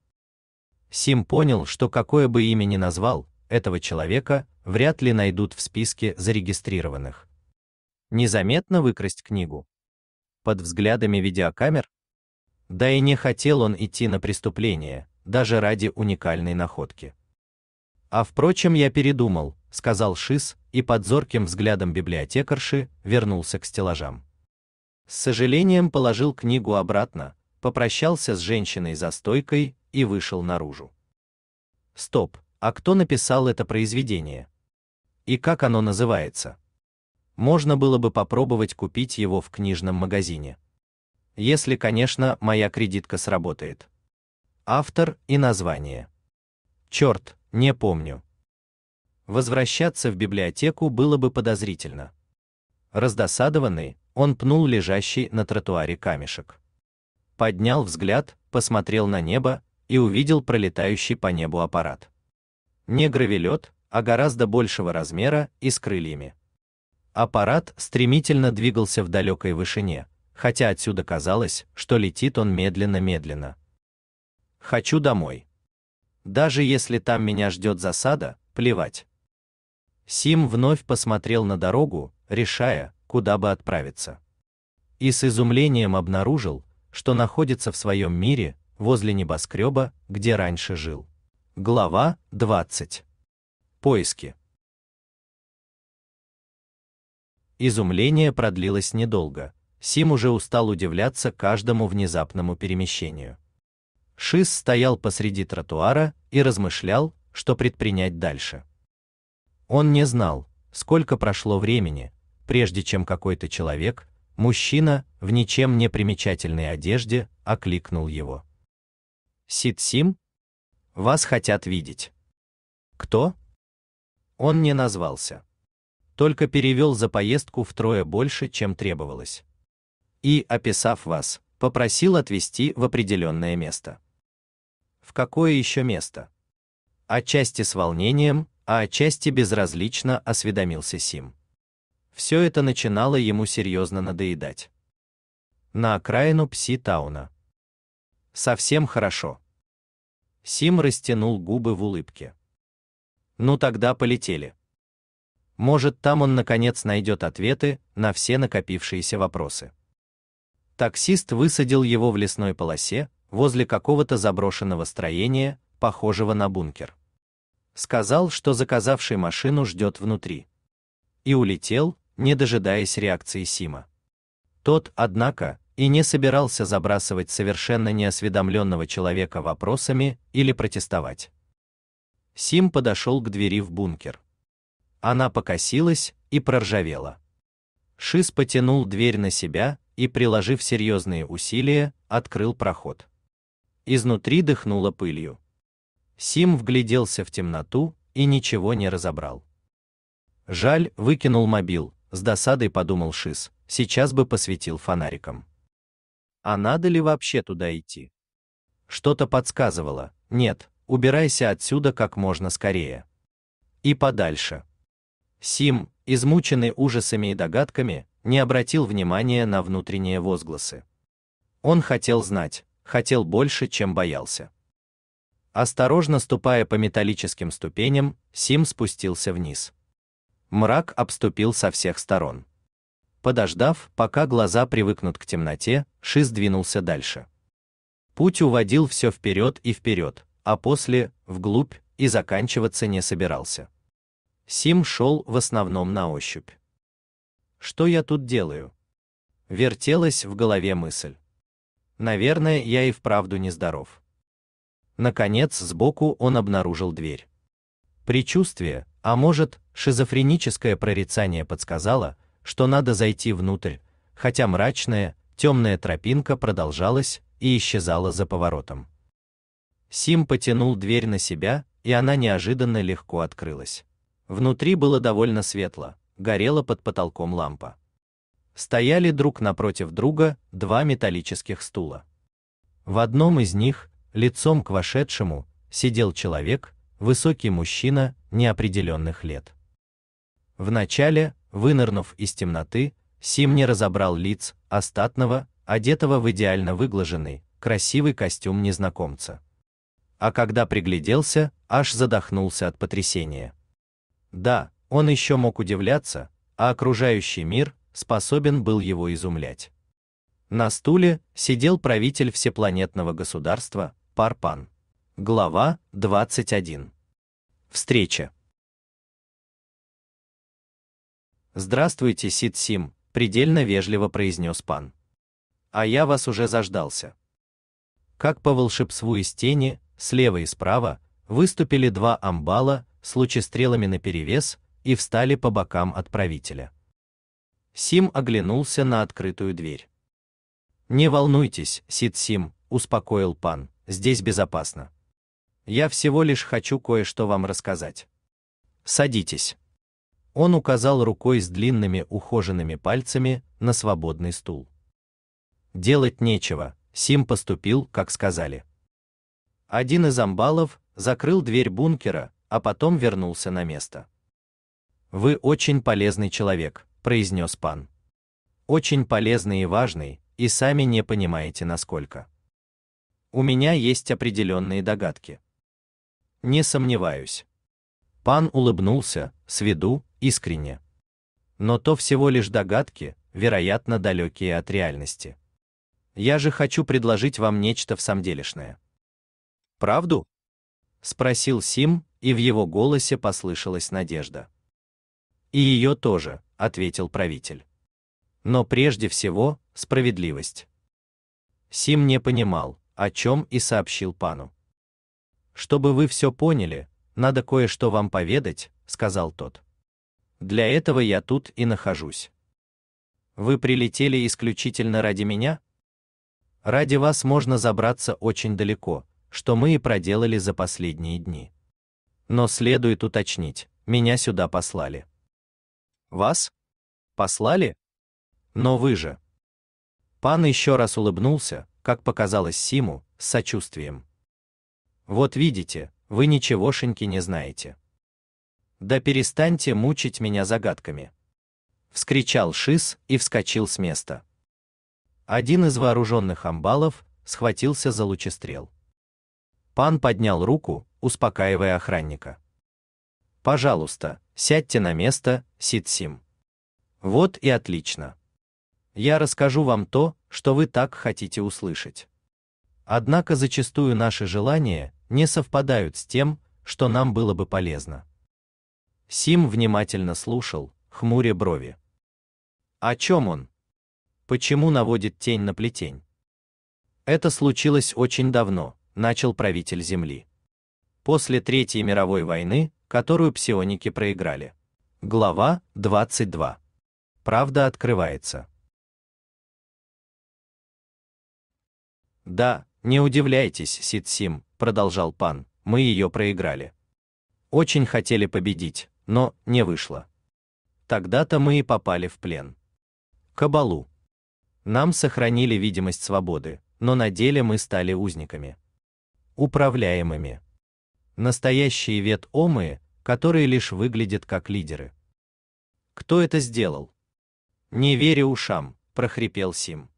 Сим понял, что какое бы имя ни назвал, этого человека вряд ли найдут в списке зарегистрированных. Незаметно выкрасть книгу? Под взглядами видеокамер? Да и не хотел он идти на преступление, даже ради уникальной находки. А впрочем, я передумал, сказал Шис и под зорким взглядом библиотекарши вернулся к стеллажам. С сожалением положил книгу обратно, попрощался с женщиной за стойкой и вышел наружу. Стоп, а кто написал это произведение? И как оно называется? можно было бы попробовать купить его в книжном магазине. Если, конечно, моя кредитка сработает. Автор и название. Черт, не помню. Возвращаться в библиотеку было бы подозрительно. Раздосадованный, он пнул лежащий на тротуаре камешек. Поднял взгляд, посмотрел на небо и увидел пролетающий по небу аппарат. Не гравелет, а гораздо большего размера и с крыльями. Аппарат стремительно двигался в далекой вышине, хотя отсюда казалось, что летит он медленно-медленно. Хочу домой. Даже если там меня ждет засада, плевать. Сим вновь посмотрел на дорогу, решая, куда бы отправиться. И с изумлением обнаружил, что находится в своем мире, возле небоскреба, где раньше жил. Глава 20. Поиски. Изумление продлилось недолго. Сим уже устал удивляться каждому внезапному перемещению. Шиз стоял посреди тротуара и размышлял, что предпринять дальше. Он не знал, сколько прошло времени, прежде чем какой-то человек, мужчина в ничем не примечательной одежде, окликнул его. Сид Сим, вас хотят видеть. Кто? Он не назвался только перевел за поездку втрое больше, чем требовалось. И, описав вас, попросил отвезти в определенное место. В какое еще место? Отчасти с волнением, а отчасти безразлично осведомился Сим. Все это начинало ему серьезно надоедать. На окраину Пси-тауна. Совсем хорошо. Сим растянул губы в улыбке. Ну тогда полетели. Может, там он наконец найдет ответы на все накопившиеся вопросы. Таксист высадил его в лесной полосе возле какого-то заброшенного строения, похожего на бункер. Сказал, что заказавший машину ждет внутри. И улетел, не дожидаясь реакции Сима. Тот, однако, и не собирался забрасывать совершенно неосведомленного человека вопросами или протестовать. Сим подошел к двери в бункер она покосилась и проржавела. Шис потянул дверь на себя и, приложив серьезные усилия, открыл проход. Изнутри дыхнуло пылью. Сим вгляделся в темноту и ничего не разобрал. Жаль, выкинул мобил, с досадой подумал Шис, сейчас бы посветил фонариком. А надо ли вообще туда идти? Что-то подсказывало, нет, убирайся отсюда как можно скорее. И подальше. Сим, измученный ужасами и догадками, не обратил внимания на внутренние возгласы. Он хотел знать, хотел больше, чем боялся. Осторожно ступая по металлическим ступеням, Сим спустился вниз. Мрак обступил со всех сторон. Подождав, пока глаза привыкнут к темноте, Ши сдвинулся дальше. Путь уводил все вперед и вперед, а после, вглубь, и заканчиваться не собирался. Сим шел в основном на ощупь. Что я тут делаю? Вертелась в голове мысль. Наверное, я и вправду нездоров. Наконец, сбоку он обнаружил дверь. Причувствие, а может, шизофреническое прорицание подсказало, что надо зайти внутрь, хотя мрачная, темная тропинка продолжалась и исчезала за поворотом. Сим потянул дверь на себя, и она неожиданно легко открылась. Внутри было довольно светло, горела под потолком лампа. Стояли друг напротив друга два металлических стула. В одном из них, лицом к вошедшему, сидел человек, высокий мужчина неопределенных лет. Вначале, вынырнув из темноты, Сим не разобрал лиц остатного, одетого в идеально выглаженный, красивый костюм незнакомца. А когда пригляделся, аж задохнулся от потрясения. Да, он еще мог удивляться, а окружающий мир способен был его изумлять. На стуле сидел правитель всепланетного государства Парпан. Глава 21. Встреча. Здравствуйте, Сид Сим, предельно вежливо произнес пан. А я вас уже заждался. Как по волшебству из тени, слева и справа, выступили два амбала с лучестрелами наперевес и встали по бокам от правителя. Сим оглянулся на открытую дверь. «Не волнуйтесь, Сид Сим», — успокоил пан, — «здесь безопасно. Я всего лишь хочу кое-что вам рассказать. Садитесь». Он указал рукой с длинными ухоженными пальцами на свободный стул. Делать нечего, Сим поступил, как сказали. Один из амбалов закрыл дверь бункера, а потом вернулся на место. Вы очень полезный человек, произнес пан. Очень полезный и важный, и сами не понимаете насколько. У меня есть определенные догадки. Не сомневаюсь. Пан улыбнулся, с виду искренне. Но то всего лишь догадки, вероятно, далекие от реальности. Я же хочу предложить вам нечто в самом делешное. Правду? спросил Сим, и в его голосе послышалась надежда. И ее тоже, ответил правитель. Но прежде всего, справедливость. Сим не понимал, о чем и сообщил пану. Чтобы вы все поняли, надо кое-что вам поведать, сказал тот. Для этого я тут и нахожусь. Вы прилетели исключительно ради меня? Ради вас можно забраться очень далеко, что мы и проделали за последние дни. Но следует уточнить, меня сюда послали. Вас? Послали? Но вы же. Пан еще раз улыбнулся, как показалось Симу, с сочувствием. Вот видите, вы ничегошеньки не знаете. Да перестаньте мучить меня загадками. Вскричал Шис и вскочил с места. Один из вооруженных амбалов схватился за лучестрел. Пан поднял руку, успокаивая охранника. Пожалуйста, сядьте на место, Ситсим. Вот и отлично. Я расскажу вам то, что вы так хотите услышать. Однако зачастую наши желания не совпадают с тем, что нам было бы полезно. Сим внимательно слушал, хмуря брови. О чем он? Почему наводит тень на плетень? Это случилось очень давно, начал правитель земли после Третьей мировой войны, которую псионики проиграли. Глава 22. Правда открывается. Да, не удивляйтесь, Сид Сим, продолжал Пан, мы ее проиграли. Очень хотели победить, но не вышло. Тогда-то мы и попали в плен. Кабалу. Нам сохранили видимость свободы, но на деле мы стали узниками. Управляемыми. Настоящие ветомые, которые лишь выглядят как лидеры. Кто это сделал? Не верю ушам, прохрипел Сим.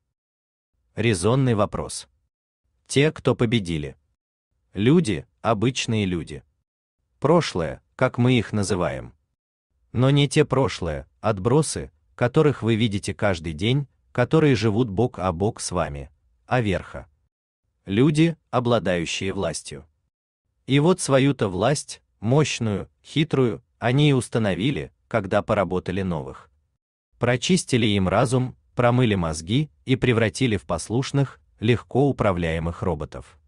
Резонный вопрос. Те, кто победили. Люди, обычные люди. Прошлое, как мы их называем. Но не те прошлое, отбросы, которых вы видите каждый день, которые живут бок о бок с вами, а верха. Люди, обладающие властью. И вот свою-то власть, мощную, хитрую, они и установили, когда поработали новых. Прочистили им разум, промыли мозги и превратили в послушных, легко управляемых роботов.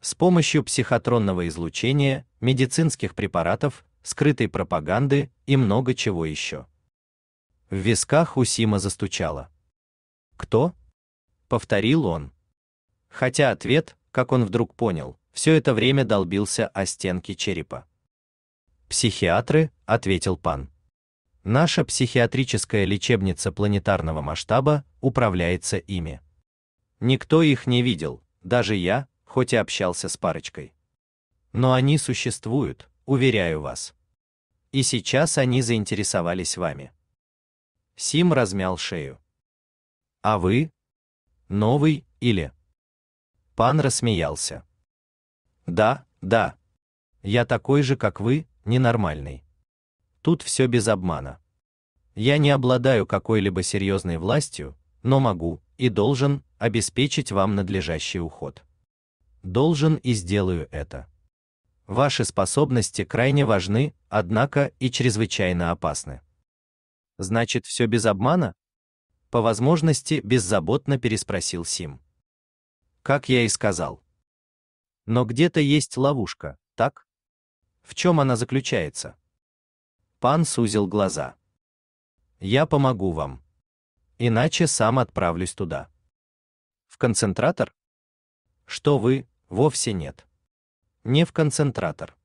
С помощью психотронного излучения, медицинских препаратов, скрытой пропаганды и много чего еще. В висках у Сима застучало. «Кто?» — повторил он. Хотя ответ, как он вдруг понял, все это время долбился о стенки черепа. Психиатры, ответил пан. Наша психиатрическая лечебница планетарного масштаба управляется ими. Никто их не видел, даже я, хоть и общался с парочкой. Но они существуют, уверяю вас. И сейчас они заинтересовались вами. Сим размял шею. А вы? Новый или? Пан рассмеялся. Да, да. Я такой же, как вы, ненормальный. Тут все без обмана. Я не обладаю какой-либо серьезной властью, но могу и должен обеспечить вам надлежащий уход. Должен и сделаю это. Ваши способности крайне важны, однако и чрезвычайно опасны. Значит, все без обмана? По возможности беззаботно переспросил Сим. Как я и сказал. Но где-то есть ловушка, так? В чем она заключается? Пан сузил глаза. Я помогу вам. Иначе сам отправлюсь туда. В концентратор? Что вы, вовсе нет. Не в концентратор.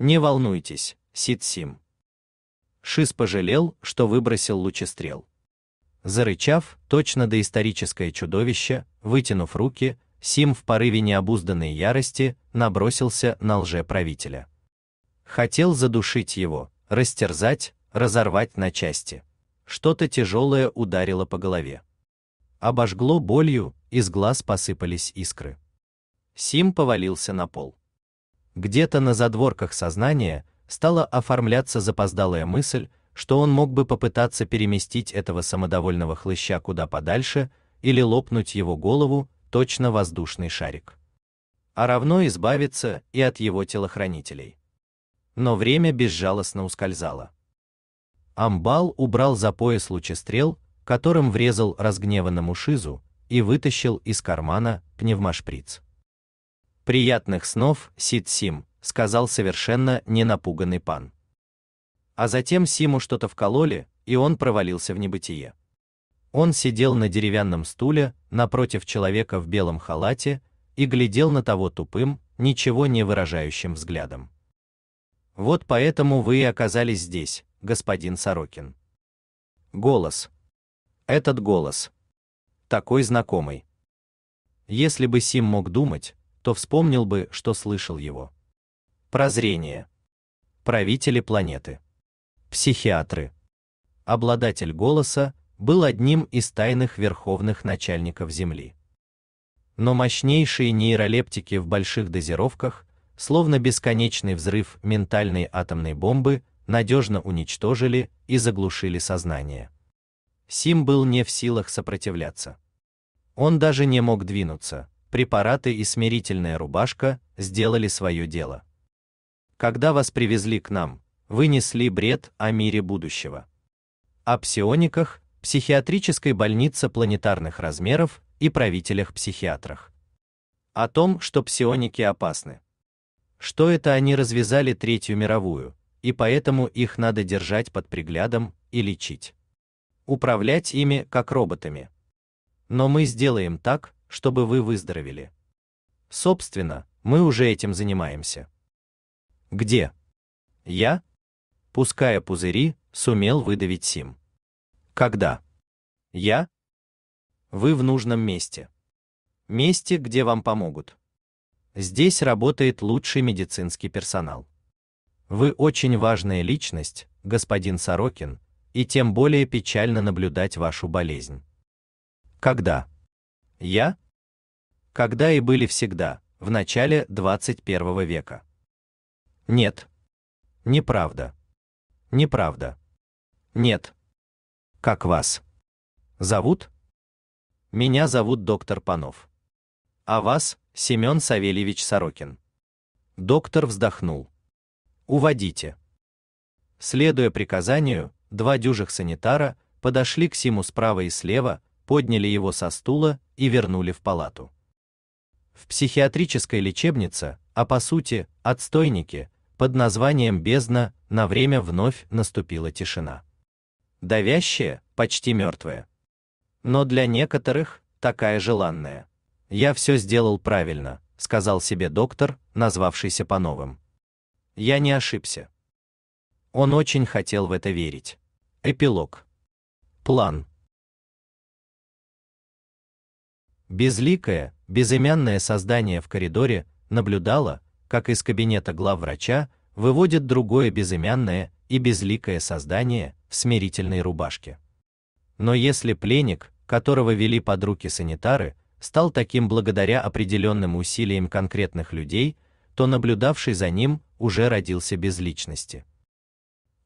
Не волнуйтесь, Сид-Сим. Шис пожалел, что выбросил лучестрел. Зарычав, точно доисторическое чудовище, вытянув руки, Сим в порыве необузданной ярости набросился на лжеправителя. Хотел задушить его, растерзать, разорвать на части. Что-то тяжелое ударило по голове. Обожгло болью, из глаз посыпались искры. Сим повалился на пол. Где-то на задворках сознания стала оформляться запоздалая мысль, что он мог бы попытаться переместить этого самодовольного хлыща куда подальше или лопнуть его голову, точно воздушный шарик. А равно избавиться и от его телохранителей. Но время безжалостно ускользало. Амбал убрал за пояс лучестрел, которым врезал разгневанному Шизу и вытащил из кармана пневмошприц. Приятных снов, Сид Сим, сказал совершенно ненапуганный пан. А затем Симу что-то вкололи, и он провалился в небытие. Он сидел на деревянном стуле напротив человека в белом халате и глядел на того тупым, ничего не выражающим взглядом. Вот поэтому вы и оказались здесь, господин Сорокин. Голос. Этот голос. Такой знакомый. Если бы Сим мог думать, то вспомнил бы, что слышал его. Прозрение. Правители планеты. Психиатры. Обладатель голоса, был одним из тайных верховных начальников Земли. Но мощнейшие нейролептики в больших дозировках, словно бесконечный взрыв ментальной атомной бомбы, надежно уничтожили и заглушили сознание. Сим был не в силах сопротивляться. Он даже не мог двинуться. Препараты и смирительная рубашка сделали свое дело. Когда вас привезли к нам, вынесли бред о мире будущего. О псиониках психиатрической больнице планетарных размеров и правителях-психиатрах. О том, что псионики опасны. Что это они развязали Третью мировую, и поэтому их надо держать под приглядом и лечить. Управлять ими, как роботами. Но мы сделаем так, чтобы вы выздоровели. Собственно, мы уже этим занимаемся. Где? Я, пуская пузыри, сумел выдавить Сим. Когда? Я? Вы в нужном месте. Месте, где вам помогут. Здесь работает лучший медицинский персонал. Вы очень важная личность, господин Сорокин, и тем более печально наблюдать вашу болезнь. Когда? Я? Когда и были всегда, в начале 21 века. Нет. Неправда. Неправда. Нет. Как вас? Зовут? Меня зовут доктор Панов. А вас, Семен Савельевич Сорокин. Доктор вздохнул. Уводите. Следуя приказанию, два дюжих санитара подошли к Симу справа и слева, подняли его со стула и вернули в палату. В психиатрической лечебнице, а по сути, отстойнике, под названием Бездна, на время вновь наступила тишина давящее, почти мертвая, Но для некоторых такая желанная. Я все сделал правильно, сказал себе доктор, назвавшийся по новым. Я не ошибся. Он очень хотел в это верить. Эпилог. План. Безликое, безымянное создание в коридоре наблюдало, как из кабинета главврача выводит другое безымянное и безликое создание в смирительной рубашке. Но если пленник, которого вели под руки санитары, стал таким благодаря определенным усилиям конкретных людей, то наблюдавший за ним уже родился без личности.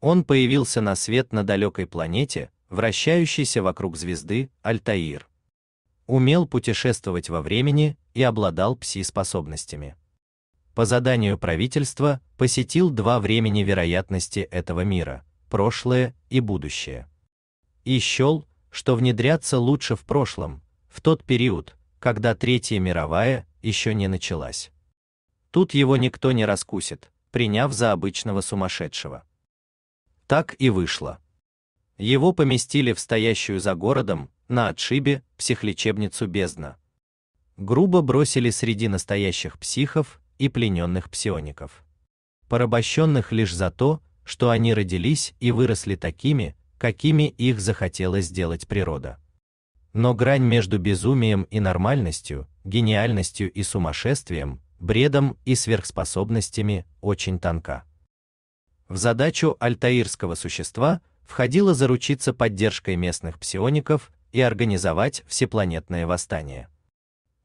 Он появился на свет на далекой планете, вращающейся вокруг звезды Альтаир. Умел путешествовать во времени и обладал пси-способностями по заданию правительства посетил два времени вероятности этого мира – прошлое и будущее. И счел, что внедряться лучше в прошлом, в тот период, когда Третья мировая еще не началась. Тут его никто не раскусит, приняв за обычного сумасшедшего. Так и вышло. Его поместили в стоящую за городом, на отшибе, психлечебницу «Бездна». Грубо бросили среди настоящих психов и плененных псиоников, порабощенных лишь за то, что они родились и выросли такими, какими их захотела сделать природа. Но грань между безумием и нормальностью, гениальностью и сумасшествием, бредом и сверхспособностями очень тонка. В задачу альтаирского существа входило заручиться поддержкой местных псиоников и организовать всепланетное восстание.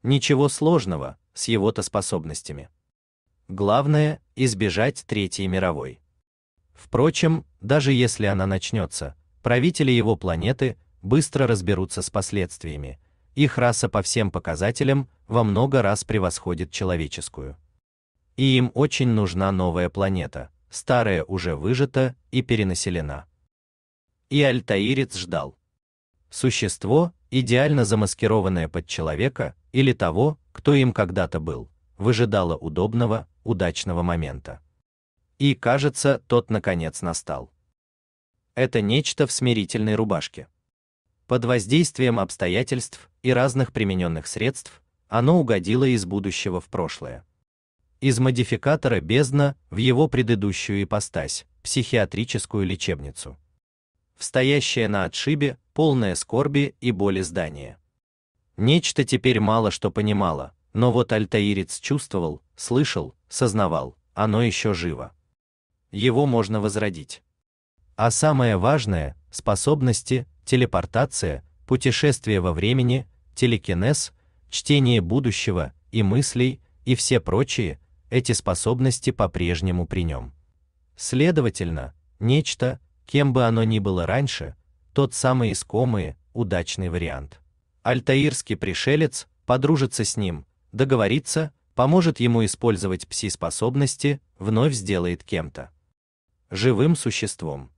Ничего сложного с его-то способностями. Главное избежать третьей мировой. Впрочем, даже если она начнется, правители его планеты быстро разберутся с последствиями. Их раса по всем показателям во много раз превосходит человеческую. И им очень нужна новая планета. Старая уже выжата и перенаселена. И Альтаирец ждал. Существо, идеально замаскированное под человека или того, кто им когда-то был, выжидало удобного, удачного момента. И, кажется, тот наконец настал. Это нечто в смирительной рубашке. Под воздействием обстоятельств и разных примененных средств оно угодило из будущего в прошлое. Из модификатора бездна в его предыдущую ипостась, психиатрическую лечебницу. В стоящее на отшибе, полное скорби и боли здание. Нечто теперь мало что понимало, но вот альтаирец чувствовал, слышал, сознавал, оно еще живо. Его можно возродить. А самое важное способности телепортация, путешествие во времени, телекинез, чтение будущего и мыслей и все прочие эти способности по-прежнему при нем. Следовательно, нечто, кем бы оно ни было раньше, тот самый искомый, удачный вариант. Альтаирский пришелец подружится с ним, договорится, поможет ему использовать пси-способности, вновь сделает кем-то. Живым существом.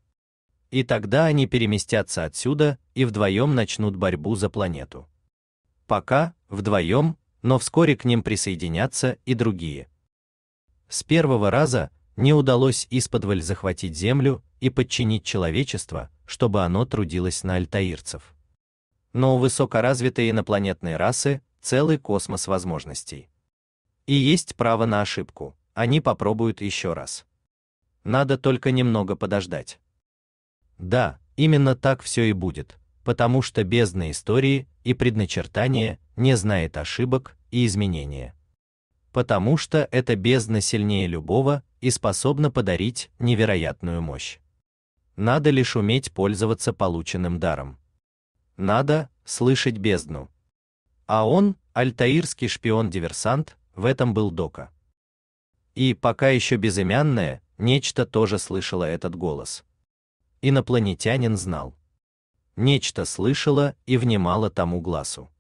И тогда они переместятся отсюда и вдвоем начнут борьбу за планету. Пока вдвоем, но вскоре к ним присоединятся и другие. С первого раза не удалось исподволь захватить землю и подчинить человечество, чтобы оно трудилось на альтаирцев. Но у высокоразвитой инопланетной расы целый космос возможностей. И есть право на ошибку, они попробуют еще раз. Надо только немного подождать. Да, именно так все и будет, потому что бездна истории и предначертания не знает ошибок и изменения. Потому что эта бездна сильнее любого и способна подарить невероятную мощь. Надо лишь уметь пользоваться полученным даром. Надо слышать бездну. А он, альтаирский шпион-диверсант, в этом был Дока. И, пока еще безымянное, нечто тоже слышало этот голос. Инопланетянин знал. Нечто слышало и внимало тому глазу.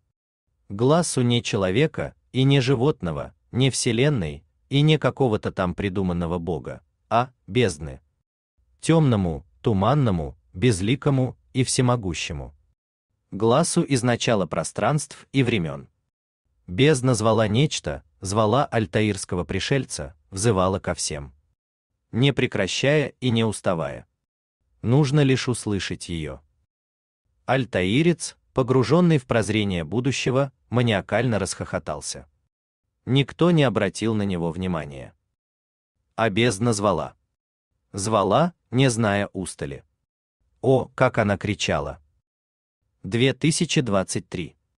Глазу не человека и не животного, не вселенной и не какого-то там придуманного бога, а бездны. Темному, туманному, безликому и всемогущему. Глазу из начала пространств и времен. Бездна звала нечто, звала альтаирского пришельца, взывала ко всем. Не прекращая и не уставая. Нужно лишь услышать ее. Альтаирец, погруженный в прозрение будущего, маниакально расхохотался. Никто не обратил на него внимания. А бездна звала. Звала, не зная устали. О, как она кричала. 2023